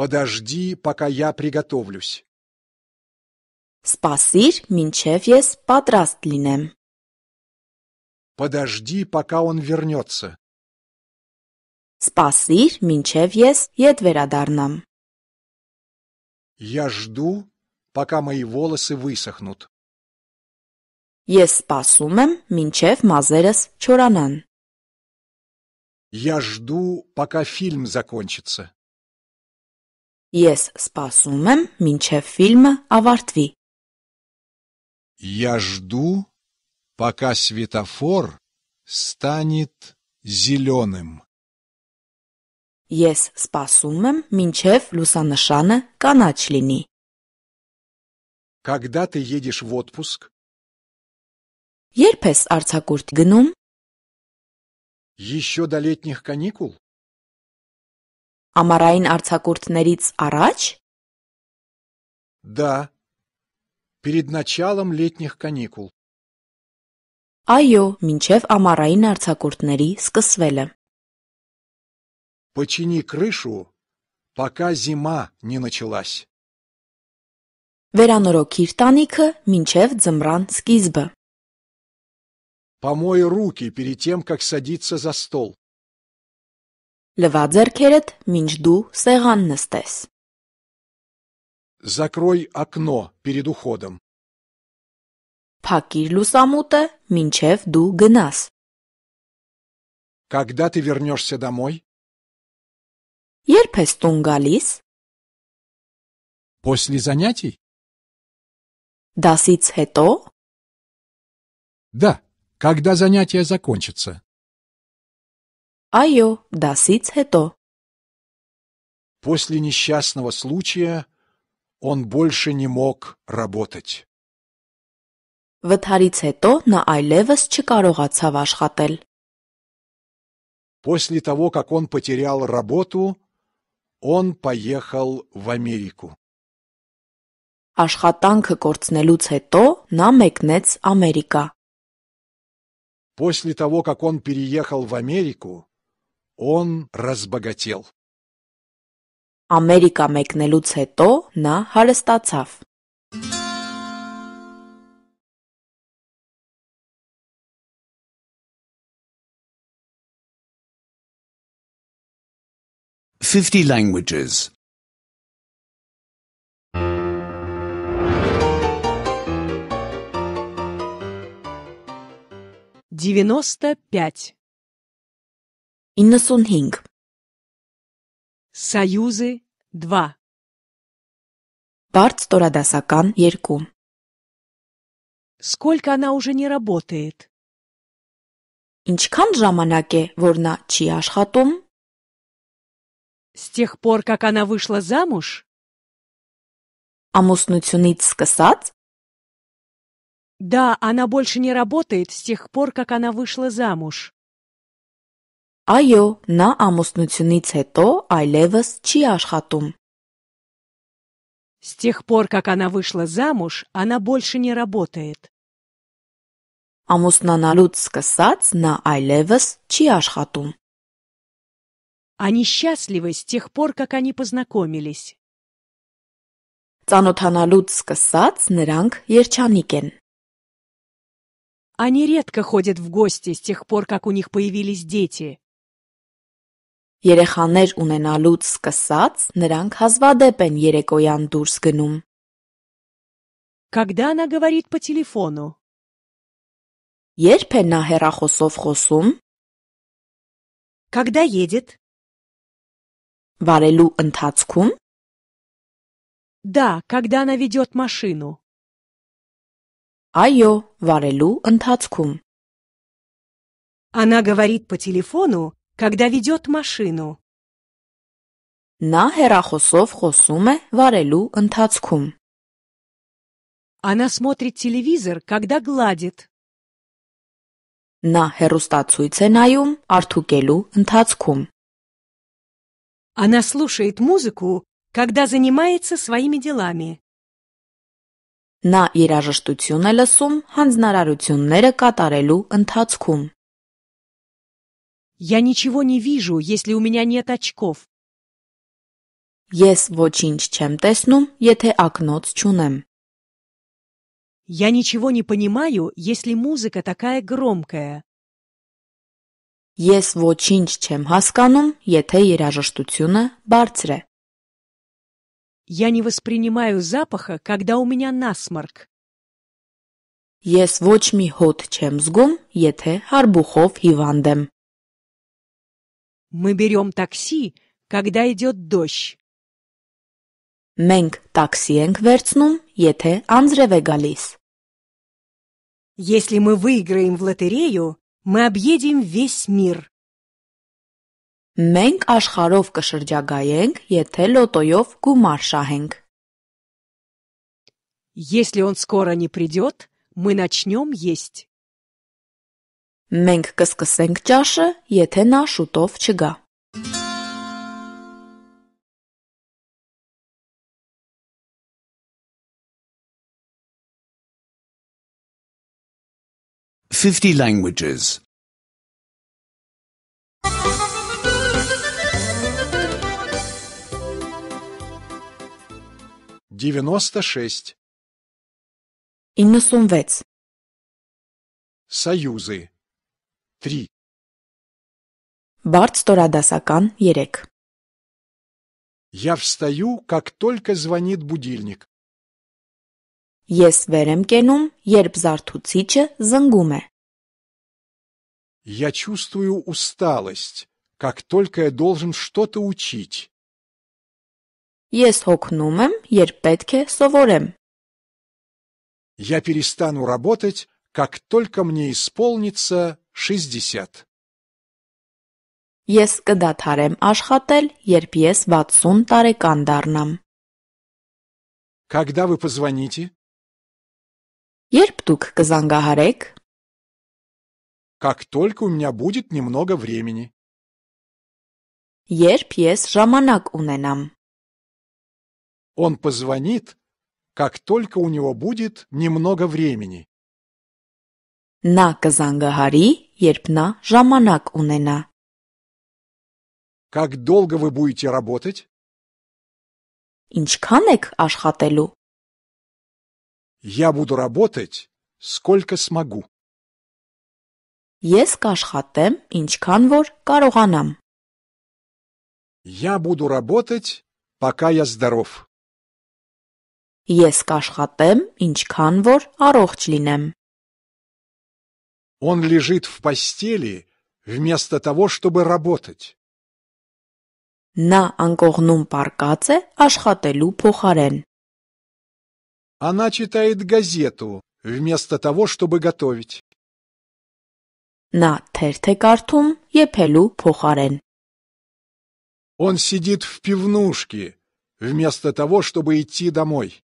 Подожди, пока я приготовлюсь. Սպասիր, մինչև ես պատրաստ լինեմ։ Подожди, пока он вернется. Սպասիր, մինչև ես ետ վերադառնամ։ Я жду, пока мои волосы высохнут. Ես սպասում եմ, մինչև մազերս չորանան։ Я жду, пока фильм закончится. Ես սպասում եմ, մինչև ֆիլմը ավարտվի։ Я жду, пока светофор станет зеленым. Ես սպասում եմ, մինչև լուսանշանը կանաչ լինի։ Когда ты едешь в отпуск? Երբ ես արձակուրդ գնում, Еще до летних каникул? ամառային արձակուրդներից առաջ, Да. Перед началом летних каникул. այո, մինչև ամառային արձակուրդների սկսվելը։ почини крышу, пока зима не началась. Վերանորոգ իր Минчев մինչև Скизба. Помой руки перед тем, как садиться за стол. Լվա ձեռքերդ, մինչ դու սեղան Закрой окно перед уходом. Փակիր Лусамута Минчев դու գնաս։ Когда ты вернешься домой? Երբ ես տուն գալիս? После занятий? Դասից հետո? Да, когда занятие закончится. Այո, դասից հետո։ После несчастного случая он больше не мог работать. Վթարից հետո на айлевас չկարողացավ աշխատել։ После того, как он потерял работу, Он поехал в Америку. Աշխատանքը կորցնելուց հետո նա մեկնեց Ամերիկա։ После того, как он переехал в Америку, он разбогател. Ամերիկա մեկնելուց հետո նա հարստացավ։ 50 languages. 95. Իննսունհինգ Սայուզը 2 Բարդ ստորադասական 2 Сколько она уже не работает? Ինչքան ժամանակ է, որ նա չի աշխատում։ С тех пор, как она вышла замуж? А муснуцюнит сказать? Да, она больше не работает с тех пор, как она вышла замуж. Այո, на ամուսնությունից հետո այլևս չի աշխատում։ С тех пор, как она вышла замуж, она больше не работает. Ամուսնանալուց սկսած նա այլևս չի աշխատում։ они счастливы с тех пор, как они познакомились. Ծանոթանալուց սկսած նրանք երջանիկ են։ Они редко ходят в гости с тех пор, как у них появились дети. Երեխաներ ունենալուց սկսած նրանք հազվադեպ են երեկոյան դուրս գնում։ Когда она говорит по телефону? Երբ է նա հեռախոսով խոսում? Когда едет? Վարելու ընթացքում? Да, когда она ведет машину. Այո, վարելու ընթացքում։ Она говорит по телефону, когда ведет машину. Նա հերախոսով խոսում է վարելու ընթացքում։ Она смотрит телевизор, когда гладит. Նա հեռուստացույց է նայում արթուկելու ընթացքում։ она слушает музыку, когда занимается своими делами. Նա իր երաժշտություն է լսում հանձնարարությունները կատարելու ընթացքում։ Я ничего не вижу, если у меня нет очков. Ес вочинч чем տեսնում, եթե ակնոց чунем. Я ничего не понимаю, если музыка такая громкая. Ես ոչինչ չեմ հասկանում, եթե երաժշտությունը բարձր է։ Я не воспринимаю запаха, когда у меня насморк. Ես ոչ մի հոտ չեմ զգում, եթե հարբուխով հիվանդ եմ։ Мы берем такси, когда идет дождь. Մենք տաքսի ենք վերցնում, եթե անձրև է գալիս։ Если мы выиграем в лотерею, Мы объедем весь мир. Մենք աշխարհով կշրջագայենք, եթե լոտոյով գումար շահենք։ Если он скоро не придет, мы начнем есть. Մենք կսկսենք ճաշը, եթե նա շուտով չգա։ 50 languages. 96. Инносонвец. Союзы. 3. Բարդ ստորադասական 3 Я встаю, как только звонит будильник. Ես վեր եմ կենում, երբ զարթուցիչը զնգում է։ я чувствую усталость, как только я должен что-то учить. Ես հոգնում եմ, երբ պետք է սովորեմ։ Я перестану работать, как только мне исполнится 60. Ես կդադարեմ աշխատել, երբ ես 60 տարեկան դառնամ։ Когда вы позвоните? Երբ դուք կզանգահարեք։ как только у меня будет немного времени. Երբ ես ժամանակ ունենամ։ Он позвонит, как только у него будет немного времени. Նա կզանգահարի, երբ նա ժամանակ ունենա։ Как долго вы будете работать? Ինչքան եք աշխատելու։ Я буду работать, сколько смогу. Ես կաշխատեմ ինչքան որ կարողանամ։ Я буду работать, пока я здоров. Ես կաշխատեմ ինչքան որ առողջ լինեմ։ Он лежит в постели вместо того, чтобы работать. На անկողնում պարկած է աշխատելու փոխարեն։ Она читает газету вместо того, чтобы готовить. На թերթ է կարդում եփելու Он сидит в пивнушке, вместо того, чтобы идти домой.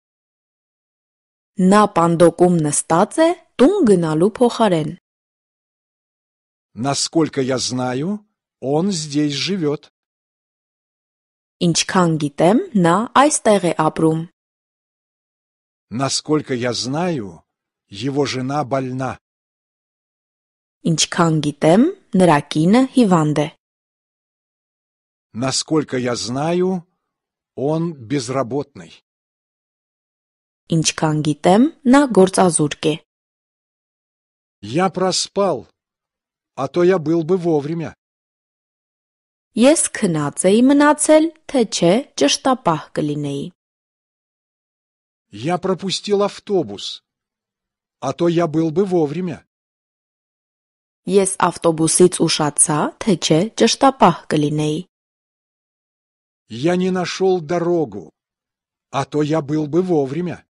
На пандокум նստած է տուն Насколько я знаю, он здесь живет. Ինչքան գիտեմ, նա այստեղ է Насколько я знаю, его жена больна. Ինչքան գիտեմ, նրա կինը հիվանդ է։ Насколько я знаю, он безработный. Ինչքան գիտեմ, նա գործազուրկ է։ Я проспал, а то я был бы вовремя. Ես քնած էի մնացել, թե չէ ճշտապահ կլինեի։ Я пропустил автобус, а то я был бы вовремя. Ես ավտոբուսից ուշացա, թե չէ ճշտապահ կլինեի։ Я не нашел дорогу, а то я был бы вовремя.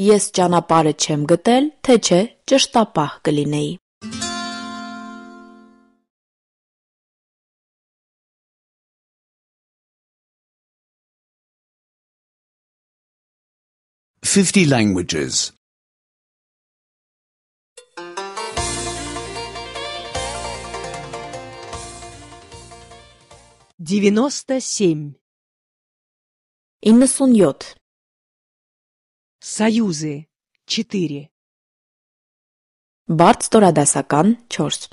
Ես ճանապարհը չեմ գտել, թե չէ ճշտապահ կլինեի։ Fifty languages. 97. Инна Суньот. Союзы. 4. Барт Сторадасакан, Чорс.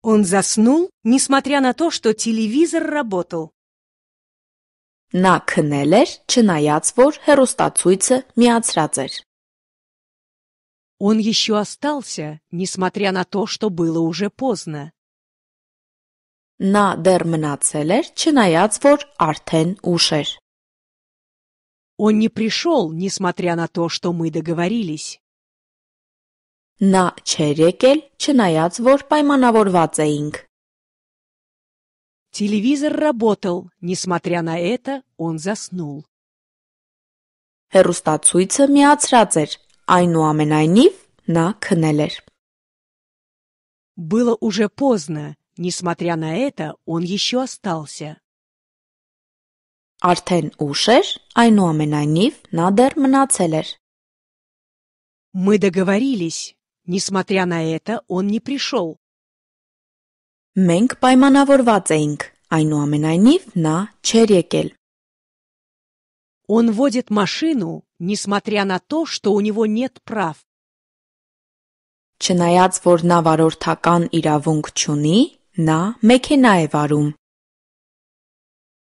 Он заснул, несмотря на то, что телевизор работал. на քնել էր, չնայած որ հերոստացույցը միացրած Он еще остался, несмотря на то, что было уже поздно. Նա դեռ մնացել էր, չնայած որ արդեն ուշ էր։ Он не пришел, несмотря на то, что мы договорились. Նա չեր եկել, չնայած որ պայմանավորված էինք։ Телевизор работал, несмотря на это, он заснул. Հերոստացույցը միացրած էր, այնուամենայնիվ նա քնել էր։ Было уже поздно, Несмотря на это, он еще остался. Արդեն ուշ էր, այնուամենայնիվ նա դեռ մնացել էր։ Мы договорились. Несмотря на это, он не пришел. Մենք պայմանավորված էինք, այնուամենայնիվ նա չէր եկել։ Он водит машину, несмотря на то, что у него нет прав. Չնայած որ նա վարորդական իրավունք չունի, на, մեքենա է վարում։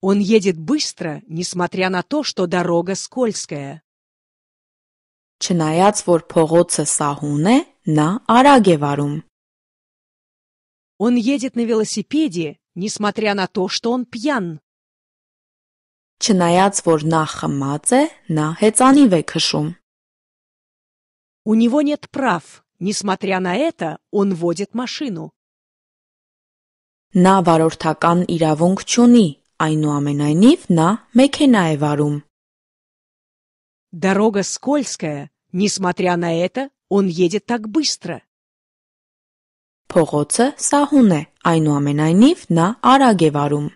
Он едет быстро, несмотря на то, что дорога скользкая. Չնայած որ փողոցը սահուն на նա արագ Он едет на велосипеде, несмотря на то, что он пьян. Չնայած որ նա խմած է, նա հեծանիվ У него нет прав. Несмотря на это, он водит машину. Նա վարորդական իրավունք չունի, այնուամենայնիվ նա մեքենա է վարում։ Дорога скользкая, несмотря на это, он едет так быстро. Փողոցը սահուն է, այնուամենայնիվ նա արագ է վարում։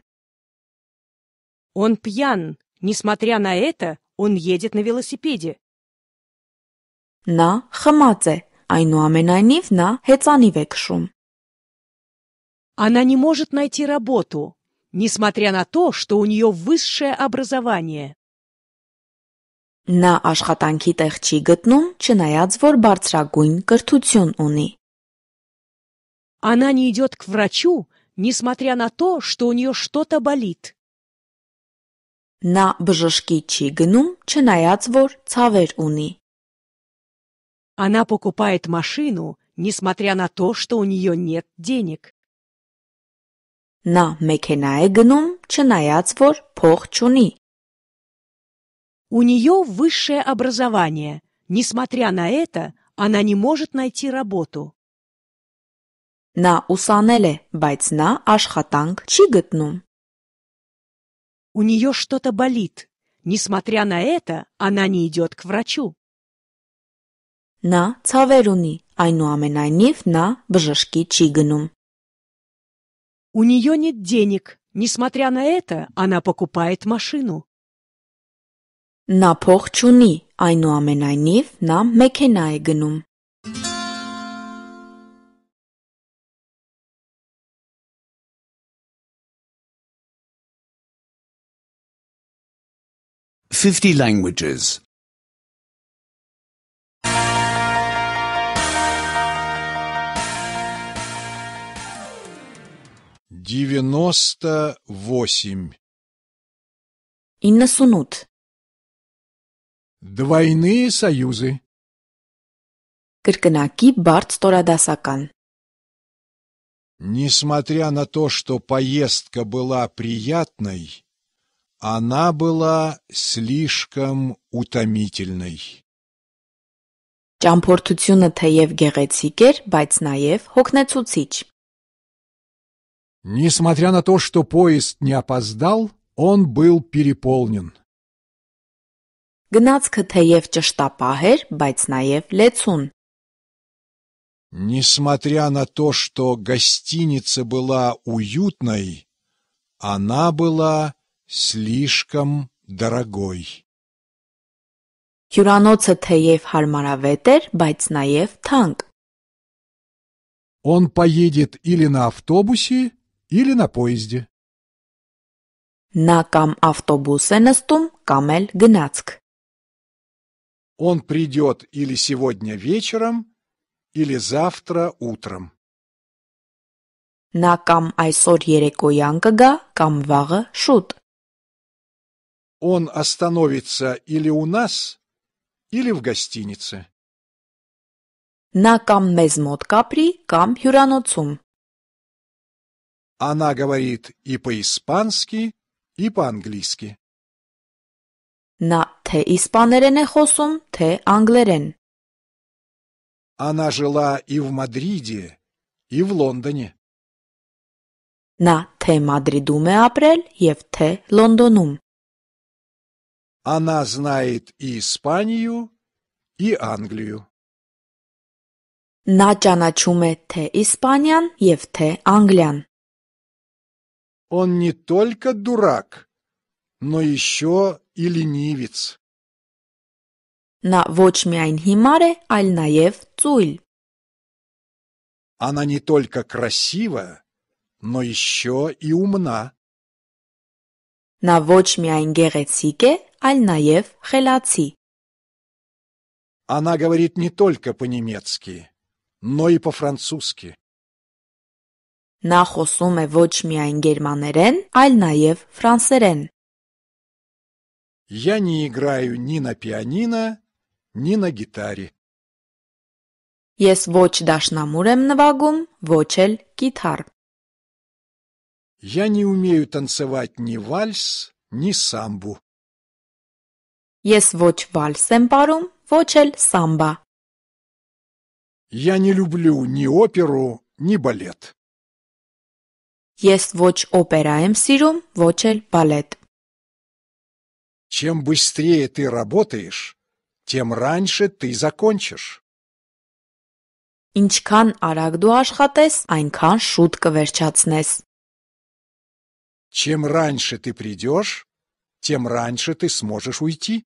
Он пьян, несмотря на это, он едет на велосипеде. Նա խմած է, այնուամենայնիվ նա հեծանիվ է քշում։ Она не может найти работу, несмотря на то, что у нее высшее образование. Նա աշխատանքի տեղ չի գտնում, չնայած որ բարձրագույն Она не идет к врачу, несмотря на то, что у нее что-то болит. Նա բժշկի չի գնում, չնայած որ Она покупает машину, несмотря на то, что у нее нет денег. Նա մեքենա է գնում, չնայած որ փող չունի։ У нее высшее образование. Несмотря на это, она не может найти работу. Նա ուսանել է, բայց նա աշխատանք չի գտնում։ У нее что-то болит. Несмотря на это, она не идет к врачу. Նա ցավեր ունի, այնուամենայնիվ նա բժշկի չի գնում։ у нее нет денег. Несмотря на это, она покупает машину. Նա փող չունի, այնուամենայնիվ նա մեքենա է գնում։ Fifty languages. Девяносто восемь. Иннасунут. Двойные союзы. Կրկնակի барт сторадасакан Несмотря на то, что поездка была приятной, она была слишком утомительной. Ճամփորդությունը թեև գեղեցիկ էր, բայց նաև հոգնեցուցիչ։ Несмотря на то, что поезд не опоздал, он был переполнен. Գնացքը թեև ճշտապահ էր, բայց նաև Несмотря на то, что гостиница была уютной, она была слишком дорогой. Հյուրանոցը թեև հարմարավետ էր, բայց նաև Он поедет или на автобусе, или на поезде. Նա կամ ավտոբուս է նստում, կամ էլ գնացք։ Он придет или сегодня вечером, или завтра утром. Նա կամ այսօր երեկոյան կգա, կամ վաղը շուտ։ Он остановится или у нас, или в гостинице. Նա կամ մեզ մոտ կապրի, կամ հյուրանոցում։ она говорит и по-իսпански, и по-английски. Նա թե իսպաներեն է խոսում, թե անգլերեն։ Она жила и в Мадриде, и в Лондоне. Նա թե Մադրիդում է ապրել եւ թե Լոնդոնում։ Она знает и Испанию, и Англию. Նա ճանաչում է թե Իսպանիան եւ թե Անգլիան։ он не только дурак, но еще и ленивец. Նա ոչ միայն հիմար է, այլ Она не только красивая, но еще и умна. Նա ոչ միայն գեղեցիկ է, այլ Она говорит не только по-немецки, но и по-французски. Նա խոսում է ոչ միայն գերմաներեն, այլ նաև ֆրանսերեն։ Я не играю ни на пианино, ни на гитаре. Ես ոչ դաշնամուր եմ նվագում, ոչ էլ գիտար։ Я не умею танцевать ни вальс, ни самбу. Ես ոչ վալս եմ պարում, ոչ էլ самбо. Я не люблю ни оперу, ни балет. Ես ոչ օպերա եմ սիրում, ոչ էլ բալետ։ Чем быстрее ты работаешь, тем раньше ты закончишь. Ինչքան արագ դու աշխատես, այնքան շուտ կվերջացնես։ Чем раньше ты придешь, тем раньше ты сможешь уйти.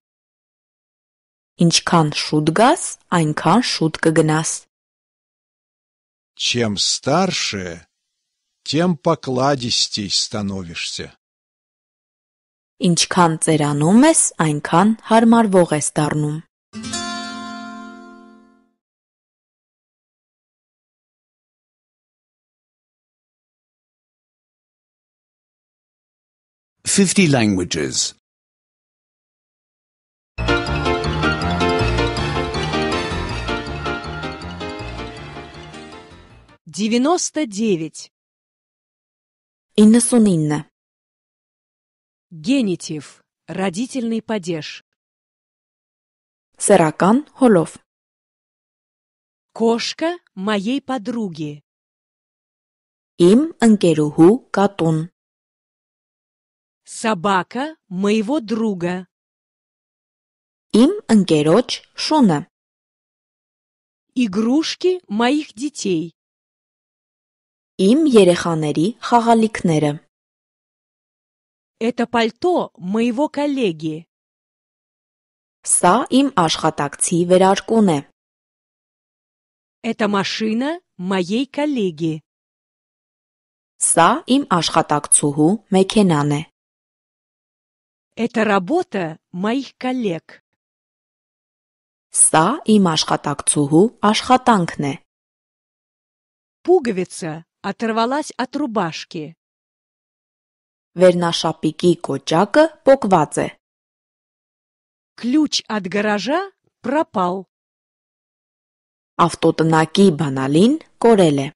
Ինչքան շուտ գաս, այնքան շուտ կգնաս։ Чем старше, тем покладистей становишься։ Ինչքան ծերանում ես, այնքան հարմարվող ես դառնում։ Fifty languages. Девяносто девять. Инна Сунинна. Генитив. Родительный падеж. Серакан Холов. Кошка моей подруги. Им анкеруху катун. Собака моего друга. Им анкероч шона. Игрушки моих детей. Իմ երեխաների խաղալիքները։ Это пальто моего коллеги. Սա իմ աշխատակցի վերարկուն է։ Это машина моей коллеги. Սա իմ աշխատակցուհու մեքենան է։ Это работа моих коллег. Սա իմ աշխատակցուհու աշխատանքն է։ Пуговица оторвалась от рубашки. Վերնաշապիկի կոճակը պոկված է։ Ключ от гаража пропал. Ավտոտնակի բանալին կորել է։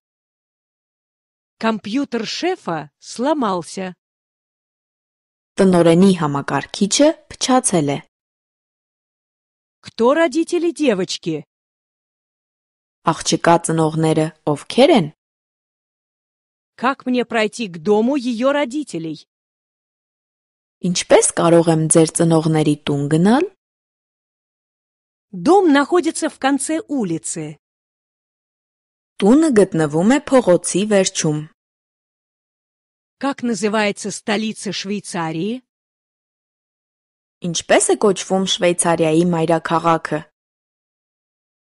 Компьютер шефа сломался. Տնորենի համակարգիչը փչացել է։ Кто родители девочки? Աղջկա ծնողները ովքեր են։ Как мне пройти к дому ее родителей? Ինչպես կարող եմ ձեր ծնողների տուն գնալ? Дом находится в конце улицы. Տունը գտնվում է փողոցի վերջում։ Как называется столица Швейцарии? Ինչպես է կոչվում Շվեյցարիայի մայրաքաղաքը?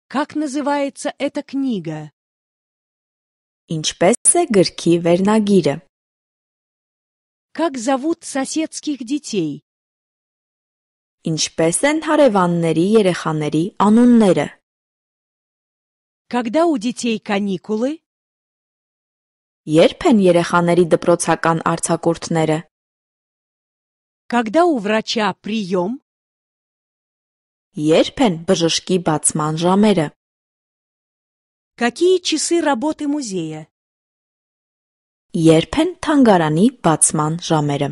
Как называется эта книга? Ինչպես է գրքի վերնագիրը։ Как зовут соседских детей? Ինչպես են հարևանների երեխաների անունները։ Когда у детей каникулы? Երբ են երեխաների դպրոցական արձակուրդները։ Когда у врача прием? Երբ են բժշկի բացման ժամերը։ Какие часы работы музея? Երբ են թանգարանի բացման ժամերը։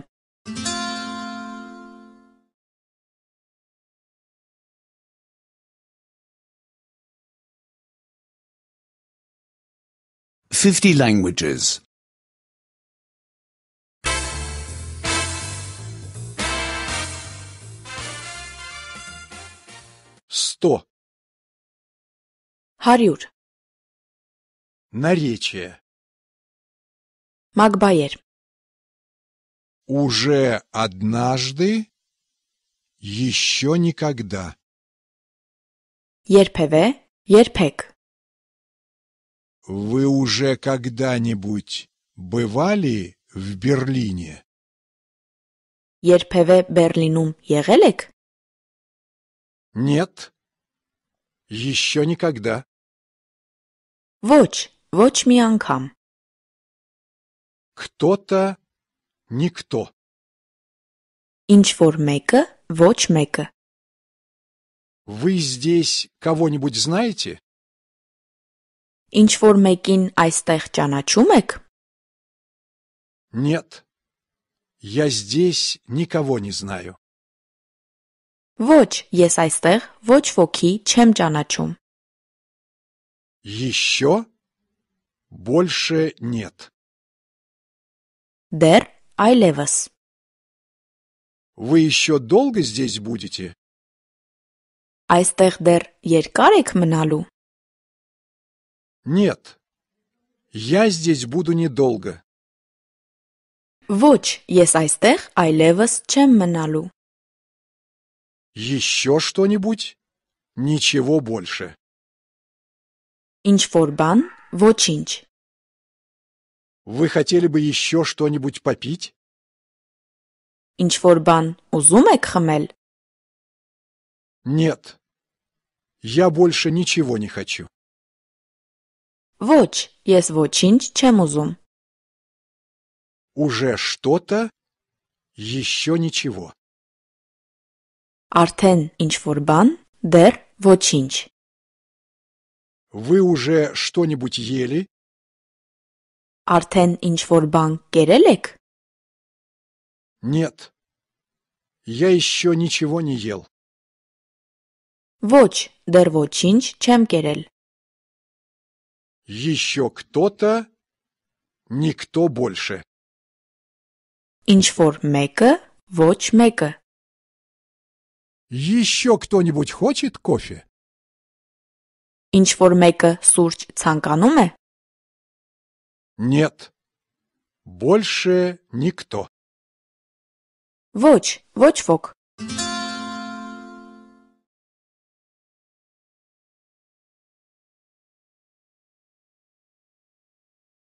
Fifty languages. Сто. Հարյուր Наречие. Макбайер. Уже однажды, еще никогда. Ерпеве, ерпек. Вы уже когда-нибудь бывали в Берлине? Երբևէ Берлинум եղել Нет. Еще никогда. Ոչ, Ոչ մի անգամ։ Кто-то никто. Ինչ որ մեկը, ոչ մեկը։ Вы здесь кого-нибудь знаете? Ինչ որ մեկին այստեղ ճանաչում եք։ Нет. Я здесь никого не знаю. Ոչ, ես այստեղ ոչ ոքի չեմ ճանաչում։ Еще больше нет. Der Айлевас. Вы еще долго здесь будете? Այստեղ дер երկար եք մնալու? Нет. Я здесь буду недолго. Ոչ, ես այստեղ այլևս чем մնալու։ Еще что-нибудь? Ничего больше. Ինչ որ բան во чинч. Вы хотели бы еще что-нибудь попить? Ինչ որ բան ուզում եք Нет. Я больше ничего не хочу. Ոչ, ես ոչինչ чем узум. Уже что-то, еще ничего. Արդեն ինչ որ բան, դեռ ոչինչ։ вы уже что-нибудь ели? Արդեն инчворбан керелек? Нет. Я еще ничего не ел. Ոչ, դեռ ոչինչ чем կերել։ Еще кто-то, никто больше. Ինչ-որ մեկը, ոչ Еще кто-нибудь хочет кофе? ինչ որ մեկը սուրճ ցանկանում է։ Нет. Больше никто. Ոչ, ոչ ոք։